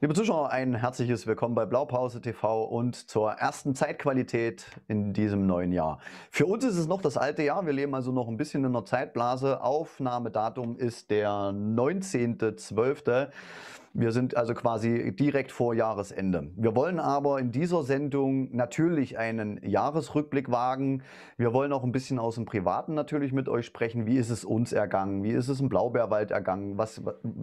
Liebe Zuschauer, ein herzliches Willkommen bei Blaupause TV und zur ersten Zeitqualität in diesem neuen Jahr. Für uns ist es noch das alte Jahr, wir leben also noch ein bisschen in einer Zeitblase. Aufnahmedatum ist der 19.12. Wir sind also quasi direkt vor Jahresende. Wir wollen aber in dieser Sendung natürlich einen Jahresrückblick wagen. Wir wollen auch ein bisschen aus dem Privaten natürlich mit euch sprechen. Wie ist es uns ergangen? Wie ist es im Blaubeerwald ergangen? Was,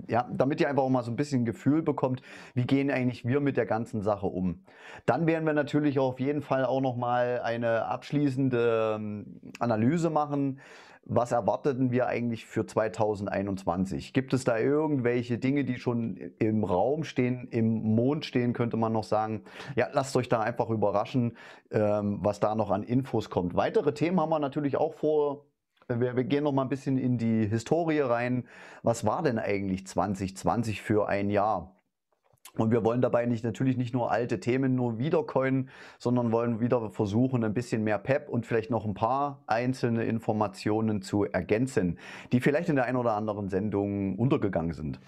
ja, damit ihr einfach auch mal so ein bisschen Gefühl bekommt, wie gehen eigentlich wir mit der ganzen Sache um. Dann werden wir natürlich auf jeden Fall auch nochmal eine abschließende ähm, Analyse machen was erwarteten wir eigentlich für 2021? Gibt es da irgendwelche Dinge, die schon im Raum stehen, im Mond stehen, könnte man noch sagen? Ja, lasst euch da einfach überraschen, ähm, was da noch an Infos kommt. Weitere Themen haben wir natürlich auch vor. Wir, wir gehen noch mal ein bisschen in die Historie rein. Was war denn eigentlich 2020 für ein Jahr? Und wir wollen dabei nicht, natürlich nicht nur alte Themen nur wiedercoinen, sondern wollen wieder versuchen, ein bisschen mehr Pep und vielleicht noch ein paar einzelne Informationen zu ergänzen, die vielleicht in der einen oder anderen Sendung untergegangen sind.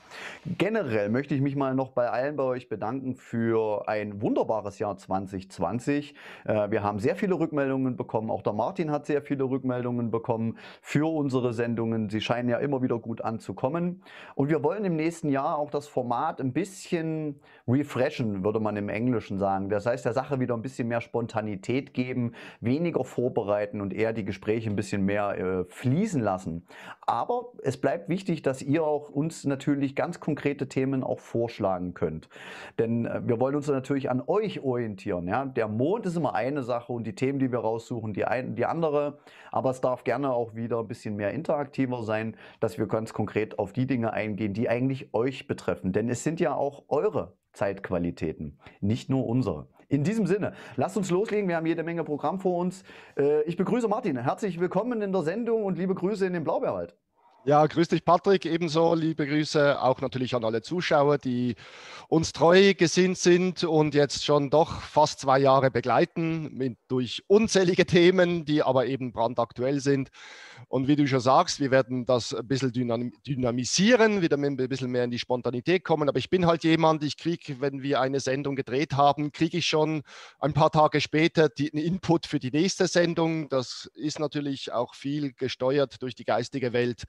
Generell möchte ich mich mal noch bei allen bei euch bedanken für ein wunderbares Jahr 2020. Äh, wir haben sehr viele Rückmeldungen bekommen. Auch der Martin hat sehr viele Rückmeldungen bekommen für unsere Sendungen. Sie scheinen ja immer wieder gut anzukommen. Und wir wollen im nächsten Jahr auch das Format ein bisschen refreshen, würde man im Englischen sagen. Das heißt, der Sache wieder ein bisschen mehr Spontanität geben, weniger vorbereiten und eher die Gespräche ein bisschen mehr äh, fließen lassen. Aber es bleibt wichtig, dass ihr auch uns natürlich ganz konkrete Themen auch vorschlagen könnt. Denn äh, wir wollen uns natürlich an euch orientieren. Ja? Der Mond ist immer eine Sache und die Themen, die wir raussuchen, die, ein, die andere. Aber es darf gerne auch wieder ein bisschen mehr interaktiver sein, dass wir ganz konkret auf die Dinge eingehen, die eigentlich euch betreffen. Denn es sind ja auch eure eure Zeitqualitäten, nicht nur unsere. In diesem Sinne, lasst uns loslegen. Wir haben jede Menge Programm vor uns. Äh, ich begrüße Martin. Herzlich willkommen in der Sendung und liebe Grüße in den Blaubeerwald. Ja, grüß dich, Patrick. Ebenso liebe Grüße auch natürlich an alle Zuschauer, die uns treu gesinnt sind und jetzt schon doch fast zwei Jahre begleiten mit, durch unzählige Themen, die aber eben brandaktuell sind. Und wie du schon sagst, wir werden das ein bisschen dynamisieren, wieder ein bisschen mehr in die Spontanität kommen. Aber ich bin halt jemand, ich kriege, wenn wir eine Sendung gedreht haben, kriege ich schon ein paar Tage später den Input für die nächste Sendung. Das ist natürlich auch viel gesteuert durch die geistige Welt.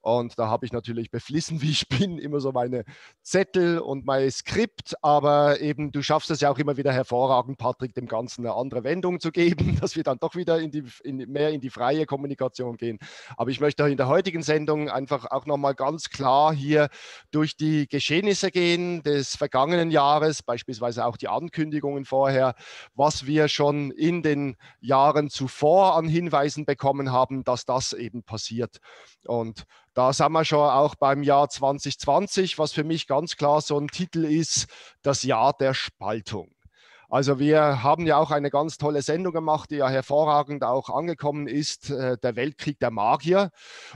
Und da habe ich natürlich beflissen, wie ich bin, immer so meine Zettel und mein Skript. Aber eben, du schaffst es ja auch immer wieder hervorragend, Patrick, dem Ganzen eine andere Wendung zu geben, dass wir dann doch wieder in die, in, mehr in die freie Kommunikation gehen. Aber ich möchte in der heutigen Sendung einfach auch nochmal ganz klar hier durch die Geschehnisse gehen des vergangenen Jahres, beispielsweise auch die Ankündigungen vorher, was wir schon in den Jahren zuvor an Hinweisen bekommen haben, dass das eben passiert. Und da sind wir schon auch beim Jahr 2020, was für mich ganz klar so ein Titel ist, das Jahr der Spaltung. Also wir haben ja auch eine ganz tolle Sendung gemacht, die ja hervorragend auch angekommen ist, äh, der Weltkrieg der Magier.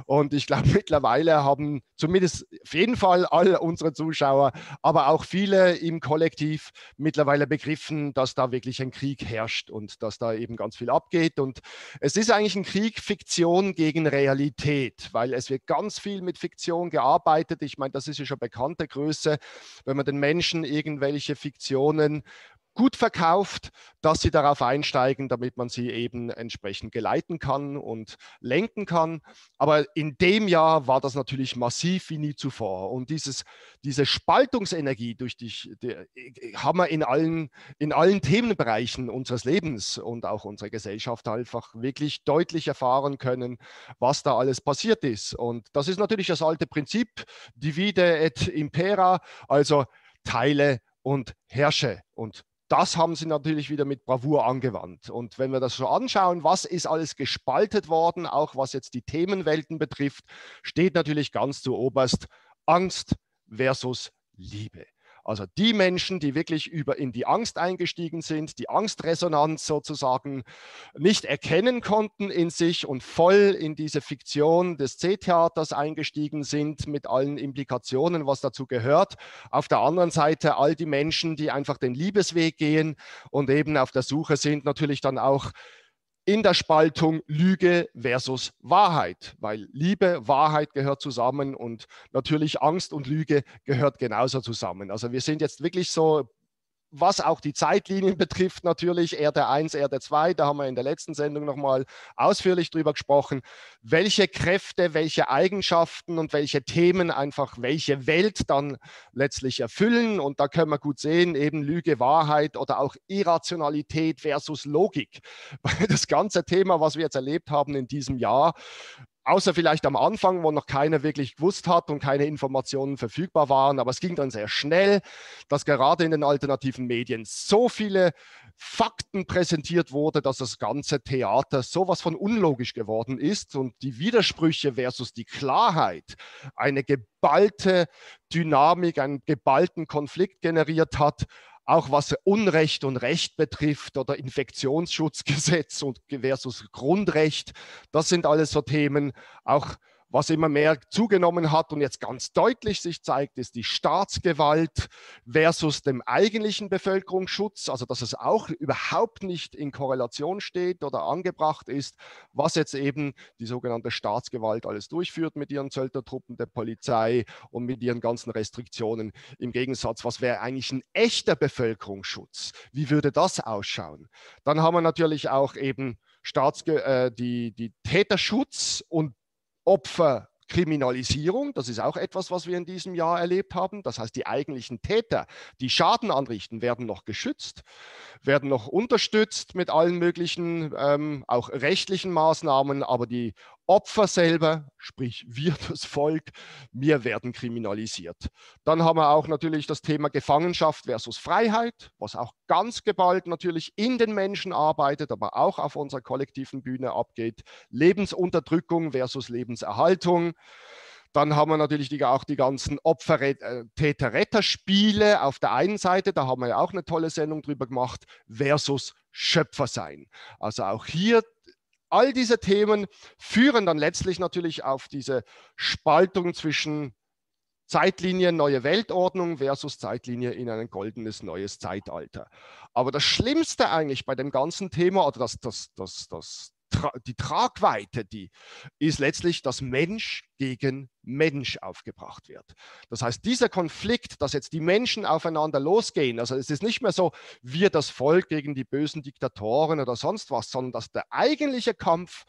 Und ich glaube, mittlerweile haben zumindest auf jeden Fall all unsere Zuschauer, aber auch viele im Kollektiv mittlerweile begriffen, dass da wirklich ein Krieg herrscht und dass da eben ganz viel abgeht. Und es ist eigentlich ein Krieg Fiktion gegen Realität, weil es wird ganz viel mit Fiktion gearbeitet. Ich meine, das ist ja schon bekannte Größe, wenn man den Menschen irgendwelche Fiktionen gut verkauft, dass sie darauf einsteigen, damit man sie eben entsprechend geleiten kann und lenken kann. Aber in dem Jahr war das natürlich massiv wie nie zuvor. Und dieses, diese Spaltungsenergie durch die, die äh, haben wir in allen, in allen Themenbereichen unseres Lebens und auch unserer Gesellschaft einfach wirklich deutlich erfahren können, was da alles passiert ist. Und das ist natürlich das alte Prinzip, divide et impera, also teile und herrsche. Und das haben sie natürlich wieder mit Bravour angewandt. Und wenn wir das so anschauen, was ist alles gespaltet worden, auch was jetzt die Themenwelten betrifft, steht natürlich ganz zu oberst Angst versus Liebe. Also die Menschen, die wirklich über in die Angst eingestiegen sind, die Angstresonanz sozusagen nicht erkennen konnten in sich und voll in diese Fiktion des C-Theaters eingestiegen sind mit allen Implikationen, was dazu gehört. Auf der anderen Seite all die Menschen, die einfach den Liebesweg gehen und eben auf der Suche sind, natürlich dann auch in der Spaltung Lüge versus Wahrheit, weil Liebe, Wahrheit gehört zusammen und natürlich Angst und Lüge gehört genauso zusammen. Also wir sind jetzt wirklich so was auch die Zeitlinien betrifft, natürlich Erde 1, Erde 2, da haben wir in der letzten Sendung nochmal ausführlich drüber gesprochen, welche Kräfte, welche Eigenschaften und welche Themen einfach welche Welt dann letztlich erfüllen. Und da können wir gut sehen, eben Lüge, Wahrheit oder auch Irrationalität versus Logik. Das ganze Thema, was wir jetzt erlebt haben in diesem Jahr, Außer vielleicht am Anfang, wo noch keiner wirklich gewusst hat und keine Informationen verfügbar waren. Aber es ging dann sehr schnell, dass gerade in den alternativen Medien so viele Fakten präsentiert wurde, dass das ganze Theater sowas von unlogisch geworden ist und die Widersprüche versus die Klarheit eine geballte Dynamik, einen geballten Konflikt generiert hat auch was Unrecht und Recht betrifft oder Infektionsschutzgesetz und versus Grundrecht. Das sind alles so Themen. Auch was immer mehr zugenommen hat und jetzt ganz deutlich sich zeigt, ist die Staatsgewalt versus dem eigentlichen Bevölkerungsschutz. Also dass es auch überhaupt nicht in Korrelation steht oder angebracht ist, was jetzt eben die sogenannte Staatsgewalt alles durchführt mit ihren Zöldertruppen der Polizei und mit ihren ganzen Restriktionen. Im Gegensatz, was wäre eigentlich ein echter Bevölkerungsschutz? Wie würde das ausschauen? Dann haben wir natürlich auch eben Staatsge äh, die, die Täterschutz und Opferkriminalisierung, das ist auch etwas, was wir in diesem Jahr erlebt haben. Das heißt, die eigentlichen Täter, die Schaden anrichten, werden noch geschützt, werden noch unterstützt mit allen möglichen, ähm, auch rechtlichen Maßnahmen, aber die Opfer selber, sprich wir, das Volk, wir werden kriminalisiert. Dann haben wir auch natürlich das Thema Gefangenschaft versus Freiheit, was auch ganz geballt natürlich in den Menschen arbeitet, aber auch auf unserer kollektiven Bühne abgeht. Lebensunterdrückung versus Lebenserhaltung. Dann haben wir natürlich die, auch die ganzen Opfer-Täter-Retter-Spiele äh, auf der einen Seite, da haben wir ja auch eine tolle Sendung drüber gemacht, versus Schöpfer sein. Also auch hier all diese Themen führen dann letztlich natürlich auf diese Spaltung zwischen Zeitlinie neue Weltordnung versus Zeitlinie in ein goldenes neues Zeitalter. Aber das Schlimmste eigentlich bei dem ganzen Thema, oder das, das, das, das, Tra die Tragweite, die ist letztlich, dass Mensch gegen Mensch aufgebracht wird. Das heißt, dieser Konflikt, dass jetzt die Menschen aufeinander losgehen, also es ist nicht mehr so, wir das Volk gegen die bösen Diktatoren oder sonst was, sondern dass der eigentliche Kampf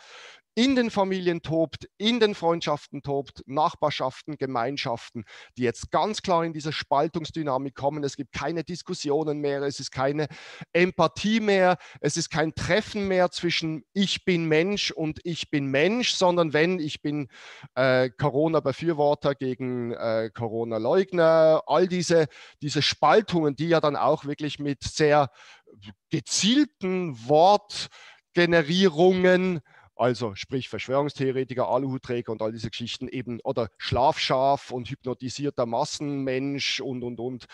in den Familien tobt, in den Freundschaften tobt, Nachbarschaften, Gemeinschaften, die jetzt ganz klar in diese Spaltungsdynamik kommen. Es gibt keine Diskussionen mehr, es ist keine Empathie mehr, es ist kein Treffen mehr zwischen ich bin Mensch und ich bin Mensch, sondern wenn ich bin äh, Corona-Befürworter gegen äh, Corona-Leugner, all diese, diese Spaltungen, die ja dann auch wirklich mit sehr gezielten Wortgenerierungen also sprich Verschwörungstheoretiker, Aluhutträger und all diese Geschichten eben oder Schlafschaf und hypnotisierter Massenmensch und und und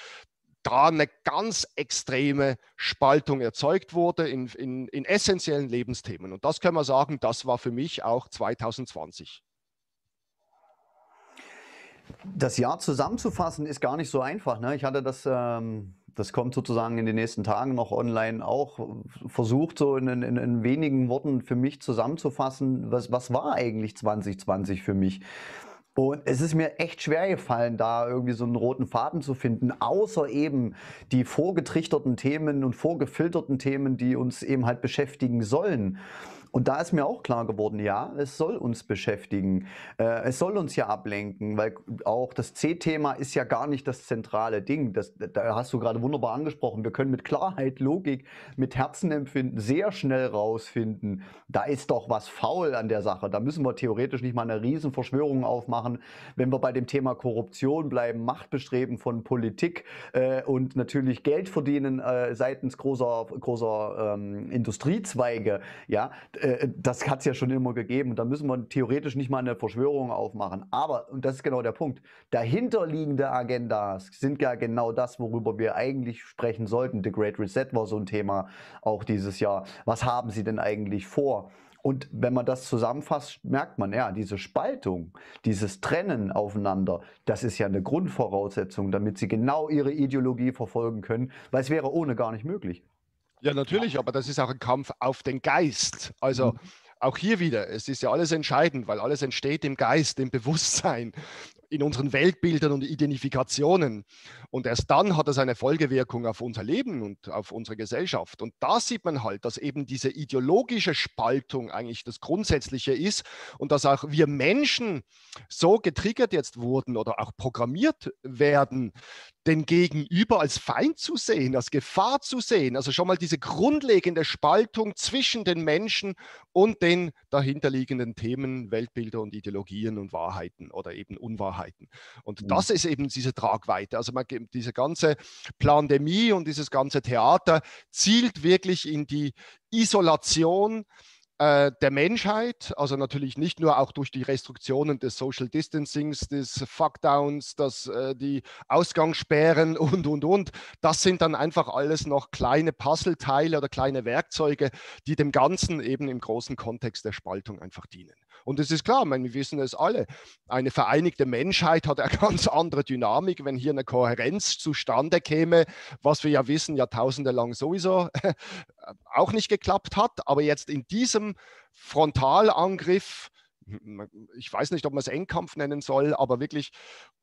da eine ganz extreme Spaltung erzeugt wurde in, in, in essentiellen Lebensthemen. Und das können wir sagen, das war für mich auch 2020. Das Jahr zusammenzufassen ist gar nicht so einfach. Ne? Ich hatte das ähm, das kommt sozusagen in den nächsten Tagen noch online auch. Versucht so in, in, in wenigen Worten für mich zusammenzufassen, was, was war eigentlich 2020 für mich? Und es ist mir echt schwer gefallen, da irgendwie so einen roten Faden zu finden, außer eben die vorgetrichterten Themen und vorgefilterten Themen, die uns eben halt beschäftigen sollen. Und da ist mir auch klar geworden, ja, es soll uns beschäftigen, äh, es soll uns ja ablenken, weil auch das C-Thema ist ja gar nicht das zentrale Ding. Das, da hast du gerade wunderbar angesprochen. Wir können mit Klarheit, Logik, mit Herzenempfinden sehr schnell rausfinden, da ist doch was faul an der Sache. Da müssen wir theoretisch nicht mal eine Riesenverschwörung aufmachen, wenn wir bei dem Thema Korruption bleiben, Machtbestreben von Politik äh, und natürlich Geld verdienen äh, seitens großer, großer ähm, Industriezweige. Ja, äh, das hat es ja schon immer gegeben. Da müssen wir theoretisch nicht mal eine Verschwörung aufmachen. Aber, und das ist genau der Punkt, dahinterliegende Agendas sind ja genau das, worüber wir eigentlich sprechen sollten. The Great Reset war so ein Thema auch dieses Jahr. Was haben Sie denn eigentlich vor? Und wenn man das zusammenfasst, merkt man, ja, diese Spaltung, dieses Trennen aufeinander, das ist ja eine Grundvoraussetzung, damit sie genau ihre Ideologie verfolgen können, weil es wäre ohne gar nicht möglich. Ja, natürlich, aber das ist auch ein Kampf auf den Geist. Also mhm. auch hier wieder, es ist ja alles entscheidend, weil alles entsteht im Geist, im Bewusstsein in unseren Weltbildern und Identifikationen. Und erst dann hat es eine Folgewirkung auf unser Leben und auf unsere Gesellschaft. Und da sieht man halt, dass eben diese ideologische Spaltung eigentlich das Grundsätzliche ist und dass auch wir Menschen so getriggert jetzt wurden oder auch programmiert werden, den Gegenüber als Feind zu sehen, als Gefahr zu sehen. Also schon mal diese grundlegende Spaltung zwischen den Menschen und den dahinterliegenden Themen, Weltbilder und Ideologien und Wahrheiten oder eben Unwahrheiten. Minderheiten. Und mhm. das ist eben diese Tragweite. Also man, diese ganze Pandemie und dieses ganze Theater zielt wirklich in die Isolation äh, der Menschheit, also natürlich nicht nur auch durch die Restriktionen des Social Distancings, des Fuckdowns, dass äh, die Ausgangssperren und und und, das sind dann einfach alles noch kleine Puzzleteile oder kleine Werkzeuge, die dem Ganzen eben im großen Kontext der Spaltung einfach dienen. Und es ist klar, meine, wir wissen es alle, eine vereinigte Menschheit hat eine ganz andere Dynamik, wenn hier eine Kohärenz zustande käme, was wir ja wissen, Jahrtausende lang sowieso äh, auch nicht geklappt hat. Aber jetzt in diesem Frontalangriff, ich weiß nicht, ob man es Endkampf nennen soll, aber wirklich,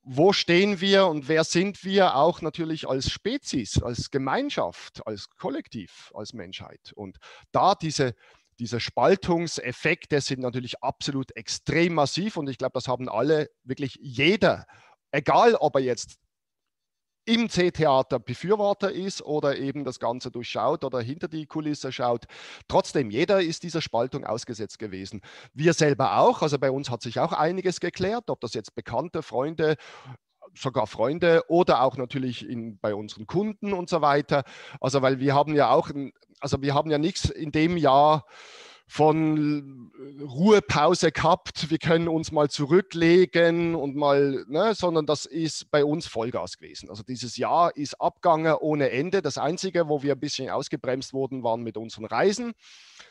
wo stehen wir und wer sind wir auch natürlich als Spezies, als Gemeinschaft, als Kollektiv, als Menschheit. Und da diese dieser Spaltungseffekt, der sind natürlich absolut extrem massiv und ich glaube, das haben alle, wirklich jeder, egal ob er jetzt im C-Theater Befürworter ist oder eben das Ganze durchschaut oder hinter die Kulisse schaut. Trotzdem, jeder ist dieser Spaltung ausgesetzt gewesen. Wir selber auch, also bei uns hat sich auch einiges geklärt, ob das jetzt bekannte Freunde, sogar Freunde oder auch natürlich in, bei unseren Kunden und so weiter. Also weil wir haben ja auch, also wir haben ja nichts in dem Jahr von Ruhepause gehabt, wir können uns mal zurücklegen und mal, ne, sondern das ist bei uns Vollgas gewesen. Also dieses Jahr ist Abgange ohne Ende. Das Einzige, wo wir ein bisschen ausgebremst wurden, waren mit unseren Reisen.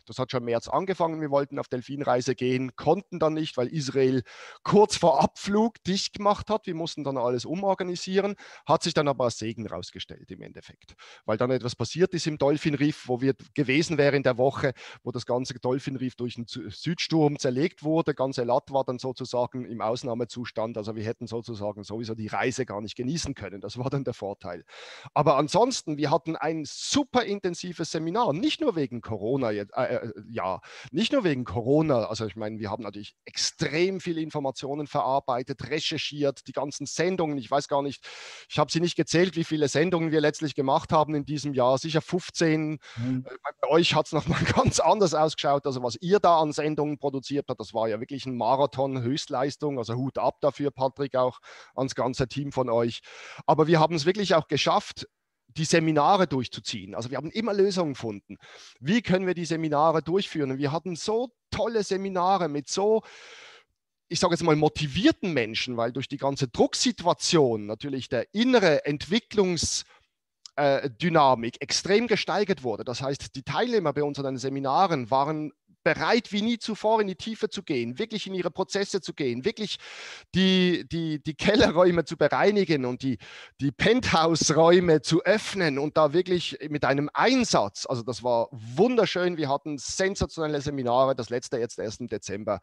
Das hat schon im März angefangen. Wir wollten auf Delfinreise gehen, konnten dann nicht, weil Israel kurz vor Abflug dicht gemacht hat. Wir mussten dann alles umorganisieren. Hat sich dann aber als Segen rausgestellt im Endeffekt, weil dann etwas passiert ist im Dolphin Reef, wo wir gewesen wären in der Woche, wo das ganze Dolphin Reef durch einen Südsturm zerlegt wurde. Ganz Elat war dann sozusagen im Ausnahmezustand. Also wir hätten sozusagen sowieso die Reise gar nicht genießen können. Das war dann der Vorteil. Aber ansonsten, wir hatten ein super intensives Seminar, nicht nur wegen Corona jetzt, äh, äh, Jahr. Nicht nur wegen Corona, also ich meine, wir haben natürlich extrem viele Informationen verarbeitet, recherchiert, die ganzen Sendungen, ich weiß gar nicht, ich habe sie nicht gezählt, wie viele Sendungen wir letztlich gemacht haben in diesem Jahr, sicher 15. Mhm. Äh, bei euch hat es nochmal ganz anders ausgeschaut, also was ihr da an Sendungen produziert habt, das war ja wirklich ein Marathon, Höchstleistung, also Hut ab dafür, Patrick, auch ans ganze Team von euch. Aber wir haben es wirklich auch geschafft, die Seminare durchzuziehen. Also wir haben immer Lösungen gefunden. Wie können wir die Seminare durchführen? Und wir hatten so tolle Seminare mit so, ich sage jetzt mal, motivierten Menschen, weil durch die ganze Drucksituation natürlich der innere Entwicklungsdynamik äh, extrem gesteigert wurde. Das heißt, die Teilnehmer bei unseren Seminaren waren bereit wie nie zuvor in die Tiefe zu gehen, wirklich in ihre Prozesse zu gehen, wirklich die, die, die Kellerräume zu bereinigen und die, die Penthouse-Räume zu öffnen und da wirklich mit einem Einsatz, also das war wunderschön, wir hatten sensationelle Seminare, das letzte jetzt erst im Dezember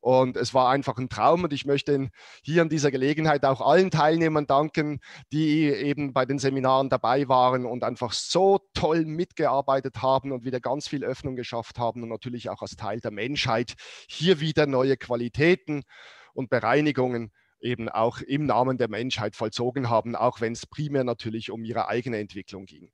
und es war einfach ein Traum und ich möchte hier an dieser Gelegenheit auch allen Teilnehmern danken, die eben bei den Seminaren dabei waren und einfach so toll mitgearbeitet haben und wieder ganz viel Öffnung geschafft haben und natürlich auch auch als Teil der Menschheit hier wieder neue Qualitäten und Bereinigungen eben auch im Namen der Menschheit vollzogen haben, auch wenn es primär natürlich um ihre eigene Entwicklung ging.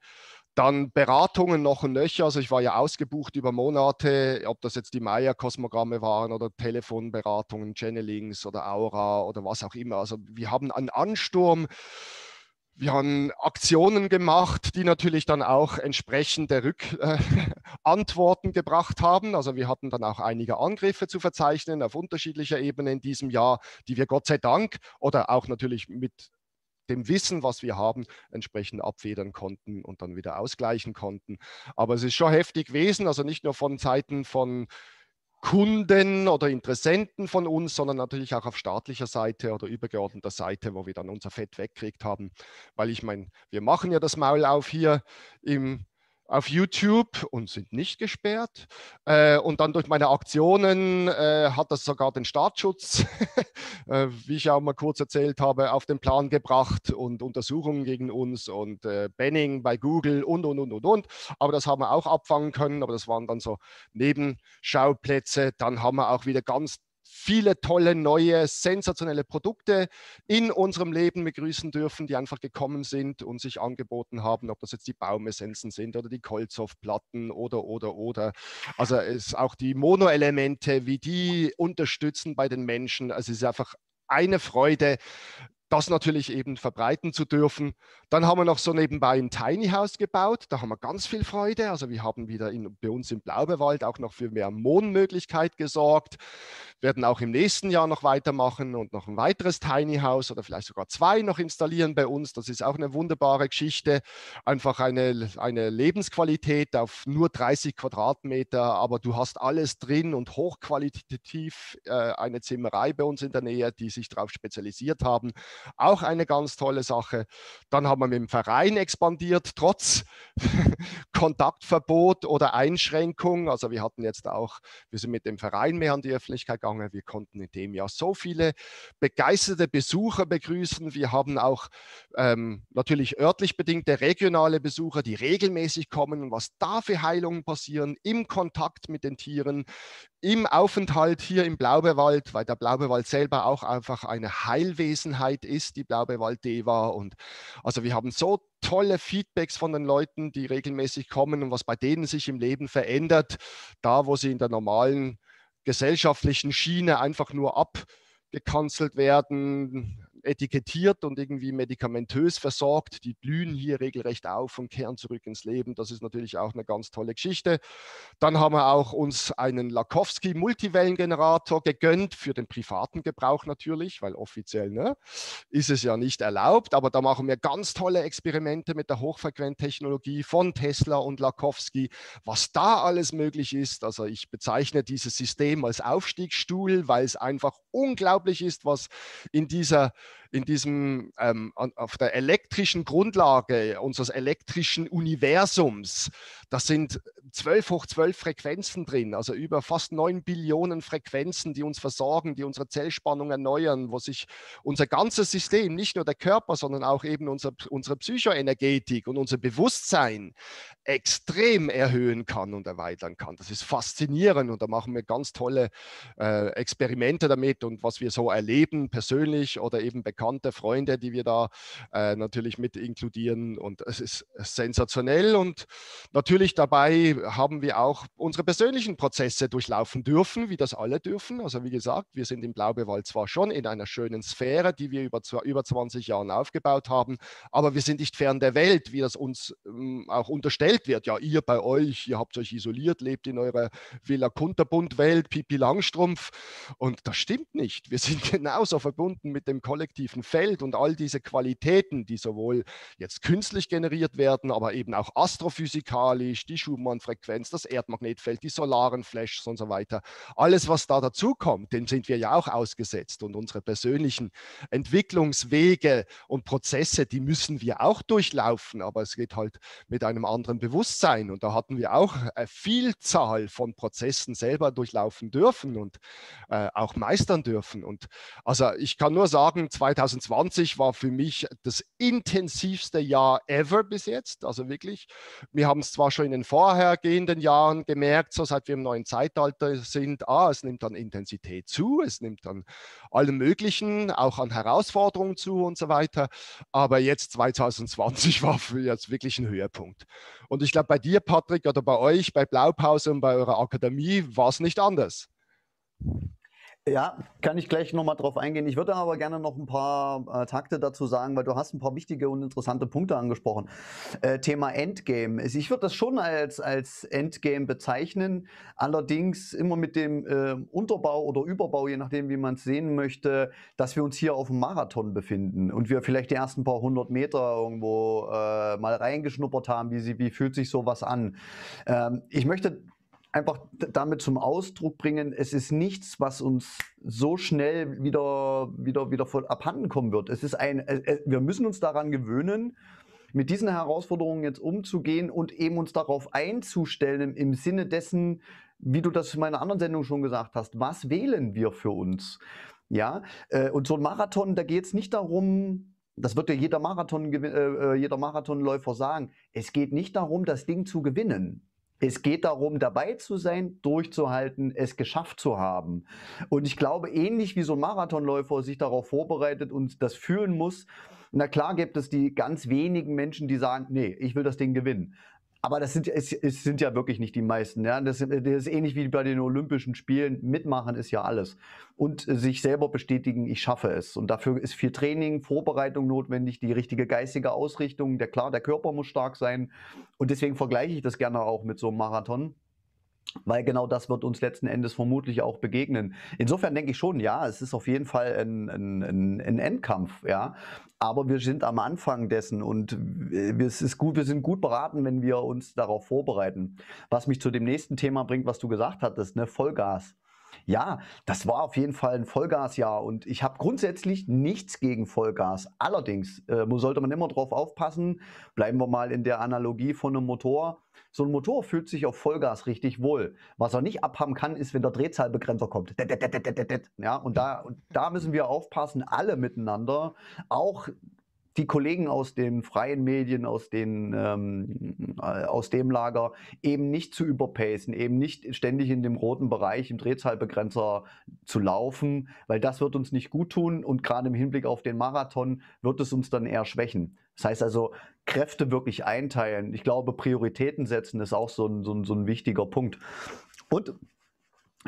Dann Beratungen noch und nöcher. Also ich war ja ausgebucht über Monate, ob das jetzt die Maya-Kosmogramme waren oder Telefonberatungen, Channelings oder Aura oder was auch immer. Also wir haben einen Ansturm wir haben Aktionen gemacht, die natürlich dann auch entsprechende Rückantworten äh, gebracht haben. Also wir hatten dann auch einige Angriffe zu verzeichnen auf unterschiedlicher Ebene in diesem Jahr, die wir Gott sei Dank oder auch natürlich mit dem Wissen, was wir haben, entsprechend abfedern konnten und dann wieder ausgleichen konnten. Aber es ist schon heftig gewesen, also nicht nur von Zeiten von Kunden oder Interessenten von uns, sondern natürlich auch auf staatlicher Seite oder übergeordneter Seite, wo wir dann unser Fett wegkriegt haben, weil ich meine, wir machen ja das Maul auf hier im auf YouTube und sind nicht gesperrt. Äh, und dann durch meine Aktionen äh, hat das sogar den Staatsschutz, äh, wie ich auch mal kurz erzählt habe, auf den Plan gebracht und Untersuchungen gegen uns und äh, Banning bei Google und, und, und, und, und. Aber das haben wir auch abfangen können, aber das waren dann so Nebenschauplätze. Dann haben wir auch wieder ganz viele tolle, neue, sensationelle Produkte in unserem Leben begrüßen dürfen, die einfach gekommen sind und sich angeboten haben, ob das jetzt die Baumessenzen sind oder die Kolzow-Platten oder, oder, oder. Also es, auch die Mono-Elemente, wie die unterstützen bei den Menschen. Also es ist einfach eine Freude, das natürlich eben verbreiten zu dürfen. Dann haben wir noch so nebenbei ein Tiny House gebaut. Da haben wir ganz viel Freude. Also wir haben wieder in, bei uns im Blaubewald auch noch für mehr Mondmöglichkeit gesorgt. Werden auch im nächsten Jahr noch weitermachen und noch ein weiteres Tiny House oder vielleicht sogar zwei noch installieren bei uns. Das ist auch eine wunderbare Geschichte. Einfach eine, eine Lebensqualität auf nur 30 Quadratmeter, aber du hast alles drin und hochqualitativ äh, eine Zimmerei bei uns in der Nähe, die sich darauf spezialisiert haben auch eine ganz tolle Sache. Dann haben wir mit dem Verein expandiert, trotz Kontaktverbot oder Einschränkung. Also wir hatten jetzt auch, wir sind mit dem Verein mehr an die Öffentlichkeit gegangen. Wir konnten in dem Jahr so viele begeisterte Besucher begrüßen. Wir haben auch ähm, natürlich örtlich bedingte regionale Besucher, die regelmäßig kommen und was da für Heilungen passieren im Kontakt mit den Tieren, im Aufenthalt hier im Blaubewald, weil der Blaubewald selber auch einfach eine Heilwesenheit ist, die Blaubewald-Deva. Und also wir haben so tolle Feedbacks von den Leuten, die regelmäßig kommen und was bei denen sich im Leben verändert, da wo sie in der normalen gesellschaftlichen Schiene einfach nur abgekanzelt werden, etikettiert und irgendwie medikamentös versorgt. Die blühen hier regelrecht auf und kehren zurück ins Leben. Das ist natürlich auch eine ganz tolle Geschichte. Dann haben wir auch uns einen Lakowski Multiwellengenerator gegönnt, für den privaten Gebrauch natürlich, weil offiziell ne, ist es ja nicht erlaubt. Aber da machen wir ganz tolle Experimente mit der Hochfrequenttechnologie von Tesla und Lakowski, was da alles möglich ist. Also ich bezeichne dieses System als Aufstiegsstuhl, weil es einfach unglaublich ist, was in dieser in diesem, ähm, auf der elektrischen Grundlage unseres elektrischen Universums, da sind 12 hoch 12 Frequenzen drin, also über fast 9 Billionen Frequenzen, die uns versorgen, die unsere Zellspannung erneuern, wo sich unser ganzes System, nicht nur der Körper, sondern auch eben unser, unsere Psychoenergetik und unser Bewusstsein extrem erhöhen kann und erweitern kann. Das ist faszinierend und da machen wir ganz tolle äh, Experimente damit und was wir so erleben, persönlich oder eben bekannt Bekannte, Freunde, die wir da äh, natürlich mit inkludieren. Und es ist sensationell. Und natürlich dabei haben wir auch unsere persönlichen Prozesse durchlaufen dürfen, wie das alle dürfen. Also wie gesagt, wir sind im Blaubewald zwar schon in einer schönen Sphäre, die wir über, über 20 Jahren aufgebaut haben, aber wir sind nicht fern der Welt, wie das uns ähm, auch unterstellt wird. Ja, ihr bei euch, ihr habt euch isoliert, lebt in eurer Villa Kunterbund-Welt, Pipi Langstrumpf. Und das stimmt nicht. Wir sind genauso verbunden mit dem Kollektiv kreativen Feld und all diese Qualitäten, die sowohl jetzt künstlich generiert werden, aber eben auch astrophysikalisch, die Schumann-Frequenz, das Erdmagnetfeld, die solaren Flashs und so weiter, alles, was da dazukommt, dem sind wir ja auch ausgesetzt und unsere persönlichen Entwicklungswege und Prozesse, die müssen wir auch durchlaufen, aber es geht halt mit einem anderen Bewusstsein und da hatten wir auch eine Vielzahl von Prozessen selber durchlaufen dürfen und äh, auch meistern dürfen und also ich kann nur sagen, 2000 2020 war für mich das intensivste Jahr ever bis jetzt. Also wirklich, wir haben es zwar schon in den vorhergehenden Jahren gemerkt, so seit wir im neuen Zeitalter sind, ah, es nimmt an Intensität zu, es nimmt an allem Möglichen, auch an Herausforderungen zu und so weiter. Aber jetzt 2020 war für jetzt wirklich ein Höhepunkt. Und ich glaube, bei dir, Patrick, oder bei euch, bei Blaupause und bei eurer Akademie war es nicht anders. Ja, kann ich gleich nochmal drauf eingehen. Ich würde aber gerne noch ein paar äh, Takte dazu sagen, weil du hast ein paar wichtige und interessante Punkte angesprochen. Äh, Thema Endgame. Ich würde das schon als, als Endgame bezeichnen, allerdings immer mit dem äh, Unterbau oder Überbau, je nachdem, wie man es sehen möchte, dass wir uns hier auf dem Marathon befinden und wir vielleicht die ersten paar hundert Meter irgendwo äh, mal reingeschnuppert haben, wie, sie, wie fühlt sich sowas an. Ähm, ich möchte einfach damit zum Ausdruck bringen, es ist nichts, was uns so schnell wieder, wieder, wieder voll abhanden kommen wird. Es ist ein, wir müssen uns daran gewöhnen, mit diesen Herausforderungen jetzt umzugehen und eben uns darauf einzustellen im Sinne dessen, wie du das in meiner anderen Sendung schon gesagt hast, was wählen wir für uns? Ja, äh, und so ein Marathon, da geht es nicht darum, das wird ja jeder, Marathon, äh, äh, jeder Marathonläufer sagen, es geht nicht darum, das Ding zu gewinnen. Es geht darum, dabei zu sein, durchzuhalten, es geschafft zu haben. Und ich glaube, ähnlich wie so ein Marathonläufer sich darauf vorbereitet und das fühlen muss, na klar gibt es die ganz wenigen Menschen, die sagen, nee, ich will das Ding gewinnen. Aber das sind, es, es sind ja wirklich nicht die meisten. Ja? Das, äh, das, ist ähnlich wie bei den Olympischen Spielen. Mitmachen ist ja alles. Und äh, sich selber bestätigen, ich schaffe es. Und dafür ist viel Training, Vorbereitung notwendig, die richtige geistige Ausrichtung. Der, klar, der Körper muss stark sein. Und deswegen vergleiche ich das gerne auch mit so einem Marathon weil genau das wird uns letzten Endes vermutlich auch begegnen. Insofern denke ich schon, ja, es ist auf jeden Fall ein, ein, ein Endkampf, ja. Aber wir sind am Anfang dessen und es ist gut, wir sind gut beraten, wenn wir uns darauf vorbereiten. Was mich zu dem nächsten Thema bringt, was du gesagt hattest, ne, Vollgas. Ja, das war auf jeden Fall ein Vollgasjahr und ich habe grundsätzlich nichts gegen Vollgas. Allerdings äh, sollte man immer darauf aufpassen. Bleiben wir mal in der Analogie von einem Motor. So ein Motor fühlt sich auf Vollgas richtig wohl. Was er nicht abhaben kann, ist, wenn der Drehzahlbegrenzer kommt. Ja, und da, und da müssen wir aufpassen, alle miteinander. Auch die Kollegen aus den freien Medien, aus, den, ähm, äh, aus dem Lager eben nicht zu überpacen, eben nicht ständig in dem roten Bereich im Drehzahlbegrenzer zu laufen, weil das wird uns nicht gut tun und gerade im Hinblick auf den Marathon wird es uns dann eher schwächen. Das heißt also, Kräfte wirklich einteilen. Ich glaube, Prioritäten setzen ist auch so ein, so ein, so ein wichtiger Punkt. Und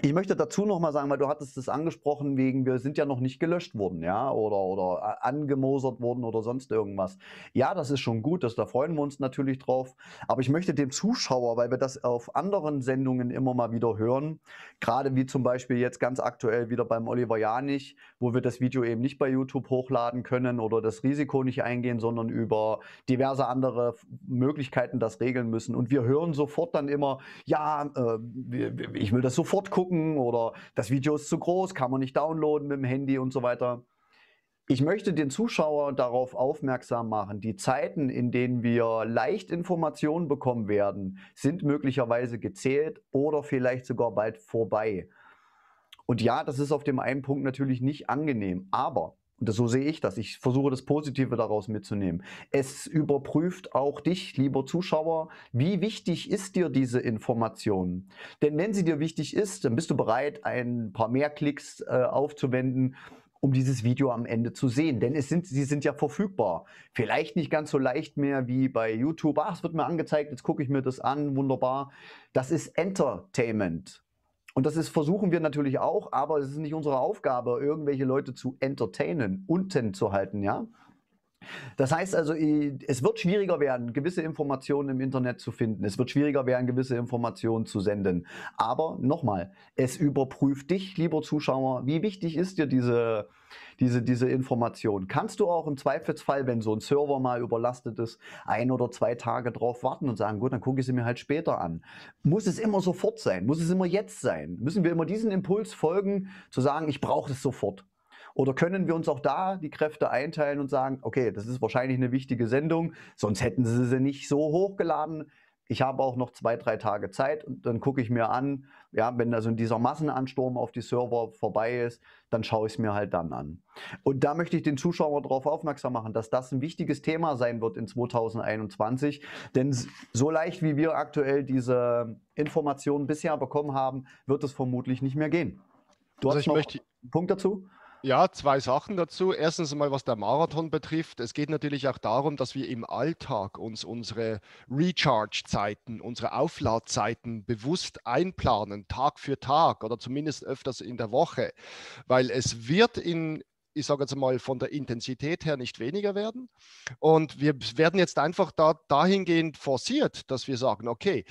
ich möchte dazu nochmal sagen, weil du hattest es angesprochen, wegen wir sind ja noch nicht gelöscht worden, ja, oder, oder äh, angemosert worden oder sonst irgendwas. Ja, das ist schon gut, das, da freuen wir uns natürlich drauf. Aber ich möchte dem Zuschauer, weil wir das auf anderen Sendungen immer mal wieder hören, gerade wie zum Beispiel jetzt ganz aktuell wieder beim Oliver Janich, wo wir das Video eben nicht bei YouTube hochladen können oder das Risiko nicht eingehen, sondern über diverse andere Möglichkeiten das regeln müssen. Und wir hören sofort dann immer, ja, äh, ich will das sofort gucken gucken oder das Video ist zu groß, kann man nicht downloaden mit dem Handy und so weiter. Ich möchte den Zuschauer darauf aufmerksam machen, die Zeiten, in denen wir leicht Informationen bekommen werden, sind möglicherweise gezählt oder vielleicht sogar bald vorbei. Und ja, das ist auf dem einen Punkt natürlich nicht angenehm, aber das, so sehe ich das. Ich versuche das Positive daraus mitzunehmen. Es überprüft auch dich, lieber Zuschauer, wie wichtig ist dir diese Information? Denn wenn sie dir wichtig ist, dann bist du bereit, ein paar mehr Klicks äh, aufzuwenden, um dieses Video am Ende zu sehen. Denn es sind, sie sind ja verfügbar. Vielleicht nicht ganz so leicht mehr wie bei YouTube. Ach, es wird mir angezeigt, jetzt gucke ich mir das an, wunderbar. Das ist Entertainment. Und das ist, versuchen wir natürlich auch, aber es ist nicht unsere Aufgabe, irgendwelche Leute zu entertainen, unten zu halten, ja. Das heißt also, äh, es wird schwieriger werden, gewisse Informationen im Internet zu finden. Es wird schwieriger werden, gewisse Informationen zu senden. Aber nochmal, es überprüft dich, lieber Zuschauer, wie wichtig ist dir diese, diese, diese Information. Kannst du auch im Zweifelsfall, wenn so ein Server mal überlastet ist, ein oder zwei Tage drauf warten und sagen, gut, dann gucke ich sie mir halt später an. Muss es immer sofort sein? Muss es immer jetzt sein? Müssen wir immer diesen Impuls folgen, zu sagen, ich brauche es sofort? Oder können wir uns auch da die Kräfte einteilen und sagen, okay, das ist wahrscheinlich eine wichtige Sendung, sonst hätten sie sie nicht so hochgeladen. Ich habe auch noch zwei, drei Tage Zeit und dann gucke ich mir an, ja, wenn also dieser Massenansturm auf die Server vorbei ist, dann schaue ich es mir halt dann an. Und da möchte ich den Zuschauer darauf aufmerksam machen, dass das ein wichtiges Thema sein wird in 2021, denn so leicht wie wir aktuell diese Informationen bisher bekommen haben, wird es vermutlich nicht mehr gehen. Du also hast noch möchte... einen Punkt dazu? Ja, zwei Sachen dazu. Erstens einmal, was der Marathon betrifft. Es geht natürlich auch darum, dass wir im Alltag uns unsere Recharge-Zeiten, unsere Aufladzeiten bewusst einplanen, Tag für Tag oder zumindest öfters in der Woche, weil es wird in ich sage jetzt mal, von der Intensität her nicht weniger werden. Und wir werden jetzt einfach da, dahingehend forciert, dass wir sagen, okay,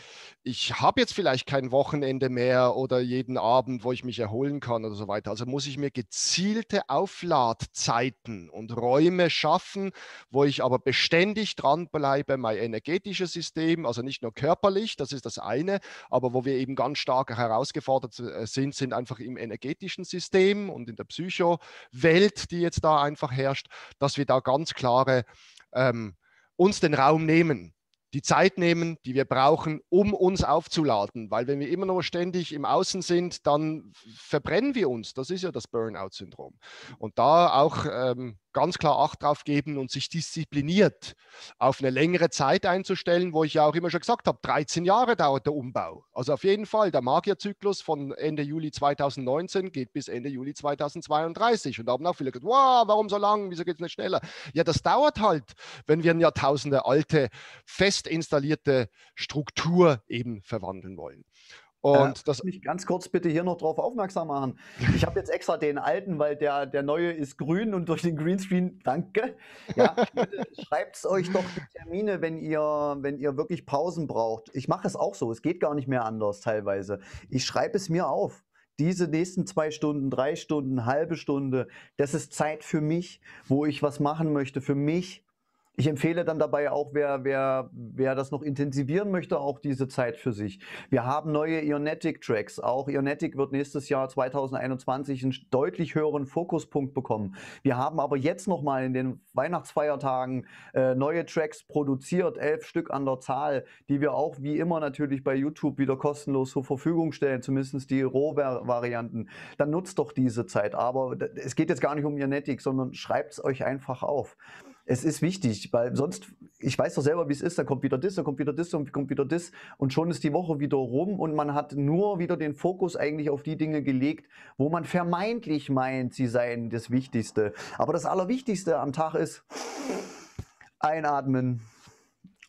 ich habe jetzt vielleicht kein Wochenende mehr oder jeden Abend, wo ich mich erholen kann oder so weiter. Also muss ich mir gezielte Aufladzeiten und Räume schaffen, wo ich aber beständig dranbleibe, mein energetisches System, also nicht nur körperlich, das ist das eine, aber wo wir eben ganz stark herausgefordert äh, sind, sind einfach im energetischen System und in der Psycho. -Welt. Welt, die jetzt da einfach herrscht, dass wir da ganz klare ähm, uns den Raum nehmen, die Zeit nehmen, die wir brauchen, um uns aufzuladen. Weil wenn wir immer nur ständig im Außen sind, dann verbrennen wir uns. Das ist ja das Burnout-Syndrom. Und da auch ähm, ganz klar Acht drauf geben und sich diszipliniert auf eine längere Zeit einzustellen, wo ich ja auch immer schon gesagt habe, 13 Jahre dauert der Umbau. Also auf jeden Fall, der Magierzyklus von Ende Juli 2019 geht bis Ende Juli 2032. Und da haben auch viele gesagt, wow, warum so lang, wieso geht es nicht schneller? Ja, das dauert halt, wenn wir ein Jahrtausende alte, fest installierte Struktur eben verwandeln wollen. Äh, und äh, das mich ganz kurz bitte hier noch darauf aufmerksam machen. Ich habe jetzt extra den alten, weil der, der neue ist grün und durch den Greenscreen, danke. Ja, schreibt euch doch die Termine, wenn ihr, wenn ihr wirklich Pausen braucht. Ich mache es auch so, es geht gar nicht mehr anders teilweise. Ich schreibe es mir auf diese nächsten zwei Stunden, drei Stunden, halbe Stunde, das ist Zeit für mich, wo ich was machen möchte für mich, ich empfehle dann dabei auch, wer, wer, wer das noch intensivieren möchte, auch diese Zeit für sich. Wir haben neue Ionetic-Tracks. Auch Ionetic wird nächstes Jahr 2021 einen deutlich höheren Fokuspunkt bekommen. Wir haben aber jetzt nochmal in den Weihnachtsfeiertagen äh, neue Tracks produziert, elf Stück an der Zahl, die wir auch wie immer natürlich bei YouTube wieder kostenlos zur Verfügung stellen, zumindest die Rohvarianten. Dann nutzt doch diese Zeit. Aber es geht jetzt gar nicht um Ionetic, sondern schreibt es euch einfach auf es ist wichtig, weil sonst, ich weiß doch selber, wie es ist, da kommt wieder das, da kommt wieder das, dann kommt wieder das und schon ist die Woche wieder rum und man hat nur wieder den Fokus eigentlich auf die Dinge gelegt, wo man vermeintlich meint, sie seien das Wichtigste. Aber das Allerwichtigste am Tag ist einatmen,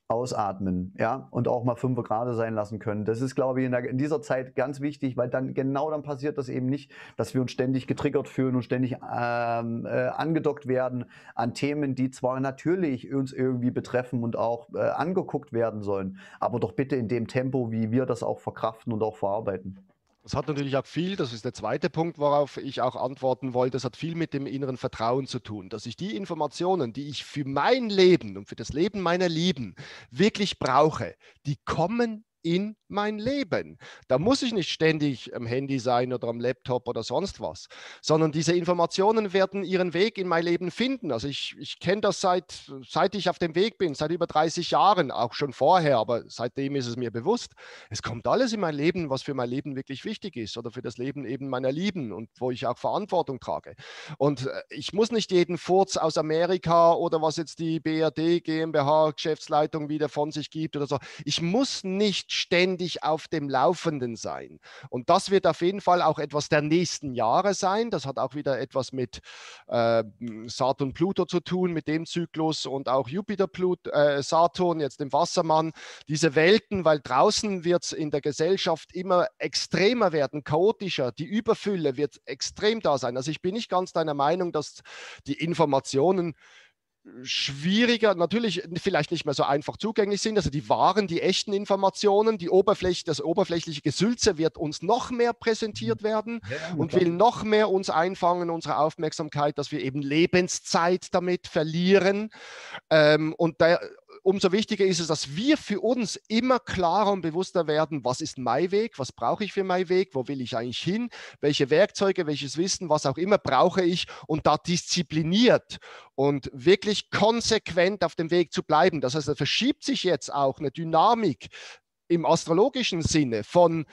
ausatmen, ja, und auch mal fünf gerade sein lassen können. Das ist, glaube ich, in, der, in, dieser Zeit ganz wichtig, weil dann genau dann passiert das eben nicht, dass wir uns ständig getriggert fühlen und ständig ähm, äh, angedockt werden an Themen, die zwar natürlich uns irgendwie betreffen und auch äh, angeguckt werden sollen, aber doch bitte in dem Tempo, wie wir das auch verkraften und auch verarbeiten. Das hat natürlich auch viel, das ist der zweite Punkt, worauf ich auch antworten wollte, das hat viel mit dem inneren Vertrauen zu tun, dass ich die Informationen, die ich für mein Leben und für das Leben meiner Lieben wirklich brauche, die kommen in mein Leben. Da muss ich nicht ständig am Handy sein oder am Laptop oder sonst was, sondern diese Informationen werden ihren Weg in mein Leben finden. Also ich, ich kenne das seit, seit ich auf dem Weg bin, seit über 30 Jahren, auch schon vorher, aber seitdem ist es mir bewusst. Es kommt alles in mein Leben, was für mein Leben wirklich wichtig ist oder für das Leben eben meiner Lieben und wo ich auch Verantwortung trage. Und äh, ich muss nicht jeden Furz aus Amerika oder was jetzt die BRD, GmbH, Geschäftsleitung wieder von sich gibt oder so. Ich muss nicht ständig auf dem Laufenden sein. Und das wird auf jeden Fall auch etwas der nächsten Jahre sein. Das hat auch wieder etwas mit äh, Saturn Pluto zu tun, mit dem Zyklus und auch Jupiter Pluto, äh, Saturn, jetzt dem Wassermann. Diese Welten, weil draußen wird es in der Gesellschaft immer extremer werden, chaotischer. Die Überfülle wird extrem da sein. Also ich bin nicht ganz deiner Meinung, dass die Informationen schwieriger, natürlich vielleicht nicht mehr so einfach zugänglich sind. Also die wahren, die echten Informationen, die Oberfläche, das oberflächliche Gesülze wird uns noch mehr präsentiert mhm. werden ja, und will noch mehr uns einfangen, unsere Aufmerksamkeit, dass wir eben Lebenszeit damit verlieren. Ähm, und, da, umso wichtiger ist es, dass wir für uns immer klarer und bewusster werden, was ist mein Weg, was brauche ich für mein Weg, wo will ich eigentlich hin, welche Werkzeuge, welches Wissen, was auch immer brauche ich und da diszipliniert und wirklich konsequent auf dem Weg zu bleiben. Das heißt, da verschiebt sich jetzt auch eine Dynamik im astrologischen Sinne von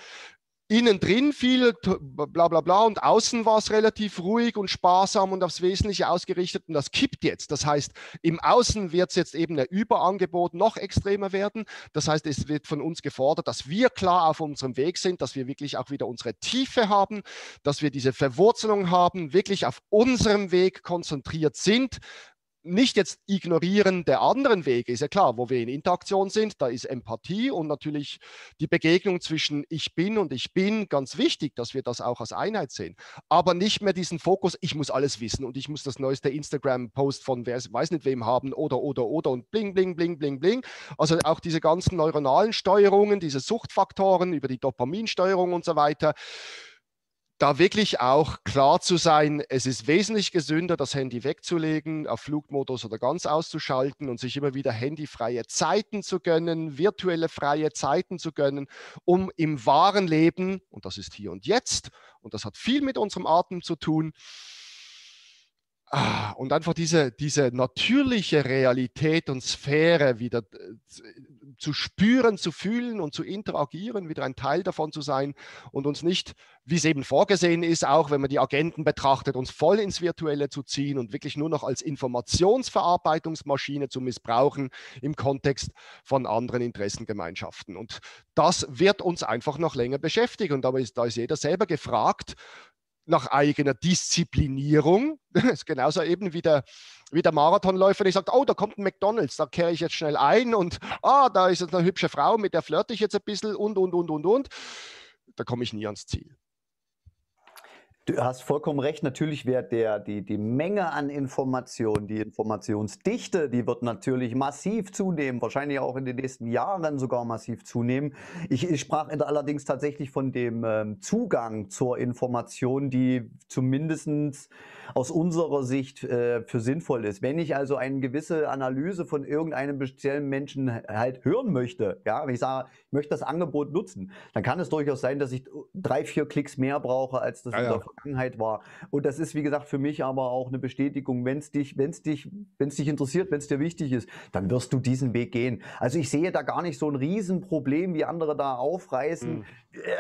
innen drin viel bla bla bla und außen war es relativ ruhig und sparsam und aufs Wesentliche ausgerichtet und das kippt jetzt. Das heißt, im Außen wird es jetzt eben ein Überangebot noch extremer werden. Das heißt, es wird von uns gefordert, dass wir klar auf unserem Weg sind, dass wir wirklich auch wieder unsere Tiefe haben, dass wir diese Verwurzelung haben, wirklich auf unserem Weg konzentriert sind, nicht jetzt ignorieren der anderen Wege, ist ja klar, wo wir in Interaktion sind, da ist Empathie und natürlich die Begegnung zwischen ich bin und ich bin ganz wichtig, dass wir das auch als Einheit sehen. Aber nicht mehr diesen Fokus, ich muss alles wissen und ich muss das neueste Instagram-Post von wer weiß nicht wem haben oder, oder, oder und bling, bling, bling, bling, bling. Also auch diese ganzen neuronalen Steuerungen, diese Suchtfaktoren über die Dopaminsteuerung und so weiter da wirklich auch klar zu sein, es ist wesentlich gesünder, das Handy wegzulegen, auf Flugmodus oder ganz auszuschalten und sich immer wieder handyfreie Zeiten zu gönnen, virtuelle freie Zeiten zu gönnen, um im wahren Leben, und das ist hier und jetzt, und das hat viel mit unserem Atem zu tun, Ah, und einfach diese, diese natürliche Realität und Sphäre wieder äh, zu spüren, zu fühlen und zu interagieren, wieder ein Teil davon zu sein und uns nicht, wie es eben vorgesehen ist, auch wenn man die Agenten betrachtet, uns voll ins Virtuelle zu ziehen und wirklich nur noch als Informationsverarbeitungsmaschine zu missbrauchen im Kontext von anderen Interessengemeinschaften. Und das wird uns einfach noch länger beschäftigen. Und da ist, da ist jeder selber gefragt, nach eigener Disziplinierung. Das ist genauso eben wie der, wie der Marathonläufer, der sagt, oh, da kommt ein McDonalds, da kehre ich jetzt schnell ein und ah, da ist jetzt eine hübsche Frau, mit der flirte ich jetzt ein bisschen und, und, und, und, und. Da komme ich nie ans Ziel. Du hast vollkommen recht. Natürlich wird der, die, die Menge an Informationen, die Informationsdichte, die wird natürlich massiv zunehmen, wahrscheinlich auch in den nächsten Jahren sogar massiv zunehmen. Ich, ich sprach allerdings tatsächlich von dem ähm, Zugang zur Information, die zumindest aus unserer Sicht äh, für sinnvoll ist. Wenn ich also eine gewisse Analyse von irgendeinem speziellen Menschen halt hören möchte, ja, wenn ich sage, ich möchte das Angebot nutzen, dann kann es durchaus sein, dass ich drei, vier Klicks mehr brauche, als das ja, unser ja. Vergangenheit war. Und das ist, wie gesagt, für mich aber auch eine Bestätigung, wenn es dich, wenn's dich, wenn's dich interessiert, wenn es dir wichtig ist, dann wirst du diesen Weg gehen. Also ich sehe da gar nicht so ein Riesenproblem, wie andere da aufreißen. Mhm.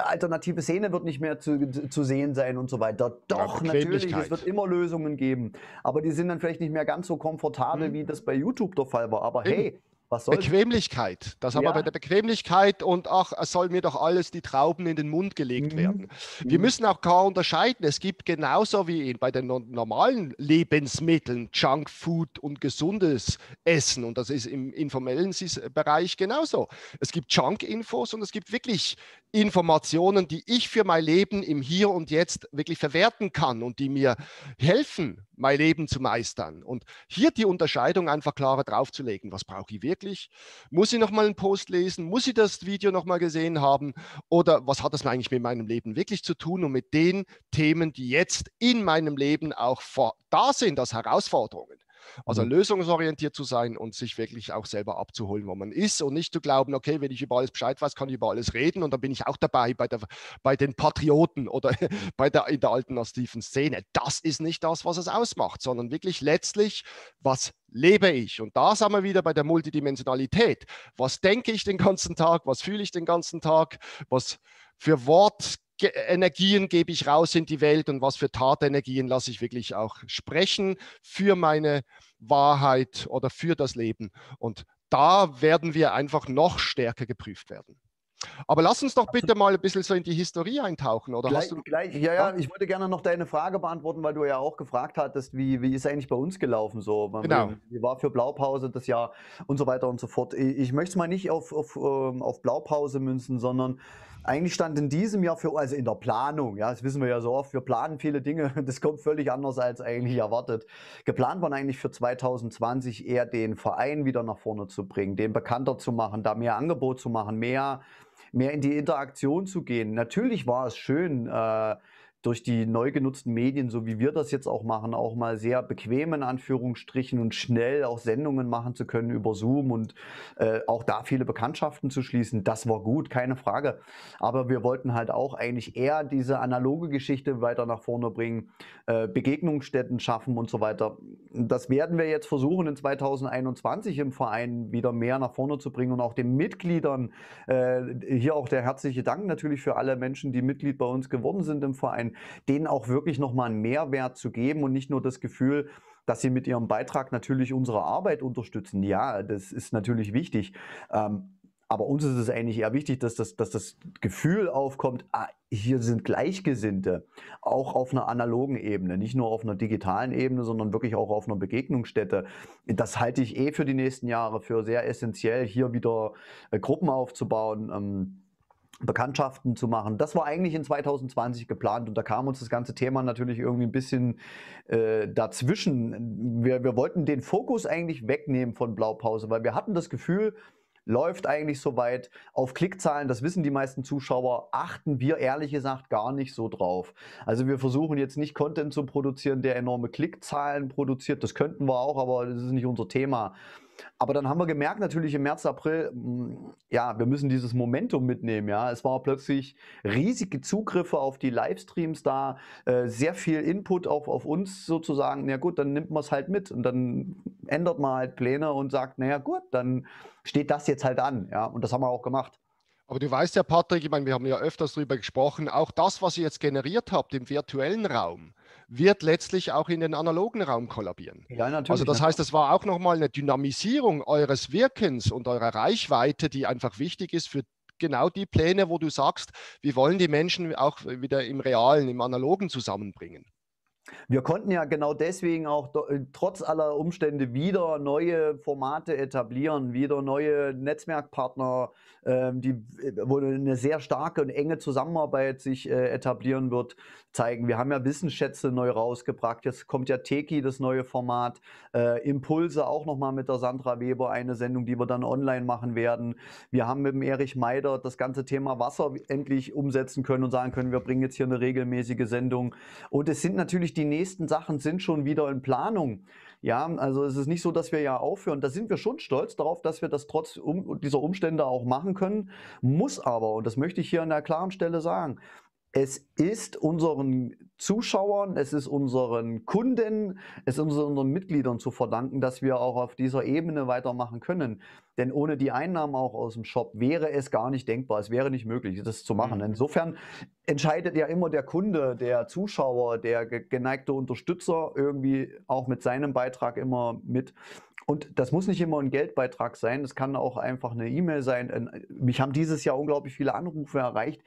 Alternative Szene wird nicht mehr zu, zu sehen sein und so weiter. Doch, ja, natürlich, es wird immer Lösungen geben. Aber die sind dann vielleicht nicht mehr ganz so komfortabel, mhm. wie das bei YouTube der Fall war. Aber hey, Bequemlichkeit. Das ja. haben wir bei der Bequemlichkeit und ach, es soll mir doch alles die Trauben in den Mund gelegt mhm. werden. Wir mhm. müssen auch klar unterscheiden. Es gibt genauso wie bei den normalen Lebensmitteln Junkfood und gesundes Essen. Und das ist im informellen Bereich genauso. Es gibt Junk-Infos und es gibt wirklich Informationen, die ich für mein Leben im Hier und Jetzt wirklich verwerten kann und die mir helfen, mein Leben zu meistern. Und hier die Unterscheidung einfach klarer draufzulegen. Was brauche ich wirklich? Muss ich nochmal einen Post lesen? Muss ich das Video nochmal gesehen haben? Oder was hat das eigentlich mit meinem Leben wirklich zu tun und mit den Themen, die jetzt in meinem Leben auch da sind als Herausforderungen? Also mhm. lösungsorientiert zu sein und sich wirklich auch selber abzuholen, wo man ist und nicht zu glauben, okay, wenn ich über alles Bescheid weiß, kann ich über alles reden und dann bin ich auch dabei bei, der, bei den Patrioten oder bei der, in der alten nativen Szene. Das ist nicht das, was es ausmacht, sondern wirklich letztlich, was lebe ich? Und da sind wir wieder bei der Multidimensionalität. Was denke ich den ganzen Tag? Was fühle ich den ganzen Tag? Was für Wort Energien gebe ich raus in die Welt und was für Tatenergien lasse ich wirklich auch sprechen für meine Wahrheit oder für das Leben. Und da werden wir einfach noch stärker geprüft werden. Aber lass uns doch bitte mal ein bisschen so in die Historie eintauchen, oder? Gleich, du... gleich, ja, ja, ich wollte gerne noch deine Frage beantworten, weil du ja auch gefragt hattest, wie, wie ist eigentlich bei uns gelaufen so? Genau. Wie war für Blaupause das Jahr und so weiter und so fort. Ich, möchte es mal nicht auf, auf, ähm, auf Blaupause münzen, sondern eigentlich stand in diesem Jahr für, also in der Planung, ja, das wissen wir ja so oft, wir planen viele Dinge, das kommt völlig anders als eigentlich erwartet. Geplant waren eigentlich für 2020 eher den Verein wieder nach vorne zu bringen, den bekannter zu machen, da mehr Angebot zu machen, mehr, mehr in die Interaktion zu gehen. Natürlich war es schön, äh, durch die neu genutzten Medien, so wie wir das jetzt auch machen, auch mal sehr bequem in Anführungsstrichen und schnell auch Sendungen machen zu können über Zoom und äh, auch da viele Bekanntschaften zu schließen. Das war gut, keine Frage. Aber wir wollten halt auch eigentlich eher diese analoge Geschichte weiter nach vorne bringen, äh, Begegnungsstätten schaffen und so weiter. Das werden wir jetzt versuchen in 2021 im Verein wieder mehr nach vorne zu bringen und auch den Mitgliedern äh, hier auch der herzliche Dank natürlich für alle Menschen, die Mitglied bei uns geworden sind im Verein denen auch wirklich nochmal einen Mehrwert zu geben und nicht nur das Gefühl, dass sie mit ihrem Beitrag natürlich unsere Arbeit unterstützen. Ja, das ist natürlich wichtig. Ähm, aber uns ist es eigentlich eher wichtig, dass das, dass das Gefühl aufkommt, ah, hier sind Gleichgesinnte, auch auf einer analogen Ebene, nicht nur auf einer digitalen Ebene, sondern wirklich auch auf einer Begegnungsstätte. Das halte ich eh für die nächsten Jahre für sehr essentiell, hier wieder äh, Gruppen aufzubauen. Ähm, Bekanntschaften zu machen. Das war eigentlich in 2020 geplant und da kam uns das ganze Thema natürlich irgendwie ein bisschen äh, dazwischen. Wir, wir wollten den Fokus eigentlich wegnehmen von Blaupause, weil wir hatten das Gefühl, läuft eigentlich soweit. Auf Klickzahlen, das wissen die meisten Zuschauer, achten wir ehrlich gesagt gar nicht so drauf. Also wir versuchen jetzt nicht Content zu produzieren, der enorme Klickzahlen produziert. Das könnten wir auch, aber das ist nicht unser Thema. Aber dann haben wir gemerkt, natürlich im März, April, hm, ja, wir müssen dieses Momentum mitnehmen. Ja, es war plötzlich riesige Zugriffe auf die Livestreams da, äh, sehr viel Input auch auf uns sozusagen. Na ja, gut, dann nimmt man es halt mit und dann ändert man halt Pläne und sagt, naja, gut, dann steht das jetzt halt an. Ja, und das haben wir auch gemacht. Aber du weißt ja, Patrick, ich meine, wir haben ja öfters darüber gesprochen, auch das, was ihr jetzt generiert habt im virtuellen Raum, wird letztlich auch in den analogen Raum kollabieren. Ja, natürlich. Also das natürlich. heißt, es war auch nochmal eine Dynamisierung eures Wirkens und eurer Reichweite, die einfach wichtig ist für genau die Pläne, wo du sagst, wir wollen die Menschen auch wieder im realen, im analogen zusammenbringen. Wir konnten ja genau deswegen auch äh, trotz aller Umstände wieder neue Formate etablieren, wieder neue Netzwerkpartner, ähm, die, äh, wo eine sehr starke und enge Zusammenarbeit sich äh, etablieren wird, zeigen. Wir haben ja Wissensschätze neu rausgebracht. Jetzt kommt ja Teki, das neue Format. Äh, Impulse auch nochmal mit der Sandra Weber, eine Sendung, die wir dann online machen werden. Wir haben mit dem Erich Meider das ganze Thema Wasser endlich umsetzen können und sagen können, wir bringen jetzt hier eine regelmäßige Sendung. Und es sind natürlich wirklich die nächsten Sachen sind schon wieder in Planung. Ja, also es ist nicht so, dass wir ja aufhören. Da sind wir schon stolz darauf, dass wir das trotz um, dieser Umstände auch machen können. Muss aber, und das möchte ich hier an der klaren Stelle sagen, es ist unseren Zuschauern, es ist unseren Kunden, es ist unseren Mitgliedern zu verdanken, dass wir auch auf dieser Ebene weitermachen können. Denn ohne die Einnahmen auch aus dem Shop wäre es gar nicht denkbar, es wäre nicht möglich, das zu machen. Mhm. Insofern entscheidet ja immer der Kunde, der Zuschauer, der geneigte Unterstützer irgendwie auch mit seinem Beitrag immer mit. Und das muss nicht immer ein Geldbeitrag sein, das kann auch einfach eine E-Mail sein. Mich haben dieses Jahr unglaublich viele Anrufe erreicht,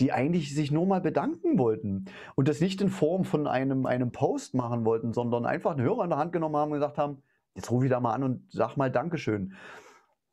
die eigentlich sich nur mal bedanken wollten und das nicht in Form von einem, einem Post machen wollten, sondern einfach einen Hörer in der Hand genommen haben und gesagt haben, jetzt rufe ich da mal an und sag mal Dankeschön.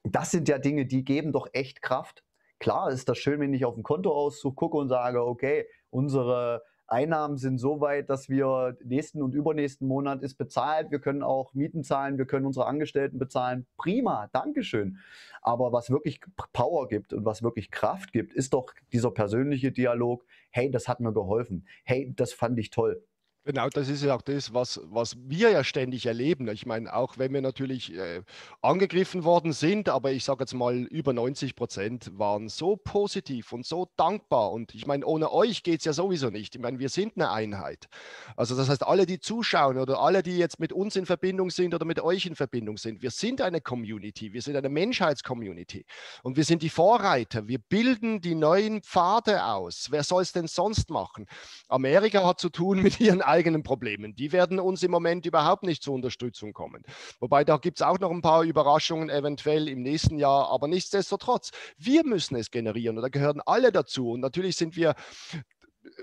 Das sind ja Dinge, die geben doch echt Kraft. Klar ist das schön, wenn ich auf den Kontoauszug gucke und sage, okay, unsere Einnahmen sind so weit, dass wir nächsten und übernächsten Monat ist bezahlt. Wir können auch Mieten zahlen, wir können unsere Angestellten bezahlen. Prima, Dankeschön. Aber was wirklich Power gibt und was wirklich Kraft gibt, ist doch dieser persönliche Dialog. Hey, das hat mir geholfen. Hey, das fand ich toll. Genau, das ist ja auch das, was, was wir ja ständig erleben. Ich meine, auch wenn wir natürlich äh, angegriffen worden sind, aber ich sage jetzt mal, über 90 Prozent waren so positiv und so dankbar. Und ich meine, ohne euch geht es ja sowieso nicht. Ich meine, wir sind eine Einheit. Also das heißt, alle, die zuschauen oder alle, die jetzt mit uns in Verbindung sind oder mit euch in Verbindung sind, wir sind eine Community, wir sind eine Menschheitscommunity. Und wir sind die Vorreiter, wir bilden die neuen Pfade aus. Wer soll es denn sonst machen? Amerika hat zu tun mit ihren eigenen Problemen. Die werden uns im Moment überhaupt nicht zur Unterstützung kommen. Wobei da gibt es auch noch ein paar Überraschungen eventuell im nächsten Jahr, aber nichtsdestotrotz, wir müssen es generieren und da gehören alle dazu. Und natürlich sind wir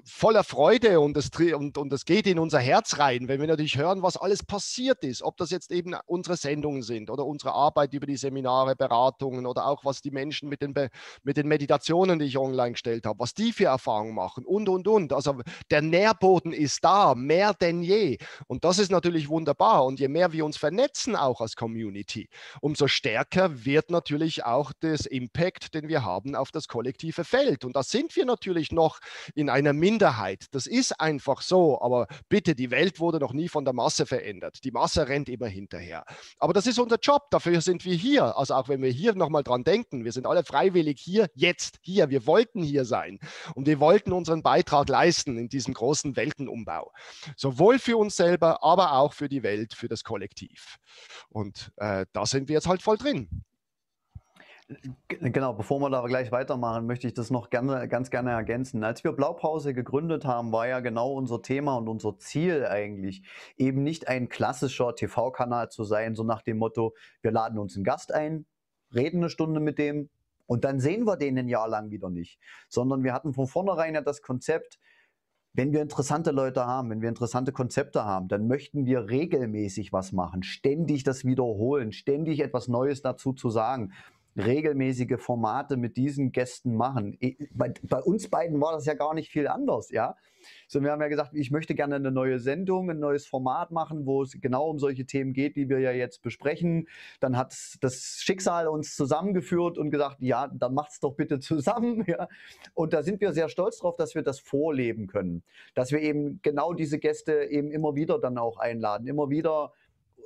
voller Freude und das, und, und das geht in unser Herz rein, wenn wir natürlich hören, was alles passiert ist, ob das jetzt eben unsere Sendungen sind oder unsere Arbeit über die Seminare, Beratungen oder auch was die Menschen mit den, mit den Meditationen, die ich online gestellt habe, was die für Erfahrungen machen und, und, und. Also der Nährboden ist da, mehr denn je. Und das ist natürlich wunderbar. Und je mehr wir uns vernetzen, auch als Community, umso stärker wird natürlich auch das Impact, den wir haben auf das kollektive Feld. Und da sind wir natürlich noch in einer einer Minderheit. Das ist einfach so, aber bitte, die Welt wurde noch nie von der Masse verändert. Die Masse rennt immer hinterher. Aber das ist unser Job, dafür sind wir hier. Also auch wenn wir hier nochmal dran denken, wir sind alle freiwillig hier, jetzt, hier. Wir wollten hier sein und wir wollten unseren Beitrag leisten in diesem großen Weltenumbau. Sowohl für uns selber, aber auch für die Welt, für das Kollektiv. Und äh, da sind wir jetzt halt voll drin. Genau, bevor wir da gleich weitermachen, möchte ich das noch gerne, ganz gerne ergänzen. Als wir Blaupause gegründet haben, war ja genau unser Thema und unser Ziel eigentlich, eben nicht ein klassischer TV-Kanal zu sein, so nach dem Motto, wir laden uns einen Gast ein, reden eine Stunde mit dem und dann sehen wir den ein Jahr lang wieder nicht. Sondern wir hatten von vornherein ja das Konzept, wenn wir interessante Leute haben, wenn wir interessante Konzepte haben, dann möchten wir regelmäßig was machen, ständig das wiederholen, ständig etwas Neues dazu zu sagen regelmäßige Formate mit diesen Gästen machen. Bei, bei, uns beiden war das ja gar nicht viel anders, ja. So, wir haben ja gesagt, ich möchte gerne eine neue Sendung, ein neues Format machen, wo es genau um solche Themen geht, die wir ja jetzt besprechen. Dann hat das Schicksal uns zusammengeführt und gesagt, ja, dann macht's doch bitte zusammen, ja. Und da sind wir sehr stolz drauf, dass wir das vorleben können, dass wir eben genau diese Gäste eben immer wieder dann auch einladen, immer wieder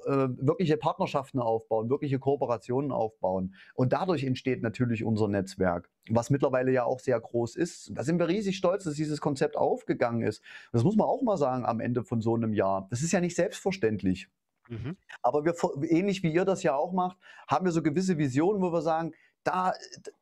äh, wirkliche Partnerschaften aufbauen, wirkliche Kooperationen aufbauen. Und dadurch entsteht natürlich unser Netzwerk, was mittlerweile ja auch sehr groß ist. Da sind wir riesig stolz, dass dieses Konzept aufgegangen ist. Das muss man auch mal sagen am Ende von so einem Jahr. Das ist ja nicht selbstverständlich. Mhm. Aber wir, ähnlich wie ihr das ja auch macht, haben wir so gewisse Visionen, wo wir sagen, da,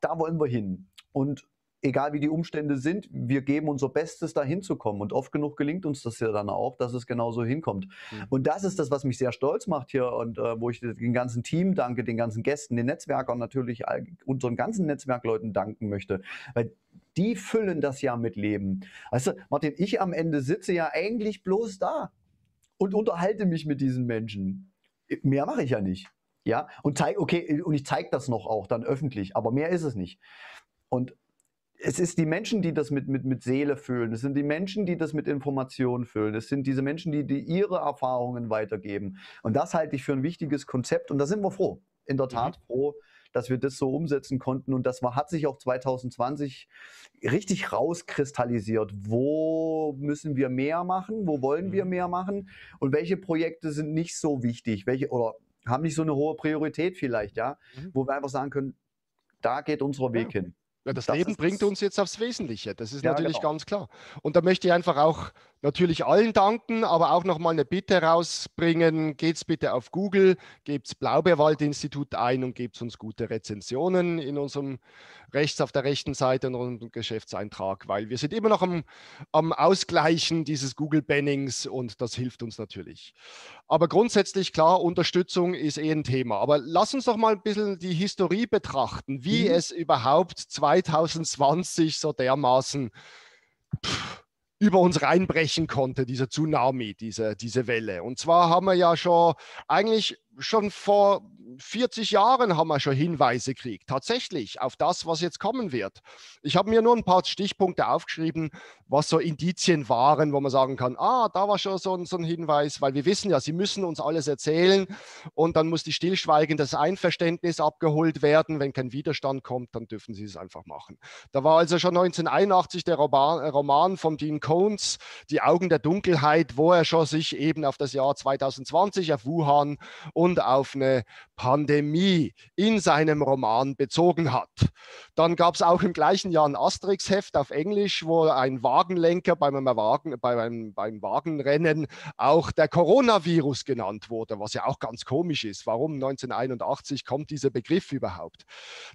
da wollen wir hin. Und egal wie die Umstände sind, wir geben unser Bestes, da hinzukommen. Und oft genug gelingt uns das ja dann auch, dass es genauso hinkommt. Mhm. Und das ist das, was mich sehr stolz macht hier und äh, wo ich dem ganzen Team danke, den ganzen Gästen, den Netzwerkern natürlich, all, unseren ganzen Netzwerkleuten danken möchte. Weil die füllen das ja mit Leben. Weißt du, Martin, ich am Ende sitze ja eigentlich bloß da und unterhalte mich mit diesen Menschen. Mehr mache ich ja nicht. Ja, und zeig, okay, und ich zeige das noch auch dann öffentlich, aber mehr ist es nicht. Und es ist die Menschen, die das mit, mit, mit Seele füllen. Es sind die Menschen, die das mit Informationen füllen. Es sind diese Menschen, die, die ihre Erfahrungen weitergeben. Und das halte ich für ein wichtiges Konzept. Und da sind wir froh, in der mhm. Tat mhm. froh, dass wir das so umsetzen konnten. Und das war, hat sich auch 2020 richtig rauskristallisiert. Wo müssen wir mehr machen? Wo wollen mhm. wir mehr machen? Und welche Projekte sind nicht so wichtig? Welche oder haben nicht so eine hohe Priorität vielleicht, ja? Mhm. Wo wir einfach sagen können, da geht unser Weg ja. hin. Ja, das, das Leben bringt uns jetzt aufs Wesentliche, das ist ja, natürlich genau. ganz klar. Und da möchte ich einfach auch natürlich allen danken, aber auch nochmal eine Bitte rausbringen. Geht's bitte auf Google, gebt's Blaubeerwald-Institut ein und gebt uns gute Rezensionen in unserem rechts auf der rechten Seite und unserem Geschäftseintrag, weil wir sind immer noch am, am Ausgleichen dieses Google-Bannings und das hilft uns natürlich. Aber grundsätzlich klar, Unterstützung ist eh ein Thema. Aber lass uns doch mal ein bisschen die Historie betrachten, wie mhm. es überhaupt 2020 so dermaßen pff, über uns reinbrechen konnte, dieser Tsunami, diese, diese Welle. Und zwar haben wir ja schon eigentlich schon vor 40 Jahren haben wir schon Hinweise gekriegt, tatsächlich, auf das, was jetzt kommen wird. Ich habe mir nur ein paar Stichpunkte aufgeschrieben, was so Indizien waren, wo man sagen kann, ah, da war schon so ein, so ein Hinweis, weil wir wissen ja, sie müssen uns alles erzählen und dann muss die das Einverständnis abgeholt werden. Wenn kein Widerstand kommt, dann dürfen sie es einfach machen. Da war also schon 1981 der Roman, Roman von Dean Cones, Die Augen der Dunkelheit, wo er schon sich eben auf das Jahr 2020 auf Wuhan und und auf eine Pandemie in seinem Roman bezogen hat. Dann gab es auch im gleichen Jahr ein Asterix-Heft auf Englisch, wo ein Wagenlenker beim, Wagen, beim, beim Wagenrennen auch der Coronavirus genannt wurde, was ja auch ganz komisch ist. Warum 1981 kommt dieser Begriff überhaupt?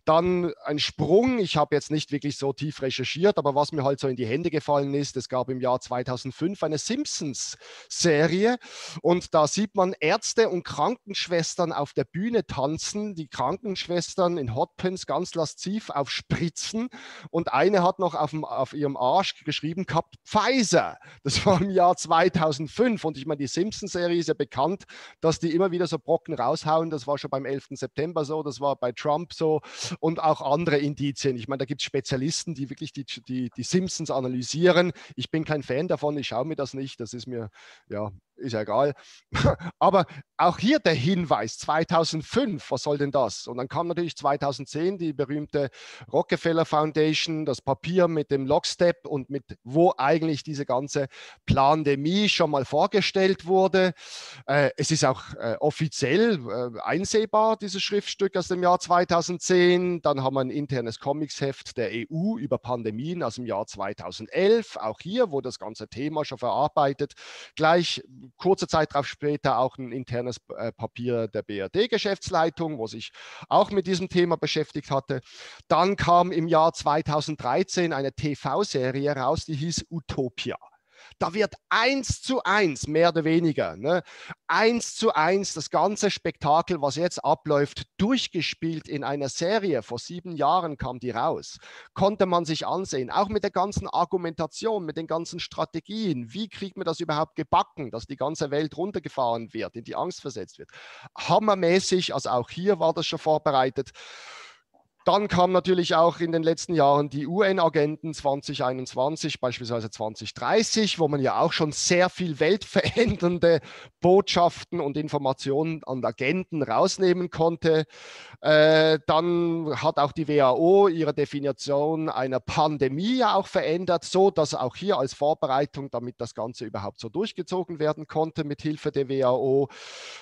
Dann ein Sprung, ich habe jetzt nicht wirklich so tief recherchiert, aber was mir halt so in die Hände gefallen ist, es gab im Jahr 2005 eine Simpsons-Serie und da sieht man Ärzte und Kranken Krankenschwestern auf der Bühne tanzen, die Krankenschwestern in Hotpins ganz lasziv auf Spritzen und eine hat noch auf, dem, auf ihrem Arsch geschrieben gehabt, Pfizer. Das war im Jahr 2005 und ich meine, die Simpsons-Serie ist ja bekannt, dass die immer wieder so Brocken raushauen. Das war schon beim 11. September so, das war bei Trump so und auch andere Indizien. Ich meine, da gibt es Spezialisten, die wirklich die, die, die Simpsons analysieren. Ich bin kein Fan davon, ich schaue mir das nicht, das ist mir ja ist ja egal. Aber auch hier der Hinweis, 2005, was soll denn das? Und dann kam natürlich 2010 die berühmte Rockefeller Foundation, das Papier mit dem Lockstep und mit wo eigentlich diese ganze Plandemie schon mal vorgestellt wurde. Äh, es ist auch äh, offiziell äh, einsehbar, dieses Schriftstück aus dem Jahr 2010. Dann haben wir ein internes Comicsheft der EU über Pandemien aus dem Jahr 2011. Auch hier wurde das ganze Thema schon verarbeitet. Gleich kurze Zeit darauf später auch ein internes äh, Papier der BRD-Geschäftsleitung, wo sich auch mit diesem Thema beschäftigt hatte. Dann kam im Jahr 2013 eine TV-Serie raus, die hieß Utopia. Da wird eins zu eins, mehr oder weniger, ne, eins zu eins das ganze Spektakel, was jetzt abläuft, durchgespielt in einer Serie. Vor sieben Jahren kam die raus. Konnte man sich ansehen, auch mit der ganzen Argumentation, mit den ganzen Strategien. Wie kriegt man das überhaupt gebacken, dass die ganze Welt runtergefahren wird, in die Angst versetzt wird? Hammermäßig, also auch hier war das schon vorbereitet. Dann kam natürlich auch in den letzten Jahren die UN-Agenten 2021, beispielsweise 2030, wo man ja auch schon sehr viel weltverändernde Botschaften und Informationen an Agenten rausnehmen konnte. Äh, dann hat auch die WHO ihre Definition einer Pandemie ja auch verändert, so dass auch hier als Vorbereitung, damit das Ganze überhaupt so durchgezogen werden konnte mit Hilfe der WHO.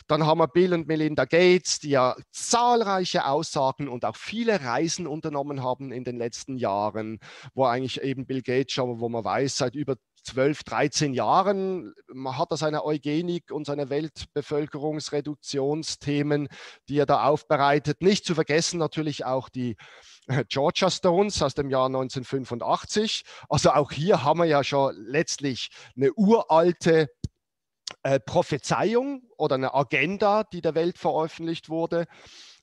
Dann haben wir Bill und Melinda Gates, die ja zahlreiche Aussagen und auch viele Reisen unternommen haben in den letzten Jahren, wo eigentlich eben Bill Gates, schon, wo man weiß, seit über 12, 13 Jahren hat er seine Eugenik und seine Weltbevölkerungsreduktionsthemen, die er da aufbereitet. Nicht zu vergessen natürlich auch die äh, Georgia Stones aus dem Jahr 1985. Also auch hier haben wir ja schon letztlich eine uralte äh, Prophezeiung oder eine Agenda, die der Welt veröffentlicht wurde.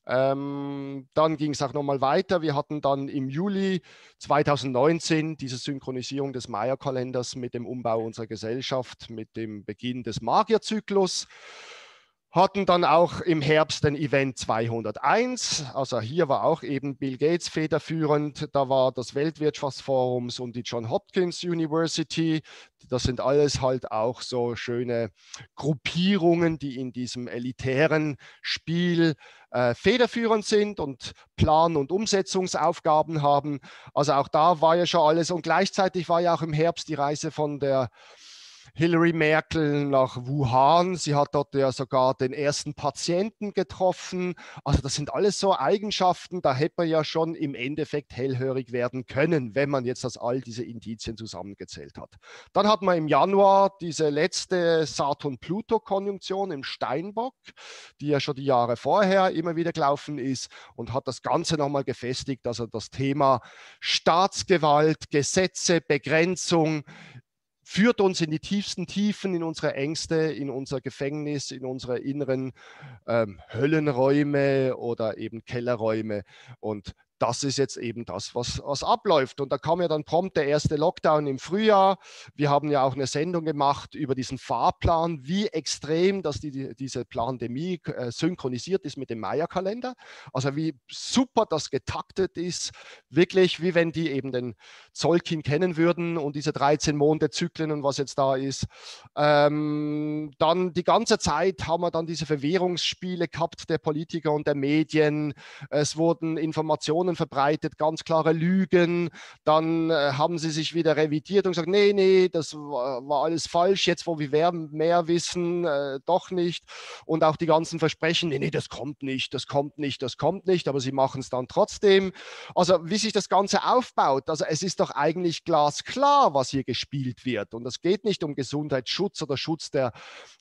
Ähm, dann ging es auch nochmal weiter. Wir hatten dann im Juli 2019 diese Synchronisierung des Maya-Kalenders mit dem Umbau unserer Gesellschaft, mit dem Beginn des Magierzyklus hatten dann auch im Herbst den Event 201. Also hier war auch eben Bill Gates federführend. Da war das Weltwirtschaftsforum und die John Hopkins University. Das sind alles halt auch so schöne Gruppierungen, die in diesem elitären Spiel äh, federführend sind und Plan- und Umsetzungsaufgaben haben. Also auch da war ja schon alles. Und gleichzeitig war ja auch im Herbst die Reise von der Hillary Merkel nach Wuhan. Sie hat dort ja sogar den ersten Patienten getroffen. Also das sind alles so Eigenschaften, da hätte man ja schon im Endeffekt hellhörig werden können, wenn man jetzt das all diese Indizien zusammengezählt hat. Dann hat man im Januar diese letzte Saturn-Pluto-Konjunktion im Steinbock, die ja schon die Jahre vorher immer wieder gelaufen ist und hat das Ganze nochmal gefestigt, also das Thema Staatsgewalt, Gesetze, Begrenzung, führt uns in die tiefsten Tiefen, in unsere Ängste, in unser Gefängnis, in unsere inneren ähm, Höllenräume oder eben Kellerräume. Und das ist jetzt eben das, was, was abläuft. Und da kam ja dann prompt der erste Lockdown im Frühjahr. Wir haben ja auch eine Sendung gemacht über diesen Fahrplan, wie extrem, dass die, diese Pandemie äh, synchronisiert ist mit dem Maya-Kalender. Also wie super das getaktet ist. Wirklich, wie wenn die eben den Zolkin kennen würden und diese 13 Monde Zyklen und was jetzt da ist. Ähm, dann die ganze Zeit haben wir dann diese Verwehrungsspiele gehabt der Politiker und der Medien. Es wurden Informationen Informationen verbreitet, ganz klare Lügen. Dann äh, haben sie sich wieder revidiert und gesagt, nee, nee, das war, alles falsch. Jetzt, wo wir mehr wissen, äh, doch nicht. Und auch die ganzen Versprechen, nee, nee, das kommt nicht, das kommt nicht, das kommt nicht. Aber sie machen es dann trotzdem. Also wie sich das Ganze aufbaut. Also es ist doch eigentlich glasklar, was hier gespielt wird. Und es geht nicht um Gesundheitsschutz oder Schutz der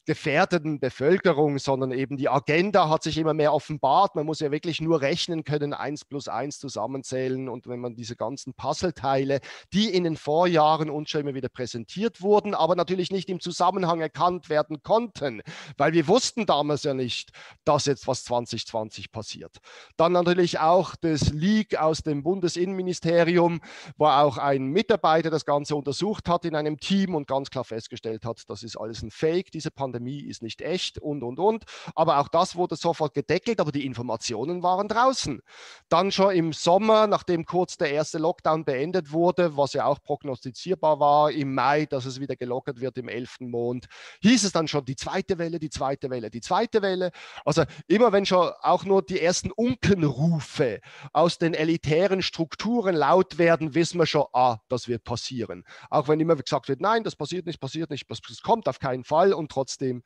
gefährdeten Bevölkerung, sondern eben die Agenda hat sich immer mehr offenbart. Man muss ja wirklich nur rechnen können, 1 plus 1 zusammenzählen und wenn man diese ganzen Puzzleteile, die in den Vorjahren uns schon immer wieder präsentiert wurden, aber natürlich nicht im Zusammenhang erkannt werden konnten, weil wir wussten damals ja nicht, dass jetzt was 2020 passiert. Dann natürlich auch das Leak aus dem Bundesinnenministerium, wo auch ein Mitarbeiter das Ganze untersucht hat in einem Team und ganz klar festgestellt hat, das ist alles ein Fake, diese Pandemie ist nicht echt und, und, und. Aber auch das wurde sofort gedeckelt, aber die Informationen waren draußen. Dann schon im Sommer, nachdem kurz der erste Lockdown beendet wurde, was ja auch prognostizierbar war, im Mai, dass es wieder gelockert wird im elften Mond, hieß es dann schon die zweite Welle, die zweite Welle, die zweite Welle. Also immer wenn schon auch nur die ersten Unkenrufe aus den elitären Strukturen laut werden, wissen wir schon, ah, das wird passieren. Auch wenn immer gesagt wird, nein, das passiert nicht, passiert nicht, das kommt auf keinen Fall und trotzdem.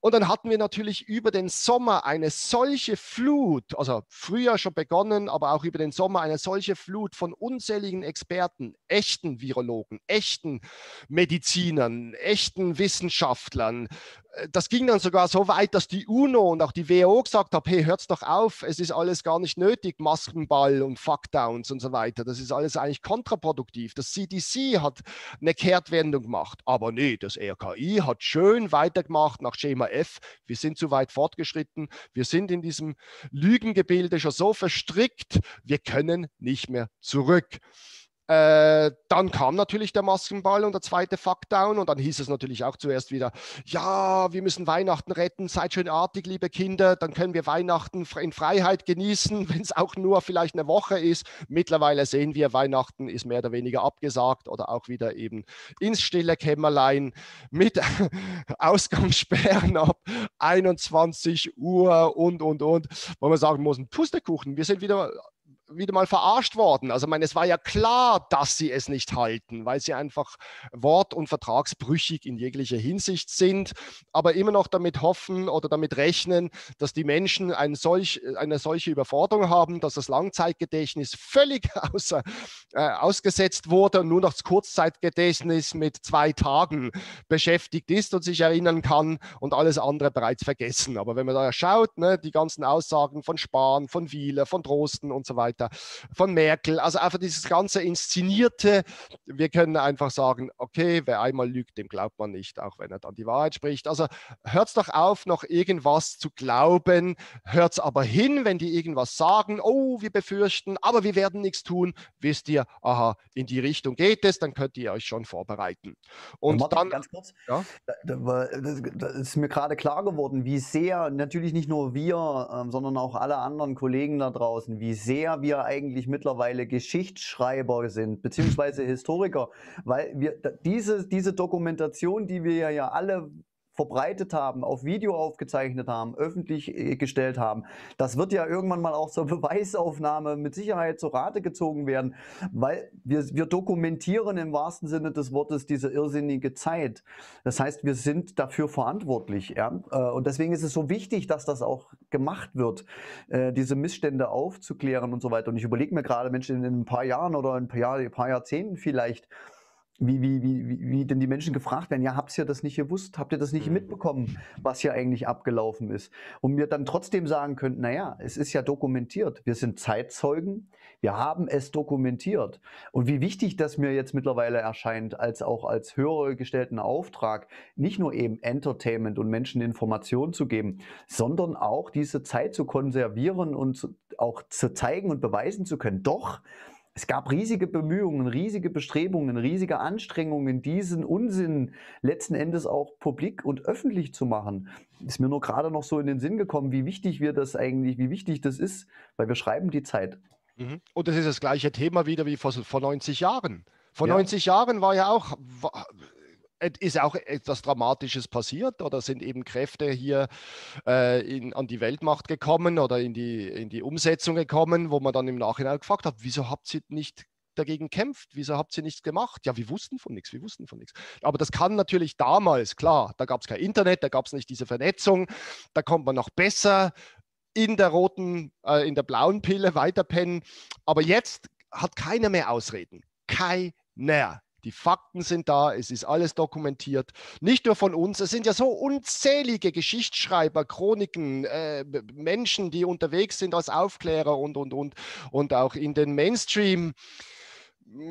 Und dann hatten wir natürlich über den Sommer eine solche Flut, also früher schon begonnen, aber auch im über den Sommer eine solche Flut von unzähligen Experten, echten Virologen, echten Medizinern, echten Wissenschaftlern, äh, das ging dann sogar so weit, dass die UNO und auch die WHO gesagt haben, hey, hört's doch auf, es ist alles gar nicht nötig, Maskenball und Fuckdowns und so weiter. Das ist alles eigentlich kontraproduktiv. Das CDC hat eine Kehrtwendung gemacht, aber nee, das RKI hat schön weitergemacht nach Schema F. Wir sind zu weit fortgeschritten, wir sind in diesem Lügengebilde schon so verstrickt, wir können nicht mehr zurück. Äh, dann kam natürlich der Maskenball und der zweite Fuckdown und dann hieß es natürlich auch zuerst wieder, ja, wir müssen Weihnachten retten, seid schön artig, liebe Kinder, dann können wir Weihnachten in Freiheit genießen, wenn es auch nur vielleicht eine Woche ist. Mittlerweile sehen wir, Weihnachten ist mehr oder weniger abgesagt oder auch wieder eben ins stille Kämmerlein mit Ausgangssperren ab 21 Uhr und, und, und, wo man sagen muss, Pustekuchen, wir sind wieder wieder mal verarscht worden. Also, ich meine, es war ja klar, dass sie es nicht halten, weil sie einfach wort- und vertragsbrüchig in jeglicher Hinsicht sind, aber immer noch damit hoffen oder damit rechnen, dass die Menschen ein solch, eine solche Überforderung haben, dass das Langzeitgedächtnis völlig außer, äh, ausgesetzt wurde und nur noch das Kurzzeitgedächtnis mit zwei Tagen beschäftigt ist und sich erinnern kann und alles andere bereits vergessen. Aber wenn man da schaut, ne, die ganzen Aussagen von Spahn, von Wieler, von Drosten und so weiter, weiter, von Merkel. Also einfach dieses ganze Inszenierte. Wir können einfach sagen, okay, wer einmal lügt, dem glaubt man nicht, auch wenn er dann die Wahrheit spricht. Also hört es doch auf, noch irgendwas zu glauben. Hört es aber hin, wenn die irgendwas sagen. Oh, wir befürchten, aber wir werden nichts tun. Wisst ihr, aha, in die Richtung geht es, dann könnt ihr euch schon vorbereiten. Und Martin, dann. Ganz kurz, ja? das ist mir gerade klar geworden, wie sehr natürlich nicht nur wir, ähm, sondern auch alle anderen Kollegen da draußen, wie sehr wir wir eigentlich mittlerweile Geschichtsschreiber sind, beziehungsweise Historiker, weil wir diese, diese Dokumentation, die wir ja alle verbreitet haben, auf Video aufgezeichnet haben, öffentlich äh, gestellt haben. Das wird ja irgendwann mal auch zur Beweisaufnahme mit Sicherheit zur Rate gezogen werden, weil wir, wir dokumentieren im wahrsten Sinne des Wortes diese irrsinnige Zeit. Das heißt, wir sind dafür verantwortlich. Ja? Äh, und deswegen ist es so wichtig, dass das auch gemacht wird, äh, diese Missstände aufzuklären und so weiter. Und ich überlege mir gerade, Menschen in ein paar Jahren oder ein paar, Jahr, ein paar Jahrzehnten vielleicht, wie, wie, wie, wie denn die Menschen gefragt werden, ja, habt ihr das nicht gewusst, habt ihr das nicht mhm. mitbekommen, was hier eigentlich abgelaufen ist? Und mir dann trotzdem sagen könnten, naja, es ist ja dokumentiert, wir sind Zeitzeugen, wir haben es dokumentiert. Und wie wichtig das mir jetzt mittlerweile erscheint, als auch als höhere gestellten Auftrag, nicht nur eben Entertainment und Menschen Informationen zu geben, sondern auch diese Zeit zu konservieren und auch zu zeigen und beweisen zu können, doch, es gab riesige Bemühungen, riesige Bestrebungen, riesige Anstrengungen, diesen Unsinn letzten Endes auch publik und öffentlich zu machen. Ist mir nur gerade noch so in den Sinn gekommen, wie wichtig wir das eigentlich, wie wichtig das ist, weil wir schreiben die Zeit. Mhm. Und das ist das gleiche Thema wieder wie vor, vor 90 Jahren. Vor ja. 90 Jahren war ja auch, war, ist auch etwas Dramatisches passiert oder sind eben Kräfte hier äh, in, an die Weltmacht gekommen oder in die, in die Umsetzung gekommen, wo man dann im Nachhinein gefragt hat, wieso habt ihr nicht dagegen kämpft. Wieso habt ihr nichts gemacht? Ja, wir wussten von nichts, wir wussten von nichts. Aber das kann natürlich damals, klar, da gab es kein Internet, da gab es nicht diese Vernetzung, da kommt man noch besser in der roten, äh, in der blauen Pille weiterpennen. Aber jetzt hat keiner mehr Ausreden. Keiner. Die Fakten sind da, es ist alles dokumentiert. Nicht nur von uns, es sind ja so unzählige Geschichtsschreiber, Chroniken, äh, Menschen, die unterwegs sind als Aufklärer und, und, und, und auch in den Mainstream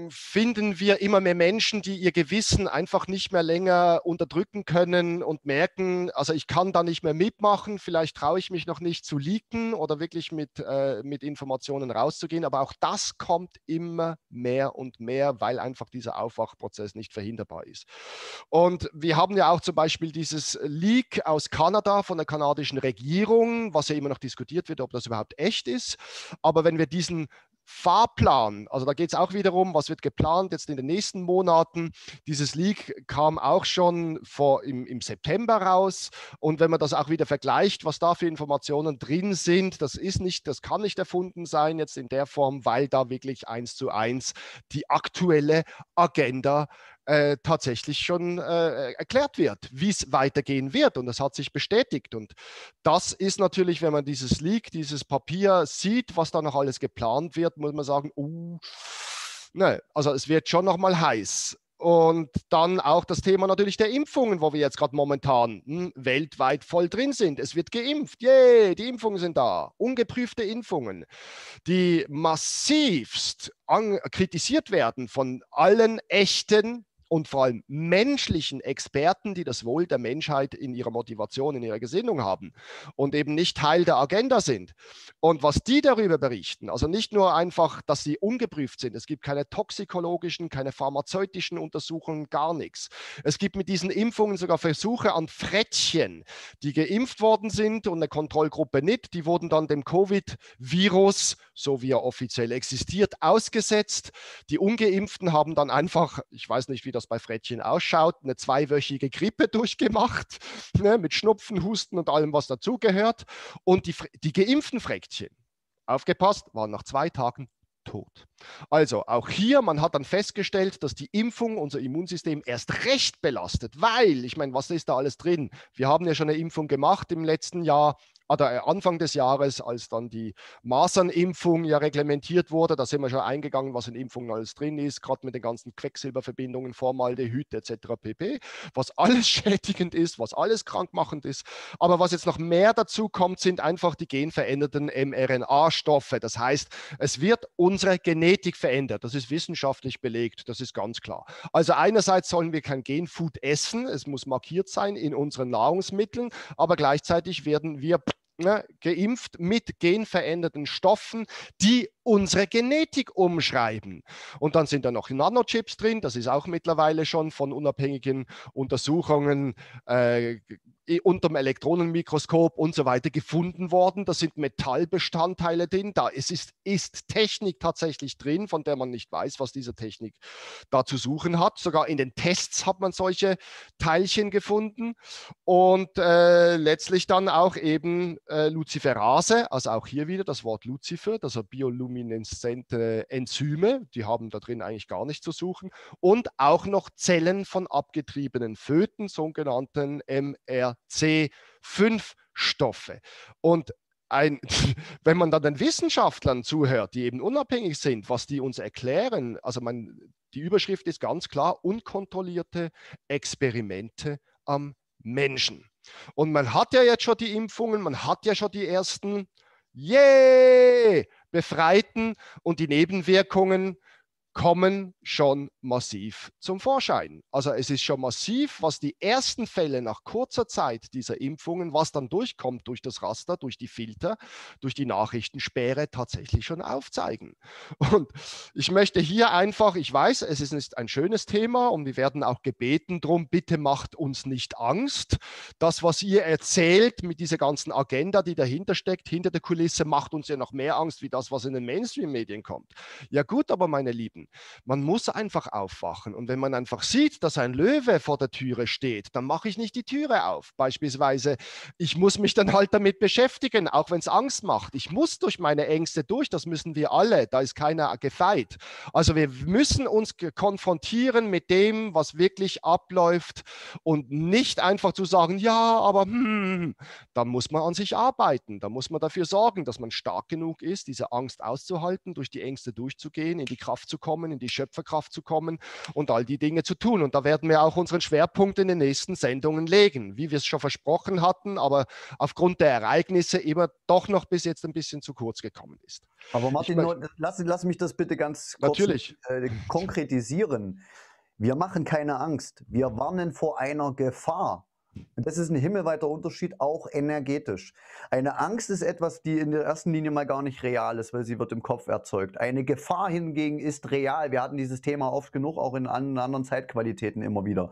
finden wir immer mehr Menschen, die ihr Gewissen einfach nicht mehr länger unterdrücken können und merken, also ich kann da nicht mehr mitmachen, vielleicht traue ich mich noch nicht zu leaken oder wirklich mit, äh, mit Informationen rauszugehen, aber auch das kommt immer mehr und mehr, weil einfach dieser Aufwachprozess nicht verhinderbar ist. Und wir haben ja auch zum Beispiel dieses Leak aus Kanada von der kanadischen Regierung, was ja immer noch diskutiert wird, ob das überhaupt echt ist, aber wenn wir diesen Fahrplan, also da geht es auch wiederum, was wird geplant jetzt in den nächsten Monaten. Dieses Leak kam auch schon vor, im, im September raus. Und wenn man das auch wieder vergleicht, was da für Informationen drin sind, das ist nicht, das kann nicht erfunden sein jetzt in der Form, weil da wirklich eins zu eins die aktuelle Agenda äh, tatsächlich schon äh, erklärt wird, wie es weitergehen wird. Und das hat sich bestätigt. Und das ist natürlich, wenn man dieses Leak, dieses Papier sieht, was da noch alles geplant wird, muss man sagen, uh, ne, also es wird schon nochmal heiß. Und dann auch das Thema natürlich der Impfungen, wo wir jetzt gerade momentan hm, weltweit voll drin sind. Es wird geimpft. Yay, die Impfungen sind da. Ungeprüfte Impfungen, die massivst kritisiert werden von allen echten und vor allem menschlichen Experten, die das Wohl der Menschheit in ihrer Motivation, in ihrer Gesinnung haben und eben nicht Teil der Agenda sind. Und was die darüber berichten, also nicht nur einfach, dass sie ungeprüft sind, es gibt keine toxikologischen, keine pharmazeutischen Untersuchungen, gar nichts. Es gibt mit diesen Impfungen sogar Versuche an Frettchen, die geimpft worden sind und eine Kontrollgruppe nicht, die wurden dann dem Covid-Virus so wie er offiziell existiert, ausgesetzt. Die Ungeimpften haben dann einfach, ich weiß nicht, wie das bei Frettchen ausschaut, eine zweiwöchige Grippe durchgemacht, ne, mit Schnupfen, Husten und allem, was dazugehört. Und die, die geimpften Frettchen, aufgepasst, waren nach zwei Tagen tot. Also auch hier, man hat dann festgestellt, dass die Impfung unser Immunsystem erst recht belastet, weil, ich meine, was ist da alles drin? Wir haben ja schon eine Impfung gemacht im letzten Jahr oder ah, äh, Anfang des Jahres, als dann die Masernimpfung ja reglementiert wurde. Da sind wir schon eingegangen, was in Impfungen alles drin ist, gerade mit den ganzen Quecksilberverbindungen, Formaldehyd etc. pp. Was alles schädigend ist, was alles krankmachend ist. Aber was jetzt noch mehr dazu kommt, sind einfach die genveränderten mRNA-Stoffe. Das heißt, es wird unsere Genetik verändert. Das ist wissenschaftlich belegt, das ist ganz klar. Also einerseits sollen wir kein Genfood essen, es muss markiert sein in unseren Nahrungsmitteln, aber gleichzeitig werden wir ne, geimpft mit genveränderten Stoffen, die unsere Genetik umschreiben. Und dann sind da noch Nanochips drin, das ist auch mittlerweile schon von unabhängigen Untersuchungen äh, unter dem Elektronenmikroskop und so weiter gefunden worden. Da sind Metallbestandteile drin. Da ist, ist, ist Technik tatsächlich drin, von der man nicht weiß, was diese Technik da zu suchen hat. Sogar in den Tests hat man solche Teilchen gefunden. Und äh, letztlich dann auch eben äh, Luciferase, also auch hier wieder das Wort Lucifer, also biolumineszente Enzyme, die haben da drin eigentlich gar nichts zu suchen. Und auch noch Zellen von abgetriebenen Föten, sogenannten MR c 5 stoffe Und ein, wenn man dann den Wissenschaftlern zuhört, die eben unabhängig sind, was die uns erklären, also man, die Überschrift ist ganz klar, unkontrollierte Experimente am Menschen. Und man hat ja jetzt schon die Impfungen, man hat ja schon die ersten, yay, befreiten und die Nebenwirkungen kommen schon massiv zum Vorschein. Also es ist schon massiv, was die ersten Fälle nach kurzer Zeit dieser Impfungen, was dann durchkommt durch das Raster, durch die Filter, durch die Nachrichtensperre tatsächlich schon aufzeigen. Und ich möchte hier einfach, ich weiß, es ist ein schönes Thema und wir werden auch gebeten drum, bitte macht uns nicht Angst. Das, was ihr erzählt mit dieser ganzen Agenda, die dahinter steckt, hinter der Kulisse, macht uns ja noch mehr Angst wie das, was in den Mainstream-Medien kommt. Ja gut, aber meine Lieben, man muss einfach aufwachen. Und wenn man einfach sieht, dass ein Löwe vor der Türe steht, dann mache ich nicht die Türe auf. Beispielsweise, ich muss mich dann halt damit beschäftigen, auch wenn es Angst macht. Ich muss durch meine Ängste durch, das müssen wir alle, da ist keiner gefeit. Also wir müssen uns konfrontieren mit dem, was wirklich abläuft und nicht einfach zu sagen, ja, aber hm, hm, hm, hm, da muss man an sich arbeiten, da muss man dafür sorgen, dass man stark genug ist, diese Angst auszuhalten, durch die Ängste durchzugehen, in die Kraft zu kommen kommen, in die Schöpferkraft zu kommen und all die Dinge zu tun. Und da werden wir auch unseren Schwerpunkt in den nächsten Sendungen legen, wie wir es schon versprochen hatten, aber aufgrund der Ereignisse immer doch noch bis jetzt ein bisschen zu kurz gekommen ist. Aber Martin, nur, lass, lass, mich das bitte ganz kurz natürlich. Äh, konkretisieren. Wir machen keine Angst. Wir warnen vor einer Gefahr. Das ist ein himmelweiter Unterschied, auch energetisch. Eine Angst ist etwas, die in der ersten Linie mal gar nicht real ist, weil sie wird im Kopf erzeugt. Eine Gefahr hingegen ist real. Wir hatten dieses Thema oft genug, auch in anderen Zeitqualitäten immer wieder.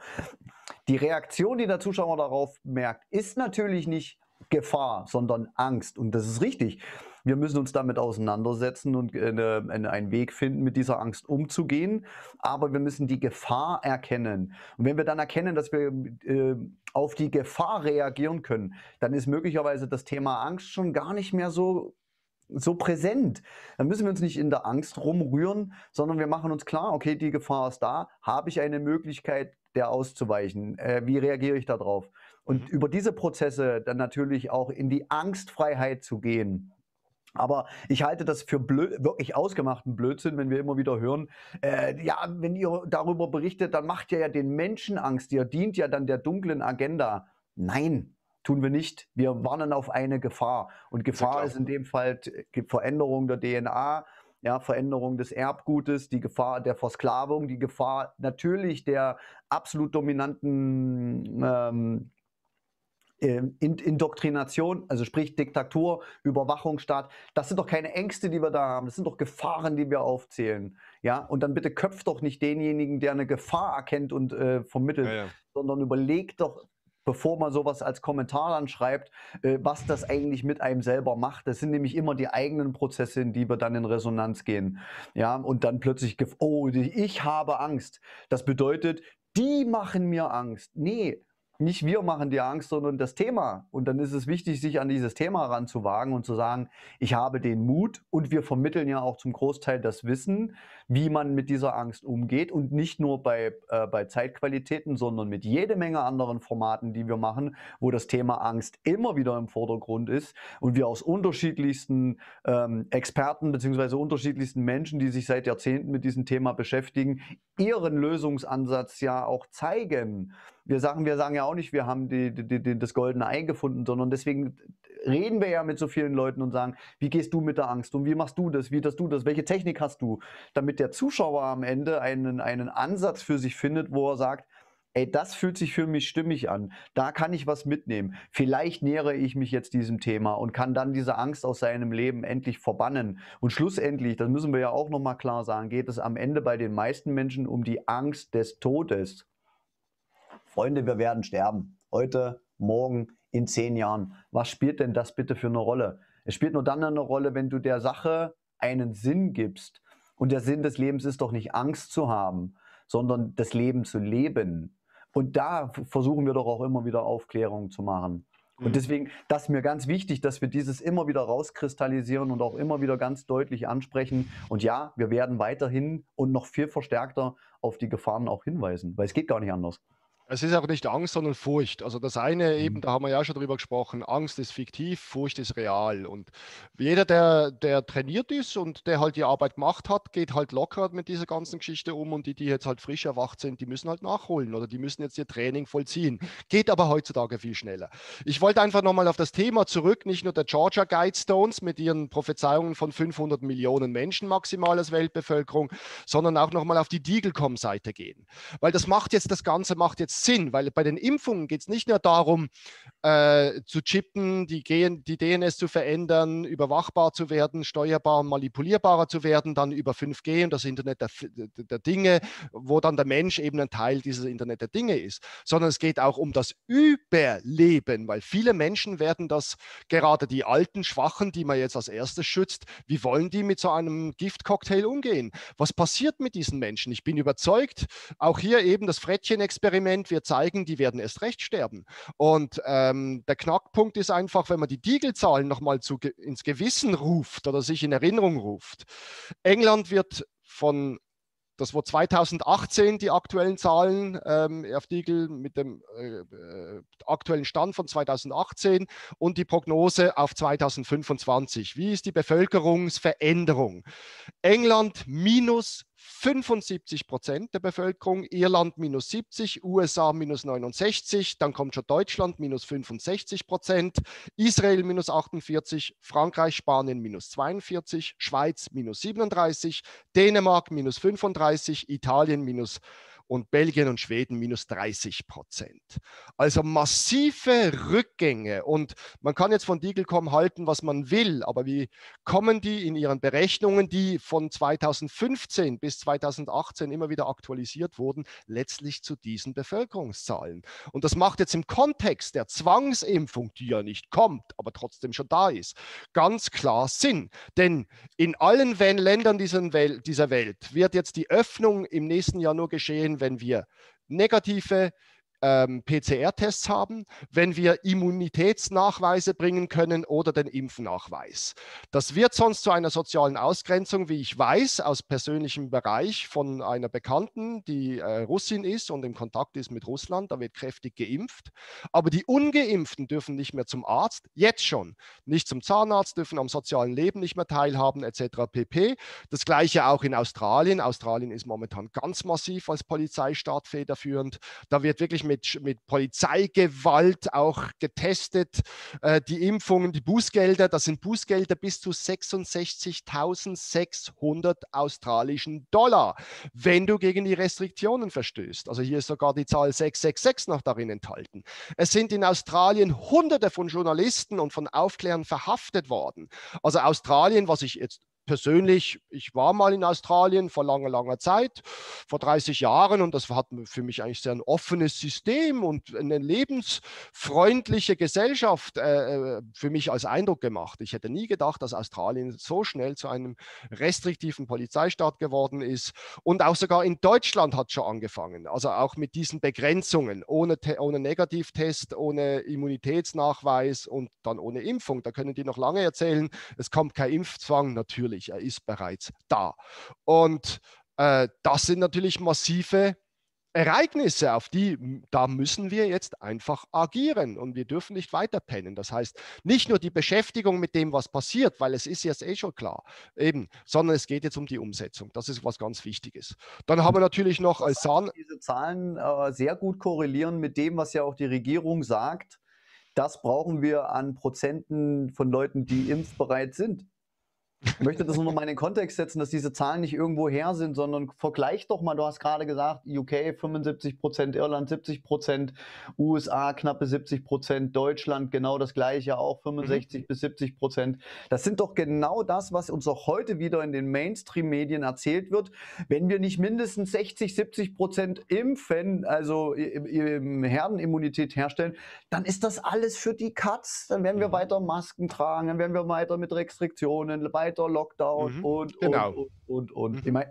Die Reaktion, die der Zuschauer darauf merkt, ist natürlich nicht Gefahr, sondern Angst. Und das ist richtig wir müssen uns damit auseinandersetzen und eine, äh, eine, einen Weg finden, mit dieser Angst umzugehen. Aber wir müssen die Gefahr erkennen. Und wenn wir dann erkennen, dass wir äh, auf die Gefahr reagieren können, dann ist möglicherweise das Thema Angst schon gar nicht mehr so so präsent. Dann müssen wir uns nicht in der Angst rumrühren, sondern wir machen uns klar, okay, die Gefahr ist da, habe ich eine Möglichkeit, der auszuweichen? Äh, wie reagiere ich darauf? Und mhm. über diese Prozesse dann natürlich auch in die Angstfreiheit zu gehen, aber ich halte das für blöd, wirklich ausgemachten Blödsinn, wenn wir immer wieder hören, äh, ja, wenn ihr darüber berichtet, dann macht ihr ja den Menschen Angst, ihr dient ja dann der dunklen Agenda. Nein, tun wir nicht. Wir warnen auf eine Gefahr. Und Gefahr ist in dem Fall äh, Veränderung der DNA, ja, Veränderung des Erbgutes, die Gefahr der Versklavung, die Gefahr natürlich der absolut dominanten ähm, ähm, Indoktrination, also sprich Diktatur, Überwachungsstaat. Das sind doch keine Ängste, die wir da haben. Das sind doch Gefahren, die wir aufzählen. Ja, und dann bitte köpft doch nicht denjenigen, der eine Gefahr erkennt und äh, vermittelt, ja, ja. sondern überlegt doch, bevor man sowas als Kommentar dann schreibt, äh, was das eigentlich mit einem selber macht. Das sind nämlich immer die eigenen Prozesse, in die wir dann in Resonanz gehen. Ja, und dann plötzlich, oh, ich habe Angst. Das bedeutet, die machen mir Angst. Nee, nicht wir machen dir Angst, sondern das Thema. Und dann ist es wichtig, sich an dieses Thema ranzuwagen und zu sagen, ich habe den Mut und wir vermitteln ja auch zum Großteil das Wissen, wie man mit dieser Angst umgeht und nicht nur bei, äh, bei Zeitqualitäten, sondern mit jede Menge anderen Formaten, die wir machen, wo das Thema Angst immer wieder im Vordergrund ist und wir aus unterschiedlichsten ähm, Experten bzw. unterschiedlichsten Menschen, die sich seit Jahrzehnten mit diesem Thema beschäftigen, ihren Lösungsansatz ja auch zeigen. Wir sagen, wir sagen ja auch nicht, wir haben die, die, die, das goldene Ei gefunden, sondern deswegen reden wir ja mit so vielen Leuten und sagen, wie gehst du mit der Angst um, wie machst du das, wie hast du das, welche Technik hast du, damit der Zuschauer am Ende einen, einen Ansatz für sich findet, wo er sagt, ey, das fühlt sich für mich stimmig an. Da kann ich was mitnehmen. Vielleicht nähere ich mich jetzt diesem Thema und kann dann diese Angst aus seinem Leben endlich verbannen. Und schlussendlich, das müssen wir ja auch nochmal klar sagen, geht es am Ende bei den meisten Menschen um die Angst des Todes. Freunde, wir werden sterben. Heute, morgen, in zehn Jahren. Was spielt denn das bitte für eine Rolle? Es spielt nur dann eine Rolle, wenn du der Sache einen Sinn gibst. Und der Sinn des Lebens ist doch nicht Angst zu haben, sondern das Leben zu leben. Und da versuchen wir doch auch immer wieder Aufklärung zu machen. Und mhm. deswegen, das ist mir ganz wichtig, dass wir dieses immer wieder rauskristallisieren und auch immer wieder ganz deutlich ansprechen. Und ja, wir werden weiterhin und noch viel verstärkter auf die Gefahren auch hinweisen, weil es geht gar nicht anders. Es ist auch nicht Angst, sondern Furcht. Also das eine eben, mhm. da haben wir ja schon drüber gesprochen, Angst ist fiktiv, Furcht ist real. Und jeder, der, der trainiert ist und der halt die Arbeit gemacht hat, geht halt locker mit dieser ganzen Geschichte um. Und die, die jetzt halt frisch erwacht sind, die müssen halt nachholen oder die müssen jetzt ihr Training vollziehen. Geht aber heutzutage viel schneller. Ich wollte einfach nochmal auf das Thema zurück, nicht nur der Georgia Guidestones mit ihren Prophezeiungen von 500 Millionen Menschen maximal als Weltbevölkerung, sondern auch nochmal auf die Deaglecom-Seite gehen. Weil das macht jetzt, das Ganze macht jetzt Sinn, weil bei den Impfungen geht es nicht nur darum, äh, zu chippen, die, Gen die DNS zu verändern, überwachbar zu werden, steuerbar und manipulierbarer zu werden, dann über 5G und das Internet der, der Dinge, wo dann der Mensch eben ein Teil dieses Internet der Dinge ist, sondern es geht auch um das Überleben, weil viele Menschen werden das, gerade die alten Schwachen, die man jetzt als erstes schützt, wie wollen die mit so einem Giftcocktail umgehen? Was passiert mit diesen Menschen? Ich bin überzeugt, auch hier eben das Frettchen-Experiment, und wir zeigen, die werden erst recht sterben. Und ähm, der Knackpunkt ist einfach, wenn man die Diegel-Zahlen nochmal ins Gewissen ruft oder sich in Erinnerung ruft. England wird von das war 2018 die aktuellen Zahlen, ähm, Diegel mit dem äh, äh, aktuellen Stand von 2018 und die Prognose auf 2025. Wie ist die Bevölkerungsveränderung? England minus 75 Prozent der Bevölkerung, Irland minus 70, USA minus 69, dann kommt schon Deutschland minus 65 Prozent, Israel minus 48, Frankreich, Spanien minus 42, Schweiz minus 37, Dänemark minus 35, Italien minus 35 und Belgien und Schweden minus 30 Prozent. Also massive Rückgänge und man kann jetzt von Digelcom halten, was man will, aber wie kommen die in ihren Berechnungen, die von 2015 bis 2018 immer wieder aktualisiert wurden, letztlich zu diesen Bevölkerungszahlen? Und das macht jetzt im Kontext der Zwangsimpfung, die ja nicht kommt, aber trotzdem schon da ist, ganz klar Sinn. Denn in allen Ländern dieser Welt wird jetzt die Öffnung im nächsten Jahr nur geschehen, wenn wir negative ähm, PCR-Tests haben, wenn wir Immunitätsnachweise bringen können oder den Impfnachweis. Das wird sonst zu einer sozialen Ausgrenzung, wie ich weiß, aus persönlichem Bereich von einer Bekannten, die äh, Russin ist und im Kontakt ist mit Russland. Da wird kräftig geimpft. Aber die Ungeimpften dürfen nicht mehr zum Arzt, jetzt schon. Nicht zum Zahnarzt, dürfen am sozialen Leben nicht mehr teilhaben, etc. pp. Das gleiche auch in Australien. Australien ist momentan ganz massiv als Polizeistaat federführend. Da wird wirklich mit, mit Polizeigewalt auch getestet. Äh, die Impfungen, die Bußgelder, das sind Bußgelder bis zu 66.600 australischen Dollar, wenn du gegen die Restriktionen verstößt. Also hier ist sogar die Zahl 666 noch darin enthalten. Es sind in Australien Hunderte von Journalisten und von Aufklärern verhaftet worden. Also Australien, was ich jetzt persönlich, ich war mal in Australien vor langer, langer Zeit, vor 30 Jahren und das hat für mich eigentlich sehr ein offenes System und eine lebensfreundliche Gesellschaft äh, äh, für mich als Eindruck gemacht. Ich hätte nie gedacht, dass Australien so schnell zu einem restriktiven Polizeistaat geworden ist und auch sogar in Deutschland hat schon angefangen, also auch mit diesen Begrenzungen, ohne, ohne Negativtest, ohne Immunitätsnachweis und dann ohne Impfung. Da können die noch lange erzählen, es kommt kein Impfzwang, natürlich natürlich, er ist bereits da. Und äh, das sind natürlich massive Ereignisse, auf die, da müssen wir jetzt einfach agieren und wir dürfen nicht weiter pennen. Das heißt, nicht nur die Beschäftigung mit dem, was passiert, weil es ist jetzt eh schon klar, eben, sondern es geht jetzt um die Umsetzung. Das ist was ganz Wichtiges. Dann haben wir natürlich noch als Zahlen. Diese Zahlen äh, sehr gut korrelieren mit dem, was ja auch die Regierung sagt. Das brauchen wir an Prozenten von Leuten, die impfbereit sind. Ich möchte das nur noch mal in den Kontext setzen, dass diese Zahlen nicht irgendwo her sind, sondern vergleich doch mal, du hast gerade gesagt, UK 75 Prozent, Irland 70 Prozent, USA knappe 70 Prozent, Deutschland genau das gleiche, auch 65 mhm. bis 70 Prozent. Das sind doch genau das, was uns auch heute wieder in den Mainstream-Medien erzählt wird. Wenn wir nicht mindestens 60, 70 Prozent impfen, also im Herdenimmunität herstellen, dann ist das alles für die Katz. Dann werden wir mhm. weiter Masken tragen, dann werden wir weiter mit Restriktionen, weiter weiter, Lockdown mhm. und, genau. und, und, und, und. Mhm.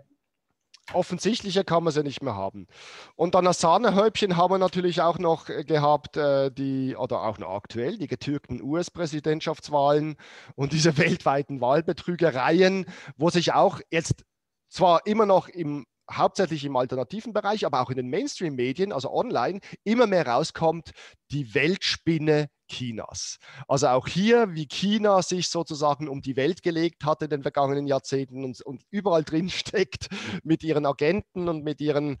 offensichtlicher kann man sie nicht mehr haben. Und dann das Sahnehäubchen haben wir natürlich auch noch äh, gehabt, äh, die, oder auch noch aktuell, die getürkten US-Präsidentschaftswahlen und diese weltweiten Wahlbetrügereien, wo sich auch jetzt zwar immer noch im hauptsächlich im alternativen Bereich, aber auch in den Mainstream-Medien, also online, immer mehr rauskommt, die Weltspinne Chinas. Also auch hier, wie China sich sozusagen um die Welt gelegt hat in den vergangenen Jahrzehnten und, und überall drin steckt mit ihren Agenten und mit ihren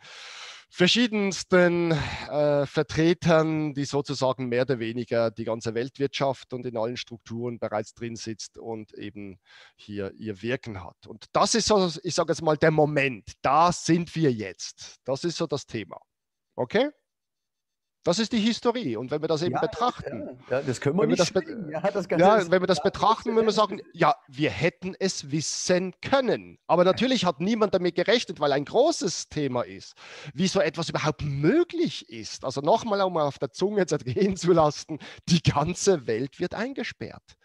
verschiedensten äh, Vertretern, die sozusagen mehr oder weniger die ganze Weltwirtschaft und in allen Strukturen bereits drin sitzt und eben hier ihr Wirken hat. Und das ist so, ich sage jetzt mal, der Moment. Da sind wir jetzt. Das ist so das Thema. Okay? Das ist die Historie. Und wenn wir das eben ja, betrachten. Ja, ja, das können wir wenn nicht. Wir das ja, das ja, wenn wir das betrachten, wenn wir sagen, ja, wir hätten es wissen können. Aber natürlich hat niemand damit gerechnet, weil ein großes Thema ist, wie so etwas überhaupt möglich ist. Also nochmal, um auf der Zunge zergehen zu lassen, die ganze Welt wird eingesperrt.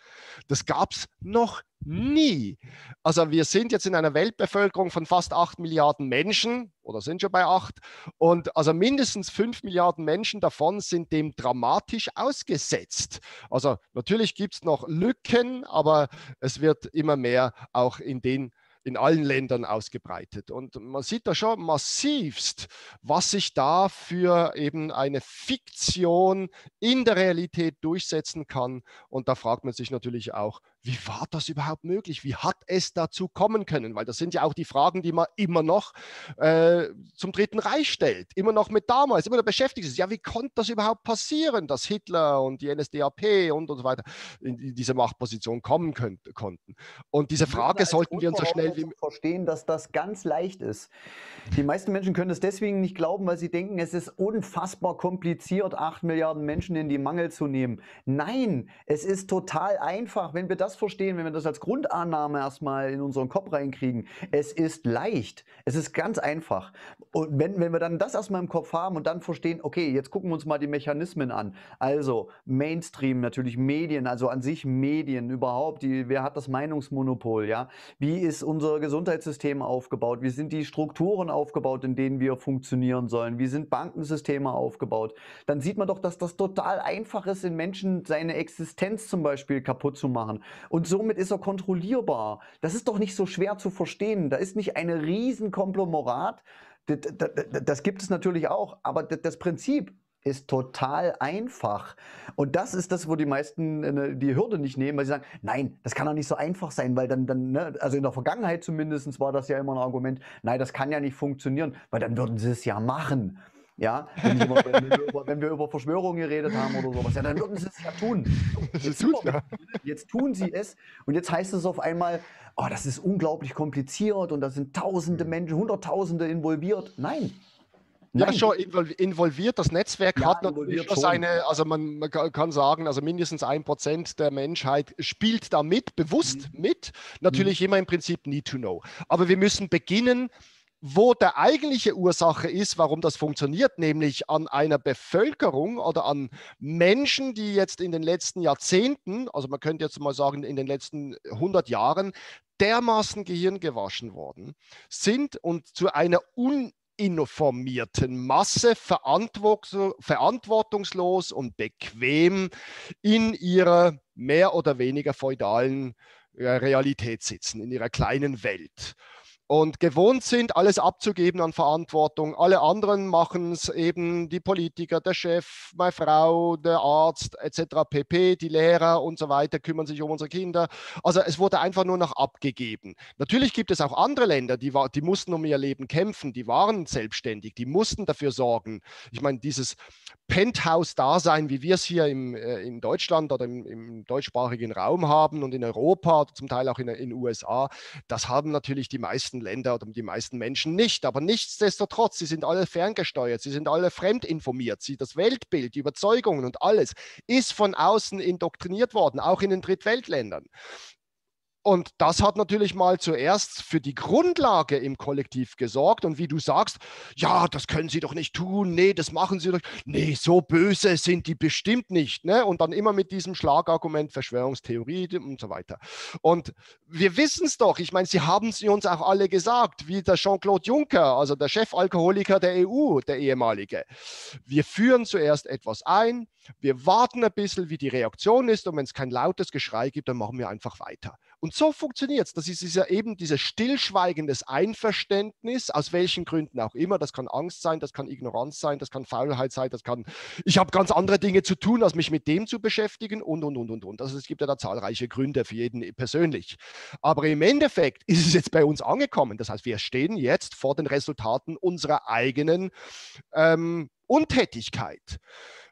Das gab es noch nie. Also wir sind jetzt in einer Weltbevölkerung von fast 8 Milliarden Menschen oder sind schon bei 8 und also mindestens 5 Milliarden Menschen davon sind dem dramatisch ausgesetzt. Also natürlich gibt es noch Lücken, aber es wird immer mehr auch in den in allen Ländern ausgebreitet. Und man sieht da schon massivst, was sich da für eben eine Fiktion in der Realität durchsetzen kann. Und da fragt man sich natürlich auch, wie war das überhaupt möglich? Wie hat es dazu kommen können? Weil das sind ja auch die Fragen, die man immer noch äh, zum Dritten Reich stellt, immer noch mit damals, immer noch beschäftigt ist. Ja, wie konnte das überhaupt passieren, dass Hitler und die NSDAP und, und so weiter in diese Machtposition kommen könnte, konnten? Und diese Frage sollten wir uns so schnell wie möglich verstehen, dass das ganz leicht ist. Die meisten Menschen können es deswegen nicht glauben, weil sie denken, es ist unfassbar kompliziert, acht Milliarden Menschen in die Mangel zu nehmen. Nein, es ist total einfach, wenn wir das das verstehen, wenn wir das als Grundannahme erstmal in unseren Kopf reinkriegen, es ist leicht, es ist ganz einfach. Und wenn, wenn wir dann das erstmal im Kopf haben und dann verstehen, okay, jetzt gucken wir uns mal die Mechanismen an. Also Mainstream natürlich, Medien, also an sich Medien überhaupt, die, wer hat das Meinungsmonopol, ja? Wie ist unser Gesundheitssystem aufgebaut? Wie sind die Strukturen aufgebaut, in denen wir funktionieren sollen? Wie sind Bankensysteme aufgebaut? Dann sieht man doch, dass das total einfach ist, in Menschen seine Existenz zum Beispiel kaputt zu machen. Und somit ist er kontrollierbar. Das ist doch nicht so schwer zu verstehen. Da ist nicht ein riesen Komplomerat. Das, das, das gibt es natürlich auch, aber das Prinzip ist total einfach. Und das ist das, wo die meisten äh, ne, die Hürde nicht nehmen, weil sie sagen, nein, das kann doch nicht so einfach sein, weil dann, dann ne, also in der Vergangenheit zumindest war das ja immer ein Argument, nein, das kann ja nicht funktionieren, weil dann würden sie es ja machen. Ja, wenn, immer, wenn, wir über, wenn, wir über, Verschwörungen geredet haben oder sowas, ja, dann würden sie es ja tun. Jetzt, tun, ja. jetzt tun sie es und jetzt heißt es auf einmal, oh, das ist unglaublich kompliziert und da sind tausende mhm. Menschen, hunderttausende involviert. Nein, ja, schon involviert. Das Netzwerk ja, hat natürlich schon seine, also man, man, kann sagen, also mindestens ein Prozent der Menschheit spielt da mit, bewusst mhm. mit. Natürlich mhm. immer im Prinzip need to know. Aber wir müssen beginnen, wo der eigentliche Ursache ist, warum das funktioniert, nämlich an einer Bevölkerung oder an Menschen, die jetzt in den letzten Jahrzehnten, also man könnte jetzt mal sagen in den letzten 100 Jahren, dermaßen Gehirn gewaschen worden sind und zu einer un informierten Masse verantwortungslos und bequem in ihrer mehr oder weniger feudalen äh, Realität sitzen, in ihrer kleinen Welt und gewohnt sind, alles abzugeben an Verantwortung. Alle anderen machen es eben, die Politiker, der Chef, meine Frau, der Arzt etc., pp, die Lehrer und so weiter kümmern sich um unsere Kinder. Also es wurde einfach nur noch abgegeben. Natürlich gibt es auch andere Länder, die, war, die mussten um ihr Leben kämpfen, die waren selbstständig, die mussten dafür sorgen. Ich meine, dieses Penthouse-Dasein, wie wir es hier im, äh, in Deutschland oder im, im, deutschsprachigen Raum haben und in Europa, zum Teil auch in den USA, das haben natürlich die meisten Länder oder die meisten Menschen nicht. Aber nichtsdestotrotz, sie sind alle ferngesteuert, sie sind alle fremdinformiert. Sie, das Weltbild, die Überzeugungen und alles ist von außen indoktriniert worden, auch in den Drittweltländern. Und das hat natürlich mal zuerst für die Grundlage im Kollektiv gesorgt. Und wie du sagst, ja, das können sie doch nicht tun, nee, das machen sie doch, nee, so böse sind die bestimmt nicht. Ne? Und dann immer mit diesem Schlagargument Verschwörungstheorie und so weiter. Und wir wissen es doch, ich meine, sie haben es uns auch alle gesagt, wie der Jean-Claude Juncker, also der Chefalkoholiker der EU, der ehemalige. Wir führen zuerst etwas ein, wir warten ein bisschen, wie die Reaktion ist und wenn es kein lautes Geschrei gibt, dann machen wir einfach weiter. Und so funktioniert es. Das ist, ist ja eben dieses stillschweigendes Einverständnis, aus welchen Gründen auch immer. Das kann Angst sein, das kann Ignoranz sein, das kann Faulheit sein, das kann, ich habe ganz andere Dinge zu tun, als mich mit dem zu beschäftigen und, und, und, und, und. Also es gibt ja da zahlreiche Gründe für jeden persönlich. Aber im Endeffekt ist es jetzt bei uns angekommen. Das heißt, wir stehen jetzt vor den Resultaten unserer eigenen ähm, Untätigkeit.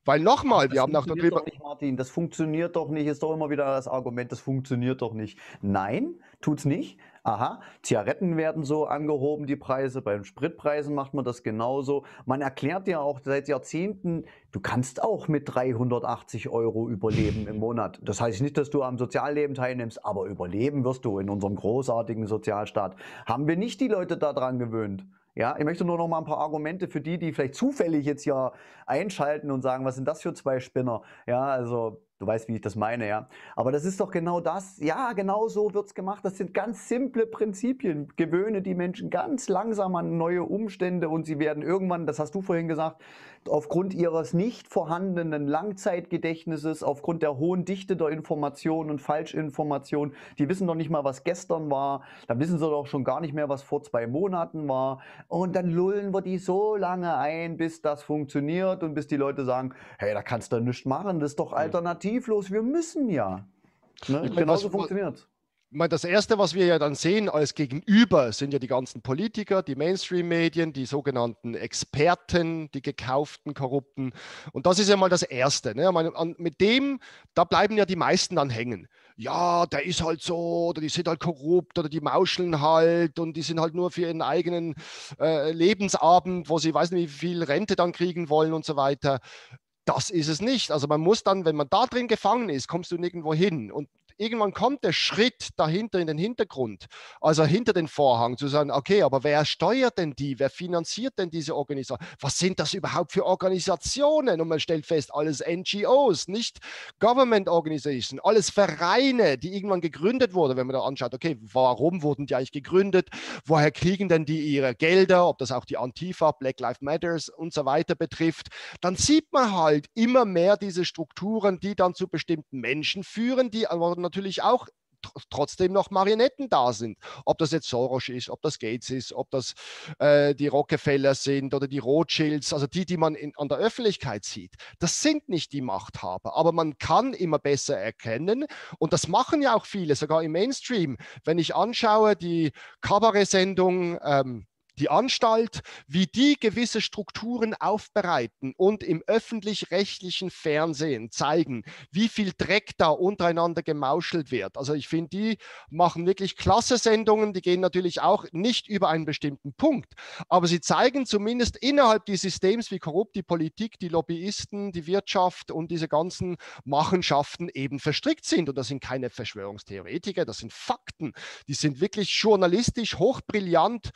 Weil nochmal, wir haben nach der Drehbar nicht, Martin, das funktioniert doch nicht, ist doch immer wieder das Argument, das funktioniert doch nicht. Nein, tut's nicht. Aha, Zigaretten werden so angehoben, die Preise. Beim Spritpreisen macht man das genauso. Man erklärt ja auch seit Jahrzehnten, du kannst auch mit 380 Euro überleben im Monat. Das heißt nicht, dass du am Sozialleben teilnimmst, aber überleben wirst du in unserem großartigen Sozialstaat. Haben wir nicht die Leute daran gewöhnt? Ja, ich möchte nur noch mal ein paar Argumente für die, die vielleicht zufällig jetzt ja einschalten und sagen, was sind das für zwei Spinner? Ja, also Du weißt, wie ich das meine, ja. Aber das ist doch genau das. Ja, genau so wird es gemacht. Das sind ganz simple Prinzipien. Gewöhne die Menschen ganz langsam an neue Umstände und sie werden irgendwann, das hast du vorhin gesagt, aufgrund ihres nicht vorhandenen Langzeitgedächtnisses, aufgrund der hohen Dichte der Informationen und Falschinformationen, die wissen doch nicht mal, was gestern war, dann wissen sie doch schon gar nicht mehr, was vor zwei Monaten war. Und dann lullen wir die so lange ein, bis das funktioniert und bis die Leute sagen, hey, da kannst du nichts machen, das ist doch hm. alternativlos, wir müssen ja. Ne? Meine, Genauso was, funktioniert meine, das Erste, was wir ja dann sehen als Gegenüber, sind ja die ganzen Politiker, die Mainstream-Medien, die sogenannten Experten, die gekauften Korrupten. Und das ist ja mal das Erste. Ne? Meine, an, mit dem, da bleiben ja die meisten dann hängen. Ja, der ist halt so, oder die sind halt korrupt, oder die mauscheln halt, und die sind halt nur für ihren eigenen äh, Lebensabend, wo sie weiß nicht, wie viel Rente dann kriegen wollen und so weiter das ist es nicht. Also man muss dann, wenn man da drin gefangen ist, kommst du nirgendwo hin. Und irgendwann kommt der Schritt dahinter in den Hintergrund, also hinter den Vorhang, zu sagen, okay, aber wer steuert denn die? Wer finanziert denn diese Organisation? Was sind das überhaupt für Organisationen? Und man stellt fest, alles NGOs, nicht Government Organizations, alles Vereine, die irgendwann gegründet wurden, wenn man da anschaut, okay, warum wurden die eigentlich gegründet? Woher kriegen denn die ihre Gelder? Ob das auch die Antifa, Black Lives Matters und so weiter betrifft, dann sieht man halt immer mehr diese Strukturen, die dann zu bestimmten Menschen führen, die natürlich auch trotzdem noch Marionetten da sind. Ob das jetzt Soros ist, ob das Gates ist, ob das äh, die Rockefeller sind oder die Rothschilds, also die, die man in, an der Öffentlichkeit sieht. Das sind nicht die Machthaber, aber man kann immer besser erkennen und das machen ja auch viele, sogar im Mainstream. Wenn ich anschaue, die Kabarettsendung ähm, die Anstalt, wie die gewisse Strukturen aufbereiten und im öffentlich-rechtlichen Fernsehen zeigen, wie viel Dreck da untereinander gemauschelt wird. Also ich finde, die machen wirklich klasse Sendungen, die gehen natürlich auch nicht über einen bestimmten Punkt, aber sie zeigen zumindest innerhalb des Systems, wie korrupt die Politik, die Lobbyisten, die Wirtschaft und diese ganzen Machenschaften eben verstrickt sind. Und das sind keine Verschwörungstheoretiker, das sind Fakten. Die sind wirklich journalistisch hochbrillant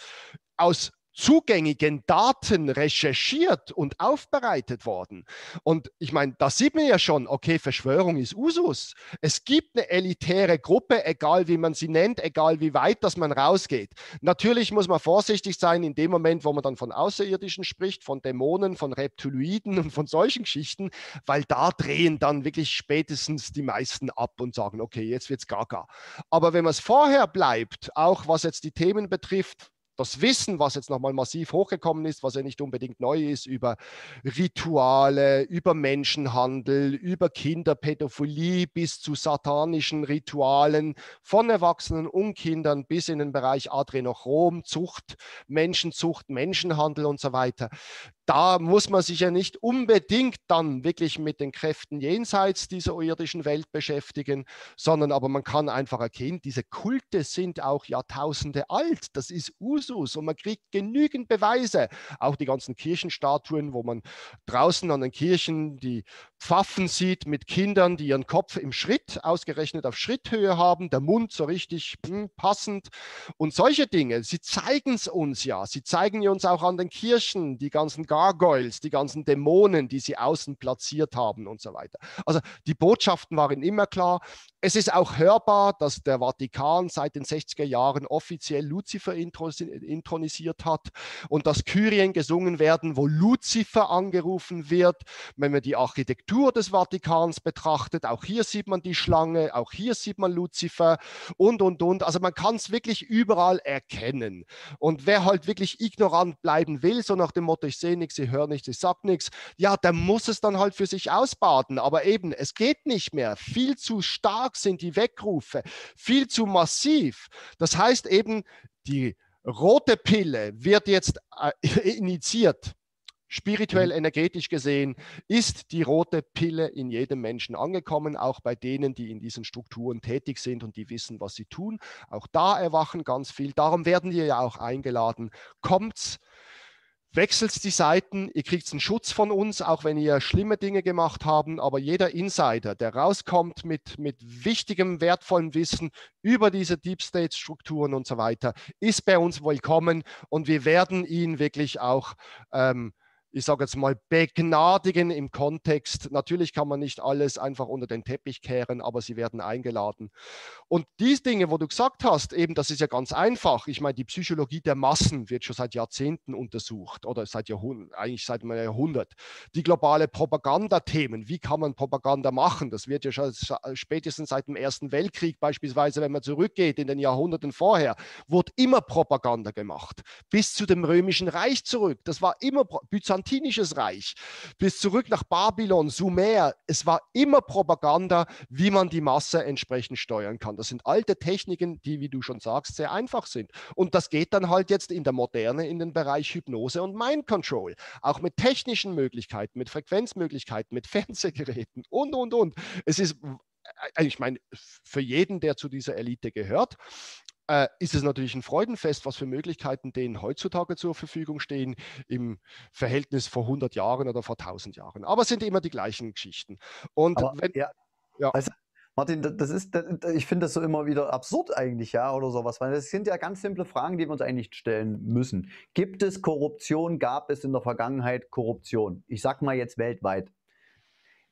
aus zugängigen Daten recherchiert und aufbereitet worden. Und ich meine, da sieht man ja schon, okay, Verschwörung ist Usus. Es gibt eine elitäre Gruppe, egal wie man sie nennt, egal wie weit dass man rausgeht. Natürlich muss man vorsichtig sein in dem Moment, wo man dann von Außerirdischen spricht, von Dämonen, von Reptiloiden und von solchen Geschichten, weil da drehen dann wirklich spätestens die meisten ab und sagen, okay, jetzt wird's gaga. Aber wenn man es vorher bleibt, auch was jetzt die Themen betrifft, das Wissen, was jetzt nochmal massiv hochgekommen ist, was ja nicht unbedingt neu ist, über Rituale, über Menschenhandel, über Kinderpädophilie bis zu satanischen Ritualen von Erwachsenen und Kindern bis in den Bereich Adrenochrom, Zucht, Menschenzucht, Menschenhandel und so weiter da muss man sich ja nicht unbedingt dann wirklich mit den Kräften jenseits dieser irdischen Welt beschäftigen, sondern aber man kann einfach erkennen, diese Kulte sind auch Jahrtausende alt. Das ist Usus und man kriegt genügend Beweise. Auch die ganzen Kirchenstatuen, wo man draußen an den Kirchen die Pfaffen sieht mit Kindern, die ihren Kopf im Schritt, ausgerechnet auf Schritthöhe haben, der Mund so richtig hm, passend und solche Dinge. Sie zeigen es uns ja. Sie zeigen uns auch an den Kirchen, die ganzen Gargoyles, die ganzen Dämonen, die sie außen platziert haben und so weiter. Also die Botschaften waren immer klar. Es ist auch hörbar, dass der Vatikan seit den 60er Jahren offiziell Luzifer intronisiert hat und dass Kyrien gesungen werden, wo Luzifer angerufen wird. Wenn wir die Architektur Architektur des Vatikans betrachtet. Auch hier sieht man die Schlange, auch hier sieht man Luzifer und, und, und. Also man kann es wirklich überall erkennen. Und wer halt wirklich ignorant bleiben will, so nach dem Motto, ich sehe nichts, ich höre nichts, ich sage nichts, ja, der muss es dann halt für sich ausbaden. Aber eben, es geht nicht mehr. Viel zu stark sind die Weckrufe, viel zu massiv. Das heißt eben, die rote Pille wird jetzt äh, initiiert Spirituell, mhm. energetisch gesehen ist die rote Pille in jedem Menschen angekommen, auch bei denen, die in diesen Strukturen tätig sind und die wissen, was sie tun. Auch da erwachen ganz viel. Darum werden wir ja auch eingeladen. Kommt's, wechselt die Seiten, ihr kriegt einen Schutz von uns, auch wenn ihr schlimme Dinge gemacht habt. Aber jeder Insider, der rauskommt mit, mit wichtigem, wertvollem Wissen über diese Deep State-Strukturen und so weiter, ist bei uns willkommen und wir werden ihn wirklich auch. Ähm, ich sage jetzt mal, begnadigen im Kontext. Natürlich kann man nicht alles einfach unter den Teppich kehren, aber sie werden eingeladen. Und diese Dinge, wo du gesagt hast, eben, das ist ja ganz einfach. Ich meine, die Psychologie der Massen wird schon seit Jahrzehnten untersucht oder seit Jahrhundert, eigentlich seit einem Jahrhundert. Die globale Propagandathemen, wie kann man Propaganda machen? Das wird ja schon spätestens seit dem Ersten Weltkrieg beispielsweise, wenn man zurückgeht in den Jahrhunderten vorher, wurde immer Propaganda gemacht. Bis zu dem Römischen Reich zurück. Das war immer Byzantin byzantinisches Reich bis zurück nach Babylon, Sumer. Es war immer Propaganda, wie man die Masse entsprechend steuern kann. Das sind alte Techniken, die, wie du schon sagst, sehr einfach sind. Und das geht dann halt jetzt in der Moderne in den Bereich Hypnose und Mind Control. Auch mit technischen Möglichkeiten, mit Frequenzmöglichkeiten, mit Fernsehgeräten und, und, und. Es ist äh, ich meine, für jeden, der zu dieser Elite gehört, äh, ist es natürlich ein Freudenfest, was für Möglichkeiten denen heutzutage zur Verfügung stehen im Verhältnis vor 100 Jahren oder vor 1000 Jahren. Aber es sind immer die gleichen Geschichten. Und Aber, wenn, ja, ja. Also, Martin, das ist, ich finde das so immer wieder absurd eigentlich, ja, oder sowas, weil das sind ja ganz simple Fragen, die wir uns eigentlich stellen müssen. Gibt es Korruption? Gab es in der Vergangenheit Korruption? Ich sag mal jetzt weltweit.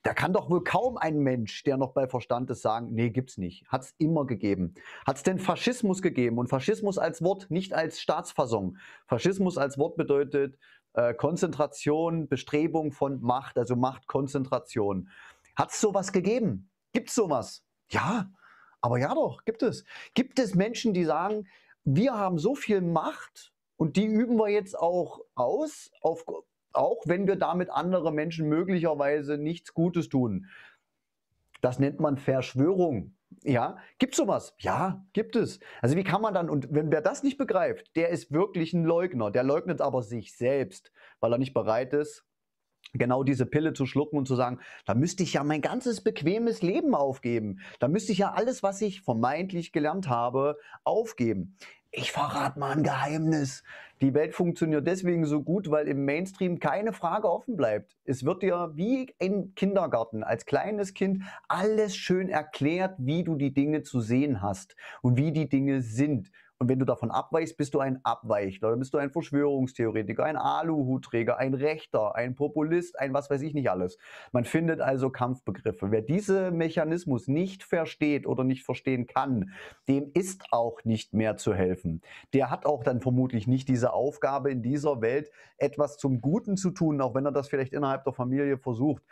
Da kann doch wohl kaum ein Mensch, der noch bei Verstand ist, sagen, nee, gibt's nicht. Hat's immer gegeben. Hat's denn Faschismus gegeben? Und Faschismus als Wort, nicht als Staatsfassung. Faschismus als Wort bedeutet äh, Konzentration, Bestrebung von Macht, also Machtkonzentration. Hat's sowas gegeben? Gibt's sowas? Ja, aber ja doch, gibt es. Gibt es Menschen, die sagen, wir haben so viel Macht und die üben wir jetzt auch aus auf auch wenn wir damit andere Menschen möglicherweise nichts Gutes tun. Das nennt man Verschwörung. Ja, gibt es sowas? Ja, gibt es. Also wie kann man dann, und wenn wer das nicht begreift, der ist wirklich ein Leugner. Der leugnet aber sich selbst, weil er nicht bereit ist, genau diese Pille zu schlucken und zu sagen, da müsste ich ja mein ganzes bequemes Leben aufgeben. Da müsste ich ja alles, was ich vermeintlich gelernt habe, aufgeben ich verrate mal ein Geheimnis. Die Welt funktioniert deswegen so gut, weil im Mainstream keine Frage offen bleibt. Es wird dir wie im Kindergarten als kleines Kind alles schön erklärt, wie du die Dinge zu sehen hast und wie die Dinge sind. Und wenn du davon abweichst, bist du ein Abweichler, dann bist du ein Verschwörungstheoretiker, ein Aluhutträger, ein Rechter, ein Populist, ein was weiß ich nicht alles. Man findet also Kampfbegriffe. Wer diesen Mechanismus nicht versteht oder nicht verstehen kann, dem ist auch nicht mehr zu helfen. Der hat auch dann vermutlich nicht diese Aufgabe in dieser Welt, etwas zum Guten zu tun, auch wenn er das vielleicht innerhalb der Familie versucht.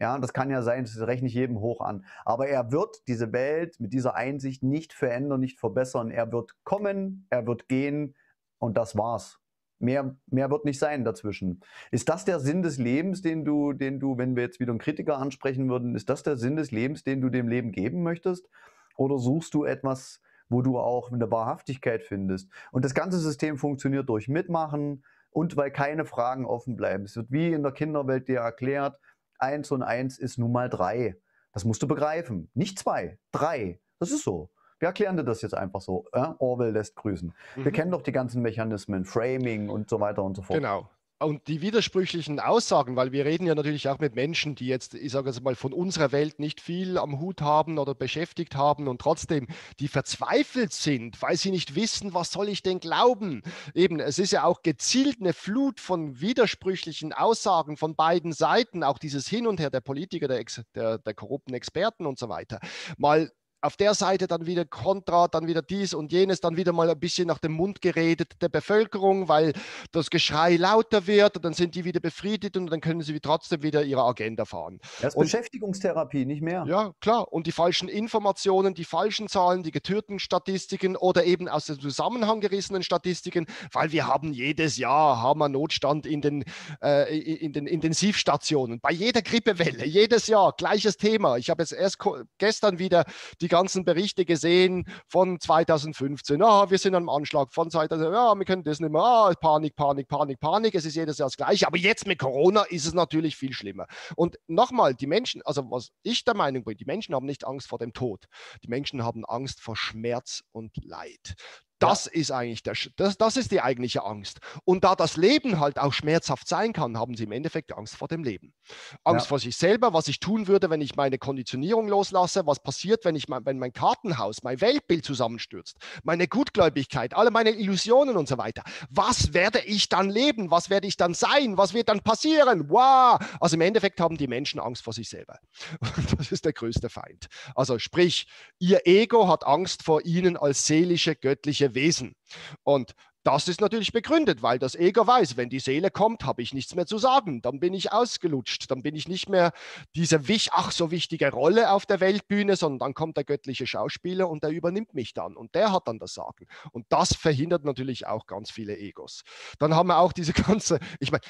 Ja, und das kann ja sein, das rechne ich jedem hoch an. Aber er wird diese Welt mit dieser Einsicht nicht verändern, nicht verbessern. Er wird kommen, er wird gehen und das war's. Mehr, mehr wird nicht sein dazwischen. Ist das der Sinn des Lebens, den du, den du, wenn wir jetzt wieder einen Kritiker ansprechen würden, ist das der Sinn des Lebens, den du dem Leben geben möchtest? Oder suchst du etwas, wo du auch eine Wahrhaftigkeit findest? Und das ganze System funktioniert durch Mitmachen und weil keine Fragen offen bleiben. Es wird wie in der Kinderwelt dir erklärt, 1 und 1 ist nun mal 3. Das musst du begreifen. Nicht 2, 3. Das ist so. Wir erklären dir das jetzt einfach so. Orwell lässt grüßen. Mhm. Wir kennen doch die ganzen Mechanismen, Framing und so weiter und so fort. Genau und die widersprüchlichen Aussagen, weil wir reden ja natürlich auch mit Menschen, die jetzt, ich sage jetzt mal, von unserer Welt nicht viel am Hut haben oder beschäftigt haben und trotzdem, die verzweifelt sind, weil sie nicht wissen, was soll ich denn glauben? Eben, es ist ja auch gezielt eine Flut von widersprüchlichen Aussagen von beiden Seiten, auch dieses Hin und Her der Politiker, der, Ex, der, der korrupten Experten und so weiter. Mal auf der Seite dann wieder Kontra, dann wieder dies und jenes, dann wieder mal ein bisschen nach dem Mund geredet der Bevölkerung, weil das Geschrei lauter wird und dann sind die wieder befriedigt und dann können sie trotzdem wieder ihre Agenda fahren. Das ist und, Beschäftigungstherapie, nicht mehr. Ja, klar. Und die falschen Informationen, die falschen Zahlen, die getürten Statistiken oder eben aus dem Zusammenhang gerissenen Statistiken, weil wir haben jedes Jahr haben wir Notstand in den, äh, in den Intensivstationen. Bei jeder Grippewelle, jedes Jahr, gleiches Thema. Ich habe jetzt erst gestern wieder die ganzen Berichte gesehen von 2015. Ah, wir sind am Anschlag von 2015. Ja, ah, wir können das nicht mehr. Ah, Panik, Panik, Panik, Panik. Es ist jedes Jahr das Gleiche. Aber jetzt mit Corona ist es natürlich viel schlimmer. Und nochmal, die Menschen, also was ich der Meinung bin, die Menschen haben nicht Angst vor dem Tod. Die Menschen haben Angst vor Schmerz und Leid. Das ja. ist eigentlich der, das, das ist die eigentliche Angst. Und da das Leben halt auch schmerzhaft sein kann, haben sie im Endeffekt Angst vor dem Leben. Angst ja. vor sich selber, was ich tun würde, wenn ich meine Konditionierung loslasse, was passiert, wenn, ich mein, wenn mein Kartenhaus, mein Weltbild zusammenstürzt, meine Gutgläubigkeit, alle meine Illusionen und so weiter. Was werde ich dann leben? Was werde ich dann sein? Was wird dann passieren? Wow! Also im Endeffekt haben die Menschen Angst vor sich selber. Und das ist der größte Feind. Also sprich, ihr Ego hat Angst vor ihnen als seelische, göttliche Wesen. Und das ist natürlich begründet, weil das Ego weiß, wenn die Seele kommt, habe ich nichts mehr zu sagen, dann bin ich ausgelutscht, dann bin ich nicht mehr diese wich, ach so wichtige Rolle auf der Weltbühne, sondern dann kommt der göttliche Schauspieler und der übernimmt mich dann und der hat dann das Sagen. Und das verhindert natürlich auch ganz viele Egos. Dann haben wir auch diese ganze, ich meine,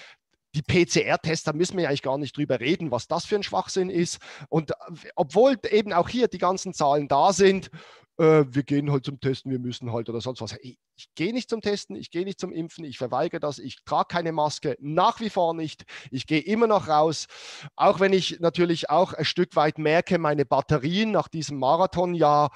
die PCR-Tests, da müssen wir ja eigentlich gar nicht drüber reden, was das für ein Schwachsinn ist. Und äh, obwohl eben auch hier die ganzen Zahlen da sind, äh, wir gehen halt zum Testen, wir müssen halt oder sonst was. Ich, ich gehe nicht zum Testen, ich gehe nicht zum Impfen, ich verweigere das, ich trage keine Maske, nach wie vor nicht. Ich gehe immer noch raus, auch wenn ich natürlich auch ein Stück weit merke, meine Batterien nach diesem Marathonjahr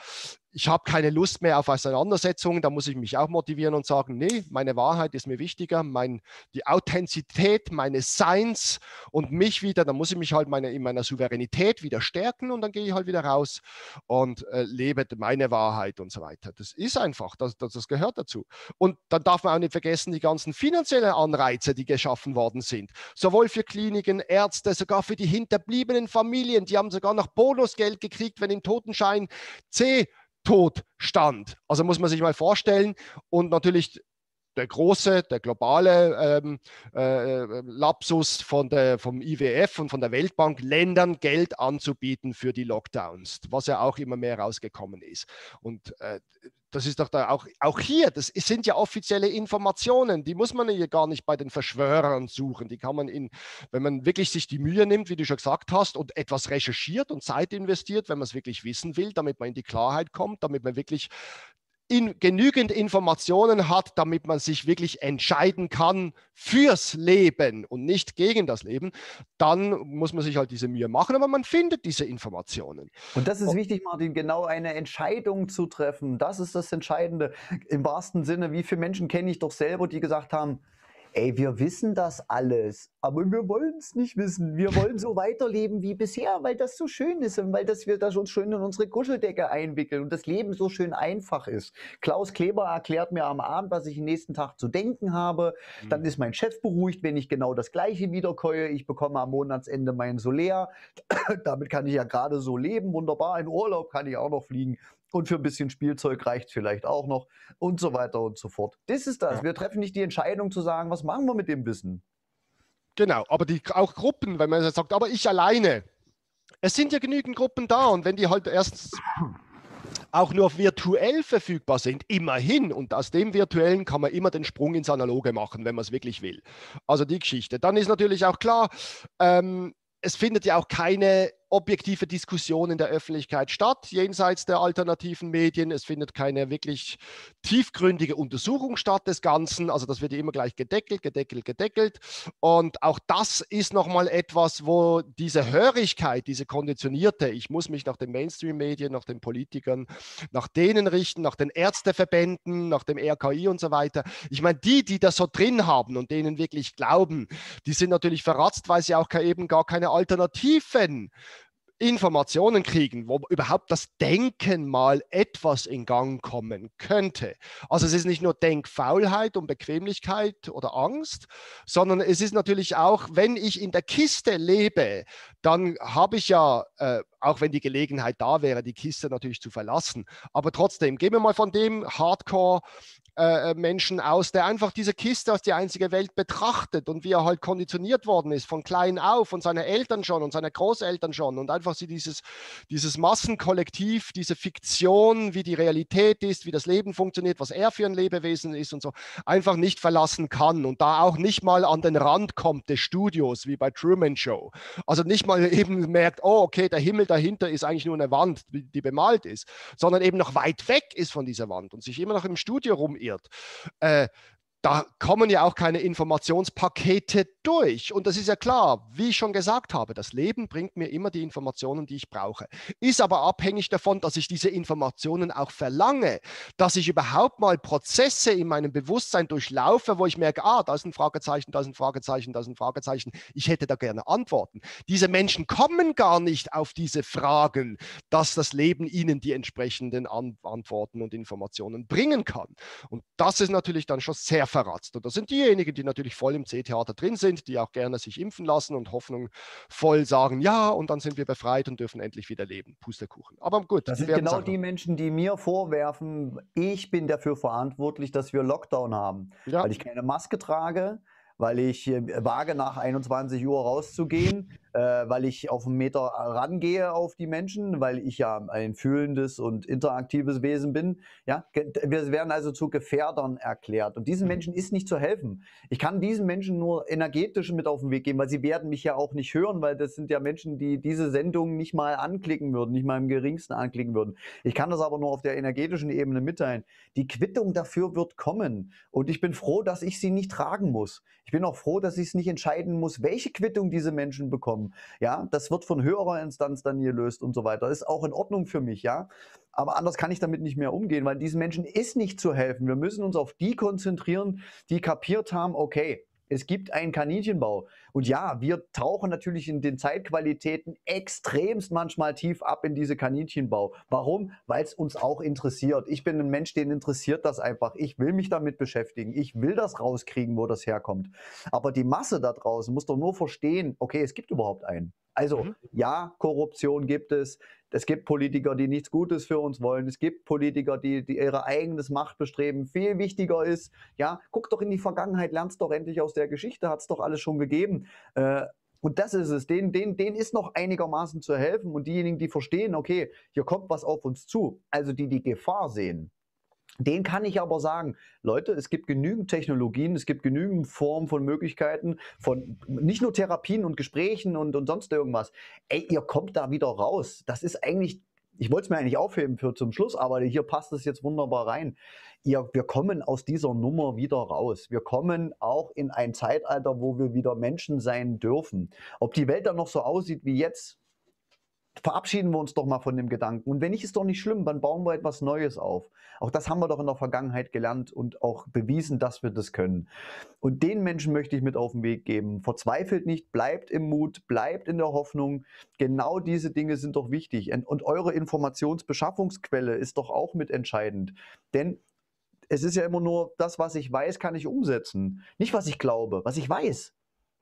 ich habe keine Lust mehr auf Auseinandersetzungen, da muss ich mich auch motivieren und sagen, nee, meine Wahrheit ist mir wichtiger, mein, die Authentizität meines Seins und mich wieder, da muss ich mich halt meine, in meiner Souveränität wieder stärken und dann gehe ich halt wieder raus und äh, lebe meine Wahrheit und so weiter. Das ist einfach, das, das, das gehört dazu. Und dann darf man auch nicht vergessen, die ganzen finanziellen Anreize, die geschaffen worden sind, sowohl für Kliniken, Ärzte, sogar für die hinterbliebenen Familien, die haben sogar noch Bonusgeld gekriegt, wenn im Totenschein C tot stand. Also muss man sich mal vorstellen. Und natürlich der große, der globale ähm, äh, Lapsus von der, vom IWF und von der Weltbank, Ländern Geld anzubieten für die Lockdowns, was ja auch immer mehr rausgekommen ist. Und äh, das ist doch da auch, auch hier, das sind ja offizielle Informationen, die muss man ja gar nicht bei den Verschwörern suchen. Die kann man in, wenn man wirklich sich die Mühe nimmt, wie du schon gesagt hast, und etwas recherchiert und Zeit investiert, wenn man es wirklich wissen will, damit man in die Klarheit kommt, damit man wirklich in, genügend Informationen hat, damit man sich wirklich entscheiden kann fürs Leben und nicht gegen das Leben, dann muss man sich halt diese Mühe machen, aber man findet diese Informationen. Und das ist und, wichtig, Martin, genau eine Entscheidung zu treffen. Das ist das Entscheidende. Im wahrsten Sinne, wie viele Menschen kenne ich doch selber, die gesagt haben, ey, wir wissen das alles, aber wir wollen es nicht wissen. Wir wollen so weiterleben wie bisher, weil das so schön ist und weil das wir das uns schön in unsere Kuscheldecke einwickeln und das Leben so schön einfach ist. Klaus Kleber erklärt mir am Abend, was ich den nächsten Tag zu denken habe. Mhm. Dann ist mein Chef beruhigt, wenn ich genau das Gleiche wiederkäue. Ich bekomme am Monatsende meinen Solär. Damit kann ich ja gerade so leben. Wunderbar. In Urlaub kann ich auch noch fliegen und für ein bisschen Spielzeug reicht vielleicht auch noch und so weiter und so fort. Das ist das. Ja. Wir treffen nicht die Entscheidung zu sagen, was machen wir mit dem Wissen. Genau, aber die, auch Gruppen, wenn man sagt, aber ich alleine. Es sind ja genügend Gruppen da und wenn die halt erstens auch nur virtuell verfügbar sind, immerhin. Und aus dem Virtuellen kann man immer den Sprung ins Analoge machen, wenn man es wirklich will. Also die Geschichte. Dann ist natürlich auch klar, ähm, es findet ja auch keine objektive Diskussion in der Öffentlichkeit statt, jenseits der alternativen Medien. Es findet keine wirklich tiefgründige Untersuchung statt des Ganzen. Also das wird ja immer gleich gedeckelt, gedeckelt, gedeckelt. Und auch das ist nochmal etwas, wo diese Hörigkeit, diese konditionierte, ich muss mich nach den Mainstream-Medien, nach den Politikern, nach denen richten, nach den Ärzteverbänden, nach dem RKI und so weiter. Ich meine, die, die das so drin haben und denen wirklich glauben, die sind natürlich verratzt, weil sie auch eben gar keine Alternativen Informationen kriegen, wo überhaupt das Denken mal etwas in Gang kommen könnte. Also es ist nicht nur Denkfaulheit und Bequemlichkeit oder Angst, sondern es ist natürlich auch, wenn ich in der Kiste lebe, dann habe ich ja, äh, auch wenn die Gelegenheit da wäre, die Kiste natürlich zu verlassen, aber trotzdem, gehen wir mal von dem Hardcore äh, äh, Menschen aus, der einfach diese Kiste als die einzige Welt betrachtet und wie er halt konditioniert worden ist, von klein auf und seine Eltern schon und seine Großeltern schon und einfach sie dieses, dieses Massenkollektiv, diese Fiktion, wie die Realität ist, wie das Leben funktioniert, was er für ein Lebewesen ist und so, einfach nicht verlassen kann und da auch nicht mal an den Rand kommt des Studios, wie bei Truman Show. Also nicht mal eben merkt, oh, okay, der Himmel dahinter ist eigentlich nur eine Wand, die bemalt ist, sondern eben noch weit weg ist von dieser Wand und sich immer noch im Studio rum verirrt. Äh, da kommen ja auch keine Informationspakete durch. Und das ist ja klar, wie ich schon gesagt habe, das Leben bringt mir immer die Informationen, die ich brauche. Ist aber abhängig davon, dass ich diese Informationen auch verlange, dass ich überhaupt mal Prozesse in meinem Bewusstsein durchlaufe, wo ich merke, ah, da ist ein Fragezeichen, da ist ein Fragezeichen, da ist ein Fragezeichen. Ich hätte da gerne Antworten. Diese Menschen kommen gar nicht auf diese Fragen, dass das Leben ihnen die entsprechenden An Antworten und Informationen bringen kann. Und das ist natürlich dann schon sehr verratzt. Und das sind diejenigen, die natürlich voll im C-Theater drin sind sind, die auch gerne sich impfen lassen und Hoffnung voll sagen, ja, und dann sind wir befreit und dürfen endlich wieder leben. Pustekuchen. Aber gut. Das sind genau die Menschen, die mir vorwerfen, ich bin dafür verantwortlich, dass wir Lockdown haben. Ja. Weil ich keine Maske trage, weil ich äh, wage, nach 21 Uhr rauszugehen, äh, weil ich auf einen Meter rangehe auf die Menschen, weil ich ja ein fühlendes und interaktives Wesen bin. Ja, wir werden also zu Gefährdern erklärt. Und diesen mhm. Menschen ist nicht zu helfen. Ich kann diesen Menschen nur energetisch mit auf den Weg geben, weil sie werden mich ja auch nicht hören, weil das sind ja Menschen, die diese Sendung nicht mal anklicken würden, nicht mal im geringsten anklicken würden. Ich kann das aber nur auf der energetischen Ebene mitteilen. Die Quittung dafür wird kommen. Und ich bin froh, dass ich sie nicht tragen muss. Ich bin auch froh, dass ich es nicht entscheiden muss, welche Quittung diese Menschen bekommen. Ja, das wird von höherer Instanz dann gelöst und so weiter. Ist auch in Ordnung für mich, ja. Aber anders kann ich damit nicht mehr umgehen, weil diesen Menschen ist nicht zu helfen. Wir müssen uns auf die konzentrieren, die kapiert haben, okay, es gibt einen Kaninchenbau. Und ja, wir tauchen natürlich in den Zeitqualitäten extremst manchmal tief ab in diese Kaninchenbau. Warum? Weil es uns auch interessiert. Ich bin ein Mensch, den interessiert das einfach. Ich will mich damit beschäftigen. Ich will das rauskriegen, wo das herkommt. Aber die Masse da draußen muss doch nur verstehen, okay, es gibt überhaupt einen. Also mhm. ja, Korruption gibt es. Es gibt Politiker, die nichts Gutes für uns wollen. Es gibt Politiker, die, die ihre eigenes Machtbestreben viel wichtiger ist. Ja, guck doch in die Vergangenheit, lernst doch endlich aus der Geschichte, hat es doch alles schon gegeben. Äh, und das ist es. Den, den, den ist noch einigermaßen zu helfen. Und diejenigen, die verstehen, okay, hier kommt was auf uns zu, also die die Gefahr sehen, den kann ich aber sagen, Leute, es gibt genügend Technologien, es gibt genügend Formen von Möglichkeiten, von nicht nur Therapien und Gesprächen und, und sonst irgendwas. Ey, ihr kommt da wieder raus. Das ist eigentlich, ich wollte es mir eigentlich aufheben für zum Schluss, aber hier passt es jetzt wunderbar rein. Ihr, wir kommen aus dieser Nummer wieder raus. Wir kommen auch in ein Zeitalter, wo wir wieder Menschen sein dürfen. Ob die Welt dann noch so aussieht wie jetzt, verabschieden wir uns doch mal von dem Gedanken. Und wenn nicht, ist doch nicht schlimm, dann bauen wir etwas Neues auf. Auch das haben wir doch in der Vergangenheit gelernt und auch bewiesen, dass wir das können. Und den Menschen möchte ich mit auf den Weg geben. Verzweifelt nicht, bleibt im Mut, bleibt in der Hoffnung. Genau diese Dinge sind doch wichtig. Und eure Informationsbeschaffungsquelle ist doch auch mit entscheidend. Denn es ist ja immer nur das, was ich weiß, kann ich umsetzen. Nicht, was ich glaube, was ich weiß.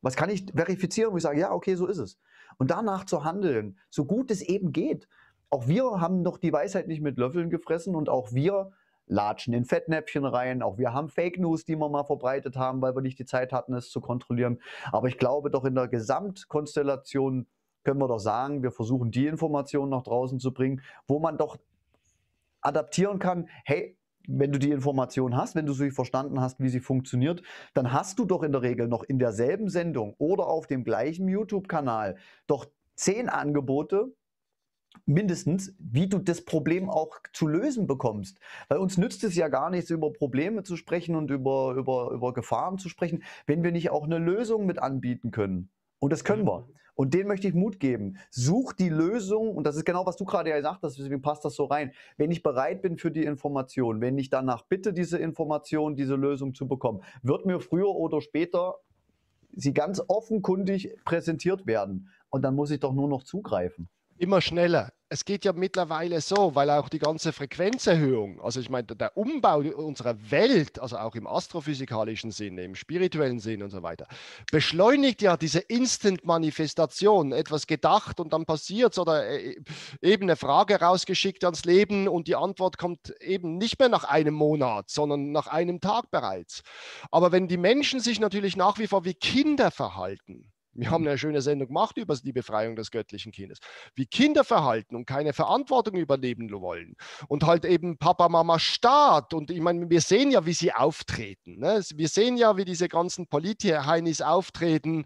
Was kann ich verifizieren, wo ich sage, ja, okay, so ist es und danach zu handeln, so gut es eben geht. Auch wir haben doch die Weisheit nicht mit Löffeln gefressen und auch wir latschen in Fettnäpfchen rein. Auch wir haben Fake News, die wir mal verbreitet haben, weil wir nicht die Zeit hatten, es zu kontrollieren. Aber ich glaube doch in der Gesamtkonstellation können wir doch sagen, wir versuchen die Informationen nach draußen zu bringen, wo man doch adaptieren kann, hey, wenn du die Information hast, wenn du sie verstanden hast, wie sie funktioniert, dann hast du doch in der Regel noch in derselben Sendung oder auf dem gleichen YouTube-Kanal doch zehn Angebote, mindestens, wie du das Problem auch zu lösen bekommst. Weil uns nützt es ja gar nichts, über Probleme zu sprechen und über, über, über Gefahren zu sprechen, wenn wir nicht auch eine Lösung mit anbieten können. Und das können wir. Mhm. Und denen möchte ich Mut geben. Such die Lösung, und das ist genau, was du gerade ja gesagt hast, deswegen passt das so rein. Wenn ich bereit bin für die Information, wenn ich danach bitte, diese Information, diese Lösung zu bekommen, wird mir früher oder später sie ganz offenkundig präsentiert werden. Und dann muss ich doch nur noch zugreifen immer schneller. Es geht ja mittlerweile so, weil auch die ganze Frequenzerhöhung, also ich meine, der Umbau unserer Welt, also auch im astrophysikalischen Sinne, im spirituellen Sinn und so weiter, beschleunigt ja diese Instant-Manifestation, etwas gedacht und dann passiert es oder äh, eben eine Frage rausgeschickt ans Leben und die Antwort kommt eben nicht mehr nach einem Monat, sondern nach einem Tag bereits. Aber wenn die Menschen sich natürlich nach wie vor wie Kinder verhalten, wir haben eine schöne Sendung gemacht über die Befreiung des göttlichen Kindes. Wie Kinder verhalten und keine Verantwortung übernehmen wollen. Und halt eben Papa, Mama, Staat. Und ich meine, wir sehen ja, wie sie auftreten. Ne? Wir sehen ja, wie diese ganzen Polit-Heinis auftreten.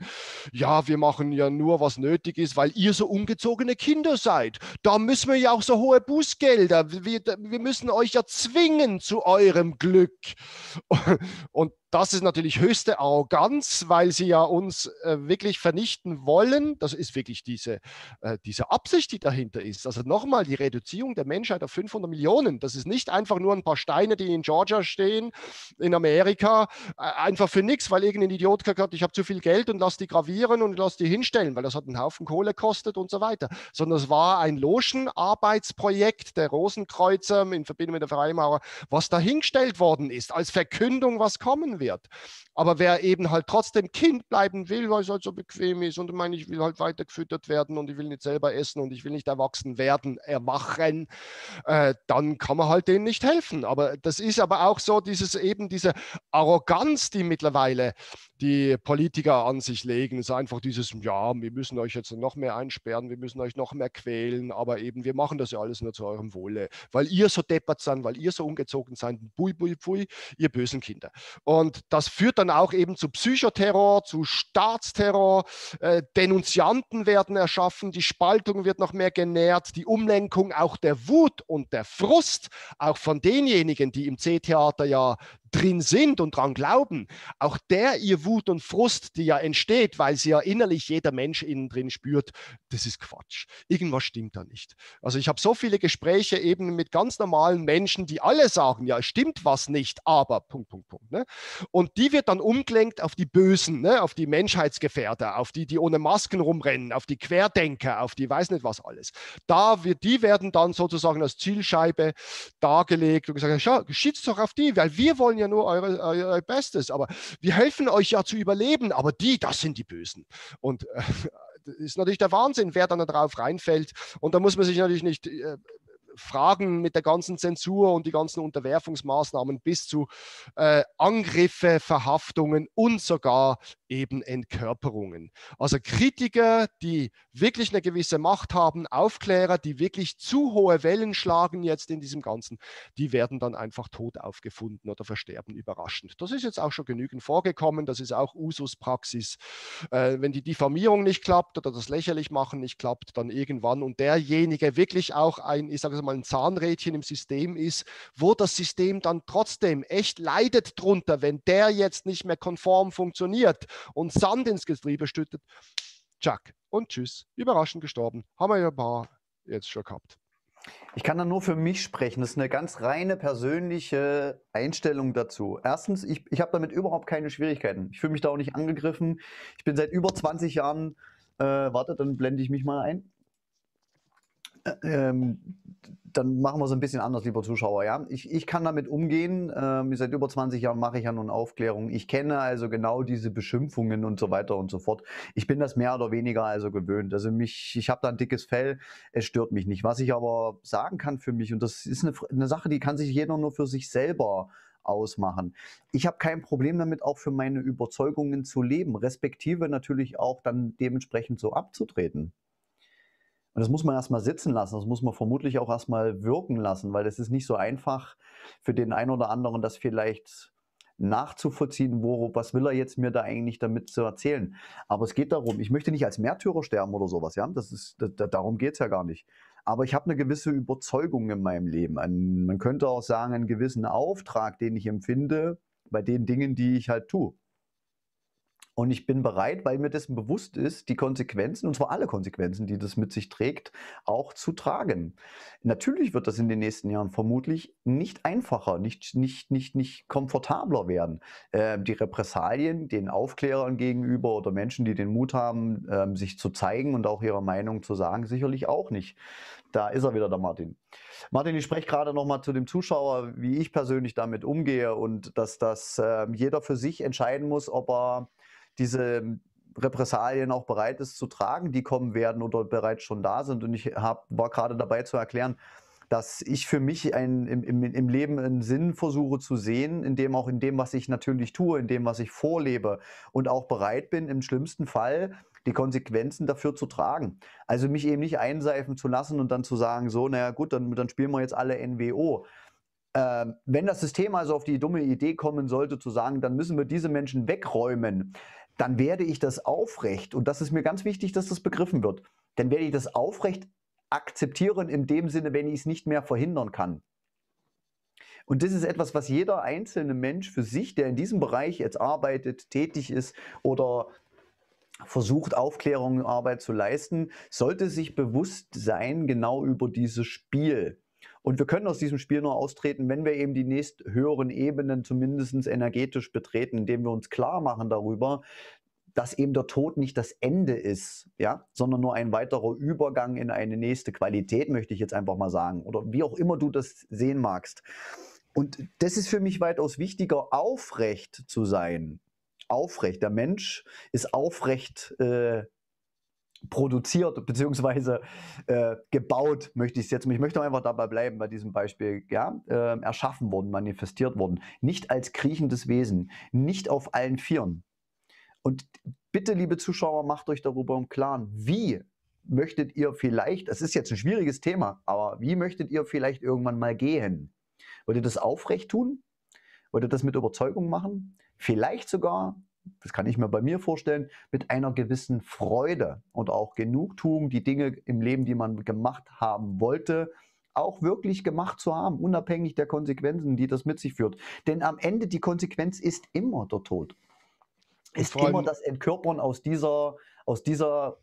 Ja, wir machen ja nur, was nötig ist, weil ihr so ungezogene Kinder seid. Da müssen wir ja auch so hohe Bußgelder. Wir, wir müssen euch ja zwingen zu eurem Glück. Und das ist natürlich höchste Arroganz, weil sie ja uns äh, wirklich wirklich vernichten wollen, das ist wirklich diese, äh, diese Absicht, die dahinter ist. Also nochmal die Reduzierung der Menschheit auf 500 Millionen. Das ist nicht einfach nur ein paar Steine, die in Georgia stehen, in Amerika, äh, einfach für nichts, weil irgendein Idiot gesagt ich habe zu viel Geld und lass die gravieren und lass die hinstellen, weil das hat einen Haufen Kohle kostet und so weiter. Sondern es war ein Logenarbeitsprojekt der Rosenkreuzer in Verbindung mit der Freimaurer, was dahingestellt worden ist, als Verkündung, was kommen wird. Aber wer eben halt trotzdem Kind bleiben will, weil es halt so bequem ist und meine, ich will halt weiter gefüttert werden und ich will nicht selber essen und ich will nicht erwachsen werden, erwachen, äh, dann kann man halt denen nicht helfen. Aber das ist aber auch so dieses eben diese Arroganz, die mittlerweile die Politiker an sich legen. Es ist einfach dieses, ja, wir müssen euch jetzt noch mehr einsperren, wir müssen euch noch mehr quälen, aber eben, wir machen das ja alles nur zu eurem Wohle, weil ihr so deppert seid, weil ihr so ungezogen seid, bui, bui, bui, ihr bösen Kinder. Und das führt dann auch eben zu Psychoterror, zu Staatsterror, äh, Denunzianten werden erschaffen, die Spaltung wird noch mehr genährt, die Umlenkung auch der Wut und der Frust, auch von denjenigen, die im C-Theater ja drin sind und dran glauben, auch der ihr Wut und Frust, die ja entsteht, weil sie ja innerlich jeder Mensch innen drin spürt, das ist Quatsch. Irgendwas stimmt da nicht. Also ich habe so viele Gespräche eben mit ganz normalen Menschen, die alle sagen, ja, es stimmt was nicht, aber Punkt, Punkt, Punkt. Ne? Und die wird dann umgelenkt auf die Bösen, ne? auf die Menschheitsgefährder, auf die, die ohne Masken rumrennen, auf die Querdenker, auf die weiß nicht was alles. Da wird, die werden dann sozusagen als Zielscheibe dargelegt und gesagt, schau, schießt doch auf die, weil wir wollen wollen ja nur eure, euer Bestes, aber wir helfen euch ja zu überleben, aber die, das sind die Bösen. Und äh, ist natürlich der Wahnsinn, wer dann da drauf reinfällt. Und da muss man sich natürlich nicht äh, Fragen mit der ganzen Zensur und die ganzen Unterwerfungsmaßnahmen bis zu äh, Angriffe, Verhaftungen und sogar eben Entkörperungen. Also Kritiker, die wirklich eine gewisse Macht haben, Aufklärer, die wirklich zu hohe Wellen schlagen jetzt in diesem Ganzen, die werden dann einfach tot aufgefunden oder versterben überraschend. Das ist jetzt auch schon genügend vorgekommen, das ist auch Ususpraxis. Äh, wenn die Diffamierung nicht klappt oder das Lächerlichmachen nicht klappt, dann irgendwann und derjenige wirklich auch ein, ich sage es mal, mal ein Zahnrädchen im System ist, wo das System dann trotzdem echt leidet drunter, wenn der jetzt nicht mehr konform funktioniert und Sand ins Getriebe stüttet. Chuck und tschüss. Überraschend gestorben. Haben wir ja ein paar jetzt schon gehabt. Ich kann da nur für mich sprechen. Das ist eine ganz reine persönliche Einstellung dazu. Erstens, ich, ich habe damit überhaupt keine Schwierigkeiten. Ich fühle mich da auch nicht angegriffen. Ich bin seit über 20 Jahren, äh, warte, dann blende ich mich mal ein ähm, dann machen wir es ein bisschen anders, lieber Zuschauer. Ja? Ich, ich kann damit umgehen. Ähm, seit über 20 Jahren mache ich ja nun Aufklärung. Ich kenne also genau diese Beschimpfungen und so weiter und so fort. Ich bin das mehr oder weniger also gewöhnt. Also mich, ich habe da ein dickes Fell. Es stört mich nicht. Was ich aber sagen kann für mich, und das ist eine, eine Sache, die kann sich jeder nur für sich selber ausmachen. Ich habe kein Problem damit, auch für meine Überzeugungen zu leben, respektive natürlich auch dann dementsprechend so abzutreten. Und das muss man erstmal sitzen lassen, das muss man vermutlich auch erstmal wirken lassen, weil es ist nicht so einfach für den einen oder anderen, das vielleicht nachzuvollziehen, wo, was will er jetzt mir da eigentlich damit zu erzählen. Aber es geht darum, ich möchte nicht als Märtyrer sterben oder sowas, ja, das ist, da, darum geht es ja gar nicht. Aber ich habe eine gewisse Überzeugung in meinem Leben. Ein, man könnte auch sagen, einen gewissen Auftrag, den ich empfinde bei den Dingen, die ich halt tue. Und ich bin bereit, weil mir dessen bewusst ist, die Konsequenzen, und zwar alle Konsequenzen, die das mit sich trägt, auch zu tragen. Natürlich wird das in den nächsten Jahren vermutlich nicht einfacher, nicht, nicht, nicht, nicht komfortabler werden. Äh, die Repressalien den Aufklärern gegenüber oder Menschen, die den Mut haben, äh, sich zu zeigen und auch ihre Meinung zu sagen, sicherlich auch nicht. Da ist er wieder, der Martin. Martin, ich spreche gerade nochmal zu dem Zuschauer, wie ich persönlich damit umgehe und dass das äh, jeder für sich entscheiden muss, ob er diese ähm, Repressalien auch bereit ist zu tragen, die kommen werden oder bereits schon da sind. Und ich hab, war gerade dabei zu erklären, dass ich für mich ein, im, im, Leben einen Sinn versuche zu sehen, in dem auch in dem, was ich natürlich tue, in dem, was ich vorlebe und auch bereit bin, im schlimmsten Fall die Konsequenzen dafür zu tragen. Also mich eben nicht einseifen zu lassen und dann zu sagen, so, naja gut, dann, dann spielen wir jetzt alle NWO. Äh, wenn das System also auf die dumme Idee kommen sollte, zu sagen, dann müssen wir diese Menschen wegräumen, dann werde ich das aufrecht, und das ist mir ganz wichtig, dass das begriffen wird, dann werde ich das aufrecht akzeptieren in dem Sinne, wenn ich es nicht mehr verhindern kann. Und das ist etwas, was jeder einzelne Mensch für sich, der in diesem Bereich jetzt arbeitet, tätig ist oder versucht, Aufklärung und Arbeit zu leisten, sollte sich bewusst sein, genau über dieses Spiel. Und wir können aus diesem Spiel nur austreten, wenn wir eben die nächst höheren Ebenen zumindest energetisch betreten, indem wir uns klar machen darüber, dass eben der Tod nicht das Ende ist, ja, sondern nur ein weiterer Übergang in eine nächste Qualität, möchte ich jetzt einfach mal sagen, oder wie auch immer du das sehen magst. Und das ist für mich weitaus wichtiger, aufrecht zu sein. Aufrecht. Der Mensch ist aufrecht äh, produziert bzw. Äh, gebaut, möchte ich es jetzt. Ich möchte einfach dabei bleiben bei diesem Beispiel. Ja? Äh, erschaffen worden, manifestiert worden. Nicht als kriechendes Wesen, nicht auf allen Vieren. Und bitte, liebe Zuschauer, macht euch darüber im Klaren, wie möchtet ihr vielleicht, das ist jetzt ein schwieriges Thema, aber wie möchtet ihr vielleicht irgendwann mal gehen? Wollt ihr das aufrecht tun? Wollt ihr das mit Überzeugung machen? Vielleicht sogar das kann ich mir bei mir vorstellen, mit einer gewissen Freude und auch Genugtuung, die Dinge im Leben, die man gemacht haben wollte, auch wirklich gemacht zu haben, unabhängig der Konsequenzen, die das mit sich führt. Denn am Ende die Konsequenz ist immer der Tod. Ist immer das Entkörpern aus dieser, aus dieser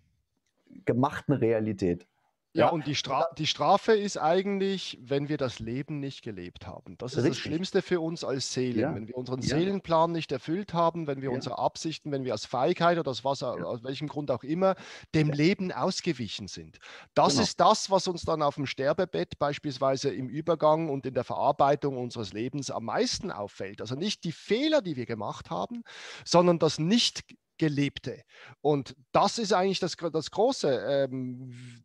gemachten Realität. Ja, ja, und die, Stra die, Strafe ist eigentlich, wenn wir das Leben nicht gelebt haben. Das ist Richtig. das Schlimmste für uns als Seelen. Ja. Wenn wir unseren ja. Seelenplan nicht erfüllt haben, wenn wir unsere Absichten, wenn wir aus Feigheit oder aus, was, aus welchem Grund auch immer, dem Leben ausgewichen sind. Das genau. ist das, was uns dann auf dem Sterbebett beispielsweise im Übergang und in der Verarbeitung unseres Lebens am meisten auffällt. Also nicht die Fehler, die wir gemacht haben, sondern das nicht gelebte. Und das ist eigentlich das, das Große. Ähm,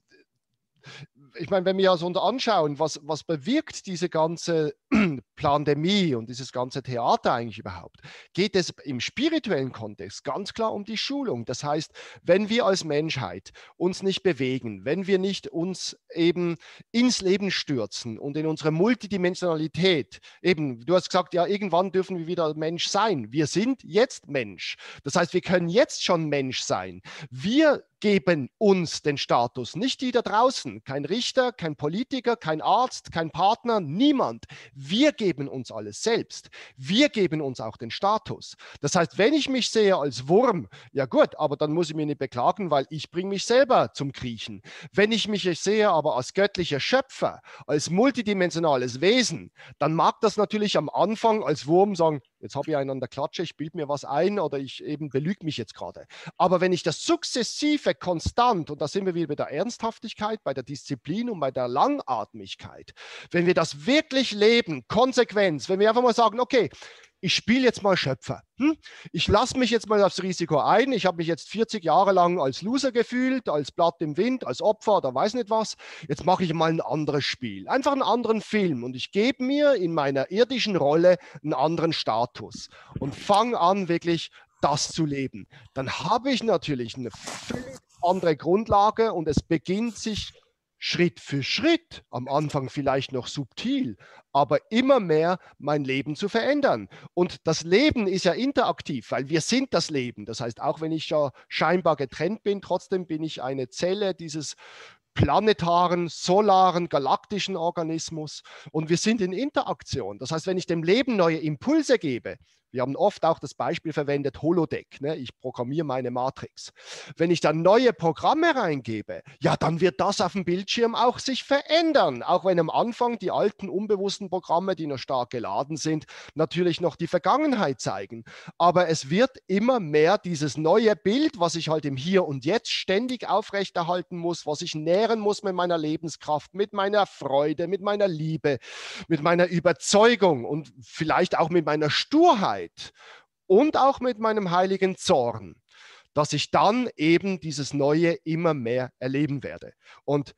ich meine, wenn wir uns also anschauen, was, was bewirkt diese ganze Pandemie und dieses ganze Theater eigentlich überhaupt, geht es im spirituellen Kontext ganz klar um die Schulung. Das heißt, wenn wir als Menschheit uns nicht bewegen, wenn wir nicht uns eben ins Leben stürzen und in unsere Multidimensionalität, eben, du hast gesagt, ja, irgendwann dürfen wir wieder Mensch sein. Wir sind jetzt Mensch. Das heißt, wir können jetzt schon Mensch sein. Wir geben uns den Status. Nicht die da draußen, kein Richter, kein Politiker, kein Arzt, kein Partner, niemand. Wir geben uns alles selbst. Wir geben uns auch den Status. Das heißt, wenn ich mich sehe als Wurm, ja gut, aber dann muss ich mich nicht beklagen, weil ich bringe mich selber zum Kriechen. Wenn ich mich sehe aber als göttlicher Schöpfer, als multidimensionales Wesen, dann mag das natürlich am Anfang als Wurm sagen, jetzt habe ich einen an der Klatsche, ich bilde mir was ein oder ich eben belüge mich jetzt gerade. Aber wenn ich das sukzessive Endeffekt konstant, und da sind wir wieder bei der Ernsthaftigkeit, bei der Disziplin und bei der Langatmigkeit, wenn wir das wirklich leben, Konsequenz, wenn wir einfach mal sagen, okay, ich spiele jetzt mal Schöpfer. Hm? Ich lasse mich jetzt mal aufs Risiko ein. Ich habe mich jetzt 40 Jahre lang als Loser gefühlt, als Blatt im Wind, als Opfer oder weiß nicht was. Jetzt mache ich mal ein anderes Spiel, einfach einen anderen Film und ich gebe mir in meiner irdischen Rolle einen anderen Status und fange an, wirklich das zu leben, dann habe ich natürlich eine völlig andere Grundlage und es beginnt sich Schritt für Schritt, am Anfang vielleicht noch subtil, aber immer mehr mein Leben zu verändern. Und das Leben ist ja interaktiv, weil wir sind das Leben. Das heißt, auch wenn ich ja scheinbar getrennt bin, trotzdem bin ich eine Zelle dieses planetaren, solaren, galaktischen Organismus und wir sind in Interaktion. Das heißt, wenn ich dem Leben neue Impulse gebe, wir haben oft auch das Beispiel verwendet, Holodeck. Ne? Ich programmiere meine Matrix. Wenn ich dann neue Programme reingebe, ja, dann wird das auf dem Bildschirm auch sich verändern. Auch wenn am Anfang die alten unbewussten Programme, die noch stark geladen sind, natürlich noch die Vergangenheit zeigen. Aber es wird immer mehr dieses neue Bild, was ich halt im Hier und Jetzt ständig aufrechterhalten muss, was ich nähren muss mit meiner Lebenskraft, mit meiner Freude, mit meiner Liebe, mit meiner Überzeugung und vielleicht auch mit meiner Sturheit Weisheit und auch mit meinem heiligen Zorn, dass ich dann eben dieses Neue immer mehr erleben werde. Und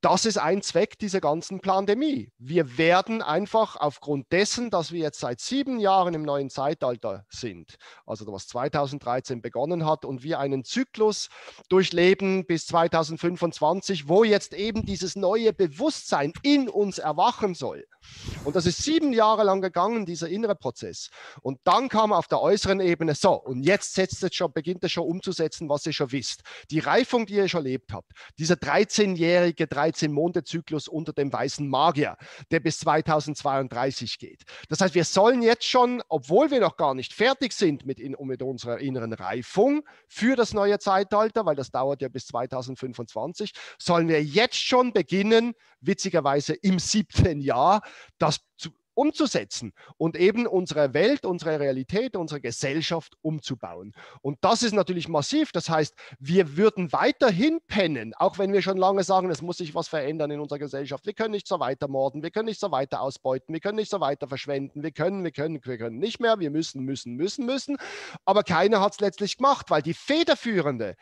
das ist ein Zweck dieser ganzen Pandemie. Wir werden einfach aufgrund dessen, dass wir jetzt seit sieben Jahren im neuen Zeitalter sind, also was 2013 begonnen hat und wir einen Zyklus durchleben bis 2025, wo jetzt eben dieses neue Bewusstsein in uns erwachen soll. Und das ist sieben Jahre lang gegangen, dieser innere Prozess. Und dann kam auf der äußeren Ebene, so, und jetzt setzt es schon, beginnt es schon umzusetzen, was ihr schon wisst. Die Reifung, die ihr schon erlebt habt, dieser 13-jährige, 13 13-Monde-Zyklus unter dem weißen Magier, der bis 2032 geht. Das heißt, wir sollen jetzt schon, obwohl wir noch gar nicht fertig sind mit, in, mit unserer inneren Reifung für das neue Zeitalter, weil das dauert ja bis 2025, sollen wir jetzt schon beginnen, witzigerweise im siebten Jahr, das zu, umzusetzen und eben unsere Welt, unsere Realität, unsere Gesellschaft umzubauen. Und das ist natürlich massiv. Das heißt, wir würden weiterhin pennen, auch wenn wir schon lange sagen, es muss sich was verändern in unserer Gesellschaft. Wir können nicht so weiter morden, wir können nicht so weiter ausbeuten, wir können nicht so weiter verschwenden, wir können, wir können, wir können nicht mehr, wir müssen, müssen, müssen, müssen. Aber keiner hat es letztlich gemacht, weil die federführende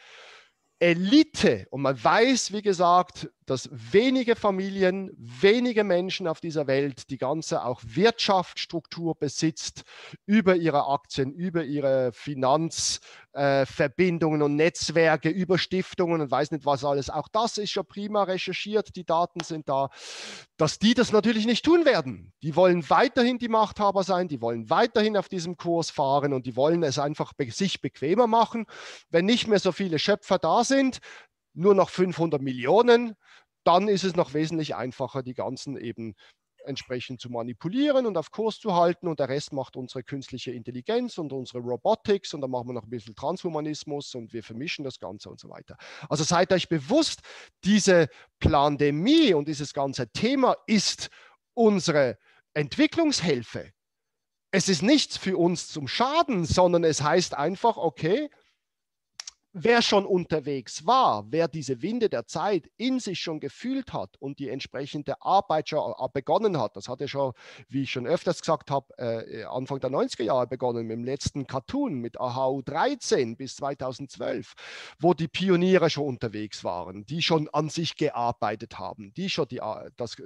Elite, und man weiß, wie gesagt, dass wenige Familien, wenige Menschen auf dieser Welt die ganze auch Wirtschaftsstruktur besitzt über ihre Aktien, über ihre Finanzverbindungen äh, und Netzwerke, über Stiftungen und weiß nicht was alles. Auch das ist schon prima recherchiert, die Daten sind da, dass die das natürlich nicht tun werden. Die wollen weiterhin die Machthaber sein, die wollen weiterhin auf diesem Kurs fahren und die wollen es einfach be sich bequemer machen, wenn nicht mehr so viele Schöpfer da sind, nur noch 500 Millionen, dann ist es noch wesentlich einfacher, die ganzen eben entsprechend zu manipulieren und auf Kurs zu halten. Und der Rest macht unsere künstliche Intelligenz und unsere Robotics. Und dann machen wir noch ein bisschen Transhumanismus und wir vermischen das Ganze und so weiter. Also seid euch bewusst, diese Pandemie und dieses ganze Thema ist unsere Entwicklungshilfe. Es ist nichts für uns zum Schaden, sondern es heißt einfach, okay, wer schon unterwegs war, wer diese Winde der Zeit in sich schon gefühlt hat und die entsprechende Arbeit schon äh, begonnen hat, das hat ja schon, wie ich schon öfters gesagt habe, äh, äh Anfang der 90er Jahre begonnen mit dem letzten Cartoon, mit AHU 13 bis 2012, wo die Pioniere schon unterwegs waren, die schon an sich gearbeitet haben, die schon die, äh, das,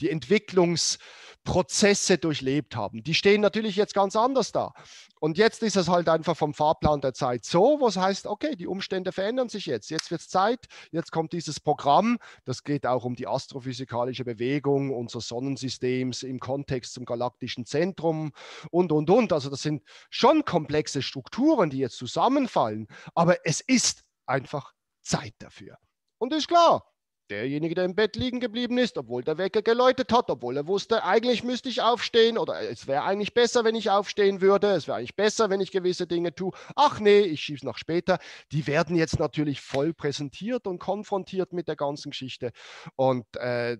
die Entwicklungsprozesse durchlebt haben. Die stehen natürlich jetzt ganz anders da. Und jetzt ist es halt einfach vom Fahrplan der Zeit so, wo es heißt, okay, die Umstände verändern sich jetzt. Jetzt wird es Zeit, jetzt kommt dieses Programm. Das geht auch um die astrophysikalische Bewegung unseres Sonnensystems im Kontext zum galaktischen Zentrum und, und, und. Also das sind schon komplexe Strukturen, die jetzt zusammenfallen, aber es ist einfach Zeit dafür. Und ist klar, derjenige, der im Bett liegen geblieben ist, obwohl der Wecker geläutet hat, obwohl er wusste, eigentlich müsste ich aufstehen oder es wäre eigentlich besser, wenn ich aufstehen würde, es wäre eigentlich besser, wenn ich gewisse Dinge tue. Ach nee, ich schieb's noch später. Die werden jetzt natürlich voll präsentiert und konfrontiert mit der ganzen Geschichte und äh,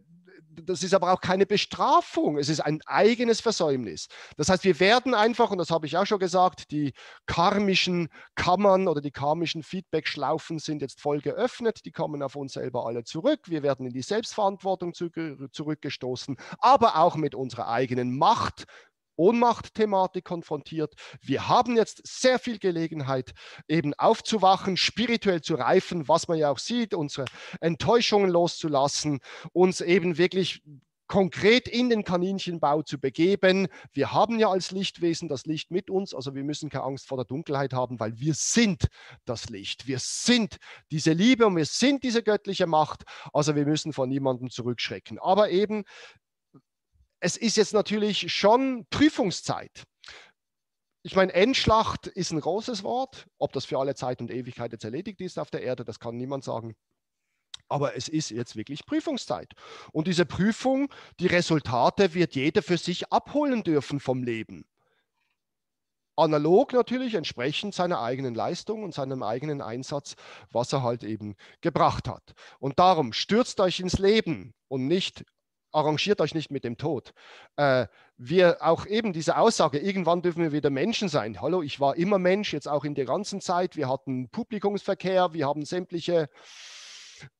das ist aber auch keine Bestrafung, es ist ein eigenes Versäumnis. Das heißt, wir werden einfach, und das habe ich auch schon gesagt, die karmischen Kammern oder die karmischen Feedback-Schlaufen sind jetzt voll geöffnet, die kommen auf uns selber alle zurück, wir werden in die Selbstverantwortung zurückgestoßen, aber auch mit unserer eigenen Macht Ohnmacht-Thematik konfrontiert. Wir haben jetzt sehr viel Gelegenheit, eben aufzuwachen, spirituell zu reifen, was man ja auch sieht, unsere Enttäuschungen loszulassen, uns eben wirklich konkret in den Kaninchenbau zu begeben. Wir haben ja als Lichtwesen das Licht mit uns, also wir müssen keine Angst vor der Dunkelheit haben, weil wir sind das Licht. Wir sind diese Liebe und wir sind diese göttliche Macht. Also wir müssen vor niemandem zurückschrecken. Aber eben es ist jetzt natürlich schon Prüfungszeit. Ich meine, Endschlacht ist ein großes Wort. Ob das für alle Zeit und Ewigkeit jetzt erledigt ist auf der Erde, das kann niemand sagen. Aber es ist jetzt wirklich Prüfungszeit. Und diese Prüfung, die Resultate wird jeder für sich abholen dürfen vom Leben. Analog natürlich entsprechend seiner eigenen Leistung und seinem eigenen Einsatz, was er halt eben gebracht hat. Und darum stürzt euch ins Leben und nicht arrangiert euch nicht mit dem Tod. Äh, wir auch eben diese Aussage, irgendwann dürfen wir wieder Menschen sein. Hallo, ich war immer Mensch, jetzt auch in der ganzen Zeit. Wir hatten Publikumsverkehr, wir haben sämtliche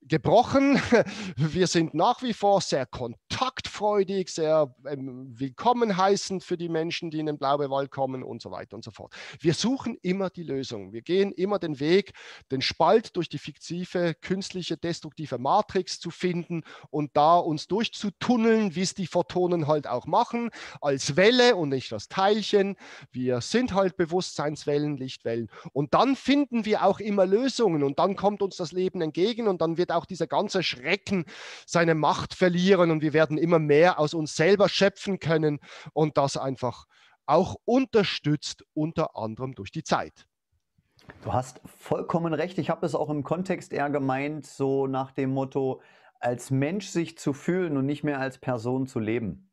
gebrochen. Wir sind nach wie vor sehr kontaktfreudig, sehr ähm, willkommen heißend für die Menschen, die in den Blaubewald kommen und so weiter und so fort. Wir suchen immer die Lösung. Wir gehen immer den Weg, den Spalt durch die fiktive, künstliche, destruktive Matrix zu finden und da uns durchzutunneln, wie es die Photonen halt auch machen, als Welle und nicht als Teilchen. Wir sind halt Bewusstseinswellen, Lichtwellen. Und dann finden wir auch immer Lösungen und dann kommt uns das Leben entgegen und dann dann wird auch dieser ganze Schrecken seine Macht verlieren und wir werden immer mehr aus uns selber schöpfen können und das einfach auch unterstützt, unter anderem durch die Zeit. Du hast vollkommen recht. Ich habe es auch im Kontext eher gemeint, so nach dem Motto, als Mensch sich zu fühlen und nicht mehr als Person zu leben.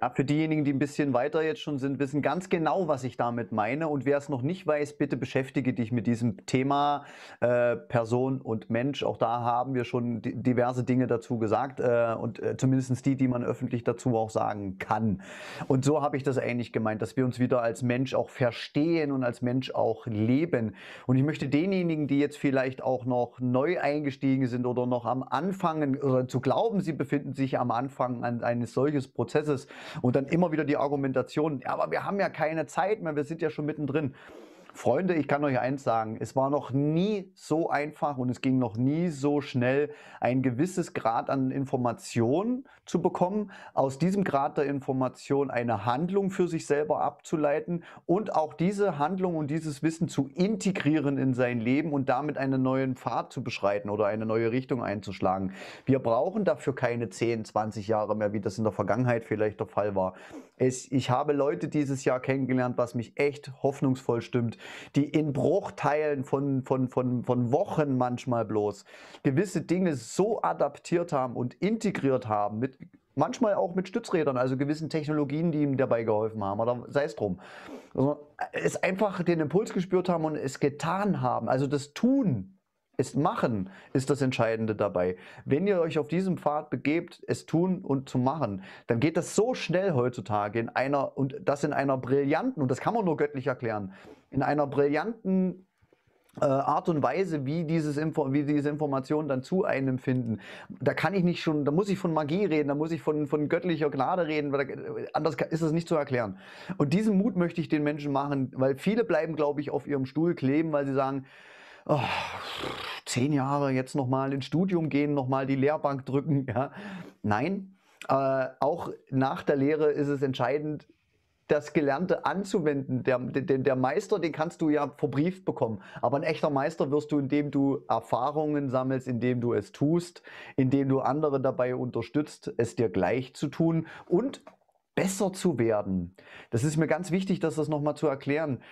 Ja, für diejenigen, die ein bisschen weiter jetzt schon sind, wissen ganz genau, was ich damit meine. Und wer es noch nicht weiß, bitte beschäftige dich mit diesem Thema äh, Person und Mensch. Auch da haben wir schon diverse Dinge dazu gesagt äh, und äh, zumindest die, die man öffentlich dazu auch sagen kann. Und so habe ich das eigentlich gemeint, dass wir uns wieder als Mensch auch verstehen und als Mensch auch leben. Und ich möchte denjenigen, die jetzt vielleicht auch noch neu eingestiegen sind oder noch am Anfang oder zu glauben, sie befinden sich am Anfang an eines solches Prozesses, Prozesses. Und dann immer wieder die Argumentation, ja, aber wir haben ja keine Zeit mehr, wir sind ja schon mittendrin. Freunde, ich kann euch eins sagen, es war noch nie so einfach und es ging noch nie so schnell, ein gewisses Grad an Informationen zu bekommen, aus diesem Grad der Information eine Handlung für sich selber abzuleiten und auch diese Handlung und dieses Wissen zu integrieren in sein Leben und damit einen neuen Pfad zu beschreiten oder eine neue Richtung einzuschlagen. Wir brauchen dafür keine 10, 20 Jahre mehr, wie das in der Vergangenheit vielleicht der Fall war. Es, ich habe Leute dieses Jahr kennengelernt, was mich echt hoffnungsvoll stimmt, die in Bruchteilen von, von, von, von Wochen manchmal bloß gewisse Dinge so adaptiert haben und integriert haben mit manchmal auch mit Stützrädern, also gewissen Technologien, die ihm dabei geholfen haben, oder sei es drum. Also es einfach den Impuls gespürt haben und es getan haben. Also das Tun Es Machen ist das Entscheidende dabei. Wenn ihr euch auf diesem Pfad begebt, es tun und zu machen, dann geht das so schnell heutzutage in einer und das in einer brillanten, und das kann man nur göttlich erklären, in einer brillanten äh, Art und Weise, wie, dieses Info wie diese Informationen dann zu einem finden. Da kann ich nicht schon, da muss ich von Magie reden, da muss ich von, von göttlicher Gnade reden, weil äh, anders ist es nicht zu erklären. Und diesen Mut möchte ich den Menschen machen, weil viele bleiben, glaube ich, auf ihrem Stuhl kleben, weil sie sagen, oh, zehn Jahre jetzt nochmal ins Studium gehen, nochmal die Lehrbank drücken. Ja. Nein, äh, auch nach der Lehre ist es entscheidend, das Gelernte anzuwenden. Der, der, der Meister, den kannst du ja verbrieft bekommen. Aber ein echter Meister wirst du, indem du Erfahrungen sammelst, indem du es tust, indem du andere dabei unterstützt, es dir gleich zu tun und besser zu werden. Das ist mir ganz wichtig, dass das nochmal zu erklären.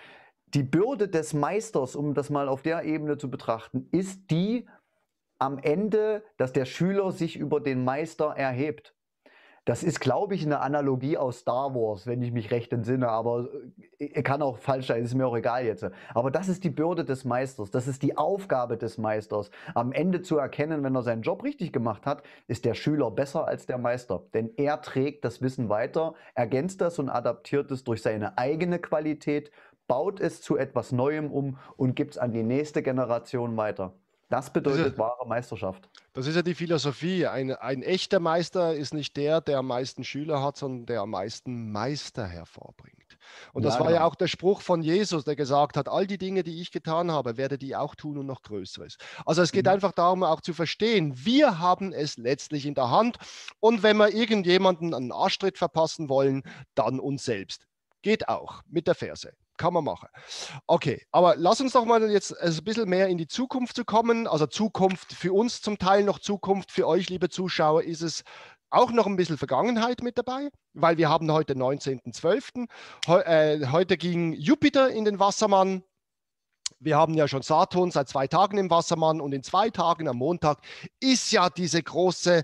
Die Bürde des Meisters, um das mal auf der Ebene zu betrachten, ist die am Ende, dass der Schüler sich über den Meister erhebt. Das ist, glaube ich, eine Analogie aus Star Wars, wenn ich mich recht entsinne, aber äh, äh, kann auch falsch sein, ist mir auch egal jetzt. Aber das ist die Bürde des Meisters, das ist die Aufgabe des Meisters. Am Ende zu erkennen, wenn er seinen Job richtig gemacht hat, ist der Schüler besser als der Meister. Denn er trägt das Wissen weiter, ergänzt das und adaptiert es durch seine eigene Qualität, baut es zu etwas Neuem um und gibt es an die nächste Generation weiter. Das bedeutet das wahre Meisterschaft. Das ist ja die Philosophie. Ein, ein echter Meister ist nicht der, der am meisten Schüler hat, sondern der am meisten Meister hervorbringt. Und ja, das war genau. ja auch der Spruch von Jesus, der gesagt hat, all die Dinge, die ich getan habe, werde die auch tun und noch Größeres. Also es geht mhm. einfach darum, auch zu verstehen, wir haben es letztlich in der Hand. Und wenn wir irgendjemanden einen Arschtritt verpassen wollen, dann uns selbst. Geht auch mit der Ferse kann man machen. Okay, aber lass uns doch mal jetzt ein bisschen mehr in die Zukunft zu kommen. Also Zukunft für uns zum Teil noch Zukunft, für euch, liebe Zuschauer, ist es auch noch ein bisschen Vergangenheit mit dabei, weil wir haben heute 19.12. He äh, heute ging Jupiter in den Wassermann. Wir haben ja schon Saturn seit zwei Tagen im Wassermann und in zwei Tagen am Montag ist ja diese große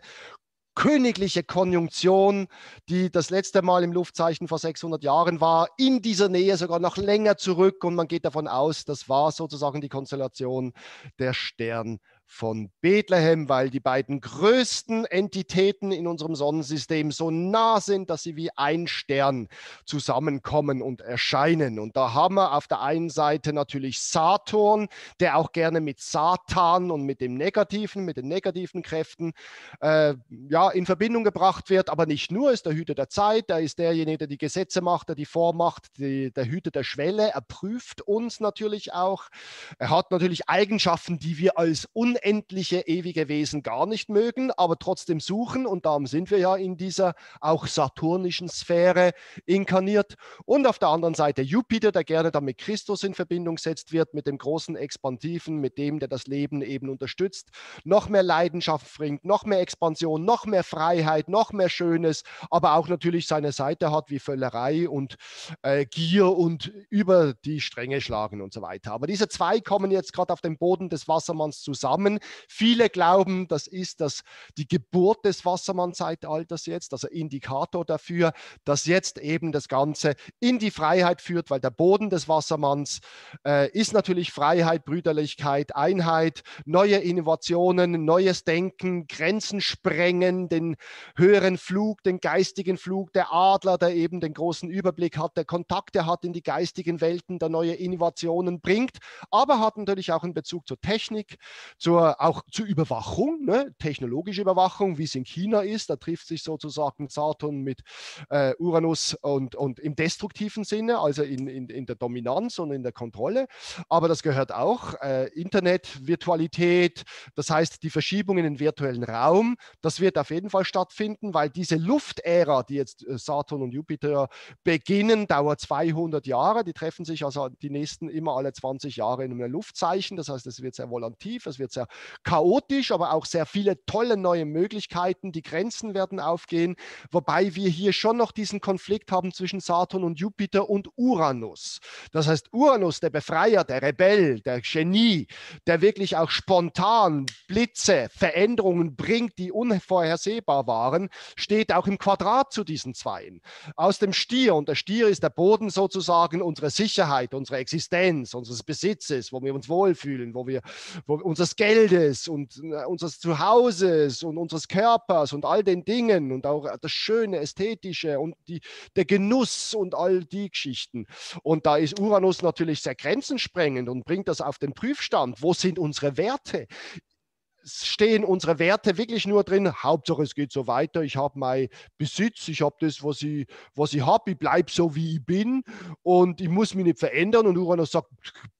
königliche Konjunktion, die das letzte Mal im Luftzeichen vor 600 Jahren war, in dieser Nähe sogar noch länger zurück und man geht davon aus, das war sozusagen die Konstellation der Sternbilder von Bethlehem, weil die beiden größten Entitäten in unserem Sonnensystem so nah sind, dass sie wie ein Stern zusammenkommen und erscheinen. Und da haben wir auf der einen Seite natürlich Saturn, der auch gerne mit Satan und mit dem Negativen, mit den negativen Kräften äh, ja, in Verbindung gebracht wird, aber nicht nur, ist der Hüter der Zeit, da ist derjenige, der die Gesetze macht, der die vormacht, die, der Hüter der Schwelle, er prüft uns natürlich auch. Er hat natürlich Eigenschaften, die wir als uns unendliche ewige Wesen gar nicht mögen, aber trotzdem suchen. Und darum sind wir ja in dieser auch saturnischen Sphäre inkarniert. Und auf der anderen Seite Jupiter, der gerne dann mit Christus in Verbindung setzt wird, mit dem großen Expansiven, mit dem, der das Leben eben unterstützt, noch mehr Leidenschaft bringt, noch mehr Expansion, noch mehr Freiheit, noch mehr Schönes, aber auch natürlich seine Seite hat wie Völlerei und äh, Gier und über die Stränge schlagen und so weiter. Aber diese zwei kommen jetzt gerade auf dem Boden des Wassermanns zusammen Namen. Viele glauben, das ist das, die Geburt des Wassermann-Zeitalters jetzt, also Indikator dafür, dass jetzt eben das Ganze in die Freiheit führt, weil der Boden des Wassermanns äh, ist natürlich Freiheit, Brüderlichkeit, Einheit, neue Innovationen, neues Denken, Grenzen sprengen, den höheren Flug, den geistigen Flug, der Adler, der eben den großen Überblick hat, der Kontakte hat in die geistigen Welten, der neue Innovationen bringt, aber hat natürlich auch einen Bezug zur Technik, zur zur, auch zur Überwachung, ne? technologische Überwachung, wie es in China ist. Da trifft sich sozusagen Saturn mit äh, Uranus und, und im destruktiven Sinne, also in, in, in der Dominanz und in der Kontrolle. Aber das gehört auch äh, Internet, Virtualität, das heißt die Verschiebung in den virtuellen Raum. Das wird auf jeden Fall stattfinden, weil diese Luftära, die jetzt äh, Saturn und Jupiter beginnen, dauert 200 Jahre. Die treffen sich also die nächsten immer alle 20 Jahre in einem Luftzeichen. Das heißt, es wird sehr volantiv, es wird sehr weiter. Chaotisch, aber auch sehr viele tolle neue Möglichkeiten. Die Grenzen werden aufgehen, wobei wir hier schon noch diesen Konflikt haben zwischen Saturn und Jupiter und Uranus. Das heißt, Uranus, der Befreier, der Rebell, der Genie, der wirklich auch spontan Blitze, Veränderungen bringt, die unvorhersehbar waren, steht auch im Quadrat zu diesen Zweien. Aus dem Stier, und der Stier ist der Boden sozusagen unserer Sicherheit, unserer Existenz, unseres Besitzes, wo wir uns wohlfühlen, wo wir wo unseres Geld Feldes und äh, unseres Zuhauses und unseres Körpers und all den Dingen und auch das Schöne, Ästhetische und die, der Genuss und all die Geschichten. Und da ist Uranus natürlich sehr grenzensprengend und bringt das auf den Prüfstand. Wo sind unsere Werte? stehen unsere Werte wirklich nur drin. Hauptsache, es geht so weiter. Ich habe mein Besitz, ich habe das, was ich, was ich habe. Ich bleibe so, wie ich bin und ich muss mich nicht verändern. Und Uranus sagt,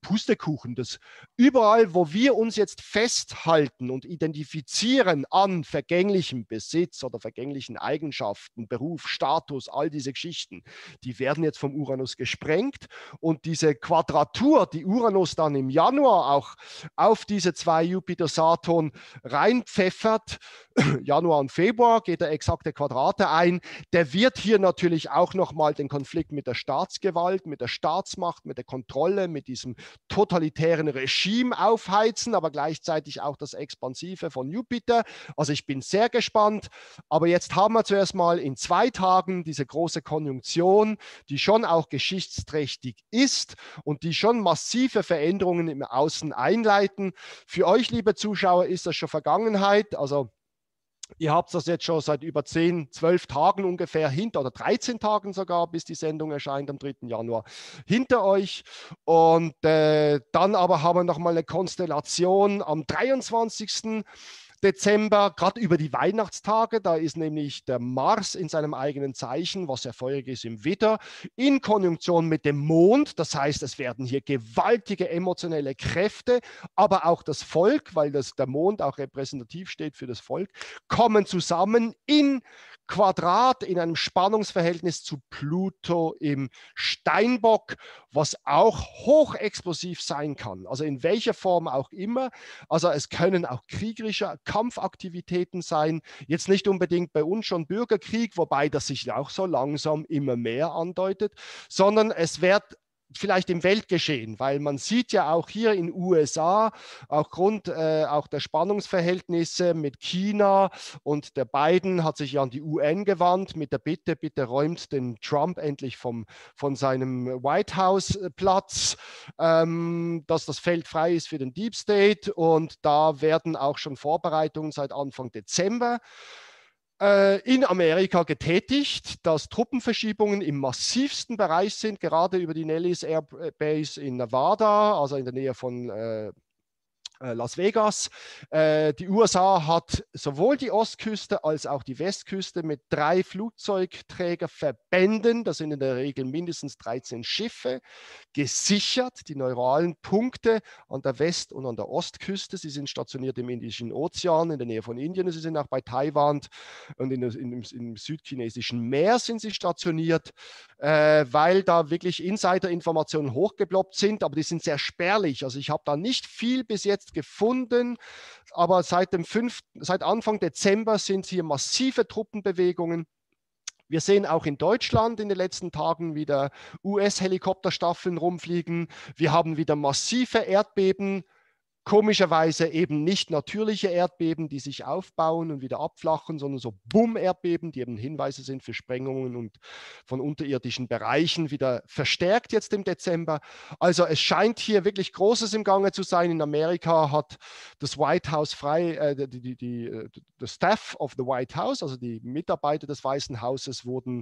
Pustekuchen, das überall, wo wir uns jetzt festhalten und identifizieren an vergänglichem Besitz oder vergänglichen Eigenschaften, Beruf, Status, all diese Geschichten, die werden jetzt vom Uranus gesprengt. Und diese Quadratur, die Uranus dann im Januar auch auf diese zwei Jupiter-Saturn reinpfeffert, Januar und Februar, geht er exakte Quadrate ein, der wird hier natürlich auch nochmal den Konflikt mit der Staatsgewalt, mit der Staatsmacht, mit der Kontrolle, mit diesem totalitären Regime aufheizen, aber gleichzeitig auch das Expansive von Jupiter. Also ich bin sehr gespannt. Aber jetzt haben wir zuerst mal in zwei Tagen diese große Konjunktion, die schon auch geschichtsträchtig ist und die schon massive Veränderungen im Außen einleiten. Für euch, liebe Zuschauer, ist ist das schon Vergangenheit. Also ihr habt das jetzt schon seit über 10, 12 Tagen ungefähr hinter oder 13 Tagen sogar, bis die Sendung erscheint am 3. Januar, hinter euch. Und äh, dann aber haben wir nochmal eine Konstellation am 23. Januar. Dezember, gerade über die Weihnachtstage, da ist nämlich der Mars in seinem eigenen Zeichen, was sehr feurig ist im Witter, in Konjunktion mit dem Mond. Das heißt, es werden hier gewaltige emotionelle Kräfte, aber auch das Volk, weil das, der Mond auch repräsentativ steht für das Volk, kommen zusammen in Quadrat, in einem Spannungsverhältnis zu Pluto im Steinbock, was auch hochexplosiv sein kann. Also in welcher Form auch immer. Also es können auch kriegerische Kampfaktivitäten sein. Jetzt nicht unbedingt bei uns schon Bürgerkrieg, wobei das sich auch so langsam immer mehr andeutet, sondern es wird vielleicht im Weltgeschehen, weil man sieht ja auch hier in USA, auch Grund äh, auch der Spannungsverhältnisse mit China und der Biden hat sich ja an die UN gewandt mit der Bitte, bitte räumt den Trump endlich vom, von seinem White House äh, Platz, ähm, dass das Feld frei ist für den Deep State und da werden auch schon Vorbereitungen seit Anfang Dezember äh, in Amerika getätigt, dass Truppenverschiebungen im massivsten Bereich sind, gerade über die Nellis Air Base in Nevada, also in der Nähe von äh, äh, Las Vegas. Äh, die USA hat sowohl die Ostküste als auch die Westküste mit drei Flugzeugträgerverbänden, das sind in der Regel mindestens 13 Schiffe, gesichert, die neuralen Punkte an der West- und an der Ostküste. Sie sind stationiert im Indischen Ozean, in der Nähe von Indien, sie sind auch bei Taiwan und in, in, im, im, südchinesischen Meer sind sie stationiert, äh, weil da wirklich Insider-Informationen hochgeploppt sind, aber die sind sehr spärlich. Also ich habe da nicht viel bis jetzt jetzt gefunden, aber seit, dem 5, seit Anfang Dezember sind hier massive Truppenbewegungen. Wir sehen auch in Deutschland in den letzten Tagen wieder US-Helikopterstaffeln rumfliegen. Wir haben wieder massive Erdbeben komischerweise eben nicht natürliche Erdbeben, die sich aufbauen und wieder abflachen, sondern so Bumm-Erdbeben, die eben Hinweise sind für Sprengungen und von unterirdischen Bereichen wieder verstärkt jetzt im Dezember. Also es scheint hier wirklich Großes im Gange zu sein. In Amerika hat das White House frei, äh, die, die, die, the äh, Staff of the White House, also die Mitarbeiter des Weißen Hauses wurden,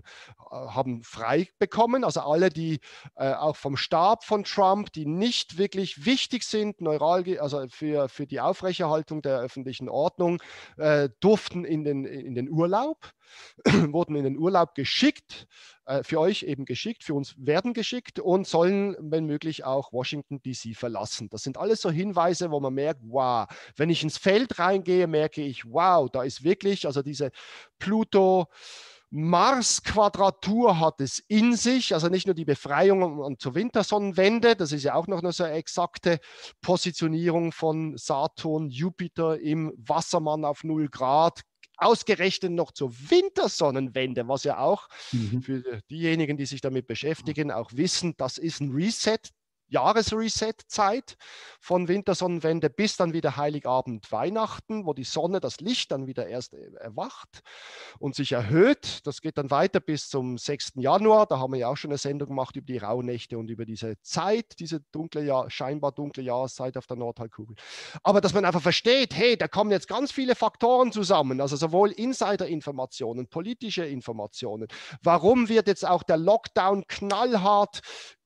äh, haben frei bekommen. Also alle, die äh, auch vom Stab von Trump, die nicht wirklich wichtig sind, neuralgisch, also also für, für die Aufrechterhaltung der öffentlichen Ordnung, äh, durften in den, in den Urlaub, wurden in den Urlaub geschickt, äh, für euch eben geschickt, für uns werden geschickt und sollen, wenn möglich, auch Washington DC verlassen. Das sind alles so Hinweise, wo man merkt, wow, wenn ich ins Feld reingehe, merke ich, wow, da ist wirklich, also diese Pluto, Mars-Quadratur hat es in sich, also nicht nur die Befreiung und, und zur Wintersonnenwende, das ist ja auch noch eine so exakte Positionierung von Saturn, Jupiter im Wassermann auf 0 Grad, ausgerechnet noch zur Wintersonnenwende, was ja auch mhm. für diejenigen, die sich damit beschäftigen, auch wissen, das ist ein Reset Jahresreset-Zeit von Wintersonnenwende bis dann wieder Heiligabend, Weihnachten, wo die Sonne, das Licht dann wieder erst äh, erwacht und sich erhöht. Das geht dann weiter bis zum 6. Januar. Da haben wir ja auch schon eine Sendung gemacht über die Rauhnächte und über diese Zeit, diese dunkle Jahr, scheinbar dunkle Jahreszeit auf der Nordhalbkugel. Aber dass man einfach versteht, hey, da kommen jetzt ganz viele Faktoren zusammen, also sowohl Insider-Informationen, politische Informationen. Warum wird jetzt auch der Lockdown knallhart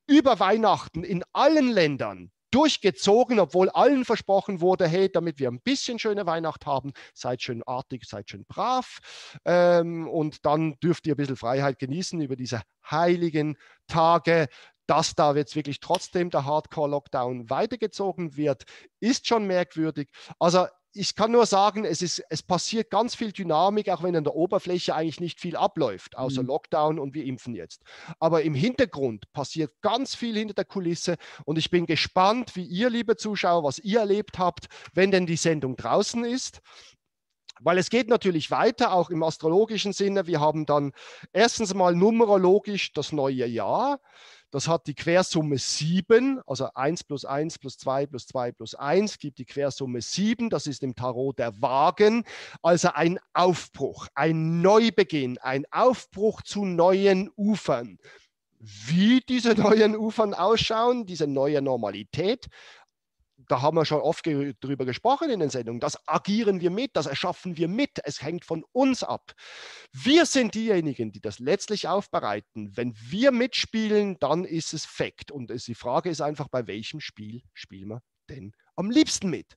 über Weihnachten in allen Ländern durchgezogen, obwohl allen versprochen wurde, hey, damit wir ein bisschen schöne Weihnacht haben, seid schön artig, seid schön brav ähm, und dann dürft ihr ein bisschen Freiheit genießen über diese heiligen Tage. Dass da jetzt wirklich trotzdem der Hardcore-Lockdown weitergezogen wird, ist schon merkwürdig. Also ich kann nur sagen, es, ist, es passiert ganz viel Dynamik, auch wenn an der Oberfläche eigentlich nicht viel abläuft, außer mhm. Lockdown und wir impfen jetzt. Aber im Hintergrund passiert ganz viel hinter der Kulisse und ich bin gespannt, wie ihr, liebe Zuschauer, was ihr erlebt habt, wenn denn die Sendung draußen ist. Weil es geht natürlich weiter, auch im astrologischen Sinne. Wir haben dann erstens mal numerologisch das neue Jahr. Das hat die Quersumme 7, also 1 plus 1 plus 2 plus 2 plus 1 gibt die Quersumme 7. Das ist im Tarot der Wagen. Also ein Aufbruch, ein Neubeginn, ein Aufbruch zu neuen Ufern wie diese neuen Ufern ausschauen, diese neue Normalität, da haben wir schon oft drüber gesprochen in den Sendungen, das agieren wir mit, das erschaffen wir mit, es hängt von uns ab. Wir sind diejenigen, die das letztlich aufbereiten. Wenn wir mitspielen, dann ist es Fakt. Und es, äh, die Frage ist einfach, bei welchem Spiel spielen wir denn am liebsten mit?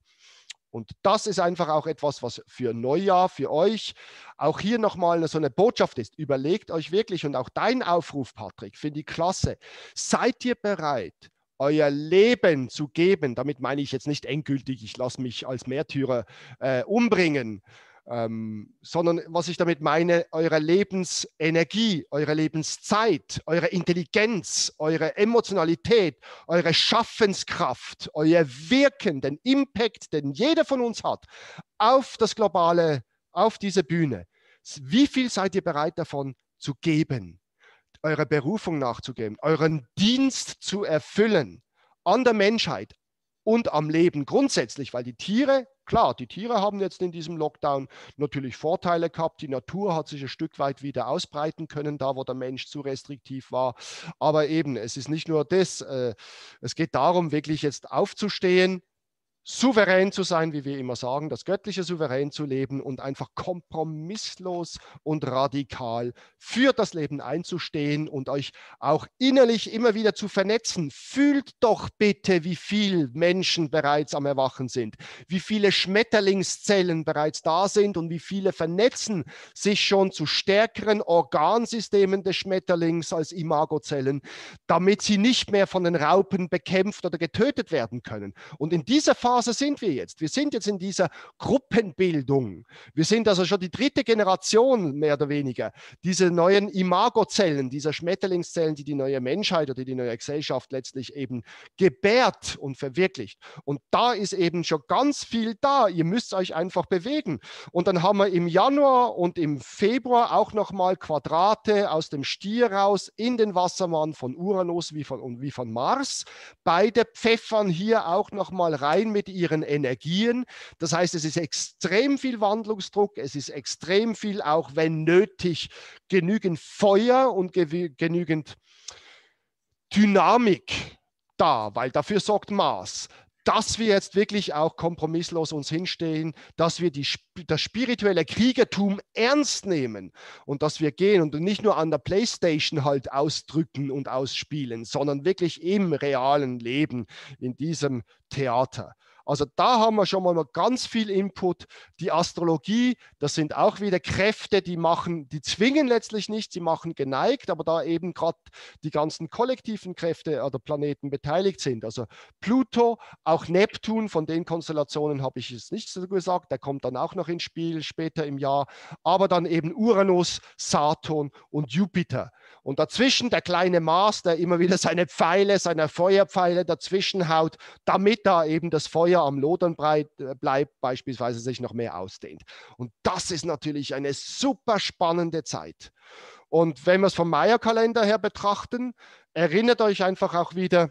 Und das ist einfach auch etwas, was für Neujahr, für euch auch hier nochmal so eine Botschaft ist. Überlegt euch wirklich und auch dein Aufruf, Patrick, finde ich klasse. Seid ihr bereit, euer Leben zu geben, damit meine ich jetzt nicht endgültig, ich lasse mich als Märtyrer äh, umbringen, ähm, sondern was ich damit meine, eure Lebensenergie, eure Lebenszeit, eure Intelligenz, eure Emotionalität, eure Schaffenskraft, euer Wirken, den Impact, den jeder von uns hat, auf das globale, auf diese Bühne. Wie viel seid ihr bereit davon zu geben? eurer Berufung nachzugeben, euren Dienst zu erfüllen an der Menschheit und am Leben grundsätzlich, weil die Tiere, klar, die Tiere haben jetzt in diesem Lockdown natürlich Vorteile gehabt. Die Natur hat sich ein Stück weit wieder ausbreiten können, da wo der Mensch zu restriktiv war. Aber eben, es ist nicht nur das. Äh, es geht darum, wirklich jetzt aufzustehen souverän zu sein, wie wir immer sagen, das göttliche Souverän zu leben und einfach kompromisslos und radikal für das Leben einzustehen und euch auch innerlich immer wieder zu vernetzen. Fühlt doch bitte, wie viel Menschen bereits am Erwachen sind, wie viele Schmetterlingszellen bereits da sind und wie viele vernetzen sich schon zu stärkeren Organsystemen des Schmetterlings als Imagozellen, damit sie nicht mehr von den Raupen bekämpft oder getötet werden können. Und in dieser Phase Phase sind wir jetzt. Wir sind jetzt in dieser Gruppenbildung. Wir sind also schon die dritte Generation, mehr oder weniger, dieser neuen Imagozellen, dieser Schmetterlingszellen, die die neue Menschheit oder die neue Gesellschaft letztlich eben gebärt und verwirklicht. Und da ist eben schon ganz viel da. Ihr müsst euch einfach bewegen. Und dann haben wir im Januar und im Februar auch nochmal Quadrate aus dem Stier raus in den Wassermann von Uranus wie von, wie von Mars. Beide pfeffern hier auch nochmal rein mit mit ihren Energien. Das heißt, es ist extrem viel Wandlungsdruck, es ist extrem viel, auch wenn nötig, genügend Feuer und genügend Dynamik da, weil dafür sorgt Maß dass wir jetzt wirklich auch kompromisslos uns hinstehen, dass wir die, das spirituelle Kriegertum ernst nehmen und dass wir gehen und nicht nur an der Playstation halt ausdrücken und ausspielen, sondern wirklich im realen Leben, in diesem Theater. Also da haben wir schon mal ganz viel Input. Die Astrologie, das sind auch wieder Kräfte, die machen, die zwingen letztlich nicht, sie machen geneigt, aber da eben gerade die ganzen kollektiven Kräfte oder äh, Planeten beteiligt sind. Also Pluto, auch Neptun, von den Konstellationen habe ich jetzt nichts gesagt, der kommt dann auch noch ins Spiel später im Jahr, aber dann eben Uranus, Saturn und Jupiter. Und dazwischen der kleine Mars, der immer wieder seine Pfeile, seine Feuerpfeile dazwischen haut, damit da eben das Feuer am Lodern äh, bleibt, beispielsweise sich noch mehr ausdehnt. Und das ist natürlich eine super spannende Zeit. Und wenn wir es vom Maya-Kalender her betrachten, erinnert euch einfach auch wieder,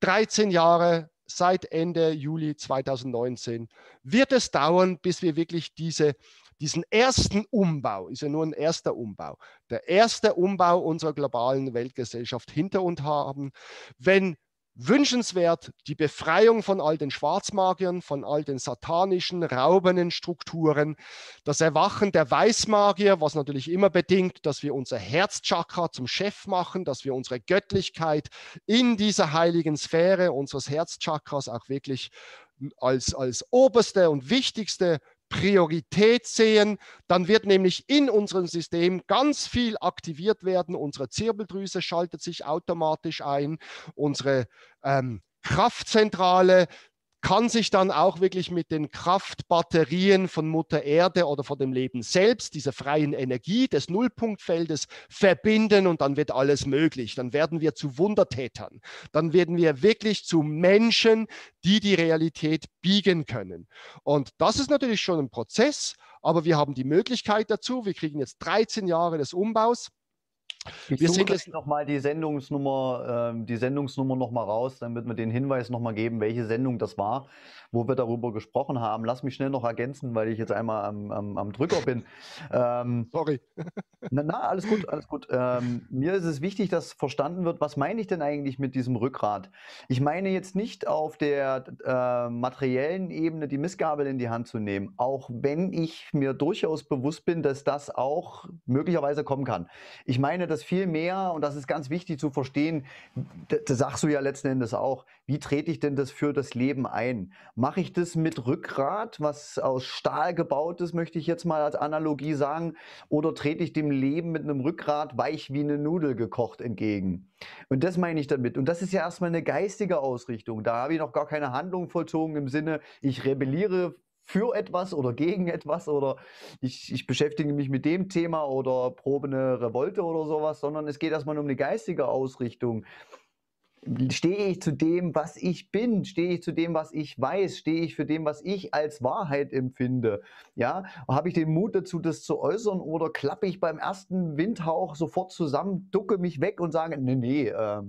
13 Jahre seit Ende Juli 2019 wird es dauern, bis wir wirklich diese diesen ersten Umbau, ist ja nur ein erster Umbau, der erste Umbau unserer globalen Weltgesellschaft hinter uns haben, wenn wünschenswert die Befreiung von all den Schwarzmagiern, von all den satanischen, raubenden Strukturen, das Erwachen der Weißmagier, was natürlich immer bedingt, dass wir unser Herzchakra zum Chef machen, dass wir unsere Göttlichkeit in dieser heiligen Sphäre unseres Herzchakras auch wirklich als, als oberste und wichtigste Priorität sehen, dann wird nämlich in unserem System ganz viel aktiviert werden. Unsere Zirbeldrüse schaltet sich automatisch ein, unsere ähm, Kraftzentrale kann sich dann auch wirklich mit den Kraftbatterien von Mutter Erde oder von dem Leben selbst, dieser freien Energie des Nullpunktfeldes verbinden und dann wird alles möglich. Dann werden wir zu Wundertätern. Dann werden wir wirklich zu Menschen, die die Realität biegen können. Und das ist natürlich schon ein Prozess, aber wir haben die Möglichkeit dazu. Wir kriegen jetzt 13 Jahre des Umbaus. Ich wir suche jetzt nochmal die Sendungsnummer, äh, die Sendungsnummer nochmal raus, damit wir den Hinweis nochmal geben, welche Sendung das war, wo wir darüber gesprochen haben. Lass mich schnell noch ergänzen, weil ich jetzt einmal am, am, am Drücker bin. Ähm, Sorry. Na, na, alles gut, alles gut. Ähm, mir ist es wichtig, dass verstanden wird, was meine ich denn eigentlich mit diesem Rückgrat? Ich meine jetzt nicht auf der äh, materiellen Ebene die Missgabel in die Hand zu nehmen, auch wenn ich mir durchaus bewusst bin, dass das auch möglicherweise kommen kann. Ich meine dass das viel mehr, und das ist ganz wichtig zu verstehen, das sagst du ja letzten Endes auch, wie trete ich denn das für das Leben ein? Mache ich das mit Rückgrat, was aus Stahl gebaut ist, möchte ich jetzt mal als Analogie sagen, oder trete ich dem Leben mit einem Rückgrat weich wie eine Nudel gekocht entgegen? Und das meine ich damit. Und das ist ja erstmal eine geistige Ausrichtung. Da habe ich noch gar keine Handlung vollzogen im Sinne, ich rebelliere für etwas oder gegen etwas oder ich, ich beschäftige mich mit dem Thema oder probe eine Revolte oder sowas, sondern es geht erstmal um eine geistige Ausrichtung. Stehe ich zu dem, was ich bin? Stehe ich zu dem, was ich weiß? Stehe ich für dem, was ich als Wahrheit empfinde? Ja, habe ich den Mut dazu, das zu äußern oder klappe ich beim ersten Windhauch sofort zusammen, ducke mich weg und sage, nee, nee, äh,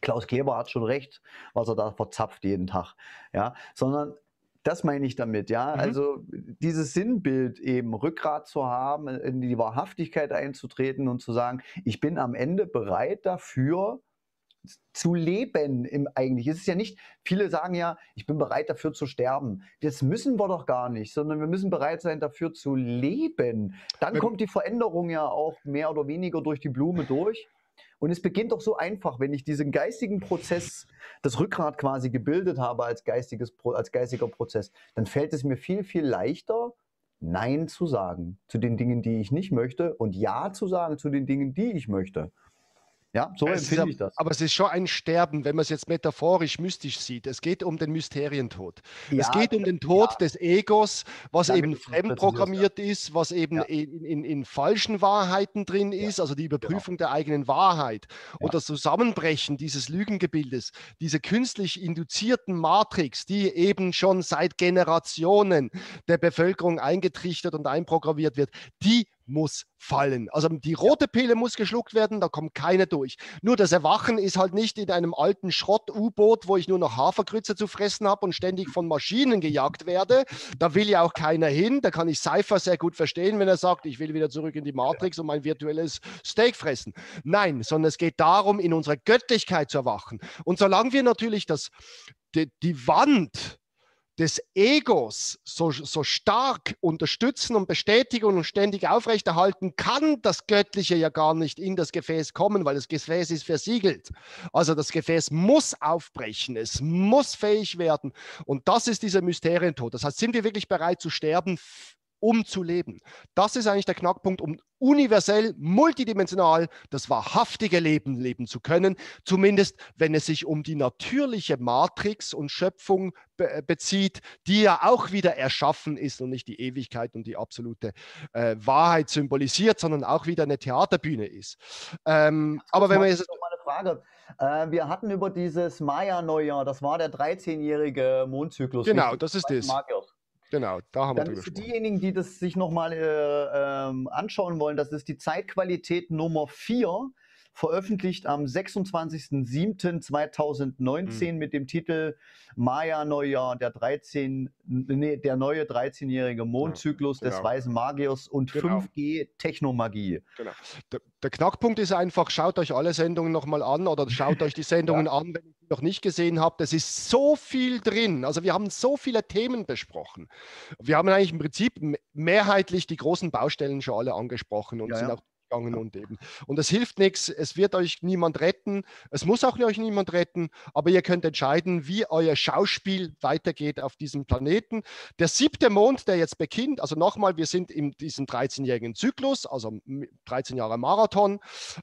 Klaus Kleber hat schon recht, was er da verzapft jeden Tag. Ja, sondern das meine ich damit, ja. Mhm. Also dieses Sinnbild eben, Rückgrat zu haben, äh, in die Wahrhaftigkeit einzutreten und zu sagen, ich bin am Ende bereit dafür, zu leben im eigentlich. Es ist ja nicht, viele sagen ja, ich bin bereit dafür zu sterben. Das müssen wir doch gar nicht, sondern wir müssen bereit sein dafür zu leben. Dann Wenn, kommt die Veränderung ja auch mehr oder weniger durch die Blume durch. Und es beginnt doch so einfach, wenn ich diesen geistigen Prozess, das Rückgrat quasi gebildet habe als, geistiges, als geistiger Prozess, dann fällt es mir viel, viel leichter, Nein zu sagen zu den Dingen, die ich nicht möchte und Ja zu sagen zu den Dingen, die ich möchte. Ja, so es empfinde ist, ich das. Aber es ist schon ein Sterben, wenn man es jetzt metaphorisch mystisch sieht. Es geht um den Mysterientod. Ja, es geht um den Tod ja. des Egos, was Damit eben fremdprogrammiert ist, was eben in, in, in, falschen Wahrheiten drin ist, also die genau. Überprüfung genau. der eigenen Wahrheit und das Zusammenbrechen dieses Lügengebildes, diese künstlich induzierten Matrix, die eben schon seit Generationen der Bevölkerung eingetrichtert und einprogrammiert wird, die muss fallen. Also die rote Pille muss geschluckt werden, da kommt keiner durch. Nur das Erwachen ist halt nicht in einem alten Schrott-U-Boot, wo ich nur noch Hafergrütze zu fressen habe und ständig von Maschinen gejagt werde. Da will ja auch keiner hin. Da kann ich Cypher sehr gut verstehen, wenn er sagt, ich will wieder zurück in die Matrix und mein virtuelles Steak fressen. Nein, sondern es geht darum, in unserer Göttlichkeit zu erwachen. Und solange wir natürlich das, die, die Wand, des Egos so, so stark unterstützen und bestätigen und ständig aufrechterhalten, kann das Göttliche ja gar nicht in das Gefäß kommen, weil das Gefäß ist versiegelt. Also das Gefäß muss aufbrechen, es muss fähig werden. Und das ist dieser Mysterientod. Das heißt, sind wir wirklich bereit zu sterben um zu leben. Das ist eigentlich der Knackpunkt, um universell, multidimensional das wahrhaftige Leben leben zu können, zumindest wenn es sich um die natürliche Matrix und Schöpfung be äh, bezieht, die ja auch wieder erschaffen ist und nicht die Ewigkeit und die absolute äh, Wahrheit symbolisiert, sondern auch wieder eine Theaterbühne ist. Ähm, aber wenn man jetzt... Frage. Äh, wir hatten über dieses Maya-Neujahr, das war der 13-jährige Mondzyklus. Genau, das ist das. Genau, da haben Dann wir drüber gesprochen. Diejenigen, die das sich nochmal äh, äh, anschauen wollen, das ist die Zeitqualität Nummer 4 veröffentlicht am 26.07.2019 mhm. mit dem Titel Maya Neujahr, der 13, nee, der neue 13-jährige Mondzyklus ja, genau. des weißen Magiers und genau. 5G Technomagie. Genau. Der, der, Knackpunkt ist einfach, schaut euch alle Sendungen nochmal an oder schaut euch die Sendungen ja. an, wenn ihr noch nicht gesehen habt. Es ist so viel drin. Also wir haben so viele Themen besprochen. Wir haben eigentlich im Prinzip mehrheitlich die großen Baustellen schon alle angesprochen und ja, sind auch gegangen und eben. Und es hilft nichts, es wird euch niemand retten, es muss auch euch niemand retten, aber ihr könnt entscheiden, wie euer Schauspiel weitergeht auf diesem Planeten. Der siebte Mond, der jetzt beginnt, also nochmal, wir sind in diesem 13-jährigen Zyklus, also 13 Jahre Marathon.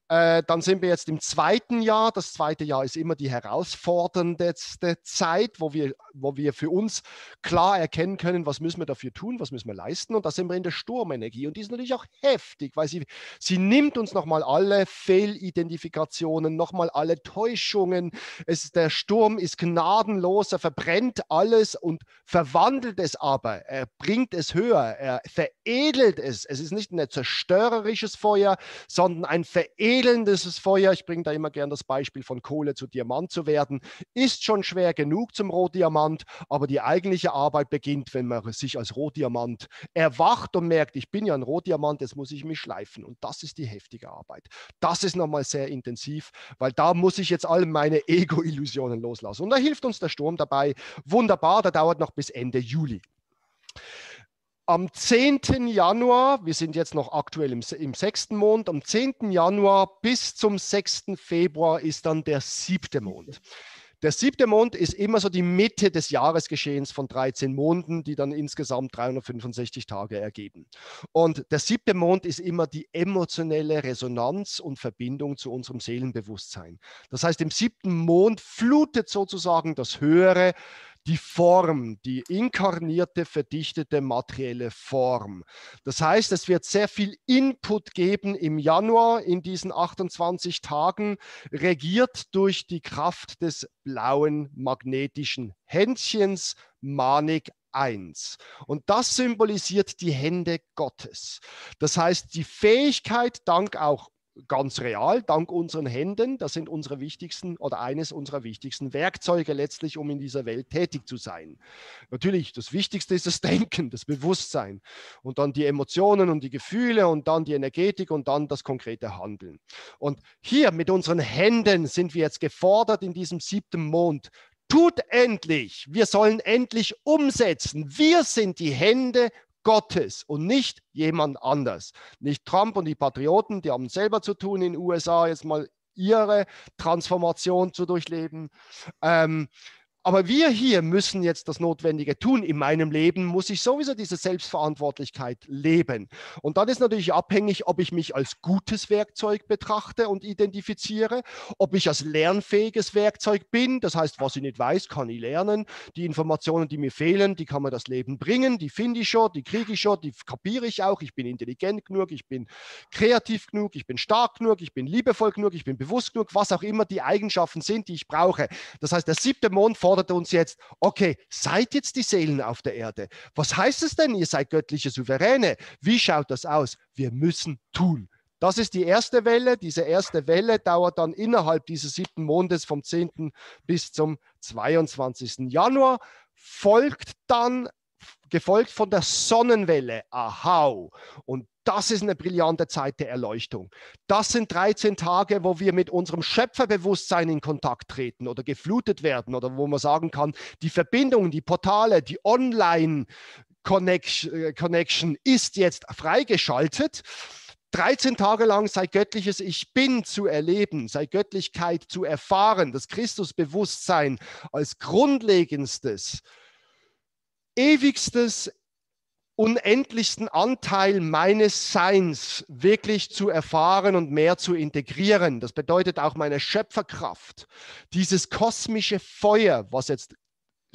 Äh, dann sind wir jetzt im zweiten Jahr. Das zweite Jahr ist immer die herausforderndste Zeit, wo wir, wo wir für uns klar erkennen können, was müssen wir dafür tun, was müssen wir leisten. Und da sind wir in der Sturmenergie. Und die ist natürlich auch heftig, weil sie, sie sie nimmt uns nochmal alle Fehlidentifikationen, nochmal alle Täuschungen. Es, der Sturm ist gnadenlos, er verbrennt alles und verwandelt es aber. Er bringt es höher, er veredelt es. Es ist nicht ein zerstörerisches Feuer, sondern ein veredelndes Feuer. Ich bringe da immer gern das Beispiel von Kohle zu Diamant zu werden. Ist schon schwer genug zum Rohdiamant, aber die eigentliche Arbeit beginnt, wenn man sich als Rohdiamant erwacht und merkt, ich bin ja ein Rohdiamant, jetzt muss ich mich schleifen. Und das ist ist die heftige Arbeit. Das ist nochmal sehr intensiv, weil da muss ich jetzt all meine Ego-Illusionen loslassen. Und da hilft uns der Sturm dabei. Wunderbar, der dauert noch bis Ende Juli. Am 10. Januar, wir sind jetzt noch aktuell im, im sechsten Mond, am 10. Januar bis zum 6. Februar ist dann der siebte Mond. Der siebte Mond ist immer so die Mitte des Jahresgeschehens von 13 Monden, die dann insgesamt 365 Tage ergeben. Und der siebte Mond ist immer die emotionelle Resonanz und Verbindung zu unserem Seelenbewusstsein. Das heißt, im siebten Mond flutet sozusagen das Höhere, die Form, die inkarnierte, verdichtete materielle Form. Das heißt, es wird sehr viel Input geben im Januar in diesen 28 Tagen, regiert durch die Kraft des blauen magnetischen Händchens, Manik 1. Und das symbolisiert die Hände Gottes. Das heißt, die Fähigkeit, dank auch ganz real dank unseren Händen. Das sind unsere wichtigsten oder eines unserer wichtigsten Werkzeuge letztlich, um in dieser Welt tätig zu sein. Natürlich, das Wichtigste ist das Denken, das Bewusstsein und dann die Emotionen und die Gefühle und dann die Energetik und dann das konkrete Handeln. Und hier mit unseren Händen sind wir jetzt gefordert in diesem siebten Mond. Tut endlich, wir sollen endlich umsetzen. Wir sind die Hände Gottes und nicht jemand anders. Nicht Trump und die Patrioten, die haben selber zu tun in den USA, jetzt mal ihre Transformation zu durchleben. Ähm, aber wir hier müssen jetzt das Notwendige tun. In meinem Leben muss ich sowieso diese Selbstverantwortlichkeit leben. Und dann ist natürlich abhängig, ob ich mich als gutes Werkzeug betrachte und identifiziere, ob ich als lernfähiges Werkzeug bin. Das heißt, was ich nicht weiß, kann ich lernen. Die Informationen, die mir fehlen, die kann mir das Leben bringen. Die finde ich schon, die kriege ich schon, die kapiere ich auch. Ich bin intelligent genug, ich bin kreativ genug, ich bin stark genug, ich bin liebevoll genug, ich bin bewusst genug, was auch immer die Eigenschaften sind, die ich brauche. Das heißt, der siebte Mond fordert fordert uns jetzt, okay, seid jetzt die Seelen auf der Erde. Was heißt es denn, ihr seid göttliche Souveräne? Wie schaut das aus? Wir müssen tun. Das ist die erste Welle. Diese erste Welle dauert dann innerhalb dieses siebten Mondes vom 10. bis zum 22. Januar. Folgt dann gefolgt von der Sonnenwelle, Ahau. Und das ist eine brillante Zeit der Erleuchtung. Das sind 13 Tage, wo wir mit unserem Schöpferbewusstsein in Kontakt treten oder geflutet werden oder wo man sagen kann, die Verbindung, die Portale, die Online äh, Connection ist jetzt freigeschaltet. 13 Tage lang sei göttliches Ich bin zu erleben, sei Göttlichkeit zu erfahren, das Christusbewusstsein als grundlegendstes ewigstes, unendlichsten Anteil meines Seins wirklich zu erfahren und mehr zu integrieren. Das bedeutet auch meine Schöpferkraft, dieses kosmische Feuer, was jetzt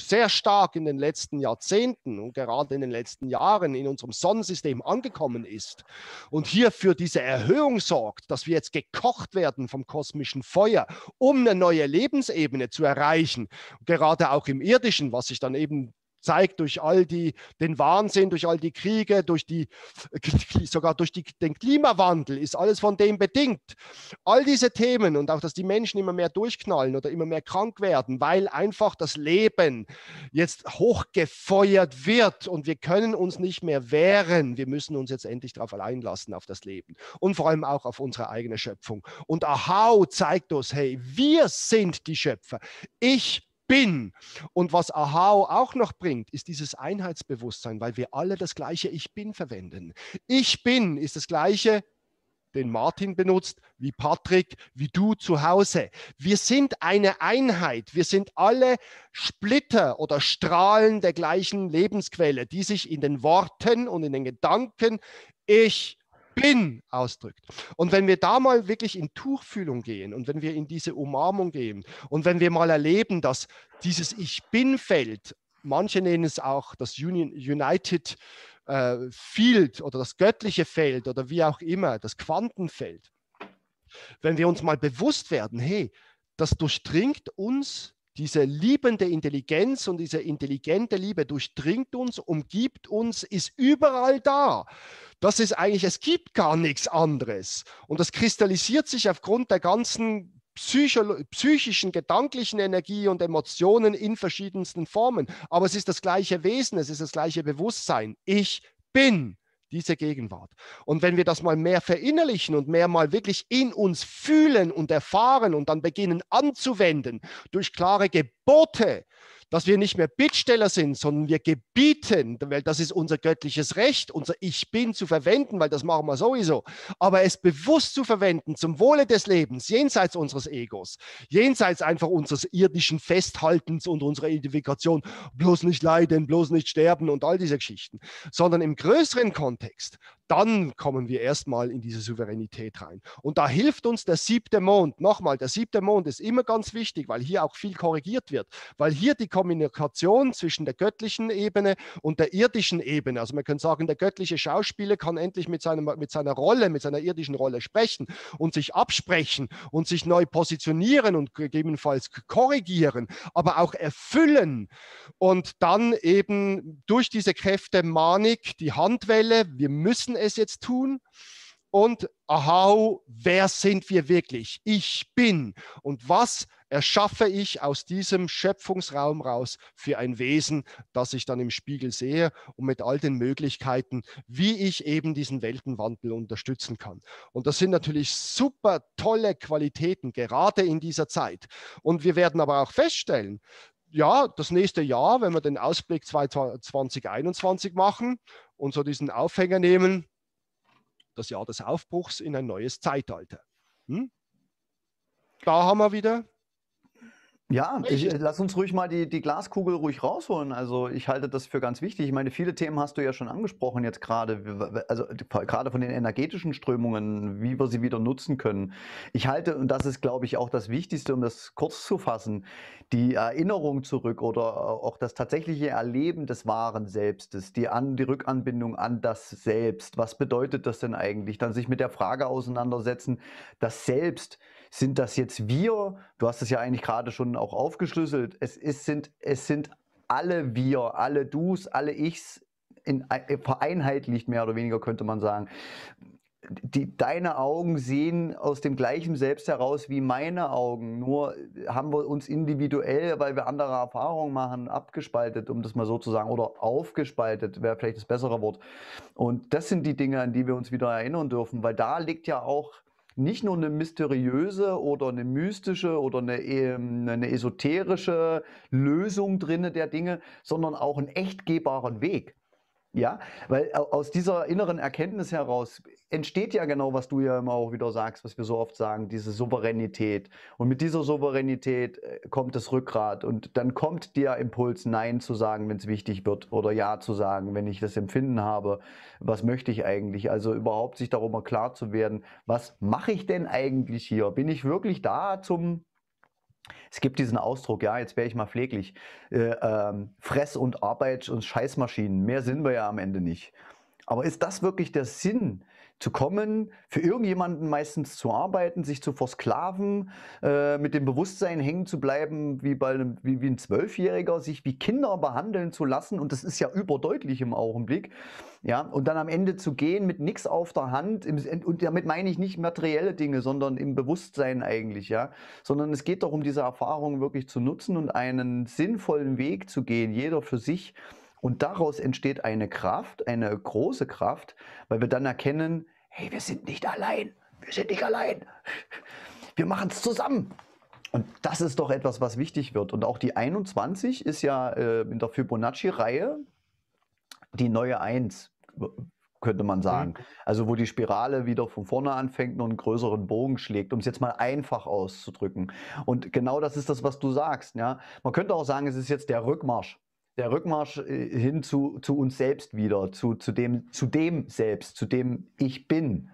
sehr stark in den letzten Jahrzehnten und gerade in den letzten Jahren in unserem Sonnensystem angekommen ist und hier für diese Erhöhung sorgt, dass wir jetzt gekocht werden vom kosmischen Feuer, um eine neue Lebensebene zu erreichen, gerade auch im irdischen, was sich dann eben zeigt durch all die, den Wahnsinn, durch all die Kriege, durch die, sogar durch die, den Klimawandel, ist alles von dem bedingt. All diese Themen und auch, dass die Menschen immer mehr durchknallen oder immer mehr krank werden, weil einfach das Leben jetzt hochgefeuert wird und wir können uns nicht mehr wehren. Wir müssen uns jetzt endlich darauf allein lassen, auf das Leben und vor allem auch auf unsere eigene Schöpfung. Und Ahau zeigt uns, hey, wir sind die Schöpfer. Ich bin. Und was Ahao auch noch bringt, ist dieses Einheitsbewusstsein, weil wir alle das gleiche Ich bin verwenden. Ich bin ist das gleiche den Martin benutzt, wie Patrick, wie du zu Hause. Wir sind eine Einheit. Wir sind alle Splitter oder Strahlen der gleichen Lebensquelle, die sich in den Worten und in den Gedanken ich bin ausdrückt. Und wenn wir da mal wirklich in Tuchfühlung gehen und wenn wir in diese Umarmung gehen und wenn wir mal erleben, dass dieses Ich bin-Feld, manche nennen es auch das United äh, Field oder das göttliche Feld oder wie auch immer, das Quantenfeld, wenn wir uns mal bewusst werden, hey, das durchdringt uns diese liebende Intelligenz und diese intelligente Liebe durchdringt uns, umgibt uns, ist überall da. Das ist eigentlich, es gibt gar nichts anderes. Und das kristallisiert sich aufgrund der ganzen psychischen, gedanklichen Energie und Emotionen in verschiedensten Formen. Aber es ist das gleiche Wesen, es ist das gleiche Bewusstsein. Ich bin diese Gegenwart. Und wenn wir das mal mehr verinnerlichen und mehr mal wirklich in uns fühlen und erfahren und dann beginnen anzuwenden durch klare Gebote, dass wir nicht mehr Bittsteller sind, sondern wir gebieten, weil das ist unser göttliches Recht, unser Ich Bin zu verwenden, weil das machen wir sowieso, aber es bewusst zu verwenden zum Wohle des Lebens, jenseits unseres Egos, jenseits einfach unseres irdischen Festhaltens und unserer Identifikation, bloß nicht leiden, bloß nicht sterben und all diese Geschichten, sondern im größeren Kontext, dann kommen wir erstmal in diese Souveränität rein. Und da hilft uns der siebte Mond, nochmal, der siebte Mond ist immer ganz wichtig, weil hier auch viel korrigiert wird, weil hier die Kon Kommunikation zwischen der göttlichen Ebene und der irdischen Ebene. Also man könnte sagen, der göttliche Schauspieler kann endlich mit, seinem, mit seiner Rolle, mit seiner irdischen Rolle sprechen und sich absprechen und sich neu positionieren und gegebenenfalls korrigieren, aber auch erfüllen und dann eben durch diese Kräfte Manik, die Handwelle, wir müssen es jetzt tun und aha, wer sind wir wirklich? Ich bin. Und was erschaffe ich aus diesem Schöpfungsraum raus für ein Wesen, das ich dann im Spiegel sehe und mit all den Möglichkeiten, wie ich eben diesen Weltenwandel unterstützen kann. Und das sind natürlich super tolle Qualitäten, gerade in dieser Zeit. Und wir werden aber auch feststellen, ja, das nächste Jahr, wenn wir den Ausblick 2021 machen und so diesen Aufhänger nehmen, das Jahr des Aufbruchs in ein neues Zeitalter. Hm? Da haben wir wieder ja, ich, lass uns ruhig mal die, die Glaskugel ruhig rausholen. Also ich halte das für ganz wichtig. Ich meine, viele Themen hast du ja schon angesprochen jetzt gerade, also gerade von den energetischen Strömungen, wie wir sie wieder nutzen können. Ich halte, und das ist, glaube ich, auch das Wichtigste, um das kurz zu fassen, die Erinnerung zurück oder äh, auch das tatsächliche Erleben des wahren Selbstes, die, an, die Rückanbindung an das Selbst. Was bedeutet das denn eigentlich? Dann sich mit der Frage auseinandersetzen, das Selbst sind das jetzt wir? Du hast es ja eigentlich gerade schon auch aufgeschlüsselt. Es, ist, sind, es sind alle wir, alle dus, alle ichs in, vereinheitlicht mehr oder weniger könnte man sagen. Die, deine Augen sehen aus dem gleichen Selbst heraus wie meine Augen. Nur haben wir uns individuell, weil wir andere Erfahrungen machen, abgespaltet, um das mal so zu sagen, oder aufgespaltet wäre vielleicht das bessere Wort. Und das sind die Dinge, an die wir uns wieder erinnern dürfen, weil da liegt ja auch nicht nur eine mysteriöse oder eine mystische oder eine, ähm, eine esoterische Lösung drinne der Dinge, sondern auch einen echt gehbaren Weg. Ja, weil aus dieser inneren Erkenntnis heraus entsteht ja genau, was du ja immer auch wieder sagst, was wir so oft sagen, diese Souveränität. Und mit dieser Souveränität äh, kommt das Rückgrat und dann kommt der Impuls, Nein zu sagen, wenn es wichtig wird oder Ja zu sagen, wenn ich das Empfinden habe, was möchte ich eigentlich? Also überhaupt sich darüber klar zu werden, was mache ich denn eigentlich hier? Bin ich wirklich da zum es gibt diesen Ausdruck, ja, jetzt wäre ich mal pfleglich, äh, ähm, Fress- und Arbeit und Scheißmaschinen, mehr sind wir ja am Ende nicht. Aber ist das wirklich der Sinn zu kommen, für irgendjemanden meistens zu arbeiten, sich zu versklaven, äh, mit dem Bewusstsein hängen zu bleiben, wie, bei einem, wie, wie ein Zwölfjähriger, sich wie Kinder behandeln zu lassen. Und das ist ja überdeutlich im Augenblick. Ja, und dann am Ende zu gehen mit nichts auf der Hand. Im, und damit meine ich nicht materielle Dinge, sondern im Bewusstsein eigentlich, ja. Sondern es geht darum, diese Erfahrung wirklich zu nutzen und einen sinnvollen Weg zu gehen, jeder für sich. Und daraus entsteht eine Kraft, eine große Kraft, weil wir dann erkennen, hey, wir sind nicht allein, wir sind nicht allein, wir machen es zusammen. Und das ist doch etwas, was wichtig wird. Und auch die 21 ist ja äh, in der Fibonacci-Reihe die neue 1, könnte man sagen. Mhm. Also wo die Spirale wieder von vorne anfängt und einen größeren Bogen schlägt, um es jetzt mal einfach auszudrücken. Und genau das ist das, was du sagst. Ja? Man könnte auch sagen, es ist jetzt der Rückmarsch der Rückmarsch äh, hin zu, zu uns selbst wieder, zu, zu, dem, zu dem selbst, zu dem ich bin.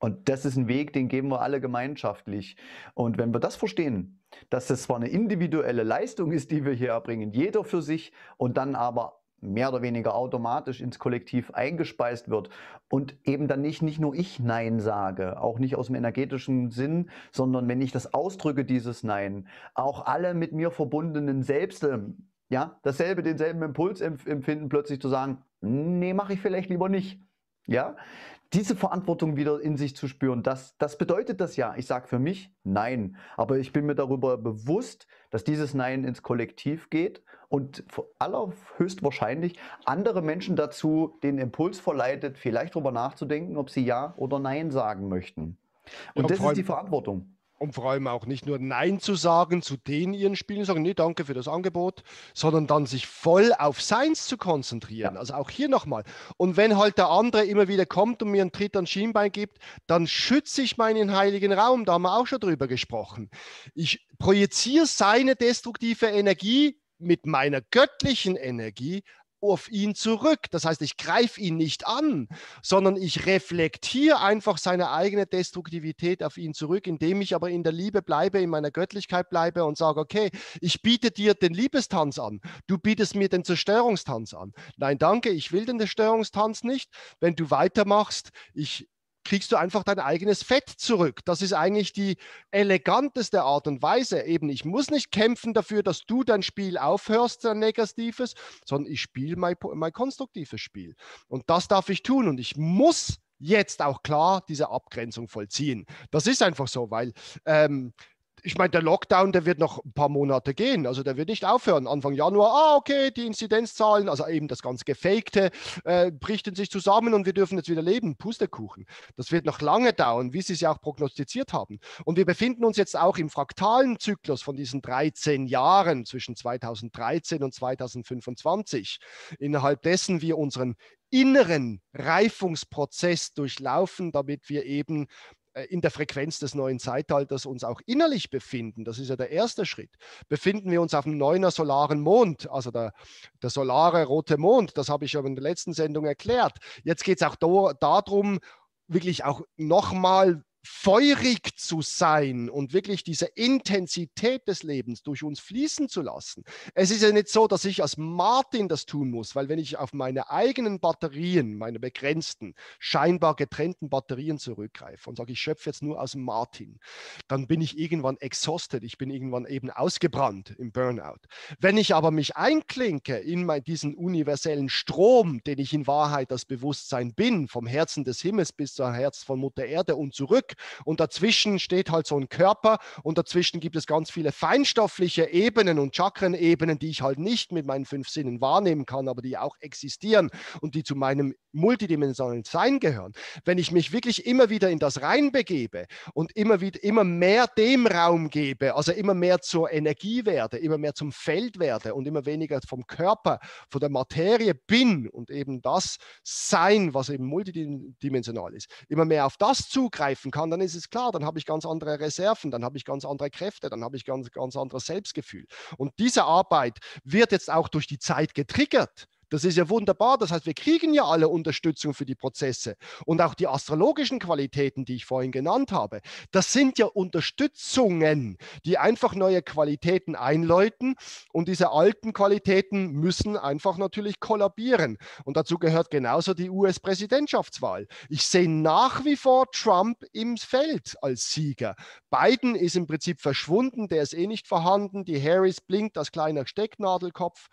Und das ist ein Weg, den geben wir alle gemeinschaftlich. Und wenn wir das verstehen, dass das zwar eine individuelle Leistung ist, die wir hier erbringen, jeder für sich und dann aber mehr oder weniger automatisch ins Kollektiv eingespeist wird und eben dann nicht, nicht nur ich Nein sage, auch nicht aus dem energetischen Sinn, sondern wenn ich das ausdrücke, dieses Nein, auch alle mit mir verbundenen Selbste ja, dasselbe, denselben Impuls empfinden, plötzlich zu sagen, nee, mache ich vielleicht lieber nicht. Ja, diese Verantwortung wieder in sich zu spüren, das, das bedeutet das ja. Ich sage für mich Nein, aber ich bin mir darüber bewusst, dass dieses Nein ins Kollektiv geht und allerhöchstwahrscheinlich andere Menschen dazu den Impuls verleitet, vielleicht darüber nachzudenken, ob sie Ja oder Nein sagen möchten. Und ja, das ist die Verantwortung. Und vor allem auch nicht nur Nein zu sagen zu den ihren Spielen, sagen, nee, danke für das Angebot, sondern dann sich voll auf Seins zu konzentrieren. Ja. Also auch hier nochmal. Und wenn halt der andere immer wieder kommt und mir einen Tritt an Schienbein gibt, dann schütze ich meinen heiligen Raum. Da haben wir auch schon drüber gesprochen. Ich projiziere seine destruktive Energie mit meiner göttlichen Energie auf ihn zurück. Das heißt, ich greife ihn nicht an, sondern ich reflektiere einfach seine eigene Destruktivität auf ihn zurück, indem ich aber in der Liebe bleibe, in meiner Göttlichkeit bleibe und sage, okay, ich biete dir den Liebestanz an, du bietest mir den Zerstörungstanz an. Nein, danke, ich will den Zerstörungstanz nicht. Wenn du weitermachst, ich kriegst du einfach dein eigenes Fett zurück. Das ist eigentlich die eleganteste Art und Weise. Eben, ich muss nicht kämpfen dafür, dass du dein Spiel aufhörst, dein negatives, sondern ich spiele mein, mein konstruktives Spiel. Und das darf ich tun und ich muss jetzt auch klar diese Abgrenzung vollziehen. Das ist einfach so, weil ähm, ich meine, der Lockdown, der wird noch ein paar Monate gehen. Also der wird nicht aufhören. Anfang Januar, ah, okay, die Inzidenzzahlen, also eben das ganze Gefakte, äh, brichten sich zusammen und wir dürfen jetzt wieder leben. Pustekuchen. Das wird noch lange dauern, wie Sie es ja auch prognostiziert haben. Und wir befinden uns jetzt auch im fraktalen Zyklus von diesen 13 Jahren zwischen 2013 und 2025, innerhalb dessen wir unseren inneren Reifungsprozess durchlaufen, damit wir eben äh, in der Frequenz des neuen Zeitalters uns auch innerlich befinden, das ist ja der erste Schritt, befinden wir uns auf dem neuner solaren Mond, also der, der solare rote Mond, das habe ich ja in der letzten Sendung erklärt. Jetzt geht es auch do, darum, wirklich auch nochmal feurig zu sein und wirklich diese Intensität des Lebens durch uns fließen zu lassen. Es ist ja nicht so, dass ich als Martin das tun muss, weil wenn ich auf meine eigenen Batterien, meine begrenzten, scheinbar getrennten Batterien zurückgreife und sage, ich schöpfe jetzt nur aus Martin, dann bin ich irgendwann exhausted, ich bin irgendwann eben ausgebrannt im Burnout. Wenn ich aber mich einklinke in mein, diesen universellen Strom, den ich in Wahrheit das Bewusstsein bin, vom Herzen des Himmels bis zum Herz von Mutter Erde und zurück, und dazwischen steht halt so ein Körper und dazwischen gibt es ganz viele feinstoffliche Ebenen und Chakrenebenen, die ich halt nicht mit meinen fünf Sinnen wahrnehmen kann, aber die auch existieren und die zu meinem multidimensionalen Sein gehören. Wenn ich mich wirklich immer wieder in das Rein begebe und immer wieder immer mehr dem Raum gebe, also immer mehr zur Energie werde, immer mehr zum Feld werde und immer weniger vom Körper, von der Materie bin und eben das Sein, was eben multidimensional ist, immer mehr auf das zugreifen kann, kann, dann ist es klar, dann habe ich ganz andere Reserven, dann habe ich ganz andere Kräfte, dann habe ich ganz, ganz anderes Selbstgefühl. Und diese Arbeit wird jetzt auch durch die Zeit getriggert. Das ist ja wunderbar. Das heißt, wir kriegen ja alle Unterstützung für die Prozesse. Und auch die astrologischen Qualitäten, die ich vorhin genannt habe, das sind ja Unterstützungen, die einfach neue Qualitäten einläuten. Und diese alten Qualitäten müssen einfach natürlich kollabieren. Und dazu gehört genauso die US-Präsidentschaftswahl. Ich sehe nach wie vor Trump im Feld als Sieger. Biden ist im Prinzip verschwunden, der ist eh nicht vorhanden. Die Harris blinkt als kleiner Stecknadelkopf,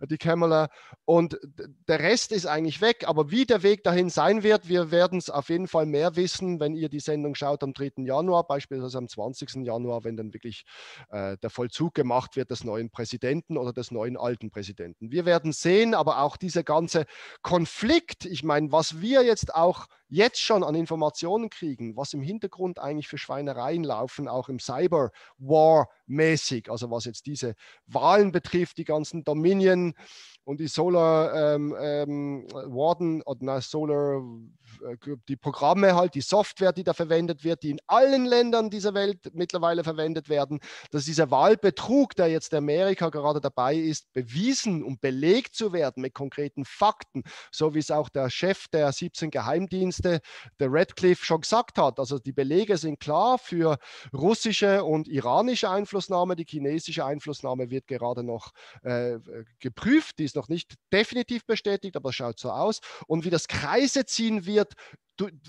äh, die Kamala. Und und der Rest ist eigentlich weg, aber wie der Weg dahin sein wird, wir werden es auf jeden Fall mehr wissen, wenn ihr die Sendung schaut am 3. Januar, beispielsweise am 20. Januar, wenn dann wirklich äh, der Vollzug gemacht wird des neuen Präsidenten oder des neuen alten Präsidenten. Wir werden sehen, aber auch dieser ganze Konflikt, ich meine, was wir jetzt auch jetzt schon an Informationen kriegen, was im Hintergrund eigentlich für Schweinereien laufen, auch im Cyber-War mäßig, also was jetzt diese Wahlen betrifft, die ganzen Dominion und die Solar ähm, ähm, Warden oder Solar, äh, die Programme halt, die Software, die da verwendet wird, die in allen Ländern dieser Welt mittlerweile verwendet werden, dass dieser Wahlbetrug, der jetzt Amerika gerade dabei ist, bewiesen und belegt zu werden mit konkreten Fakten, so wie es auch der Chef der 17 Geheimdienste, der Radcliffe, schon gesagt hat. Also die Belege sind klar für russische und iranische Einflussnahme, die chinesische Einflussnahme wird gerade noch äh, geprüft. Die ist noch nicht definitiv bestätigt, aber es schaut so aus. Und wie das Kreise ziehen wird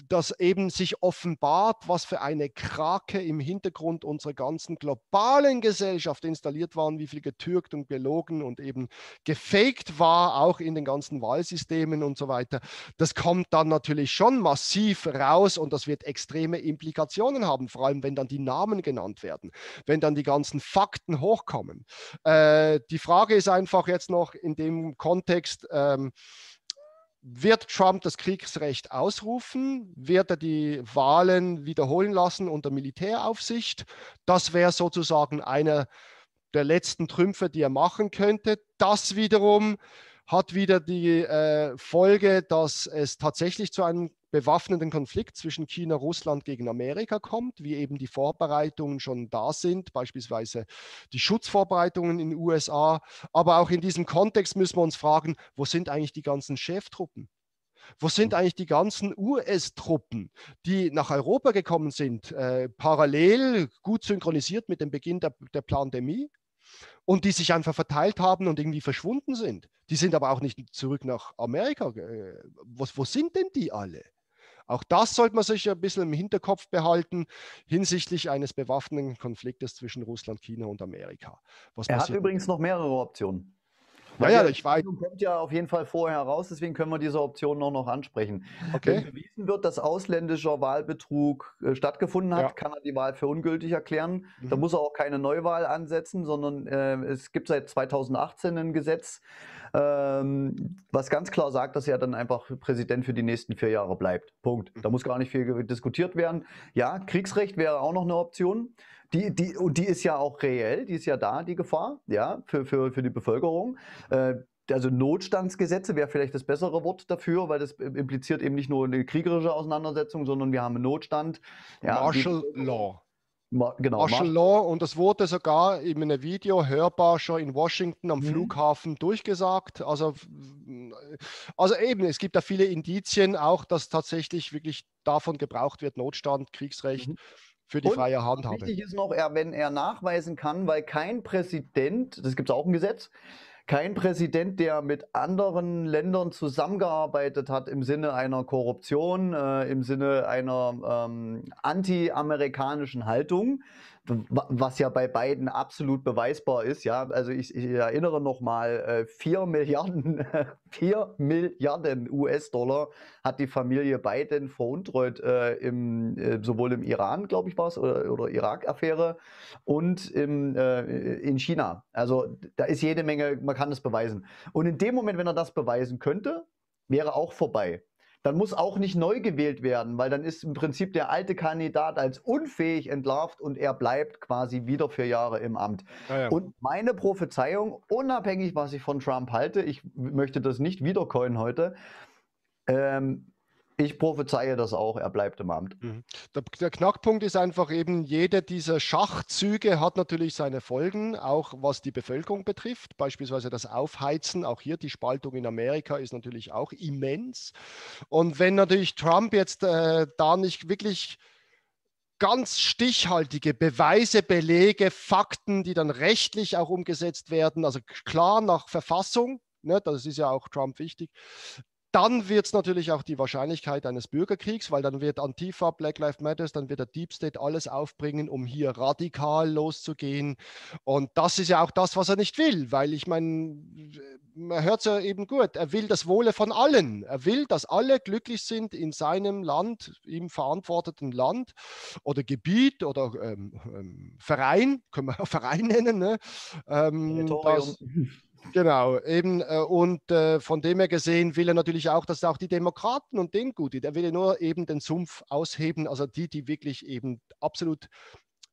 das eben sich offenbart, was für eine Krake im Hintergrund unserer ganzen globalen Gesellschaft installiert waren, wie viel getürkt und gelogen und eben gefaked war, auch in den ganzen Wahlsystemen und so weiter. Das kommt dann natürlich schon massiv raus und das wird extreme Implikationen haben, vor allem wenn dann die Namen genannt werden, wenn dann die ganzen Fakten hochkommen. Äh, die Frage ist einfach jetzt noch in dem Kontext, ähm, wird Trump das Kriegsrecht ausrufen? Wird er die Wahlen wiederholen lassen unter Militäraufsicht? Das wäre sozusagen einer der letzten Trümpfe, die er machen könnte. Das wiederum hat wieder die äh, Folge, dass es tatsächlich zu einem bewaffneten Konflikt zwischen China, Russland gegen Amerika kommt, wie eben die Vorbereitungen schon da sind, beispielsweise die Schutzvorbereitungen in den USA. Aber auch in diesem Kontext müssen wir uns fragen, wo sind eigentlich die ganzen Cheftruppen? Wo sind mhm. eigentlich die ganzen US-Truppen, die nach Europa gekommen sind, äh, parallel gut synchronisiert mit dem Beginn der, der Pandemie? und die sich einfach verteilt haben und irgendwie verschwunden sind. Die sind aber auch nicht zurück nach Amerika. Äh, wo, wo sind denn die alle? Auch das sollte man sich ein bisschen im Hinterkopf behalten hinsichtlich eines bewaffneten Konfliktes zwischen Russland, China und Amerika. Was er hat übrigens noch mehrere Optionen. Naja, ja, ich war. kommt ja auf jeden Fall vorher raus, deswegen können wir diese Option noch, noch ansprechen. Okay. Wenn bewiesen wird, dass ausländischer Wahlbetrug äh, stattgefunden hat, ja. kann er die Wahl für ungültig erklären. Mhm. Da muss er auch keine Neuwahl ansetzen, sondern äh, es gibt seit 2018 ein Gesetz, ähm, was ganz klar sagt, dass er dann einfach Präsident für die nächsten vier Jahre bleibt. Punkt. Da mhm. muss gar nicht viel diskutiert werden. Ja, Kriegsrecht wäre auch noch eine Option die, die, und oh, die ist ja auch reell, die ist ja da, die Gefahr, ja, für, für, für die Bevölkerung. Äh, also Notstandsgesetze wäre vielleicht das bessere Wort dafür, weil das impliziert eben nicht nur eine kriegerische Auseinandersetzung, sondern wir haben einen Notstand. Ja, Martial die, Law. Ma, genau, Martial Law und das wurde sogar in einem Video hörbar schon in Washington am mhm. Flughafen durchgesagt. Also, also eben, es gibt da viele Indizien auch, dass tatsächlich wirklich davon gebraucht wird, Notstand, Kriegsrecht. Mhm für die und freie Handhabe. Wichtig ist noch, er, wenn er nachweisen kann, weil kein Präsident, das gibt es auch ein Gesetz, kein Präsident, der mit anderen Ländern zusammengearbeitet hat im Sinne einer Korruption, äh, im Sinne einer ähm, antiamerikanischen Haltung, was ja bei beiden absolut beweisbar ist. Ja, also ich, ich erinnere nochmal, 4 äh, Milliarden, 4 Milliarden US-Dollar hat die Familie Biden veruntreut, äh, im, äh, sowohl im Iran, glaube ich, war es, oder, oder Irak-Affäre und im, äh, in China. Also da ist jede Menge, man kann das beweisen. Und in dem Moment, wenn er das beweisen könnte, wäre auch vorbei dann muss auch nicht neu gewählt werden, weil dann ist im Prinzip der alte Kandidat als unfähig entlarvt und er bleibt quasi wieder für Jahre im Amt. Ja, ja. Und meine Prophezeiung, unabhängig was ich von Trump halte, ich möchte das nicht wiedercoin heute, ähm, ich prophezeie das auch, er bleibt im Amt. Mhm. Der, Knackpunkt ist einfach eben, jeder dieser Schachzüge hat natürlich seine Folgen, auch was die Bevölkerung betrifft, beispielsweise das Aufheizen, auch hier die Spaltung in Amerika ist natürlich auch immens. Und wenn natürlich Trump jetzt äh, da nicht wirklich ganz stichhaltige Beweise, Belege, Fakten, die dann rechtlich auch umgesetzt werden, also klar nach Verfassung, ne, das ist ja auch Trump wichtig, dann wird es natürlich auch die Wahrscheinlichkeit eines Bürgerkriegs, weil dann wird Antifa, Black Lives Matters, dann wird der Deep State alles aufbringen, um hier radikal loszugehen. Und das ist ja auch das, was er nicht will, weil ich meine, man hört es ja eben gut, er will das Wohle von allen. Er will, dass alle glücklich sind in seinem Land, im verantworteten Land oder Gebiet oder ähm, ähm, Verein, können wir auch Verein nennen. Ne? Ähm, Genau, eben. Äh, und äh, von dem her gesehen will er natürlich auch, dass auch die Demokraten und denen gut geht. Er will nur eben den Sumpf ausheben, also die, die wirklich eben absolut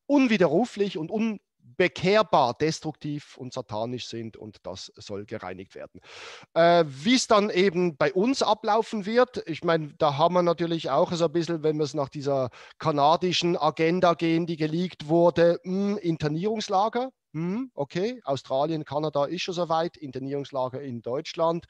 unwiderruflich und un bekehrbar, destruktiv und satanisch sind und das soll gereinigt werden. Äh, Wie es dann eben bei uns ablaufen wird, ich meine, da haben wir natürlich auch so ein bisschen, wenn wir es nach dieser kanadischen Agenda gehen, die geleakt wurde, mh, hm, Internierungslager hm, okay, Australien, Kanada ist schon soweit, Internierungslager in Deutschland.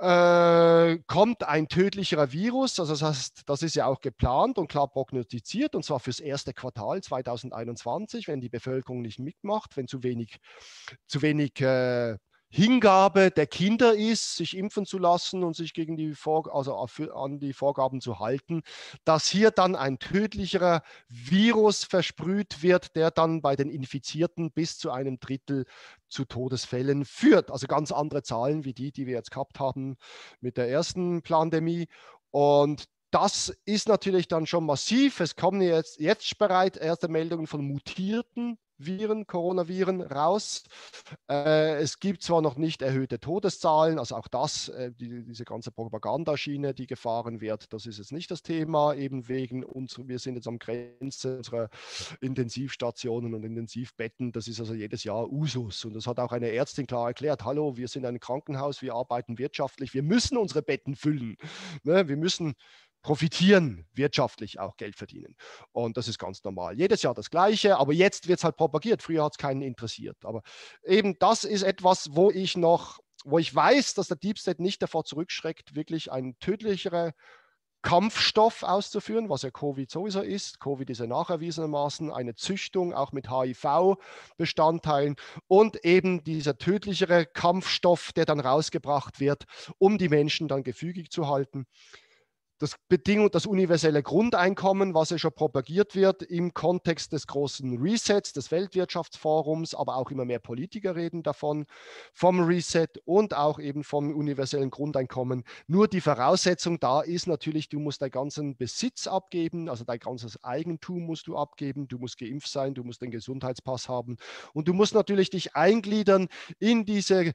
Äh, kommt ein tödlicherer Virus, also das heißt, das ist ja auch geplant und klar prognostiziert, und zwar fürs erste Quartal 2021, wenn die Bevölkerung nicht mitmacht, wenn zu wenig, zu wenig äh, Hingabe der Kinder ist, sich impfen zu lassen und sich gegen die Vor also an die Vorgaben zu halten, dass hier dann ein tödlicherer Virus versprüht wird, der dann bei den Infizierten bis zu einem Drittel zu Todesfällen führt. Also ganz andere Zahlen wie die, die wir jetzt gehabt haben mit der ersten Pandemie. Und das ist natürlich dann schon massiv. Es kommen jetzt, jetzt bereits erste Meldungen von mutierten Viren, Coronaviren raus. Äh, es gibt zwar noch nicht erhöhte Todeszahlen, also auch das, äh, die, diese ganze Propagandaschiene, die gefahren wird, das ist jetzt nicht das Thema, eben wegen unserer, wir sind jetzt am Grenze unserer Intensivstationen und Intensivbetten, das ist also jedes Jahr Usus und das hat auch eine Ärztin klar erklärt, hallo, wir sind ein Krankenhaus, wir arbeiten wirtschaftlich, wir müssen unsere Betten füllen, ne, wir müssen profitieren, wirtschaftlich auch Geld verdienen. Und das ist ganz normal. Jedes Jahr das Gleiche, aber jetzt wird es halt propagiert. Früher hat es keinen interessiert. Aber eben das ist etwas, wo ich noch, wo ich weiß, dass der Deep State nicht davor zurückschreckt, wirklich einen tödlicheren Kampfstoff auszuführen, was ja Covid sowieso ist. Covid ist ja nacherwiesenermaßen eine Züchtung, auch mit HIV-Bestandteilen und eben dieser tödlichere Kampfstoff, der dann rausgebracht wird, um die Menschen dann gefügig zu halten. Das bedingt das universelle Grundeinkommen, was ja schon propagiert wird im Kontext des großen Resets des Weltwirtschaftsforums, aber auch immer mehr Politiker reden davon, vom Reset und auch eben vom universellen Grundeinkommen. Nur die Voraussetzung da ist natürlich, du musst deinen ganzen Besitz abgeben, also dein ganzes Eigentum musst du abgeben, du musst geimpft sein, du musst den Gesundheitspass haben und du musst natürlich dich eingliedern in diese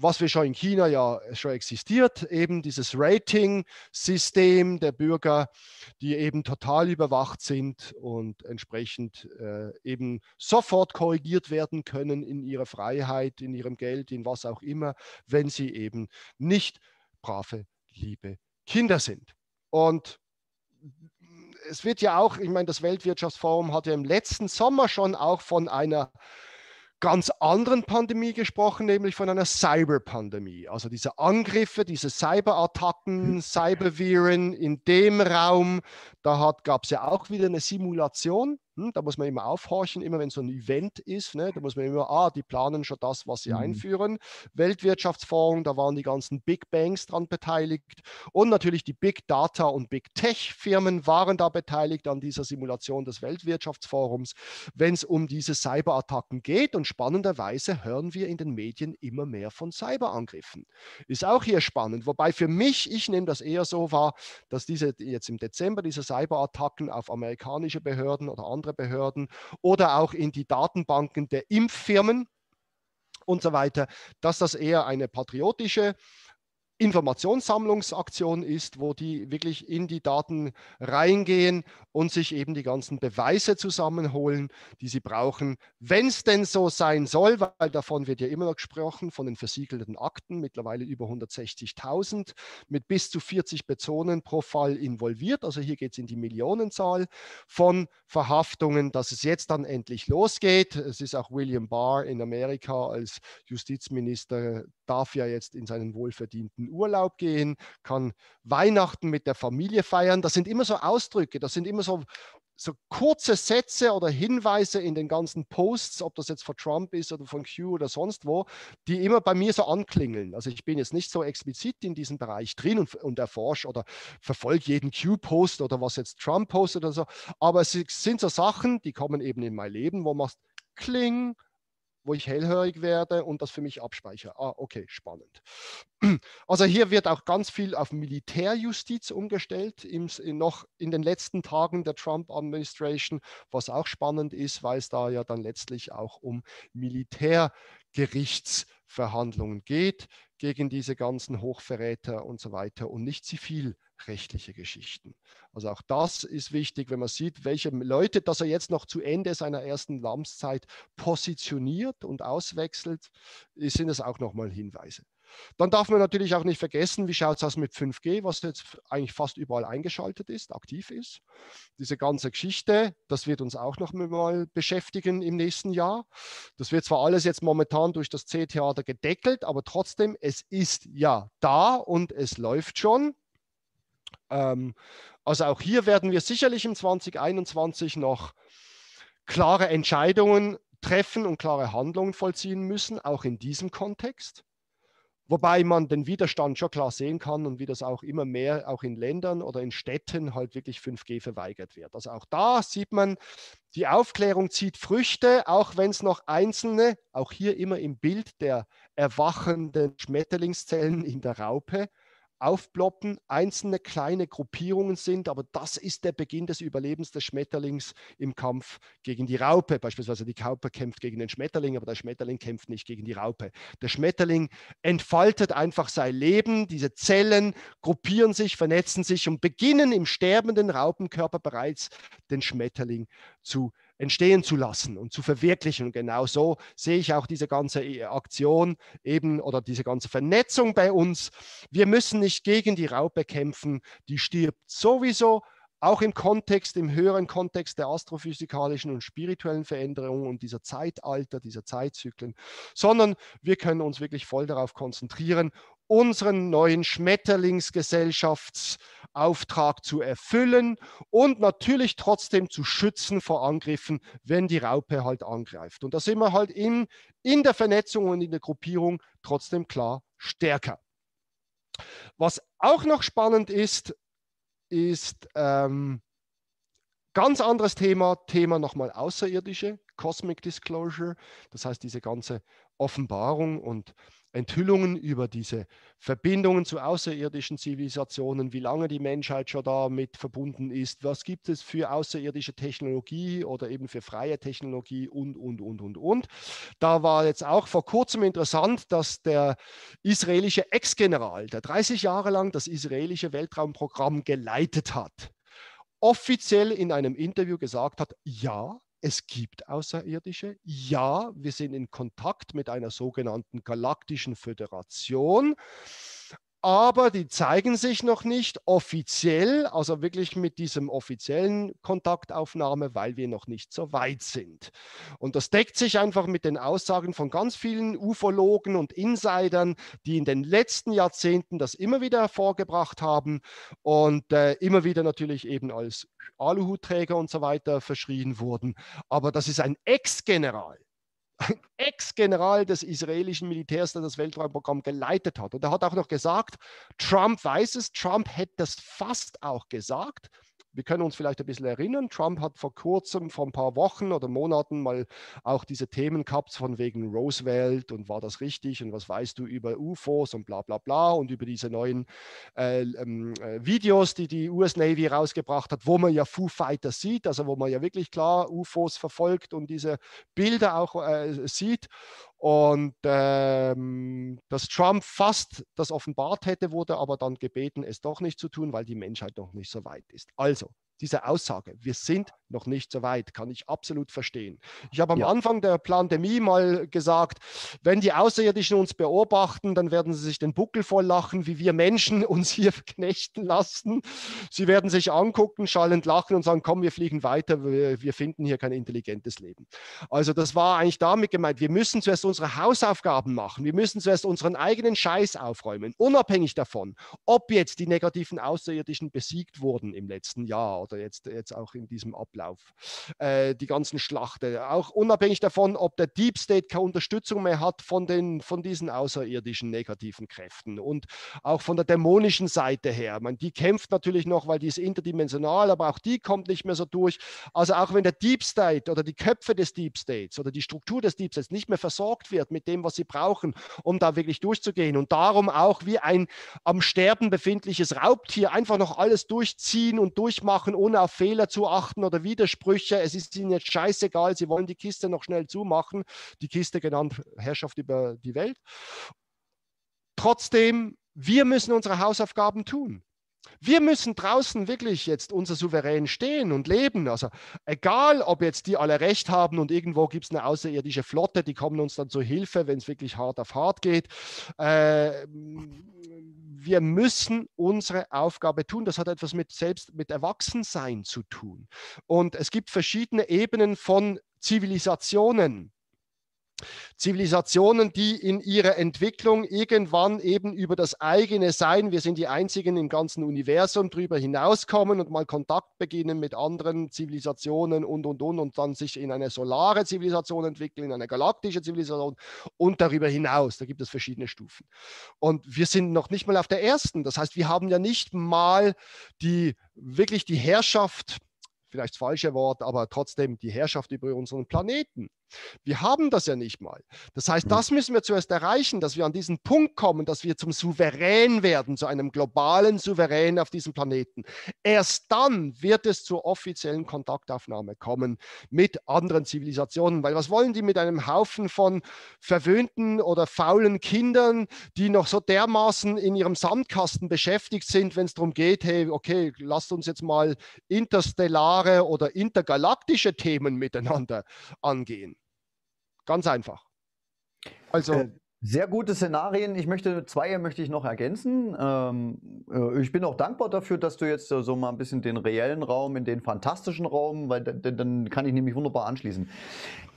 was wir schon in China ja schon existiert, eben dieses Rating-System der Bürger, die eben total überwacht sind und entsprechend äh, eben sofort korrigiert werden können in ihrer Freiheit, in ihrem Geld, in was auch immer, wenn sie eben nicht brave, liebe Kinder sind. Und es wird ja auch, ich meine, das Weltwirtschaftsforum hat ja im letzten Sommer schon auch von einer ganz anderen Pandemie gesprochen, nämlich von einer Cyberpandemie. Also diese Angriffe, diese Cyberattacken, mhm. Cyberviren in dem Raum, da gab es ja auch wieder eine Simulation hm, da muss man immer aufhorchen, immer wenn so ein Event ist, ne, da muss man immer, ah, die planen schon das, was sie mhm. einführen. Weltwirtschaftsforum, da waren die ganzen Big Banks dran beteiligt und natürlich die Big Data und Big Tech Firmen waren da beteiligt an dieser Simulation des Weltwirtschaftsforums, wenn es um diese Cyberattacken geht. Und spannenderweise hören wir in den Medien immer mehr von Cyberangriffen. Ist auch hier spannend, wobei für mich, ich nehme das eher so wahr, dass diese jetzt im Dezember diese Cyberattacken auf amerikanische Behörden oder andere andere Behörden oder auch in die Datenbanken der Impffirmen und so weiter, dass das eher eine patriotische Informationssammlungsaktion ist, wo die wirklich in die Daten reingehen und sich eben die ganzen Beweise zusammenholen, die sie brauchen. Wenn es denn so sein soll, weil davon wird ja immer noch gesprochen, von den versiegelten Akten, mittlerweile über 160.000, mit bis zu 40 Personen pro Fall involviert, also hier geht es in die Millionenzahl von Verhaftungen, dass es jetzt dann endlich losgeht. Es ist auch William Barr in Amerika als Justizminister darf ja jetzt in seinen wohlverdienten Urlaub gehen, kann Weihnachten mit der Familie feiern. Das sind immer so Ausdrücke, das sind immer so, so kurze Sätze oder Hinweise in den ganzen Posts, ob das jetzt von Trump ist oder von Q oder sonst wo, die immer bei mir so anklingeln. Also ich bin jetzt nicht so explizit in diesem Bereich drin und, und erforsche oder verfolge jeden Q-Post oder was jetzt Trump postet oder so. Aber es sind so Sachen, die kommen eben in mein Leben, wo man kling, wo ich hellhörig werde und das für mich abspeichere. Ah, okay, spannend. Also hier wird auch ganz viel auf Militärjustiz umgestellt, im, in noch in den letzten Tagen der Trump-Administration, was auch spannend ist, weil es da ja dann letztlich auch um Militärgerichtsverhandlungen geht gegen diese ganzen Hochverräter und so weiter und nicht zivil rechtliche Geschichten. Also auch das ist wichtig, wenn man sieht, welche Leute, dass er jetzt noch zu Ende seiner ersten Lamszeit positioniert und auswechselt, sind es auch nochmal Hinweise. Dann darf man natürlich auch nicht vergessen, wie schaut es aus mit 5G, was jetzt eigentlich fast überall eingeschaltet ist, aktiv ist. Diese ganze Geschichte, das wird uns auch noch mal beschäftigen im nächsten Jahr. Das wird zwar alles jetzt momentan durch das C-Theater gedeckelt, aber trotzdem, es ist ja da und es läuft schon. Ähm, also auch hier werden wir sicherlich im 2021 noch klare Entscheidungen treffen und klare Handlungen vollziehen müssen, auch in diesem Kontext. Wobei man den Widerstand schon klar sehen kann und wie das auch immer mehr auch in Ländern oder in Städten halt wirklich 5G verweigert wird. Also auch da sieht man, die Aufklärung zieht Früchte, auch wenn es noch einzelne, auch hier immer im Bild der erwachenden Schmetterlingszellen in der Raupe, aufploppen, einzelne kleine Gruppierungen sind, aber das ist der Beginn des Überlebens des Schmetterlings im Kampf gegen die Raupe. Beispielsweise die Raupe kämpft gegen den Schmetterling, aber der Schmetterling kämpft nicht gegen die Raupe. Der Schmetterling entfaltet einfach sein Leben, diese Zellen gruppieren sich, vernetzen sich und beginnen im sterbenden Raupenkörper bereits den Schmetterling zu entstehen zu lassen und zu verwirklichen. Und genau so sehe ich auch diese ganze äh, Aktion eben oder diese ganze Vernetzung bei uns. Wir müssen nicht gegen die Raupe kämpfen, die stirbt sowieso. Auch im Kontext, im höheren Kontext der astrophysikalischen und spirituellen Veränderungen und dieser Zeitalter, dieser Zeitzyklen, sondern wir können uns wirklich voll darauf konzentrieren unseren neuen Schmetterlingsgesellschaftsauftrag zu erfüllen und natürlich trotzdem zu schützen vor Angriffen, wenn die Raupe halt angreift. Und da sind wir halt in, in der Vernetzung und in der Gruppierung trotzdem klar stärker. Was auch noch spannend ist, ist ähm, ganz anderes Thema, Thema nochmal Außerirdische, Cosmic Disclosure, das heißt diese ganze Offenbarung und Enthüllungen über diese Verbindungen zu außerirdischen Zivilisationen, wie lange die Menschheit schon damit verbunden ist, was gibt es für außerirdische Technologie oder eben für freie Technologie und, und, und, und, und. Da war jetzt auch vor kurzem interessant, dass der israelische Ex-General, der 30 Jahre lang das israelische Weltraumprogramm geleitet hat, offiziell in einem Interview gesagt hat, ja, es gibt Außerirdische. Ja, wir sind in Kontakt mit einer sogenannten galaktischen Föderation. Aber die zeigen sich noch nicht offiziell, also wirklich mit diesem offiziellen Kontaktaufnahme, weil wir noch nicht so weit sind. Und das deckt sich einfach mit den Aussagen von ganz vielen Ufologen und Insidern, die in den letzten Jahrzehnten das immer wieder hervorgebracht haben und äh, immer wieder natürlich eben als Aluhutträger und so weiter verschrien wurden. Aber das ist ein Ex-General, ein Ex-General des israelischen Militärs, der das Weltraumprogramm geleitet hat. Und er hat auch noch gesagt, Trump weiß es, Trump hätte das fast auch gesagt, wir können uns vielleicht ein bisschen erinnern, Trump hat vor kurzem, vor ein paar Wochen oder Monaten mal auch diese Themen gehabt von wegen Roosevelt und war das richtig und was weißt du über UFOs und bla bla bla und über diese neuen äh, ähm, äh, Videos, die die US Navy rausgebracht hat, wo man ja Foo Fighters sieht, also wo man ja wirklich klar UFOs verfolgt und diese Bilder auch äh, sieht. Und ähm, dass Trump fast das offenbart hätte, wurde aber dann gebeten, es doch nicht zu tun, weil die Menschheit noch nicht so weit ist. Also, diese Aussage, wir sind noch nicht so weit. Kann ich absolut verstehen. Ich habe am ja. Anfang der Pandemie mal gesagt, wenn die Außerirdischen uns beobachten, dann werden sie sich den Buckel voll lachen, wie wir Menschen uns hier knechten lassen. Sie werden sich angucken, schallend lachen und sagen, komm, wir fliegen weiter, wir, wir finden hier kein intelligentes Leben. Also das war eigentlich damit gemeint, wir müssen zuerst unsere Hausaufgaben machen, wir müssen zuerst unseren eigenen Scheiß aufräumen, unabhängig davon, ob jetzt die negativen Außerirdischen besiegt wurden im letzten Jahr oder jetzt, jetzt auch in diesem Ablauf. Ablauf, äh, die ganzen Schlachten. Auch unabhängig davon, ob der Deep State keine Unterstützung mehr hat von, den, von diesen außerirdischen negativen Kräften und auch von der dämonischen Seite her. Man, die kämpft natürlich noch, weil die ist interdimensional, aber auch die kommt nicht mehr so durch. Also auch wenn der Deep State oder die Köpfe des Deep States oder die Struktur des Deep States nicht mehr versorgt wird mit dem, was sie brauchen, um da wirklich durchzugehen und darum auch wie ein am Sterben befindliches Raubtier einfach noch alles durchziehen und durchmachen, ohne auf Fehler zu achten oder wie Widersprüche, es ist ihnen jetzt scheißegal, sie wollen die Kiste noch schnell zumachen, die Kiste genannt Herrschaft über die Welt. Trotzdem, wir müssen unsere Hausaufgaben tun. Wir müssen draußen wirklich jetzt unser Souverän stehen und leben. Also egal, ob jetzt die alle recht haben und irgendwo gibt es eine außerirdische Flotte, die kommen uns dann zur Hilfe, wenn es wirklich hart auf hart geht. Äh, wir müssen unsere Aufgabe tun. Das hat etwas mit selbst, mit Erwachsensein zu tun. Und es gibt verschiedene Ebenen von Zivilisationen. Zivilisationen, die in ihrer Entwicklung irgendwann eben über das eigene Sein, wir sind die einzigen im ganzen Universum, drüber hinauskommen und mal Kontakt beginnen mit anderen Zivilisationen und, und, und, und dann sich in eine solare Zivilisation entwickeln, in eine galaktische Zivilisation und darüber hinaus. Da gibt es verschiedene Stufen. Und wir sind noch nicht mal auf der ersten. Das heißt, wir haben ja nicht mal die, wirklich die Herrschaft vielleicht das falsche Wort, aber trotzdem die Herrschaft über unseren Planeten. Wir haben das ja nicht mal. Das heißt, mhm. das müssen wir zuerst erreichen, dass wir an diesen Punkt kommen, dass wir zum Souverän werden, zu einem globalen Souverän auf diesem Planeten. Erst dann wird es zur offiziellen Kontaktaufnahme kommen mit anderen Zivilisationen, weil was wollen die mit einem Haufen von verwöhnten oder faulen Kindern, die noch so dermaßen in ihrem Sandkasten beschäftigt sind, wenn es darum geht, hey, okay, lasst uns jetzt mal interstellare oder intergalaktische Themen miteinander angehen. Ganz einfach. Also. Äh, sehr gute Szenarien. Ich möchte zwei möchte ich noch ergänzen. Ähm, äh, ich bin auch dankbar dafür, dass du jetzt äh, so mal ein bisschen den reellen Raum in den fantastischen Raum, weil dann kann ich nämlich wunderbar anschließen.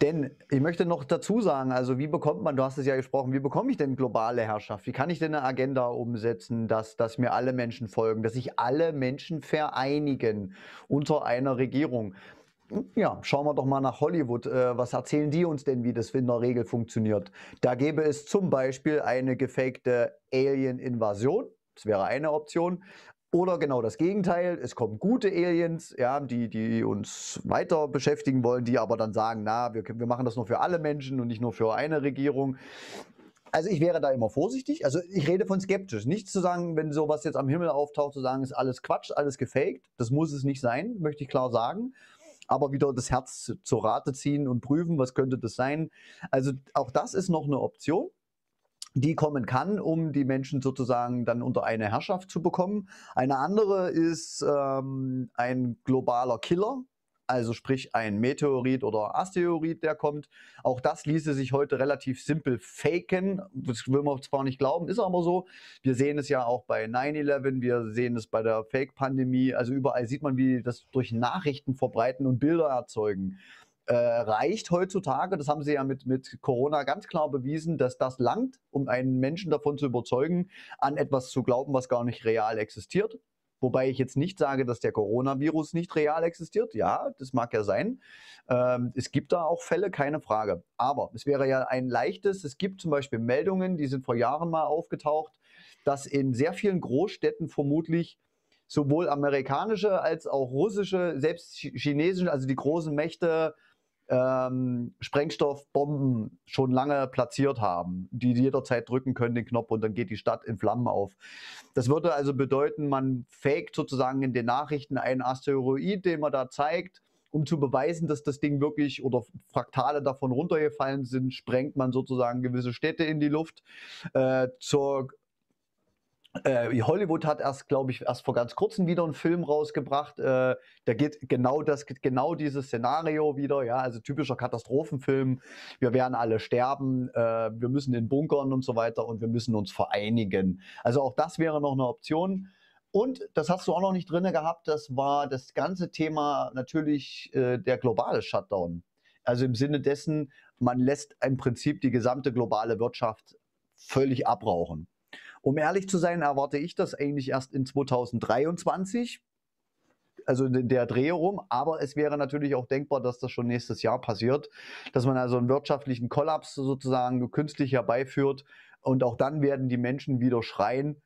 Denn ich möchte noch dazu sagen, also wie bekommt man, du hast es ja gesprochen, wie bekomme ich denn globale Herrschaft? Wie kann ich denn eine Agenda umsetzen, dass, dass mir alle Menschen folgen, dass sich alle Menschen vereinigen unter einer Regierung? ja, schauen wir doch mal nach Hollywood. Äh, was erzählen die uns denn, wie das in der Regel funktioniert? Da gäbe es zum Beispiel eine gefakte Alien-Invasion. Das wäre eine Option. Oder genau das Gegenteil, es kommen gute Aliens, ja, die, die uns weiter beschäftigen wollen, die aber dann sagen, na, wir, wir machen das nur für alle Menschen und nicht nur für eine Regierung. Also ich wäre da immer vorsichtig. Also ich rede von skeptisch. Nicht zu sagen, wenn sowas jetzt am Himmel auftaucht, zu sagen, ist alles Quatsch, alles gefaked. Das muss es nicht sein, möchte ich klar sagen aber wieder das Herz zur Rate ziehen und prüfen, was könnte das sein. Also auch das ist noch eine Option die kommen kann, um die Menschen sozusagen dann unter eine Herrschaft zu bekommen. Eine andere ist ähm, ein globaler Killer, also sprich ein Meteorit oder Asteroid, der kommt. Auch das ließe sich heute relativ simpel faken. Das will man zwar nicht glauben, ist aber so. Wir sehen es ja auch bei 9-11, wir sehen es bei der Fake-Pandemie. Also überall sieht man, wie das durch Nachrichten verbreiten und Bilder erzeugen. Äh, reicht heutzutage, das haben sie ja mit, mit Corona ganz klar bewiesen, dass das langt, um einen Menschen davon zu überzeugen, an etwas zu glauben, was gar nicht real existiert. Wobei ich jetzt nicht sage, dass der Coronavirus nicht real existiert. Ja, das mag ja sein. Ähm, es gibt da auch Fälle, keine Frage. Aber es wäre ja ein leichtes, es gibt zum Beispiel Meldungen, die sind vor Jahren mal aufgetaucht, dass in sehr vielen Großstädten vermutlich sowohl amerikanische als auch russische, selbst chinesische, also die großen Mächte, ähm, Sprengstoffbomben schon lange platziert haben, die jederzeit drücken können den Knopf und dann geht die Stadt in Flammen auf. Das würde also bedeuten, man faked sozusagen in den Nachrichten einen Asteroid, den man da zeigt, um zu beweisen, dass das Ding wirklich oder Fraktale davon runtergefallen sind, sprengt man sozusagen gewisse Städte in die Luft äh, zur äh, Hollywood hat erst, glaube ich, erst vor ganz kurzem wieder einen Film rausgebracht. Äh, da geht genau das, genau dieses Szenario wieder. Ja, also typischer Katastrophenfilm. Wir werden alle sterben. Äh, wir müssen in Bunkern und so weiter und wir müssen uns vereinigen. Also auch das wäre noch eine Option. Und das hast du auch noch nicht drin gehabt. Das war das ganze Thema natürlich äh, der globale Shutdown. Also im Sinne dessen, man lässt im Prinzip die gesamte globale Wirtschaft völlig abrauchen. Um ehrlich zu sein, erwarte ich das eigentlich erst in 2023 also der Dreh rum, aber es wäre natürlich auch denkbar, dass das schon nächstes Jahr passiert, dass man also einen wirtschaftlichen Kollaps sozusagen künstlich herbeiführt und auch dann werden die Menschen wieder schreien,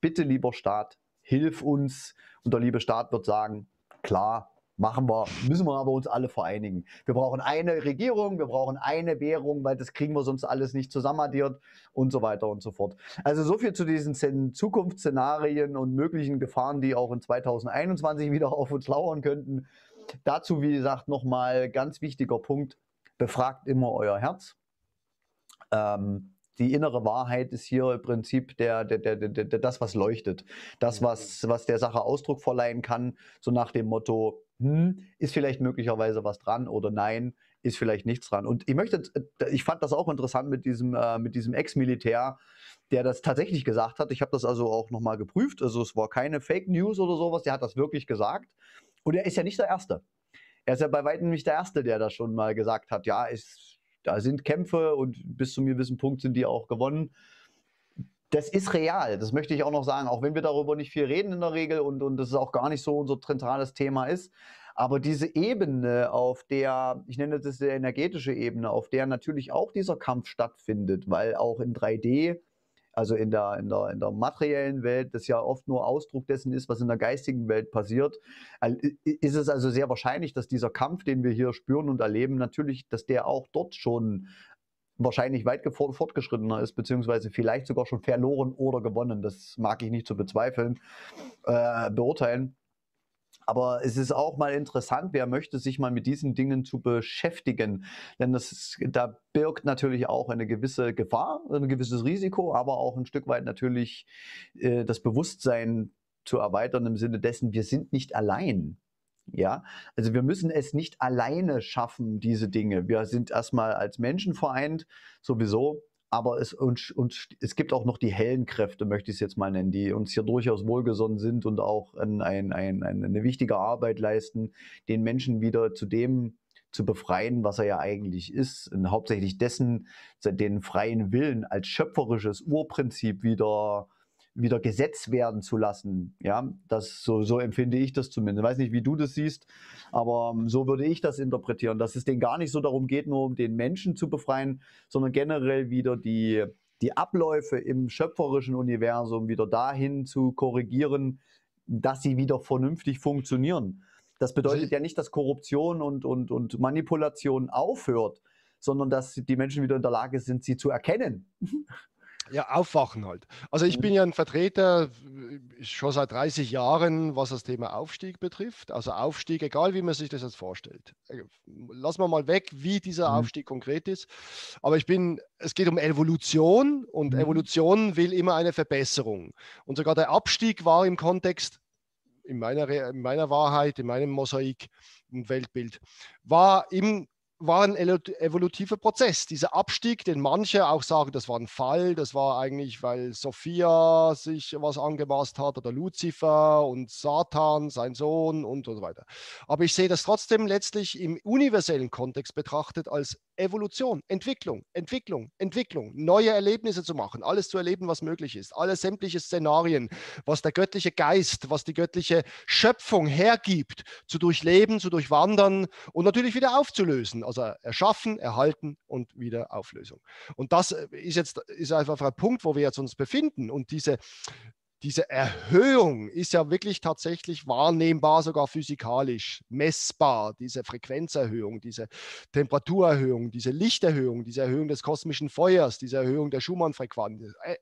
bitte lieber Staat, hilf uns und der liebe Staat wird sagen, klar, Machen wir, müssen wir aber uns alle vereinigen. Wir brauchen eine Regierung, wir brauchen eine Währung, weil das kriegen wir sonst alles nicht zusammenaddiert und so weiter und so fort. Also so viel zu diesen Zukunftsszenarien und möglichen Gefahren, die auch in 2021 wieder auf uns lauern könnten. Dazu, wie gesagt, nochmal ganz wichtiger Punkt, befragt immer euer Herz. Ähm, die innere Wahrheit ist hier im Prinzip der, der, der, der, das, was leuchtet. Das, mhm. was, was der Sache Ausdruck verleihen kann, so nach dem Motto, hm, ist vielleicht möglicherweise was dran oder nein, ist vielleicht nichts dran. Und ich möchte, äh, ich fand das auch interessant mit diesem, äh, mit diesem Ex-Militär, der das tatsächlich gesagt hat. Ich habe das also auch nochmal geprüft. Also es war keine Fake News oder sowas, der hat das wirklich gesagt. Und er ist ja nicht der Erste. Er ist ja bei weitem nicht der Erste, der das schon mal gesagt hat. Ja, es, da sind Kämpfe und bis zu mir gewissen Punkt sind die auch gewonnen das ist real. Das möchte ich auch noch sagen, auch wenn wir darüber nicht viel reden in der Regel und, und das ist auch gar nicht so unser zentrales Thema ist. Aber diese Ebene, auf der, ich nenne das die energetische Ebene, auf der natürlich auch dieser Kampf stattfindet, weil auch in 3D, also in der, in der, in der materiellen Welt, das ja oft nur Ausdruck dessen ist, was in der geistigen Welt passiert, ist es also sehr wahrscheinlich, dass dieser Kampf, den wir hier spüren und erleben, natürlich, dass der auch dort schon wahrscheinlich weit fortgeschrittener ist, beziehungsweise vielleicht sogar schon verloren oder gewonnen. Das mag ich nicht zu bezweifeln, äh, beurteilen. Aber es ist auch mal interessant, wer möchte sich mal mit diesen Dingen zu beschäftigen. Denn das ist, da birgt natürlich auch eine gewisse Gefahr, ein gewisses Risiko, aber auch ein Stück weit natürlich äh, das Bewusstsein zu erweitern im Sinne dessen, wir sind nicht allein. Ja, also wir müssen es nicht alleine schaffen, diese Dinge. Wir sind erstmal als Menschen vereint, sowieso. Aber es, uns, uns, es gibt auch noch die hellen Kräfte, möchte ich es jetzt mal nennen, die uns hier durchaus wohlgesonnen sind und auch ein, ein, ein, eine wichtige Arbeit leisten, den Menschen wieder zu dem zu befreien, was er ja eigentlich ist, und hauptsächlich dessen, den freien Willen als schöpferisches Urprinzip wieder wieder Gesetz werden zu lassen. Ja, das, so, so empfinde ich das zumindest. Ich weiß nicht, wie du das siehst, aber ähm, so würde ich das interpretieren, dass es denen gar nicht so darum geht, nur um den Menschen zu befreien, sondern generell wieder die, die Abläufe im schöpferischen Universum wieder dahin zu korrigieren, dass sie wieder vernünftig funktionieren. Das bedeutet ja nicht, dass Korruption und, und, und Manipulation aufhört, sondern dass die Menschen wieder in der Lage sind, sie zu erkennen. Ja, aufwachen halt. Also ich mhm. bin ja ein Vertreter äh, schon seit 30 Jahren, was das Thema Aufstieg betrifft. Also Aufstieg, egal wie man sich das jetzt vorstellt. Äh, lassen wir mal weg, wie dieser mhm. Aufstieg konkret ist. Aber ich bin, es geht um Evolution und mhm. Evolution will immer eine Verbesserung. Und sogar der Abstieg war im Kontext, in meiner, in meiner Wahrheit, in meinem Mosaik und Weltbild, war im war ein evolutiver Prozess. Dieser Abstieg, den manche auch sagen, das war ein Fall, das war eigentlich, weil Sophia sich was angemaßt hat oder Luzifer und Satan, sein Sohn und, und so weiter. Aber ich sehe das trotzdem letztlich im universellen Kontext betrachtet als Evolution, Entwicklung, Entwicklung, Entwicklung, neue Erlebnisse zu machen, alles zu erleben, was möglich ist, alle sämtliche Szenarien, was der göttliche Geist, was die göttliche Schöpfung hergibt, zu durchleben, zu durchwandern und natürlich wieder aufzulösen, also erschaffen, erhalten und wieder Auflösung. Und das äh, ist jetzt ist einfach ein Punkt, wo wir jetzt uns befinden und diese diese Erhöhung ist ja wirklich tatsächlich wahrnehmbar, sogar physikalisch messbar. Diese Frequenzerhöhung, diese Temperaturerhöhung, diese Lichterhöhung, diese Erhöhung des kosmischen Feuers, diese Erhöhung der Schumann-Frequenz äh, äh,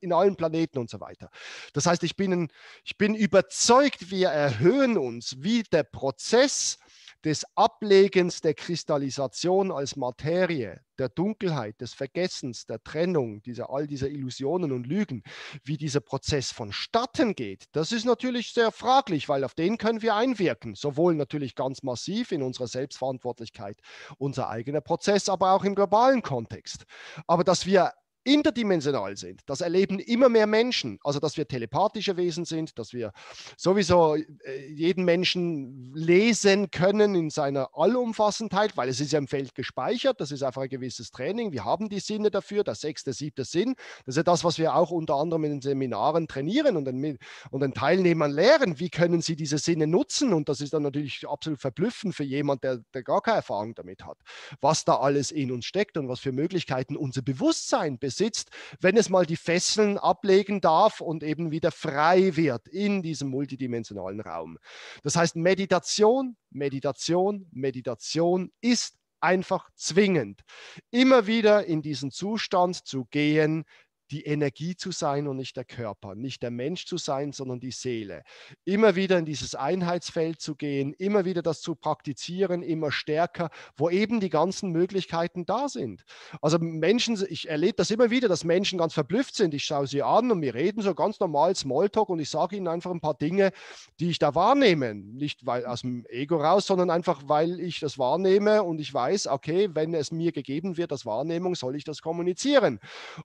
in allen Planeten und so weiter. Das heißt, ich bin, ich bin überzeugt, wir erhöhen uns, wie der Prozess des Ablegens der Kristallisation als Materie, der Dunkelheit, des Vergessens, der Trennung, dieser, all dieser Illusionen und Lügen, wie dieser Prozess vonstatten geht, das ist natürlich sehr fraglich, weil auf den können wir einwirken, sowohl natürlich ganz massiv in unserer Selbstverantwortlichkeit, unser eigener Prozess, aber auch im globalen Kontext. Aber dass wir interdimensional sind. Das erleben immer mehr Menschen. Also, dass wir telepathische Wesen sind, dass wir sowieso äh, jeden Menschen lesen können in seiner Allumfassendheit, weil es ist ja im Feld gespeichert. Das ist einfach ein gewisses Training. Wir haben die Sinne dafür, der sechste, siebte Sinn. Das ist ja das, was wir auch unter anderem in den Seminaren trainieren und den, und den Teilnehmern lehren. Wie können sie diese Sinne nutzen? Und das ist dann natürlich absolut verblüffend für jemanden, der, der gar keine Erfahrung damit hat, was da alles in uns steckt und was für Möglichkeiten unser Bewusstsein besitzt besitzt, wenn es mal die Fesseln ablegen darf und eben wieder frei wird in diesem multidimensionalen Raum. Das heißt, Meditation, Meditation, Meditation ist einfach zwingend, immer wieder in diesen Zustand zu gehen, die Energie zu sein und nicht der Körper, nicht der Mensch zu sein, sondern die Seele. Immer wieder in dieses Einheitsfeld zu gehen, immer wieder das zu praktizieren, immer stärker, wo eben die ganzen Möglichkeiten da sind. Also Menschen, ich erlebe das immer wieder, dass Menschen ganz verblüfft sind. Ich schaue sie an und wir reden so ganz normal Smalltalk und ich sage ihnen einfach ein paar Dinge, die ich da wahrnehme. Nicht weil aus dem Ego raus, sondern einfach, weil ich das wahrnehme und ich weiß, okay, wenn es mir gegeben wird, das Wahrnehmung, soll ich das kommunizieren.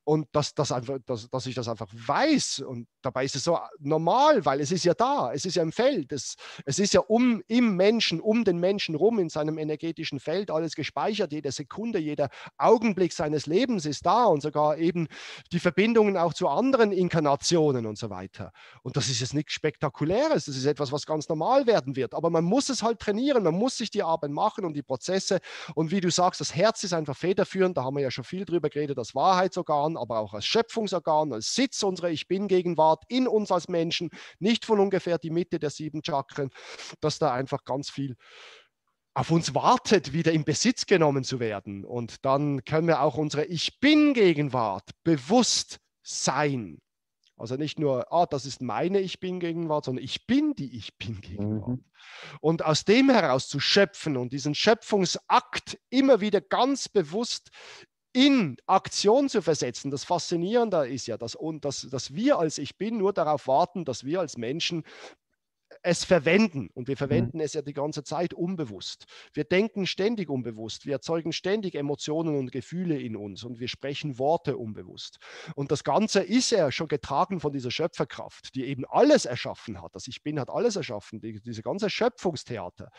Und das, das das einfach, dass, dass ich das einfach weiß. Und dabei ist es so normal, weil es ist ja da, es ist ja im Feld, es, es ist ja um, im Menschen, um den Menschen rum, in seinem energetischen Feld alles gespeichert, jede Sekunde, jeder Augenblick seines Lebens ist da und sogar eben die Verbindungen auch zu anderen Inkarnationen und so weiter. Und das ist jetzt nichts Spektakuläres, das ist etwas, was ganz normal werden wird. Aber man muss es halt trainieren, man muss sich die Arbeit machen und die Prozesse. Und wie du sagst, das Herz ist einfach federführend, da haben wir ja schon viel drüber geredet, das Wahrheit sogar aber auch als Schöpfung Schöpfungsorgan, als Sitz unserer Ich Bin-Gegenwart in uns als Menschen, nicht von ungefähr die Mitte der sieben Chakren, dass da einfach ganz viel auf uns wartet, wieder in Besitz genommen zu werden. Und dann können wir auch unsere Ich Bin-Gegenwart bewusst sein. Also nicht nur, ah, das ist meine Ich Bin-Gegenwart, sondern ich bin die Ich Bin-Gegenwart. Mhm. Und aus dem heraus zu schöpfen und diesen Schöpfungsakt immer wieder ganz bewusst in Aktion zu versetzen. Das Faszinierende ist ja, dass, und dass, dass wir als Ich Bin nur darauf warten, dass wir als Menschen es verwenden. Und wir mhm. verwenden es ja die ganze Zeit unbewusst. Wir denken ständig unbewusst. Wir erzeugen ständig Emotionen und Gefühle in uns und wir sprechen Worte unbewusst. Und das Ganze ist ja schon getragen von dieser Schöpferkraft, die eben alles erschaffen hat. Das Ich Bin hat alles erschaffen, die, diese ganze Schöpfungstheater.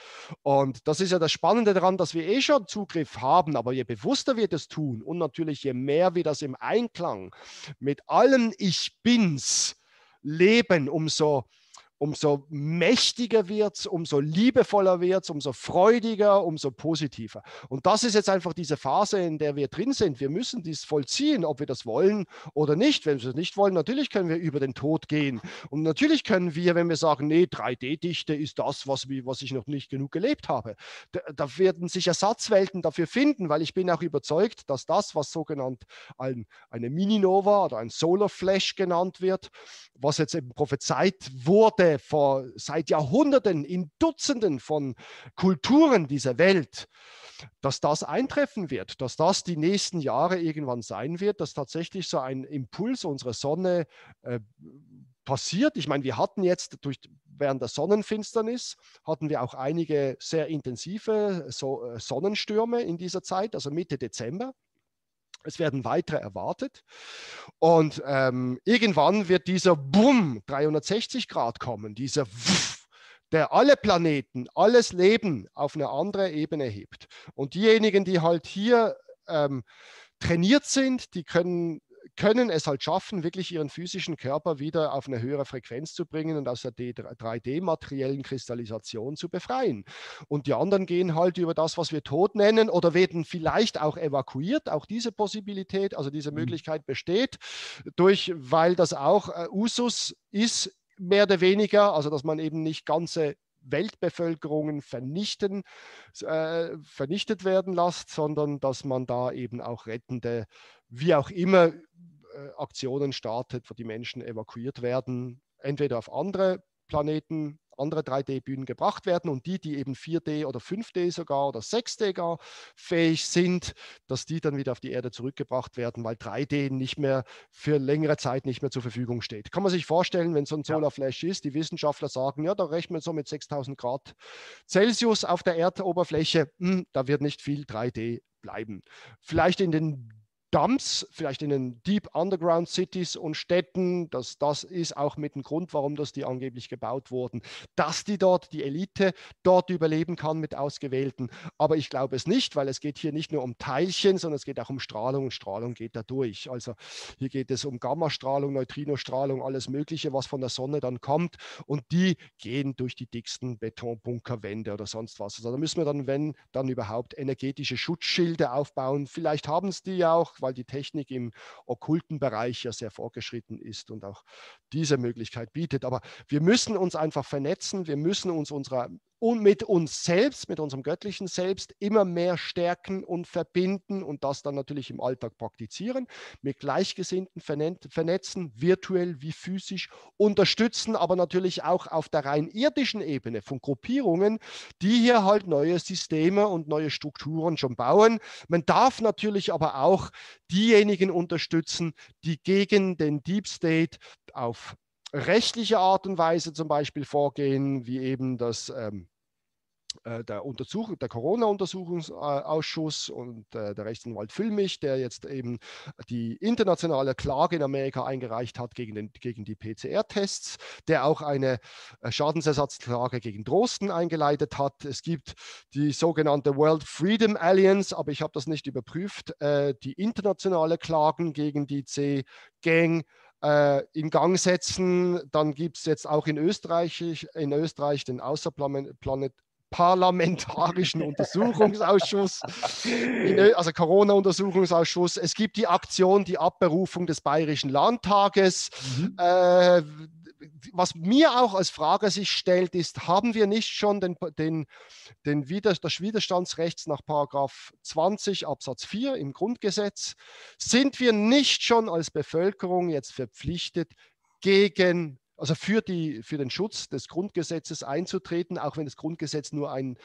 Und das ist ja das Spannende daran, dass wir eh schon Zugriff haben, aber je bewusster wir das tun und natürlich je mehr wir das im Einklang mit allen Ich Bins leben, umso umso mächtiger wird es, umso liebevoller wird es, umso freudiger, umso positiver. Und das ist jetzt einfach diese Phase, in der wir drin sind. Wir müssen dies vollziehen, ob wir das wollen oder nicht. Wenn wir es nicht wollen, natürlich können wir über den Tod gehen. Und natürlich können wir, wenn wir sagen, nee, 3D-Dichte ist das, was, was, ich noch nicht genug gelebt habe, da, da, werden sich Ersatzwelten dafür finden, weil ich bin auch überzeugt, dass das, was sogenannt ein, eine Mininova oder ein Solar Flash genannt wird, was jetzt eben prophezeit wurde, vor, seit Jahrhunderten in Dutzenden von Kulturen dieser Welt, dass das eintreffen wird, dass das die nächsten Jahre irgendwann sein wird, dass tatsächlich so ein Impuls unserer Sonne äh, passiert. Ich meine, wir hatten jetzt durch, während der Sonnenfinsternis, hatten wir auch einige sehr intensive so äh, Sonnenstürme in dieser Zeit, also Mitte Dezember. Es werden weitere erwartet. Und ähm, irgendwann wird dieser Bumm 360 Grad kommen, dieser Wuff, der alle Planeten, alles Leben auf eine andere Ebene hebt. Und diejenigen, die halt hier ähm, trainiert sind, die können können es halt schaffen, wirklich ihren physischen Körper wieder auf eine höhere Frequenz zu bringen und aus der 3D-materiellen Kristallisation zu befreien. Und die anderen gehen halt über das, was wir tot nennen oder werden vielleicht auch evakuiert. Auch diese Possibilität, also diese mhm. Möglichkeit besteht, durch, weil das auch äh, Usus ist, mehr oder weniger, also dass man eben nicht ganze Weltbevölkerungen vernichten, äh, vernichtet werden lässt, sondern dass man da eben auch rettende wie auch immer äh, Aktionen startet, wo die Menschen evakuiert werden, entweder auf andere Planeten, andere 3D-Bühnen gebracht werden und die, die eben 4D oder 5D sogar oder 6D gar fähig sind, dass die dann wieder auf die Erde zurückgebracht werden, weil 3D nicht mehr für längere Zeit nicht mehr zur Verfügung steht. Kann man sich vorstellen, wenn so ein Solarflash ist, die Wissenschaftler sagen, ja, da rechnen wir so mit 6000 Grad Celsius auf der Erdoberfläche, hm, da wird nicht viel 3D bleiben. Vielleicht in den Dumps, vielleicht in den Deep Underground Cities und Städten. Das, das ist auch mit dem Grund, warum das die angeblich gebaut wurden. Dass die dort, die Elite, dort überleben kann mit Ausgewählten. Aber ich glaube es nicht, weil es geht hier nicht nur um Teilchen, sondern es geht auch um Strahlung und Strahlung geht da durch. Also hier geht es um Gammastrahlung, Neutrinostrahlung, alles Mögliche, was von der Sonne dann kommt. Und die gehen durch die dicksten Betonbunkerwände oder sonst was. Also da müssen wir dann, wenn, dann überhaupt energetische Schutzschilde aufbauen. Vielleicht haben es die ja auch, weil die Technik im okkulten Bereich ja sehr fortgeschritten ist und auch diese Möglichkeit bietet. Aber wir müssen uns einfach vernetzen, wir müssen uns unserer und mit uns selbst, mit unserem göttlichen Selbst immer mehr stärken und verbinden und das dann natürlich im Alltag praktizieren, mit Gleichgesinnten vernetzen, virtuell wie physisch unterstützen, aber natürlich auch auf der rein irdischen Ebene von Gruppierungen, die hier halt neue Systeme und neue Strukturen schon bauen. Man darf natürlich aber auch diejenigen unterstützen, die gegen den Deep State auf rechtliche Art und Weise zum Beispiel vorgehen, wie eben das ähm, äh, der, Untersuch der Corona-Untersuchungsausschuss und äh, der Rechtsanwalt Füllmich, der jetzt eben die internationale Klage in Amerika eingereicht hat gegen, den, gegen die PCR-Tests, der auch eine äh, Schadensersatzklage gegen Drosten eingeleitet hat. Es gibt die sogenannte World Freedom Alliance, aber ich habe das nicht überprüft, die internationale Klagen gegen die C-Gang in Gang setzen. Dann gibt es jetzt auch in Österreich, in Österreich den Außerplanet, parlamentarischen Untersuchungsausschuss, äh, also Corona-Untersuchungsausschuss. Es gibt die Aktion, die Abberufung des Bayerischen Landtages. Mhm. Äh, was mir auch als Frage sich stellt, ist, haben wir nicht schon den, den, den Wider, das Widerstandsrecht nach 20 Absatz 4 im Grundgesetz? Sind wir nicht schon als Bevölkerung jetzt verpflichtet, gegen also für, die, für den Schutz des Grundgesetzes einzutreten, auch wenn das Grundgesetz nur ein,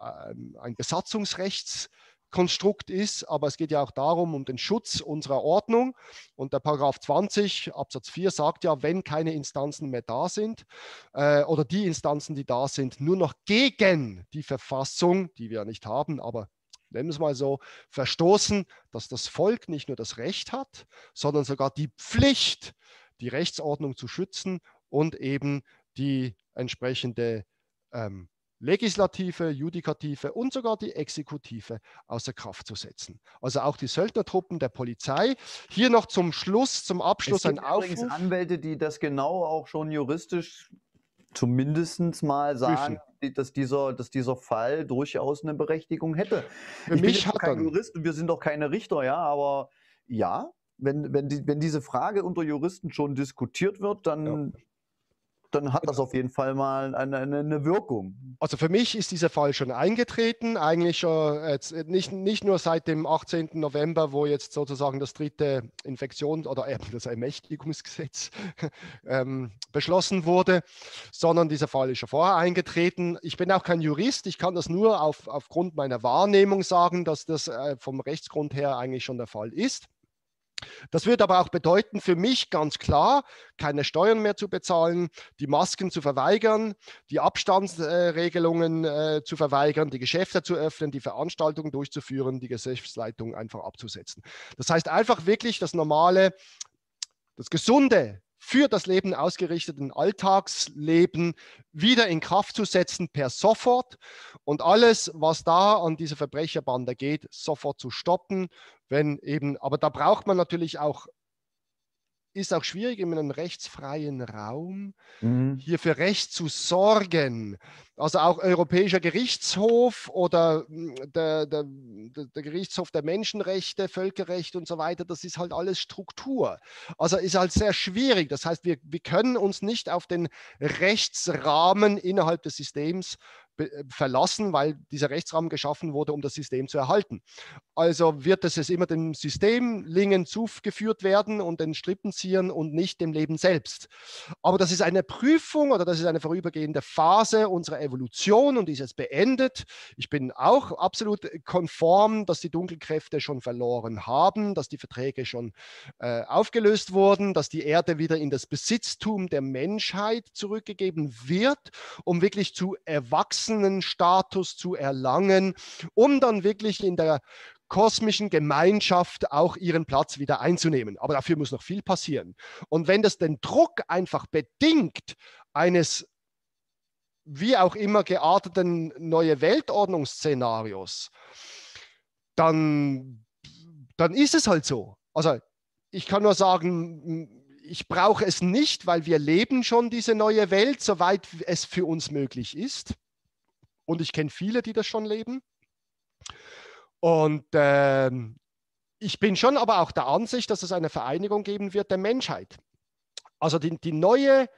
ähm, ein Besatzungsrechtskonstrukt ist, aber es geht ja auch darum, um den Schutz unserer Ordnung. Und der Paragraph 20 Absatz 4 sagt ja, wenn keine Instanzen mehr da sind äh, oder die Instanzen, die da sind, nur noch gegen die Verfassung, die wir ja nicht haben, aber nennen wir es mal so, verstoßen, dass das Volk nicht nur das Recht hat, sondern sogar die Pflicht, die Rechtsordnung zu schützen und eben die entsprechende ähm, Legislative, Judikative und sogar die Exekutive außer Kraft zu setzen. Also auch die Söldnertruppen der Polizei. Hier noch zum Schluss, zum Abschluss ein Aufruf. Es gibt Anwälte, die das genau auch schon juristisch zumindest mal sagen, dass dieser, dass dieser Fall durchaus eine Berechtigung hätte. Für ich mich bin hat kein Jurist und wir sind doch keine Richter, ja, aber ja, wenn, wenn, die, wenn diese Frage unter Juristen schon diskutiert wird, dann, ja. dann hat das genau. auf jeden Fall mal eine, eine, Wirkung. Also für mich ist dieser Fall schon eingetreten, eigentlich schon äh, jetzt nicht, nicht nur seit dem 18. November, wo jetzt sozusagen das dritte Infektions- oder äh, das Ermächtigungsgesetz ähm, beschlossen wurde, sondern dieser Fall ist schon vorher eingetreten. Ich bin auch kein Jurist, ich kann das nur auf, aufgrund meiner Wahrnehmung sagen, dass das äh, vom Rechtsgrund her eigentlich schon der Fall ist. Das würde aber auch bedeuten, für mich ganz klar, keine Steuern mehr zu bezahlen, die Masken zu verweigern, die Abstandsregelungen äh, zu verweigern, die Geschäfte zu öffnen, die Veranstaltungen durchzuführen, die Geschäftsleitung einfach abzusetzen. Das heißt einfach wirklich das normale, das gesunde, für das Leben ausgerichteten Alltagsleben wieder in Kraft zu setzen per sofort und alles, was da an diese Verbrecherbande geht, sofort zu stoppen, wenn eben, aber da braucht man natürlich auch, ist auch schwierig in einem rechtsfreien Raum, mhm. hier für Recht zu sorgen. Also auch Europäischer Gerichtshof oder hm, der, der, der Gerichtshof der Menschenrechte, Völkerrecht und so weiter, das ist halt alles Struktur. Also ist halt sehr schwierig. Das heißt, wir, wir können uns nicht auf den Rechtsrahmen innerhalb des Systems äh, verlassen, weil dieser Rechtsrahmen geschaffen wurde, um das System zu erhalten. Also wird es immer dem Systemlingen zugeführt werden und den Strippenziehern und nicht dem Leben selbst. Aber das ist eine Prüfung oder das ist eine vorübergehende Phase unserer Evolution und die ist jetzt beendet. Ich bin auch absolut konform, dass die Dunkelkräfte schon verloren haben, dass die Verträge schon äh, aufgelöst wurden, dass die Erde wieder in das Besitztum der Menschheit zurückgegeben wird, um wirklich zu erwachsen Erwachsenenstatus zu erlangen, um dann wirklich in der kosmischen Gemeinschaft auch ihren Platz wieder einzunehmen. Aber dafür muss noch viel passieren. Und wenn das den Druck einfach bedingt eines wie auch immer gearteten neue Weltordnungsszenarios, dann, dann ist es halt so. Also ich kann nur sagen, ich brauche es nicht, weil wir leben schon diese neue Welt, soweit es für uns möglich ist. Und ich kenne viele, die das schon leben. Und ähm, ich bin schon aber auch der Ansicht, dass es eine Vereinigung geben wird der Menschheit. Also die, die neue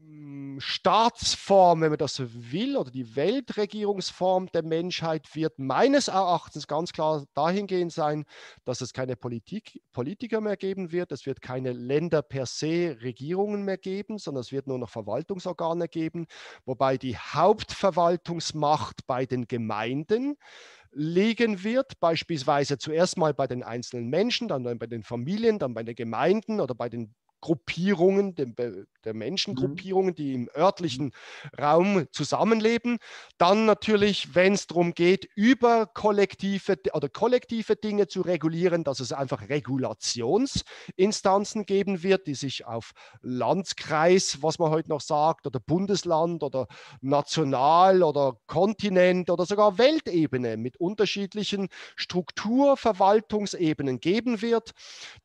Mm, Staatsform, wenn man das so will, oder die Weltregierungsform der Menschheit wird meines Erachtens ganz klar dahingehend sein, dass es keine Politik, Politiker mehr geben wird, es wird keine Länder per se Regierungen mehr geben, sondern es wird nur noch Verwaltungsorgane geben, wobei die Hauptverwaltungsmacht bei den Gemeinden liegen wird, beispielsweise zuerst mal bei den einzelnen Menschen, dann bei den Familien, dann bei den Gemeinden oder bei den Gruppierungen, den Be der mhm. Menschengruppierungen, die im örtlichen mhm. Raum zusammenleben. Dann natürlich, wenn es darum geht, über kollektive oder kollektive Dinge zu regulieren, dass es einfach Regulationsinstanzen geben wird, die sich auf Landkreis, was man heute noch sagt, oder Bundesland oder national oder Kontinent oder sogar Weltebene mit unterschiedlichen Strukturverwaltungsebenen geben wird,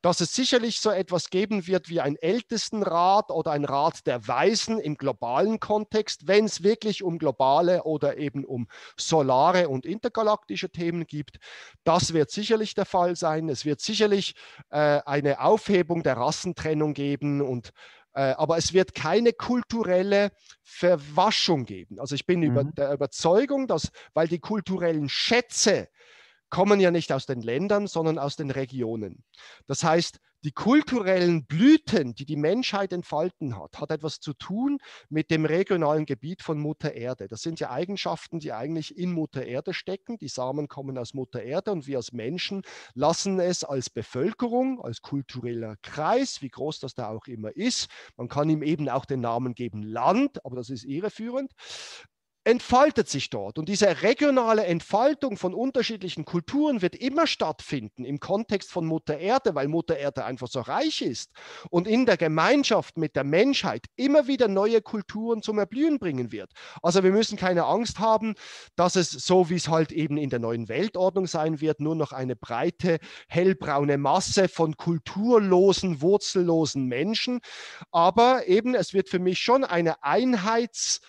dass es sicherlich so etwas geben wird wie ein Ältestenrat oder ein Rat der Weisen im globalen Kontext, wenn es wirklich um globale oder eben um solare und intergalaktische Themen gibt. Das wird sicherlich der Fall sein. Es wird sicherlich äh, eine Aufhebung der Rassentrennung geben und äh, aber es wird keine kulturelle Verwaschung geben. Also ich bin mhm. über der Überzeugung, dass, weil die kulturellen Schätze kommen ja nicht aus den Ländern, sondern aus den Regionen. Das heißt, die kulturellen Blüten, die die Menschheit entfalten hat, hat etwas zu tun mit dem regionalen Gebiet von Mutter Erde. Das sind ja Eigenschaften, die eigentlich in Mutter Erde stecken. Die Samen kommen aus Mutter Erde und wir als Menschen lassen es als Bevölkerung, als kultureller Kreis, wie groß das da auch immer ist. Man kann ihm eben auch den Namen geben Land, aber das ist irreführend entfaltet sich dort. Und diese regionale Entfaltung von unterschiedlichen Kulturen wird immer stattfinden im Kontext von Mutter Erde, weil Mutter Erde einfach so reich ist und in der Gemeinschaft mit der Menschheit immer wieder neue Kulturen zum Erblühen bringen wird. Also wir müssen keine Angst haben, dass es so, wie es halt eben in der neuen Weltordnung sein wird, nur noch eine breite, hellbraune Masse von kulturlosen, wurzellosen Menschen. Aber eben, es wird für mich schon eine Einheits-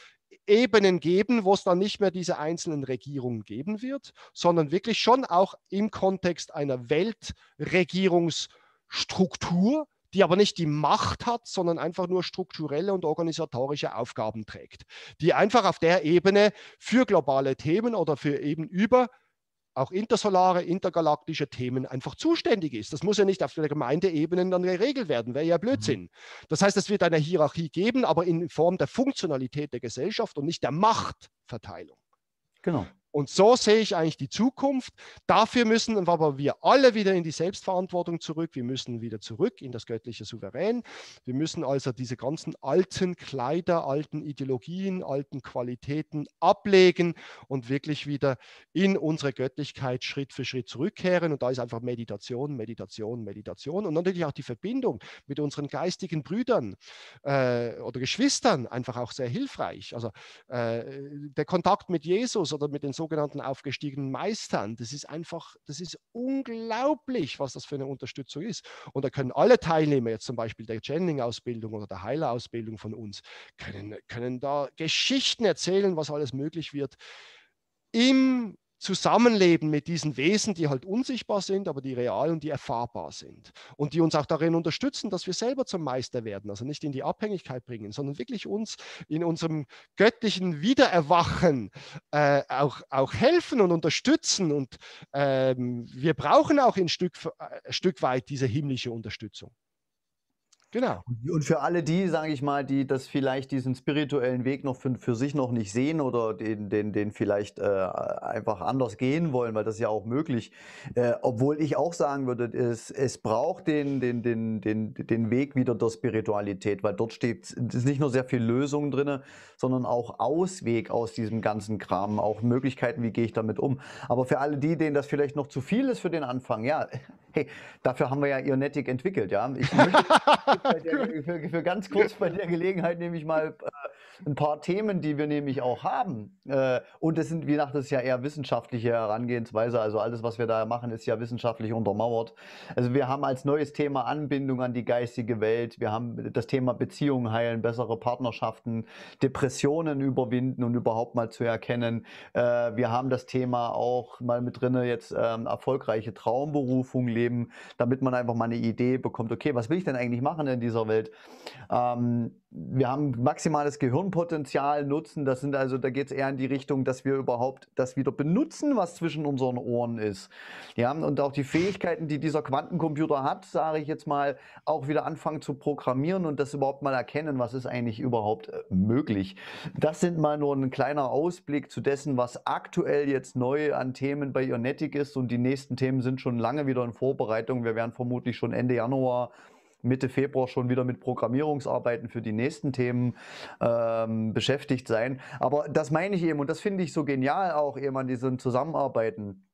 Ebenen geben, wo es dann nicht mehr diese einzelnen Regierungen geben wird, sondern wirklich schon auch im Kontext einer Weltregierungsstruktur, die aber nicht die Macht hat, sondern einfach nur strukturelle und organisatorische Aufgaben trägt, die einfach auf der Ebene für globale Themen oder für eben über auch intersolare, intergalaktische Themen einfach zuständig ist. Das muss ja nicht auf der Gemeindeebene dann geregelt werden, wäre ja mhm. Blödsinn. Das heißt, es wird eine Hierarchie geben, aber in Form der Funktionalität der Gesellschaft und nicht der Machtverteilung. Genau. Und so sehe ich eigentlich die Zukunft. Dafür müssen aber wir alle wieder in die Selbstverantwortung zurück. Wir müssen wieder zurück in das göttliche Souverän. Wir müssen also diese ganzen alten Kleider, alten Ideologien, alten Qualitäten ablegen und wirklich wieder in unsere Göttlichkeit Schritt für Schritt zurückkehren. Und da ist einfach Meditation, Meditation, Meditation und natürlich auch die Verbindung mit unseren geistigen Brüdern äh, oder Geschwistern einfach auch sehr hilfreich. Also äh, der Kontakt mit Jesus oder mit den sogenannten sogenannten aufgestiegenen Meistern. Das ist einfach, das ist unglaublich, was das für eine Unterstützung ist. Und da können alle Teilnehmer, jetzt zum Beispiel der Channeling-Ausbildung oder der Heiler-Ausbildung von uns, können, können da Geschichten erzählen, was alles möglich wird im Zusammenleben mit diesen Wesen, die halt unsichtbar sind, aber die real und die erfahrbar sind. Und die uns auch darin unterstützen, dass wir selber zum Meister werden, also nicht in die Abhängigkeit bringen, sondern wirklich uns in unserem göttlichen Wiedererwachen äh, auch, auch helfen und unterstützen. Und ähm, wir brauchen auch ein Stück, äh, ein Stück weit diese himmlische Unterstützung. Genau. Und für alle die, sage ich mal, die das vielleicht diesen spirituellen Weg noch für, für sich noch nicht sehen oder den, den, den vielleicht äh, einfach anders gehen wollen, weil das ist ja auch möglich. Äh, obwohl ich auch sagen würde, es, es braucht den, den, den, den, den Weg wieder der Spiritualität, weil dort steht ist nicht nur sehr viel Lösung drin, sondern auch Ausweg aus diesem ganzen Kram, auch Möglichkeiten, wie gehe ich damit um. Aber für alle die, denen das vielleicht noch zu viel ist für den Anfang, ja, hey, dafür haben wir ja Ionetic entwickelt, ja. Ich möchte der, für, für, ganz kurz bei der Gelegenheit nehme ich mal äh, ein paar Themen, die wir nämlich auch haben. Äh, und das sind, wie gesagt, das ist ja eher wissenschaftliche Herangehensweise. Also alles, was wir da machen, ist ja wissenschaftlich untermauert. Also wir haben als neues Thema Anbindung an die geistige Welt. Wir haben das Thema Beziehungen heilen, bessere Partnerschaften, Depressionen überwinden und überhaupt mal zu erkennen. Äh, wir haben das Thema auch mal mit drinne jetzt ähm, erfolgreiche Traumberufung leben, damit man einfach mal eine Idee bekommt, okay, was will ich denn eigentlich machen? Sterne in dieser Welt. Ähm, wir haben maximales Gehirnpotenzial nutzen. Das sind also, da geht es eher in die Richtung, dass wir überhaupt das wieder benutzen, was zwischen unseren Ohren ist. Ja, und auch die Fähigkeiten, die dieser Quantencomputer hat, sage ich jetzt mal, auch wieder anfangen zu programmieren und das überhaupt mal erkennen, was ist eigentlich überhaupt äh, möglich. Das sind mal nur ein kleiner Ausblick zu dessen, was aktuell jetzt neu an Themen bei Ionetic ist und die nächsten Themen sind schon lange wieder in Vorbereitung. Wir werden vermutlich schon Ende Januar Mitte Februar schon wieder mit Programmierungsarbeiten für die nächsten Themen ähm, beschäftigt sein. Aber das meine ich eben und das finde ich so genial auch eben an diesen Zusammenarbeiten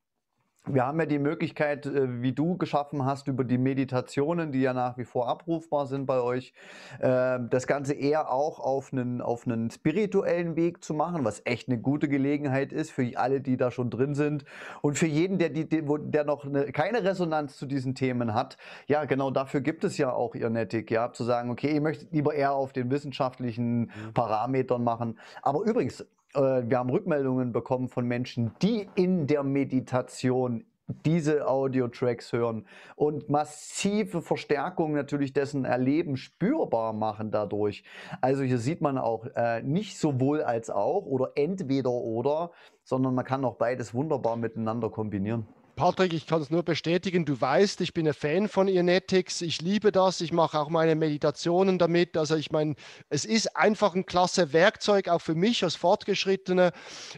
wir haben ja die Möglichkeit, äh, wie du geschaffen hast, über die Meditationen, die ja nach wie vor abrufbar sind bei euch, ähm, das Ganze eher auch auf einen, auf einen spirituellen Weg zu machen, was echt eine gute Gelegenheit ist für alle, die da schon drin sind. Und für jeden, der, der noch ne, keine Resonanz zu diesen Themen hat, ja, genau dafür gibt es ja auch ihr Irnetik, ja, zu sagen, okay, ich möchte lieber eher auf den wissenschaftlichen mhm. Parametern machen. Aber übrigens, äh, wir haben Rückmeldungen bekommen von Menschen, die in der Meditation diese Audio-Tracks hören und massive Verstärkung natürlich dessen Erleben spürbar machen dadurch. Also hier sieht man auch äh, nicht sowohl als auch oder entweder oder, sondern man kann auch beides wunderbar miteinander kombinieren. Patrick, ich kann es nur bestätigen. Du weißt, ich bin ein Fan von Ionetics. Ich liebe das. Ich mache auch meine Meditationen damit. Also ich meine, es ist einfach ein klasse Werkzeug, auch für mich als Fortgeschrittene.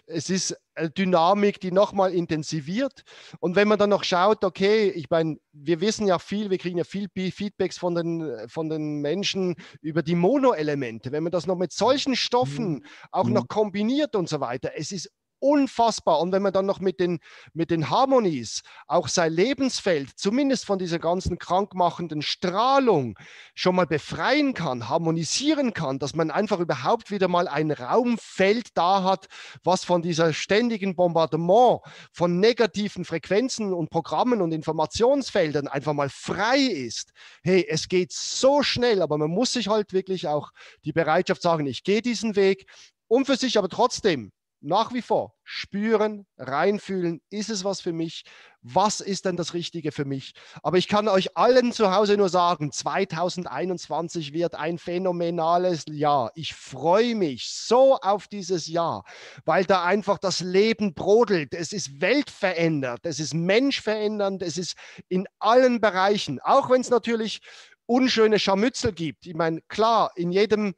Es ist Dynamik, die nochmal intensiviert. Und wenn man dann noch schaut, okay, ich meine, wir wissen ja viel, wir kriegen ja viel Feedbacks von den, von den Menschen über die Monoelemente. Wenn man das noch mit solchen Stoffen mhm. auch mhm. noch kombiniert und so weiter, es ist unfassbar. Und wenn man dann noch mit den, mit den Harmonies auch sein Lebensfeld, zumindest von dieser ganzen krankmachenden Strahlung, schon mal befreien kann, harmonisieren kann, dass man einfach überhaupt wieder mal ein Raumfeld da hat, was von dieser ständigen Bombardement von negativen Frequenzen und Programmen und Informationsfeldern einfach mal frei ist. Hey, es geht so schnell, aber man muss sich halt wirklich auch die Bereitschaft sagen, ich gehe diesen Weg. Um für sich aber trotzdem nach wie vor spüren, reinfühlen, ist es was für mich? Was ist denn das Richtige für mich? Aber ich kann euch allen zu Hause nur sagen, 2021 wird ein phänomenales Jahr. Ich freue mich so auf dieses Jahr, weil da einfach das Leben brodelt. Es ist weltverändernd, es ist menschverändernd, es ist in allen Bereichen, auch wenn es natürlich unschöne Scharmützel gibt. Ich meine, klar, in jedem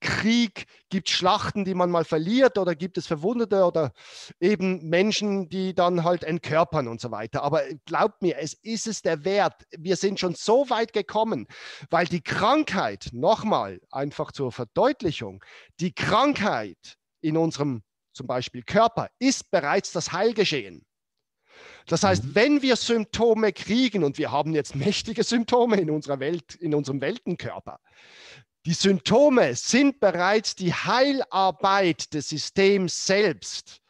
Krieg? Gibt es Schlachten, die man mal verliert oder gibt es Verwundete oder eben Menschen, die dann halt entkörpern und so weiter? Aber glaubt mir, es ist es der Wert. Wir sind schon so weit gekommen, weil die Krankheit, nochmal einfach zur Verdeutlichung, die Krankheit in unserem zum Beispiel Körper ist bereits das Heilgeschehen. Das heißt, mhm. wenn wir Symptome kriegen, und wir haben jetzt mächtige Symptome in unserer Welt, in unserem Weltenkörper, die Symptome sind bereits die Heilarbeit des Systems selbst.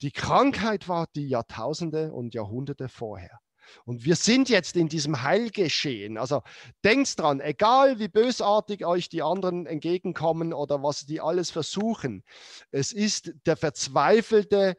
Die Krankheit war die Jahrtausende und Jahrhunderte vorher. Und wir sind jetzt in diesem Heilgeschehen. Also denkt dran, egal wie bösartig euch die anderen entgegenkommen oder was die alles versuchen, es ist der verzweifelte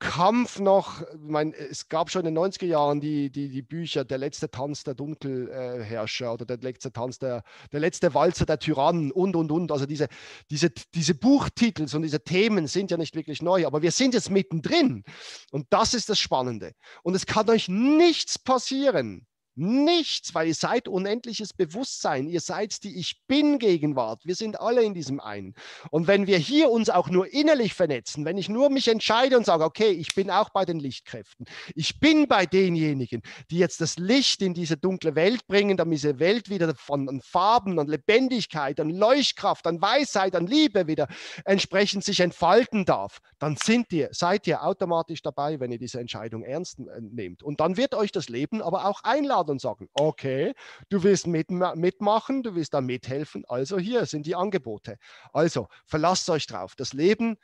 Kampf noch, ich meine, es gab schon in den 90er Jahren die, die, die Bücher Der letzte Tanz der Dunkelherrscher äh, oder Der letzte Tanz der, der letzte Walzer der Tyrannen und, und, und. Also diese, diese, diese Buchtitel und diese Themen sind ja nicht wirklich neu, aber wir sind jetzt mittendrin und das ist das Spannende. Und es kann euch nichts passieren, Nichts, weil ihr seid unendliches Bewusstsein. Ihr seid die Ich Bin-Gegenwart. Wir sind alle in diesem einen. Und wenn wir hier uns auch nur innerlich vernetzen, wenn ich nur mich entscheide und sage, okay, ich bin auch bei den Lichtkräften. Ich bin bei denjenigen, die jetzt das Licht in diese dunkle Welt bringen, damit diese Welt wieder von an Farben, an Lebendigkeit, an Leuchtkraft, an Weisheit, an Liebe wieder entsprechend sich entfalten darf. Dann sind ihr, seid ihr automatisch dabei, wenn ihr diese Entscheidung ernst äh, nehmt. Und dann wird euch das Leben aber auch einladen einladen und sagen, okay, du willst mit, mitmachen, du willst da mithelfen, also hier sind die Angebote. Also verlasst euch drauf. Das Leben,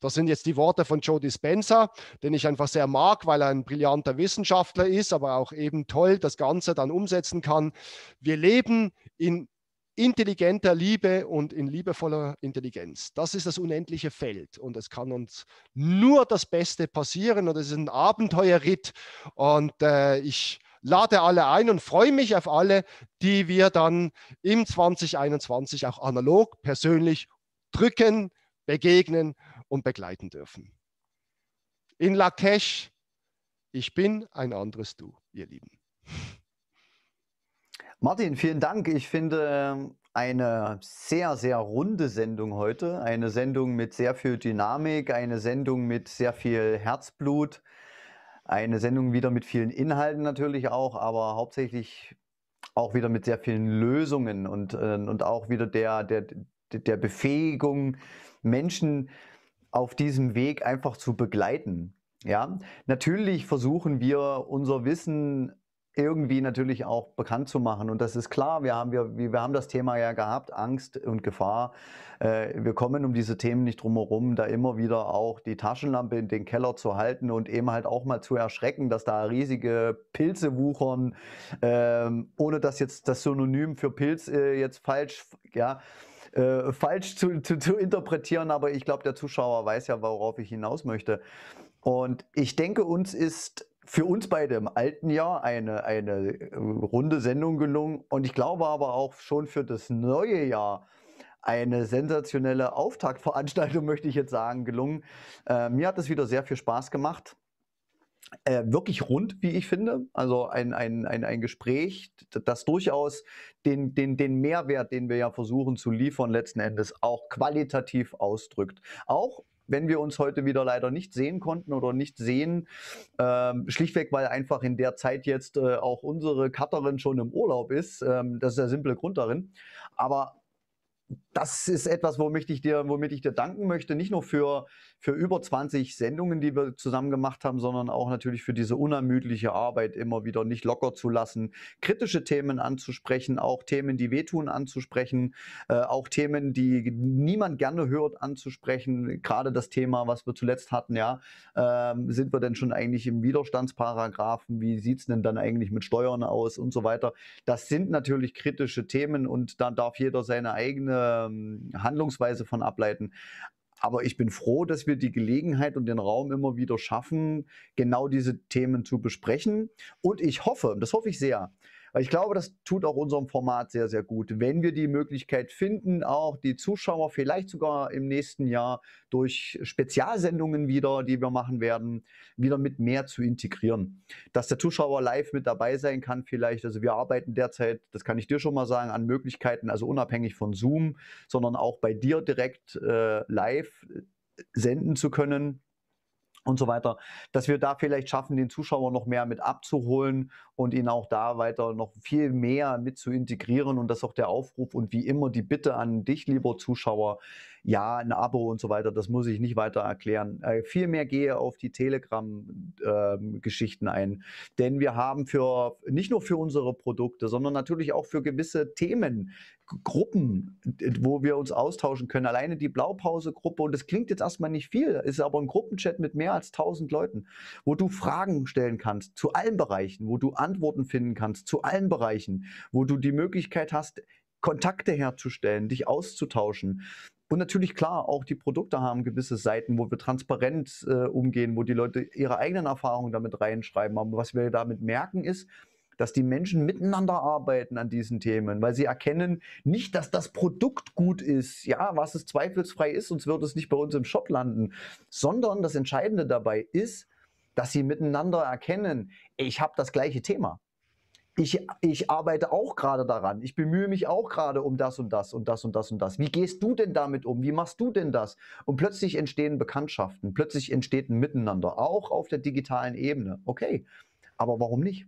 das sind jetzt die Worte von Joe Dispenza, den ich einfach sehr mag, weil er ein brillanter Wissenschaftler ist, aber auch eben toll das Ganze dann umsetzen kann. Wir leben in intelligenter Liebe und in liebevoller Intelligenz. Das ist das unendliche Feld und es kann uns nur das Beste passieren und es ist ein Abenteuerritt und äh, ich lade alle ein und freue mich auf alle, die wir dann im 2021 auch analog persönlich drücken, begegnen und begleiten dürfen. In Lakesh, ich bin ein anderes Du, ihr Lieben. Martin, vielen Dank. Ich finde ähm, eine sehr, sehr runde Sendung heute. Eine Sendung mit sehr viel Dynamik, eine Sendung mit sehr viel Herzblut. Eine Sendung wieder mit vielen Inhalten natürlich auch, aber hauptsächlich auch wieder mit sehr vielen Lösungen und, äh, und auch wieder der, der, der Befähigung, Menschen auf diesem Weg einfach zu begleiten. Ja, natürlich versuchen wir unser Wissen irgendwie natürlich auch bekannt zu machen. Und das ist klar, wir haben, wir, wir haben das Thema ja gehabt, Angst und Gefahr. Äh, wir kommen um diese Themen nicht drum herum, da immer wieder auch die Taschenlampe in den Keller zu halten und eben halt auch mal zu erschrecken, dass da riesige Pilze wuchern, äh, ohne dass jetzt das Synonym für Pilz äh, jetzt falsch, ja, äh, falsch zu, zu, zu interpretieren. Aber ich glaube, der Zuschauer weiß ja, worauf ich hinaus möchte. Und ich denke, uns ist für uns beide im alten Jahr eine, eine äh, runde Sendung gelungen und ich glaube aber auch schon für das neue Jahr eine sensationelle Auftaktveranstaltung, möchte ich jetzt sagen, gelungen. Äh, mir hat es wieder sehr viel Spaß gemacht. Äh, wirklich rund, wie ich finde. Also ein, ein, ein, ein Gespräch, das durchaus den, den, den Mehrwert, den wir ja versuchen zu liefern, letzten Endes auch qualitativ ausdrückt. Auch wenn wir uns heute wieder leider nicht sehen konnten oder nicht sehen, ähm, schlichtweg, weil einfach in der Zeit jetzt äh, auch unsere Cutterin schon im Urlaub ist. Ähm, das ist der simple Grund darin. Aber das ist etwas, womit ich dir, womit ich dir danken möchte, nicht nur für für über 20 Sendungen, die wir zusammen gemacht haben, sondern auch natürlich für diese unermüdliche Arbeit immer wieder nicht locker zu lassen, kritische Themen anzusprechen, auch Themen, die wehtun, anzusprechen, äh, auch Themen, die niemand gerne hört, anzusprechen. Gerade das Thema, was wir zuletzt hatten, ja, äh, sind wir denn schon eigentlich im Widerstandsparagrafen? Wie sieht es denn dann eigentlich mit Steuern aus und so weiter? Das sind natürlich kritische Themen und da darf jeder seine eigene ähm, Handlungsweise von ableiten. Aber ich bin froh, dass wir die Gelegenheit und den Raum immer wieder schaffen, genau diese Themen zu besprechen. Und ich hoffe, das hoffe ich sehr, weil ich glaube, das tut auch unserem Format sehr, sehr gut, wenn wir die Möglichkeit finden, auch die Zuschauer vielleicht sogar im nächsten Jahr durch Spezialsendungen wieder, die wir machen werden, wieder mit mehr zu integrieren. Dass der Zuschauer live mit dabei sein kann vielleicht. Also wir arbeiten derzeit, das kann ich dir schon mal sagen, an Möglichkeiten, also unabhängig von Zoom, sondern auch bei dir direkt äh, live äh, senden zu können und so weiter, dass wir da vielleicht schaffen, den Zuschauer noch mehr mit abzuholen und ihn auch da weiter noch viel mehr mit zu integrieren und das ist auch der Aufruf und wie immer die Bitte an dich, lieber Zuschauer, ja, ein Abo und so weiter, das muss ich nicht weiter erklären. Äh, Vielmehr gehe auf die Telegram-Geschichten ähm, äh, ein, denn wir haben für, nicht nur für unsere Produkte, sondern natürlich auch für gewisse Themen, Gruppen, äh, wo wir uns austauschen können. Alleine die Blaupause-Gruppe, und das klingt jetzt erstmal nicht viel, ist aber ein Gruppenchat mit mehr als 1000 Leuten, wo du Fragen stellen kannst zu allen Bereichen, wo du Antworten finden kannst zu allen Bereichen, wo du die Möglichkeit hast, Kontakte herzustellen, dich auszutauschen. Und natürlich klar, auch die Produkte haben gewisse Seiten, wo wir transparent äh, umgehen, wo die Leute ihre eigenen Erfahrungen damit reinschreiben. Aber was wir damit merken ist, dass die Menschen miteinander arbeiten an diesen Themen, weil sie erkennen nicht, dass das Produkt gut ist, ja, was es zweifelsfrei ist, sonst würde es nicht bei uns im Shop landen, sondern das Entscheidende dabei ist, dass sie miteinander erkennen, ich habe das gleiche Thema. Ich, ich, arbeite auch gerade daran. Ich bemühe mich auch gerade um das und das und das und das und das. Wie gehst du denn damit um? Wie machst du denn das? Und plötzlich entstehen Bekanntschaften, plötzlich entsteht ein Miteinander, auch auf der digitalen Ebene. Okay, aber warum nicht?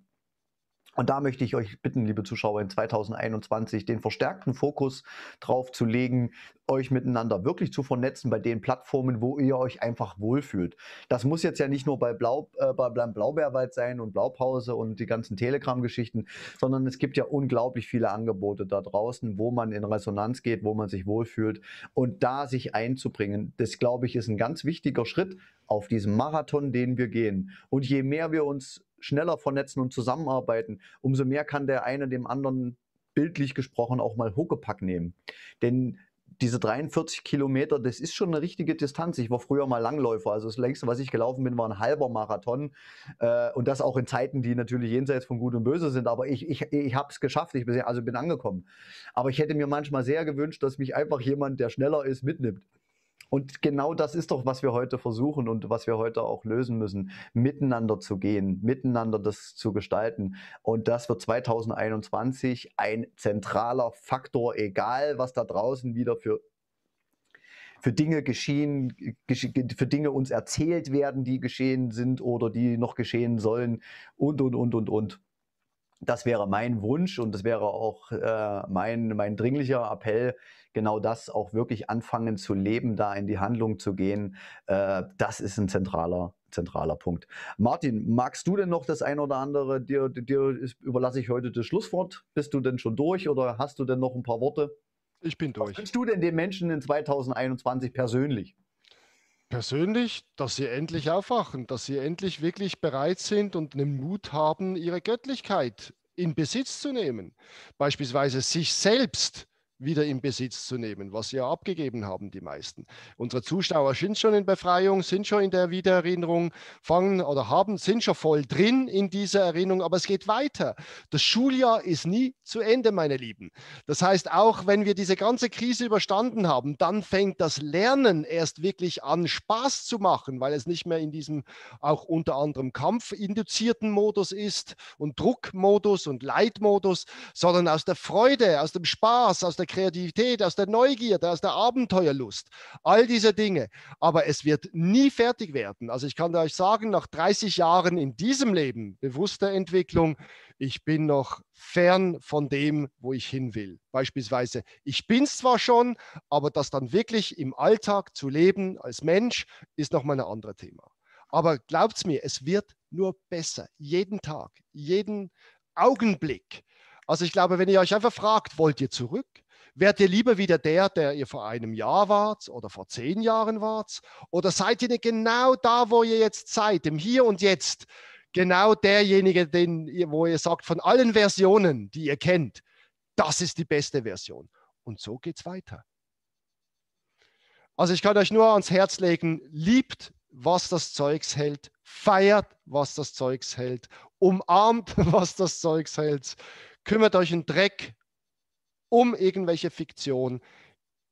Und da möchte ich euch bitten, liebe Zuschauer, in 2021 den verstärkten Fokus drauf zu legen, euch miteinander wirklich zu vernetzen bei den Plattformen, wo ihr euch einfach wohlfühlt. Das muss jetzt ja nicht nur bei, Blau, äh, bei Blaubeerwald sein und Blaupause und die ganzen Telegram-Geschichten, sondern es gibt ja unglaublich viele Angebote da draußen, wo man in Resonanz geht, wo man sich wohlfühlt und da sich einzubringen. Das, glaube ich, ist ein ganz wichtiger Schritt auf diesem Marathon, den wir gehen. Und je mehr wir uns schneller vernetzen und zusammenarbeiten, umso mehr kann der eine dem anderen bildlich gesprochen auch mal Huckepack nehmen. Denn diese 43 Kilometer, das ist schon eine richtige Distanz. Ich war früher mal Langläufer. Also das längste, was ich gelaufen bin, war ein halber Marathon. Äh, und das auch in Zeiten, die natürlich jenseits von Gut und Böse sind. Aber ich, ich, ich habe es geschafft. Ich bin, also bin angekommen. Aber ich hätte mir manchmal sehr gewünscht, dass mich einfach jemand, der schneller ist, mitnimmt. Und genau das ist doch, was wir heute versuchen und was wir heute auch lösen müssen, miteinander zu gehen, miteinander das zu gestalten. Und das wird 2021 ein zentraler Faktor, egal was da draußen wieder für für Dinge geschehen, für Dinge uns erzählt werden, die geschehen sind oder die noch geschehen sollen und, und, und, und, und. Das wäre mein Wunsch und das wäre auch äh, mein, mein dringlicher Appell, genau das auch wirklich anfangen zu leben, da in die Handlung zu gehen, äh, das ist ein zentraler zentraler Punkt. Martin, magst du denn noch das ein oder andere? Dir, dir ist, überlasse ich heute das Schlusswort. Bist du denn schon durch oder hast du denn noch ein paar Worte? Ich bin durch. Was du denn den Menschen in 2021 persönlich? Persönlich, dass sie endlich aufwachen, dass sie endlich wirklich bereit sind und einen Mut haben, ihre Göttlichkeit in Besitz zu nehmen. Beispielsweise sich selbst wieder in Besitz zu nehmen, was sie ja abgegeben haben, die meisten. Unsere Zuschauer sind schon in Befreiung, sind schon in der Wiedererinnerung, fangen oder haben, sind schon voll drin in dieser Erinnerung, aber es geht weiter. Das Schuljahr ist nie zu Ende, meine Lieben. Das heißt, auch wenn wir diese ganze Krise überstanden haben, dann fängt das Lernen erst wirklich an, Spaß zu machen, weil es nicht mehr in diesem auch unter anderem kampfinduzierten Modus ist und Druckmodus und Leitmodus, sondern aus der Freude, aus dem Spaß, aus der Kreativität, aus der Neugierde, aus der Abenteuerlust, all diese Dinge. Aber es wird nie fertig werden. Also ich kann euch sagen, nach 30 Jahren in diesem Leben bewusster Entwicklung, ich bin noch fern von dem, wo ich hin will. Beispielsweise, ich bin es zwar schon, aber das dann wirklich im Alltag zu leben als Mensch, ist nochmal ein anderes Thema. Aber glaubt's mir, es wird nur besser. Jeden Tag, jeden Augenblick. Also ich glaube, wenn ihr euch einfach fragt, wollt ihr zurück? Wärt ihr lieber wieder der, der ihr vor einem Jahr wart oder vor zehn Jahren wart? Oder seid ihr nicht genau da, wo ihr jetzt seid, im Hier und Jetzt? Genau derjenige, den, wo ihr sagt, von allen Versionen, die ihr kennt, das ist die beste Version. Und so geht es weiter. Also ich kann euch nur ans Herz legen, liebt, was das Zeugs hält, feiert, was das Zeugs hält, umarmt, was das Zeugs hält, kümmert euch um Dreck, um irgendwelche Fiktion,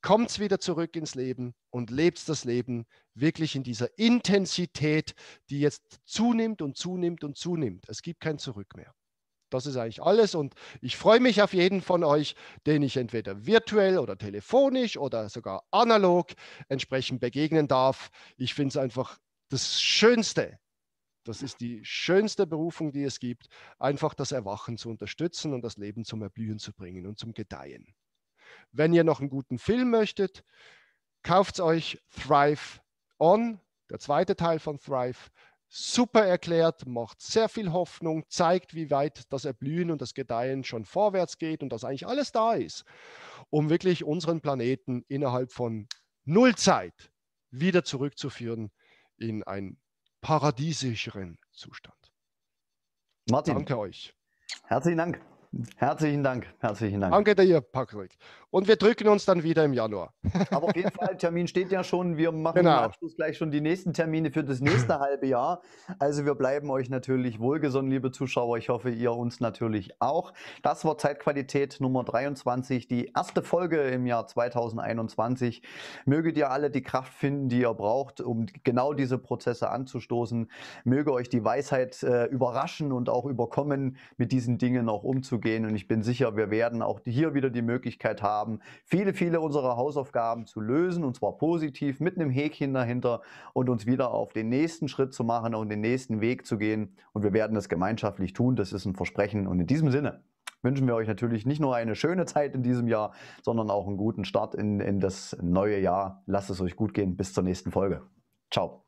kommt es wieder zurück ins Leben und lebt das Leben wirklich in dieser Intensität, die jetzt zunimmt und zunimmt und zunimmt. Es gibt kein Zurück mehr. Das ist eigentlich alles und ich freue mich auf jeden von euch, den ich entweder virtuell oder telefonisch oder sogar analog entsprechend begegnen darf. Ich finde es einfach das Schönste, das ist die schönste Berufung, die es gibt, einfach das Erwachen zu unterstützen und das Leben zum Erblühen zu bringen und zum Gedeihen. Wenn ihr noch einen guten Film möchtet, kauft euch Thrive On, der zweite Teil von Thrive. Super erklärt, macht sehr viel Hoffnung, zeigt, wie weit das Erblühen und das Gedeihen schon vorwärts geht und dass eigentlich alles da ist, um wirklich unseren Planeten innerhalb von Nullzeit wieder zurückzuführen in ein paradiesischeren Zustand. Martin. Danke euch. Herzlichen Dank. Herzlichen Dank, herzlichen Dank. Danke dir, Patrick. Und wir drücken uns dann wieder im Januar. Aber auf jeden Fall, Termin steht ja schon. Wir machen genau. im Abschluss gleich schon die nächsten Termine für das nächste halbe Jahr. Also wir bleiben euch natürlich wohlgesonnen, liebe Zuschauer. Ich hoffe, ihr uns natürlich auch. Das war Zeitqualität Nummer 23, die erste Folge im Jahr 2021. Möget ihr alle die Kraft finden, die ihr braucht, um genau diese Prozesse anzustoßen. Möge euch die Weisheit äh, überraschen und auch überkommen, mit diesen Dingen auch umzugehen gehen. Und ich bin sicher, wir werden auch hier wieder die Möglichkeit haben, viele, viele unserer Hausaufgaben zu lösen und zwar positiv mit einem Häkchen dahinter und uns wieder auf den nächsten Schritt zu machen und den nächsten Weg zu gehen. Und wir werden das gemeinschaftlich tun. Das ist ein Versprechen. Und in diesem Sinne wünschen wir euch natürlich nicht nur eine schöne Zeit in diesem Jahr, sondern auch einen guten Start in, in das neue Jahr. Lasst es euch gut gehen. Bis zur nächsten Folge. Ciao.